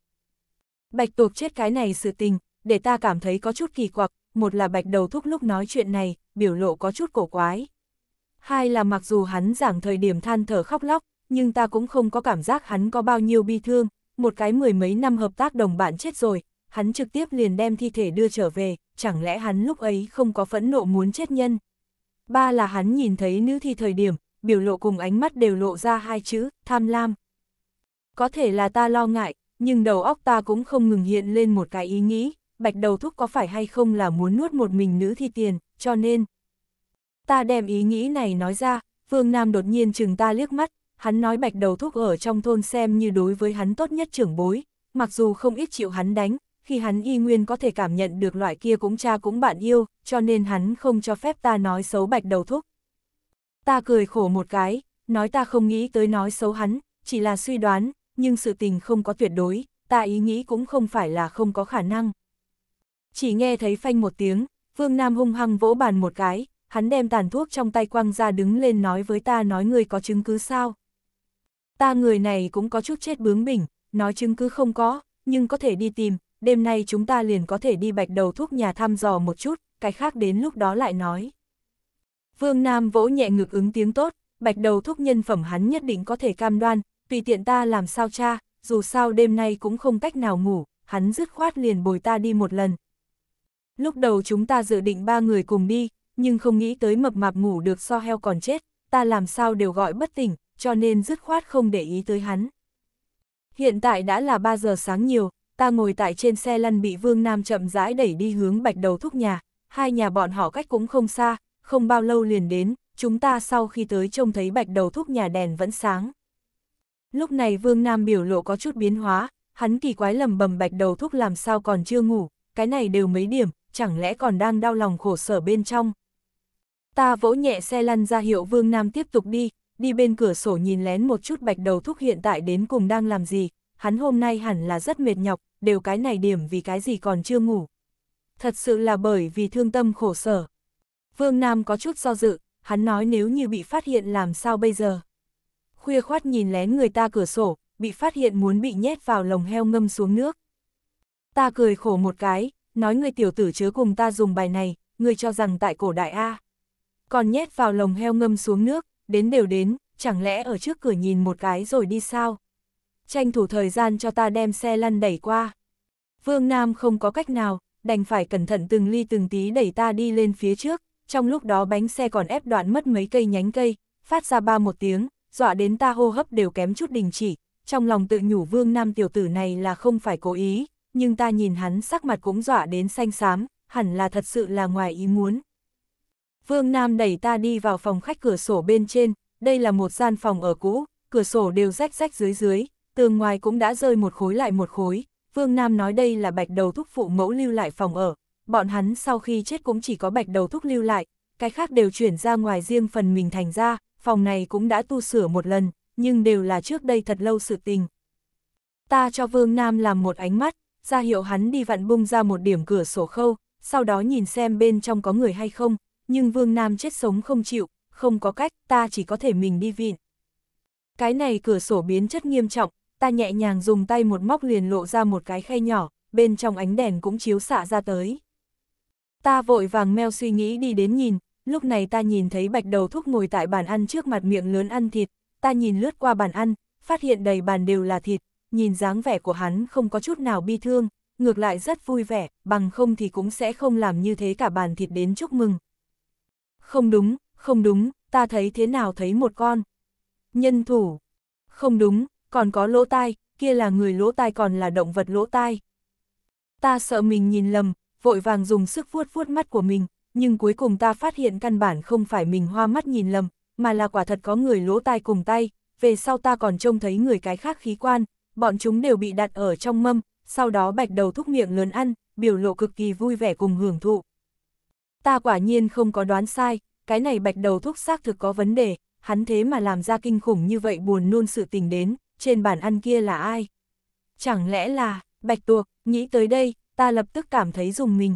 Bạch tuộc chết cái này sự tình, để ta cảm thấy có chút kỳ quặc, một là bạch đầu thúc lúc nói chuyện này, biểu lộ có chút cổ quái. Hai là mặc dù hắn giảng thời điểm than thở khóc lóc, nhưng ta cũng không có cảm giác hắn có bao nhiêu bi thương, một cái mười mấy năm hợp tác đồng bạn chết rồi, hắn trực tiếp liền đem thi thể đưa trở về, chẳng lẽ hắn lúc ấy không có phẫn nộ muốn chết nhân. Ba là hắn nhìn thấy nữ thi thời điểm, biểu lộ cùng ánh mắt đều lộ ra hai chữ, tham lam. Có thể là ta lo ngại, nhưng đầu óc ta cũng không ngừng hiện lên một cái ý nghĩ, bạch đầu thúc có phải hay không là muốn nuốt một mình nữ thi tiền, cho nên, Ta đem ý nghĩ này nói ra, Vương Nam đột nhiên chừng ta liếc mắt, hắn nói bạch đầu thúc ở trong thôn xem như đối với hắn tốt nhất trưởng bối, mặc dù không ít chịu hắn đánh, khi hắn y nguyên có thể cảm nhận được loại kia cũng cha cũng bạn yêu, cho nên hắn không cho phép ta nói xấu bạch đầu thúc. Ta cười khổ một cái, nói ta không nghĩ tới nói xấu hắn, chỉ là suy đoán, nhưng sự tình không có tuyệt đối, ta ý nghĩ cũng không phải là không có khả năng. Chỉ nghe thấy phanh một tiếng, Vương Nam hung hăng vỗ bàn một cái, hắn đem tàn thuốc trong tay quăng ra đứng lên nói với ta nói người có chứng cứ sao. Ta người này cũng có chút chết bướng bỉnh, nói chứng cứ không có, nhưng có thể đi tìm, đêm nay chúng ta liền có thể đi bạch đầu thuốc nhà thăm dò một chút, cái khác đến lúc đó lại nói. Vương Nam vỗ nhẹ ngực ứng tiếng tốt, bạch đầu thuốc nhân phẩm hắn nhất định có thể cam đoan, tùy tiện ta làm sao cha, dù sao đêm nay cũng không cách nào ngủ, hắn dứt khoát liền bồi ta đi một lần. Lúc đầu chúng ta dự định ba người cùng đi, nhưng không nghĩ tới mập mạp ngủ được so heo còn chết, ta làm sao đều gọi bất tỉnh, cho nên dứt khoát không để ý tới hắn. Hiện tại đã là 3 giờ sáng nhiều, ta ngồi tại trên xe lăn bị Vương Nam chậm rãi đẩy đi hướng bạch đầu thúc nhà, hai nhà bọn họ cách cũng không xa, không bao lâu liền đến, chúng ta sau khi tới trông thấy bạch đầu thúc nhà đèn vẫn sáng. Lúc này Vương Nam biểu lộ có chút biến hóa, hắn kỳ quái lầm bầm bạch đầu thúc làm sao còn chưa ngủ, cái này đều mấy điểm, chẳng lẽ còn đang đau lòng khổ sở bên trong, Ta vỗ nhẹ xe lăn ra hiệu Vương Nam tiếp tục đi, đi bên cửa sổ nhìn lén một chút bạch đầu thúc hiện tại đến cùng đang làm gì, hắn hôm nay hẳn là rất mệt nhọc, đều cái này điểm vì cái gì còn chưa ngủ. Thật sự là bởi vì thương tâm khổ sở. Vương Nam có chút do dự, hắn nói nếu như bị phát hiện làm sao bây giờ. Khuya khoát nhìn lén người ta cửa sổ, bị phát hiện muốn bị nhét vào lồng heo ngâm xuống nước. Ta cười khổ một cái, nói người tiểu tử chớ cùng ta dùng bài này, người cho rằng tại cổ đại A còn nhét vào lồng heo ngâm xuống nước, đến đều đến, chẳng lẽ ở trước cửa nhìn một cái rồi đi sao? Tranh thủ thời gian cho ta đem xe lăn đẩy qua. Vương Nam không có cách nào, đành phải cẩn thận từng ly từng tí đẩy ta đi lên phía trước, trong lúc đó bánh xe còn ép đoạn mất mấy cây nhánh cây, phát ra ba một tiếng, dọa đến ta hô hấp đều kém chút đình chỉ, trong lòng tự nhủ Vương Nam tiểu tử này là không phải cố ý, nhưng ta nhìn hắn sắc mặt cũng dọa đến xanh xám, hẳn là thật sự là ngoài ý muốn, Vương Nam đẩy ta đi vào phòng khách cửa sổ bên trên, đây là một gian phòng ở cũ, cửa sổ đều rách rách dưới dưới, tường ngoài cũng đã rơi một khối lại một khối. Vương Nam nói đây là bạch đầu thúc phụ mẫu lưu lại phòng ở, bọn hắn sau khi chết cũng chỉ có bạch đầu thúc lưu lại, cái khác đều chuyển ra ngoài riêng phần mình thành ra, phòng này cũng đã tu sửa một lần, nhưng đều là trước đây thật lâu sự tình. Ta cho Vương Nam làm một ánh mắt, ra hiệu hắn đi vặn bung ra một điểm cửa sổ khâu, sau đó nhìn xem bên trong có người hay không, nhưng Vương Nam chết sống không chịu, không có cách, ta chỉ có thể mình đi vịn. Cái này cửa sổ biến chất nghiêm trọng, ta nhẹ nhàng dùng tay một móc liền lộ ra một cái khay nhỏ, bên trong ánh đèn cũng chiếu xạ ra tới. Ta vội vàng meo suy nghĩ đi đến nhìn, lúc này ta nhìn thấy bạch đầu thúc ngồi tại bàn ăn trước mặt miệng lớn ăn thịt, ta nhìn lướt qua bàn ăn, phát hiện đầy bàn đều là thịt, nhìn dáng vẻ của hắn không có chút nào bi thương, ngược lại rất vui vẻ, bằng không thì cũng sẽ không làm như thế cả bàn thịt đến chúc mừng. Không đúng, không đúng, ta thấy thế nào thấy một con. Nhân thủ. Không đúng, còn có lỗ tai, kia là người lỗ tai còn là động vật lỗ tai. Ta sợ mình nhìn lầm, vội vàng dùng sức vuốt vuốt mắt của mình, nhưng cuối cùng ta phát hiện căn bản không phải mình hoa mắt nhìn lầm, mà là quả thật có người lỗ tai cùng tay, về sau ta còn trông thấy người cái khác khí quan, bọn chúng đều bị đặt ở trong mâm, sau đó bạch đầu thúc miệng lớn ăn, biểu lộ cực kỳ vui vẻ cùng hưởng thụ ta quả nhiên không có đoán sai, cái này bạch đầu thuốc xác thực có vấn đề, hắn thế mà làm ra kinh khủng như vậy buồn nôn sự tình đến, trên bàn ăn kia là ai? Chẳng lẽ là, bạch tuộc, nghĩ tới đây, ta lập tức cảm thấy dùng mình.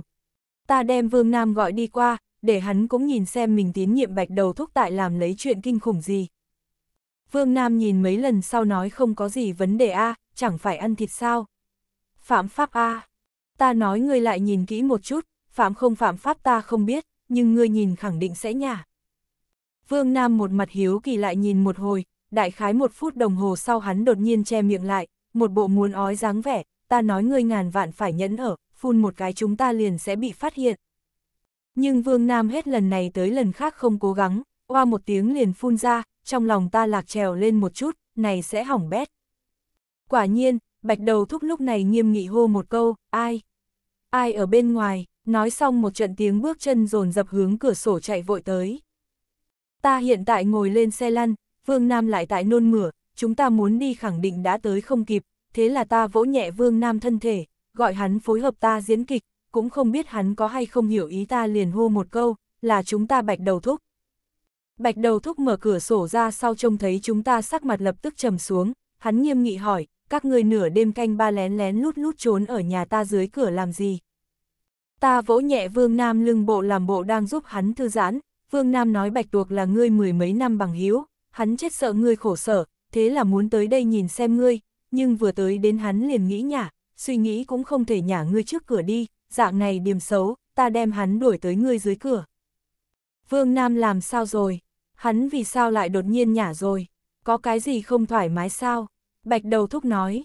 Ta đem Vương Nam gọi đi qua, để hắn cũng nhìn xem mình tín nhiệm bạch đầu thuốc tại làm lấy chuyện kinh khủng gì. Vương Nam nhìn mấy lần sau nói không có gì vấn đề a, chẳng phải ăn thịt sao. Phạm pháp a, ta nói ngươi lại nhìn kỹ một chút, phạm không phạm pháp ta không biết, nhưng ngươi nhìn khẳng định sẽ nhả. Vương Nam một mặt hiếu kỳ lại nhìn một hồi, đại khái một phút đồng hồ sau hắn đột nhiên che miệng lại, một bộ muốn ói dáng vẻ, ta nói ngươi ngàn vạn phải nhẫn ở, phun một cái chúng ta liền sẽ bị phát hiện. Nhưng Vương Nam hết lần này tới lần khác không cố gắng, qua một tiếng liền phun ra, trong lòng ta lạc trèo lên một chút, này sẽ hỏng bét. Quả nhiên, bạch đầu thúc lúc này nghiêm nghị hô một câu, ai? Ai ở bên ngoài? nói xong một trận tiếng bước chân dồn dập hướng cửa sổ chạy vội tới. Ta hiện tại ngồi lên xe lăn, Vương Nam lại tại nôn mửa, chúng ta muốn đi khẳng định đã tới không kịp, thế là ta vỗ nhẹ Vương Nam thân thể, gọi hắn phối hợp ta diễn kịch, cũng không biết hắn có hay không hiểu ý ta liền hô một câu, là chúng ta bạch đầu thúc. Bạch đầu thúc mở cửa sổ ra sau trông thấy chúng ta sắc mặt lập tức trầm xuống, hắn nghiêm nghị hỏi, các người nửa đêm canh ba lén lén lút lút trốn ở nhà ta dưới cửa làm gì. Ta vỗ nhẹ Vương Nam lưng bộ làm bộ đang giúp hắn thư giãn, Vương Nam nói bạch tuộc là ngươi mười mấy năm bằng hiếu, hắn chết sợ ngươi khổ sở, thế là muốn tới đây nhìn xem ngươi, nhưng vừa tới đến hắn liền nghĩ nhả, suy nghĩ cũng không thể nhả ngươi trước cửa đi, dạng này điểm xấu, ta đem hắn đuổi tới ngươi dưới cửa. Vương Nam làm sao rồi? Hắn vì sao lại đột nhiên nhả rồi? Có cái gì không thoải mái sao? Bạch đầu thúc nói.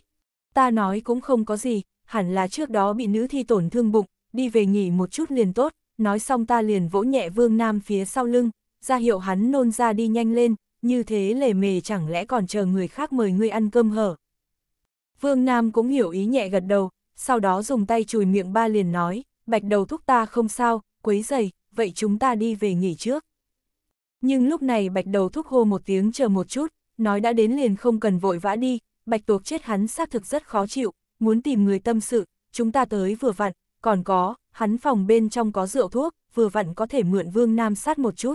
Ta nói cũng không có gì, hẳn là trước đó bị nữ thi tổn thương bụng, đi về nghỉ một chút liền tốt, nói xong ta liền vỗ nhẹ Vương Nam phía sau lưng, ra hiệu hắn nôn ra đi nhanh lên, như thế lề mề chẳng lẽ còn chờ người khác mời ngươi ăn cơm hở. Vương Nam cũng hiểu ý nhẹ gật đầu, sau đó dùng tay chùi miệng ba liền nói, bạch đầu thúc ta không sao, quấy dày, vậy chúng ta đi về nghỉ trước. Nhưng lúc này bạch đầu thúc hô một tiếng chờ một chút, nói đã đến liền không cần vội vã đi, bạch tuộc chết hắn xác thực rất khó chịu, muốn tìm người tâm sự, chúng ta tới vừa vặn, còn có, hắn phòng bên trong có rượu thuốc, vừa vặn có thể mượn Vương Nam sát một chút.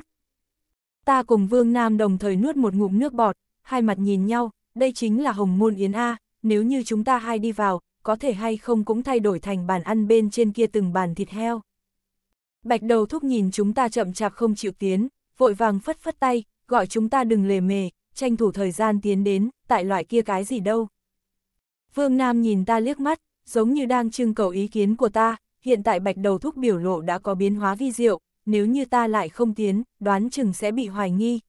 Ta cùng Vương Nam đồng thời nuốt một ngụm nước bọt, hai mặt nhìn nhau, đây chính là Hồng Môn Yến A, nếu như chúng ta hai đi vào, có thể hay không cũng thay đổi thành bàn ăn bên trên kia từng bàn thịt heo. Bạch đầu thúc nhìn chúng ta chậm chạp không chịu tiến, vội vàng phất phất tay, gọi chúng ta đừng lề mề, tranh thủ thời gian tiến đến, tại loại kia cái gì đâu. Vương Nam nhìn ta liếc mắt, giống như đang trưng cầu ý kiến của ta, hiện tại bạch đầu thúc biểu lộ đã có biến hóa vi diệu, nếu như ta lại không tiến, đoán chừng sẽ bị hoài nghi.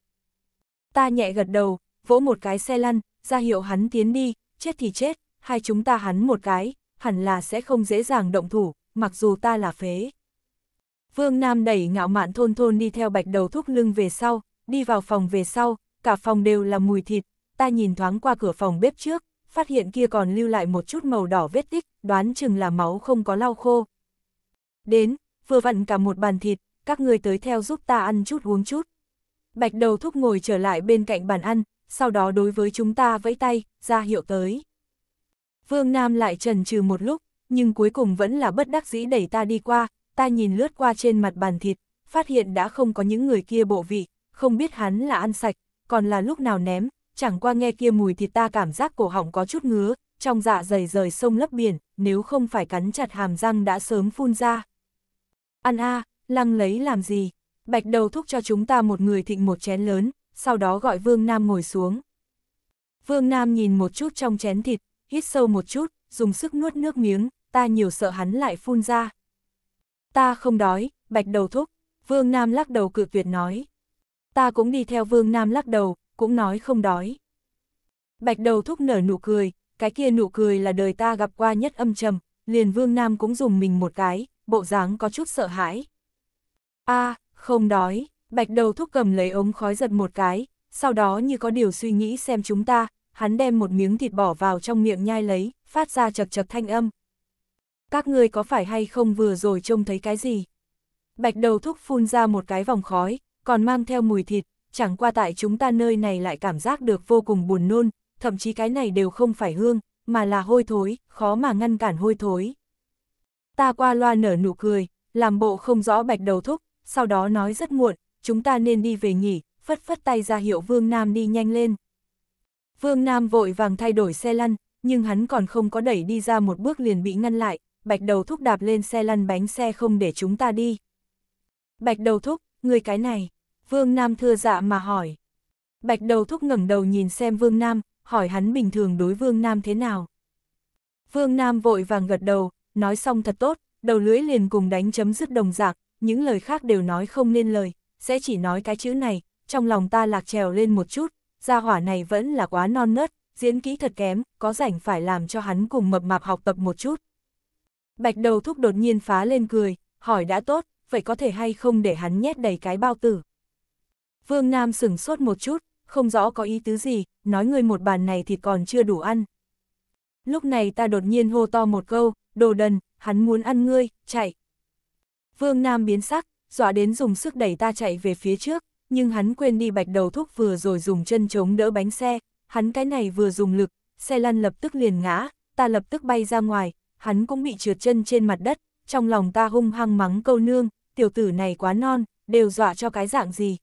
Ta nhẹ gật đầu, vỗ một cái xe lăn, ra hiệu hắn tiến đi, chết thì chết, hai chúng ta hắn một cái, hẳn là sẽ không dễ dàng động thủ, mặc dù ta là phế. Vương Nam đẩy ngạo mạn thôn thôn đi theo bạch đầu thúc lưng về sau, đi vào phòng về sau, cả phòng đều là mùi thịt, ta nhìn thoáng qua cửa phòng bếp trước, phát hiện kia còn lưu lại một chút màu đỏ vết tích, đoán chừng là máu không có lau khô. Đến, vừa vặn cả một bàn thịt, các người tới theo giúp ta ăn chút uống chút. Bạch đầu thúc ngồi trở lại bên cạnh bàn ăn, sau đó đối với chúng ta vẫy tay, ra hiệu tới. Vương Nam lại trần trừ một lúc, nhưng cuối cùng vẫn là bất đắc dĩ đẩy ta đi qua, ta nhìn lướt qua trên mặt bàn thịt, phát hiện đã không có những người kia bộ vị, không biết hắn là ăn sạch, còn là lúc nào ném, chẳng qua nghe kia mùi thịt ta cảm giác cổ họng có chút ngứa, trong dạ dày rời sông lấp biển, nếu không phải cắn chặt hàm răng đã sớm phun ra. Ăn a, lăng lấy làm gì? Bạch đầu thúc cho chúng ta một người thịnh một chén lớn, sau đó gọi Vương Nam ngồi xuống. Vương Nam nhìn một chút trong chén thịt, hít sâu một chút, dùng sức nuốt nước miếng, ta nhiều sợ hắn lại phun ra. Ta không đói, bạch đầu thúc, Vương Nam lắc đầu cự tuyệt nói. Ta cũng đi theo Vương Nam lắc đầu, cũng nói không đói. Bạch đầu thúc nở nụ cười, cái kia nụ cười là đời ta gặp qua nhất âm trầm, liền vương nam cũng dùng mình một cái, bộ dáng có chút sợ hãi. a không đói, bạch đầu thúc cầm lấy ống khói giật một cái, sau đó như có điều suy nghĩ xem chúng ta, hắn đem một miếng thịt bỏ vào trong miệng nhai lấy, phát ra chật chật thanh âm. Các ngươi có phải hay không vừa rồi trông thấy cái gì? Bạch đầu thúc phun ra một cái vòng khói, còn mang theo mùi thịt, chẳng qua tại chúng ta nơi này lại cảm giác được vô cùng buồn nôn, thậm chí cái này đều không phải hương, mà là hôi thối, khó mà ngăn cản hôi thối. Ta qua loa nở nụ cười, làm bộ không rõ bạch đầu thúc, sau đó nói rất muộn, chúng ta nên đi về nghỉ, phất phất tay ra hiệu Vương Nam đi nhanh lên. Vương Nam vội vàng thay đổi xe lăn, nhưng hắn còn không có đẩy đi ra một bước liền bị ngăn lại, bạch đầu thúc đạp lên xe lăn bánh xe không để chúng ta đi. Bạch đầu thúc, người cái này. Vương Nam thưa dạ mà hỏi. Bạch đầu thúc ngẩng đầu nhìn xem Vương Nam, hỏi hắn bình thường đối Vương Nam thế nào. Vương Nam vội vàng gật đầu, nói xong thật tốt, đầu lưỡi liền cùng đánh chấm dứt đồng dạng. những lời khác đều nói không nên lời, sẽ chỉ nói cái chữ này, trong lòng ta lạc trèo lên một chút, gia hỏa này vẫn là quá non nớt, diễn kỹ thật kém, có rảnh phải làm cho hắn cùng mập mạp học tập một chút. Bạch đầu thúc đột nhiên phá lên cười, hỏi đã tốt, vậy có thể hay không để hắn nhét đầy cái bao tử. Vương Nam sửng sốt một chút, không rõ có ý tứ gì, nói người một bàn này thì còn chưa đủ ăn. Lúc này ta đột nhiên hô to một câu, đồ đần, hắn muốn ăn ngươi, chạy. Vương Nam biến sắc, dọa đến dùng sức đẩy ta chạy về phía trước, nhưng hắn quên đi bạch đầu thúc vừa rồi dùng chân chống đỡ bánh xe, hắn cái này vừa dùng lực, xe lăn lập tức liền ngã, ta lập tức bay ra ngoài, hắn cũng bị trượt chân trên mặt đất, trong lòng ta hung hăng mắng câu nương, tiểu tử này quá non, đều dọa cho cái dạng gì,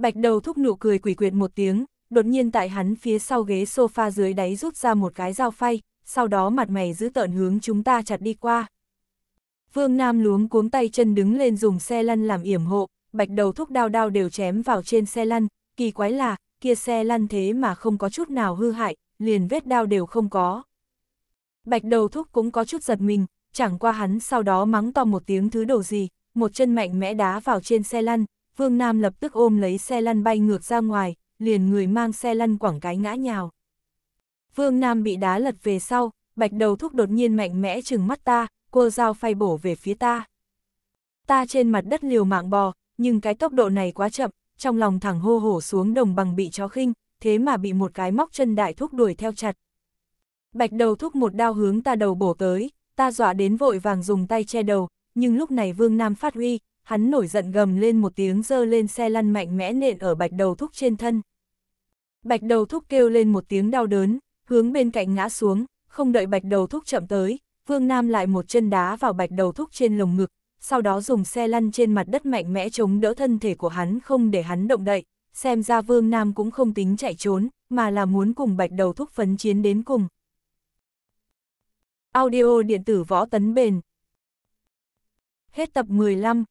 Bạch đầu thúc nụ cười quỷ quyệt một tiếng, đột nhiên tại hắn phía sau ghế sofa dưới đáy rút ra một cái dao phay, sau đó mặt mày giữ tợn hướng chúng ta chặt đi qua. Vương Nam luống cuống tay chân đứng lên dùng xe lăn làm yểm hộ, bạch đầu thúc đao đao đều chém vào trên xe lăn, kỳ quái là, kia xe lăn thế mà không có chút nào hư hại, liền vết đao đều không có. Bạch đầu thúc cũng có chút giật mình, chẳng qua hắn sau đó mắng to một tiếng thứ đồ gì, một chân mạnh mẽ đá vào trên xe lăn, Vương Nam lập tức ôm lấy xe lăn bay ngược ra ngoài, liền người mang xe lăn quảng cái ngã nhào. Vương Nam bị đá lật về sau, bạch đầu thúc đột nhiên mạnh mẽ chừng mắt ta, cô dao phay bổ về phía ta. Ta trên mặt đất liều mạng bò, nhưng cái tốc độ này quá chậm, trong lòng thẳng hô hổ xuống đồng bằng bị chó khinh, thế mà bị một cái móc chân đại thúc đuổi theo chặt. Bạch đầu thúc một đao hướng ta đầu bổ tới, ta dọa đến vội vàng dùng tay che đầu, nhưng lúc này Vương Nam phát huy, hắn nổi giận gầm lên một tiếng dơ lên xe lăn mạnh mẽ nện ở bạch đầu thúc trên thân. Bạch đầu thúc kêu lên một tiếng đau đớn, hướng bên cạnh ngã xuống, không đợi bạch đầu thúc chậm tới, Vương Nam lại một chân đá vào bạch đầu thúc trên lồng ngực, sau đó dùng xe lăn trên mặt đất mạnh mẽ chống đỡ thân thể của hắn không để hắn động đậy, xem ra Vương Nam cũng không tính chạy trốn, mà là muốn cùng bạch đầu thúc phấn chiến đến cùng. Audio điện tử võ tấn bền Hết tập 15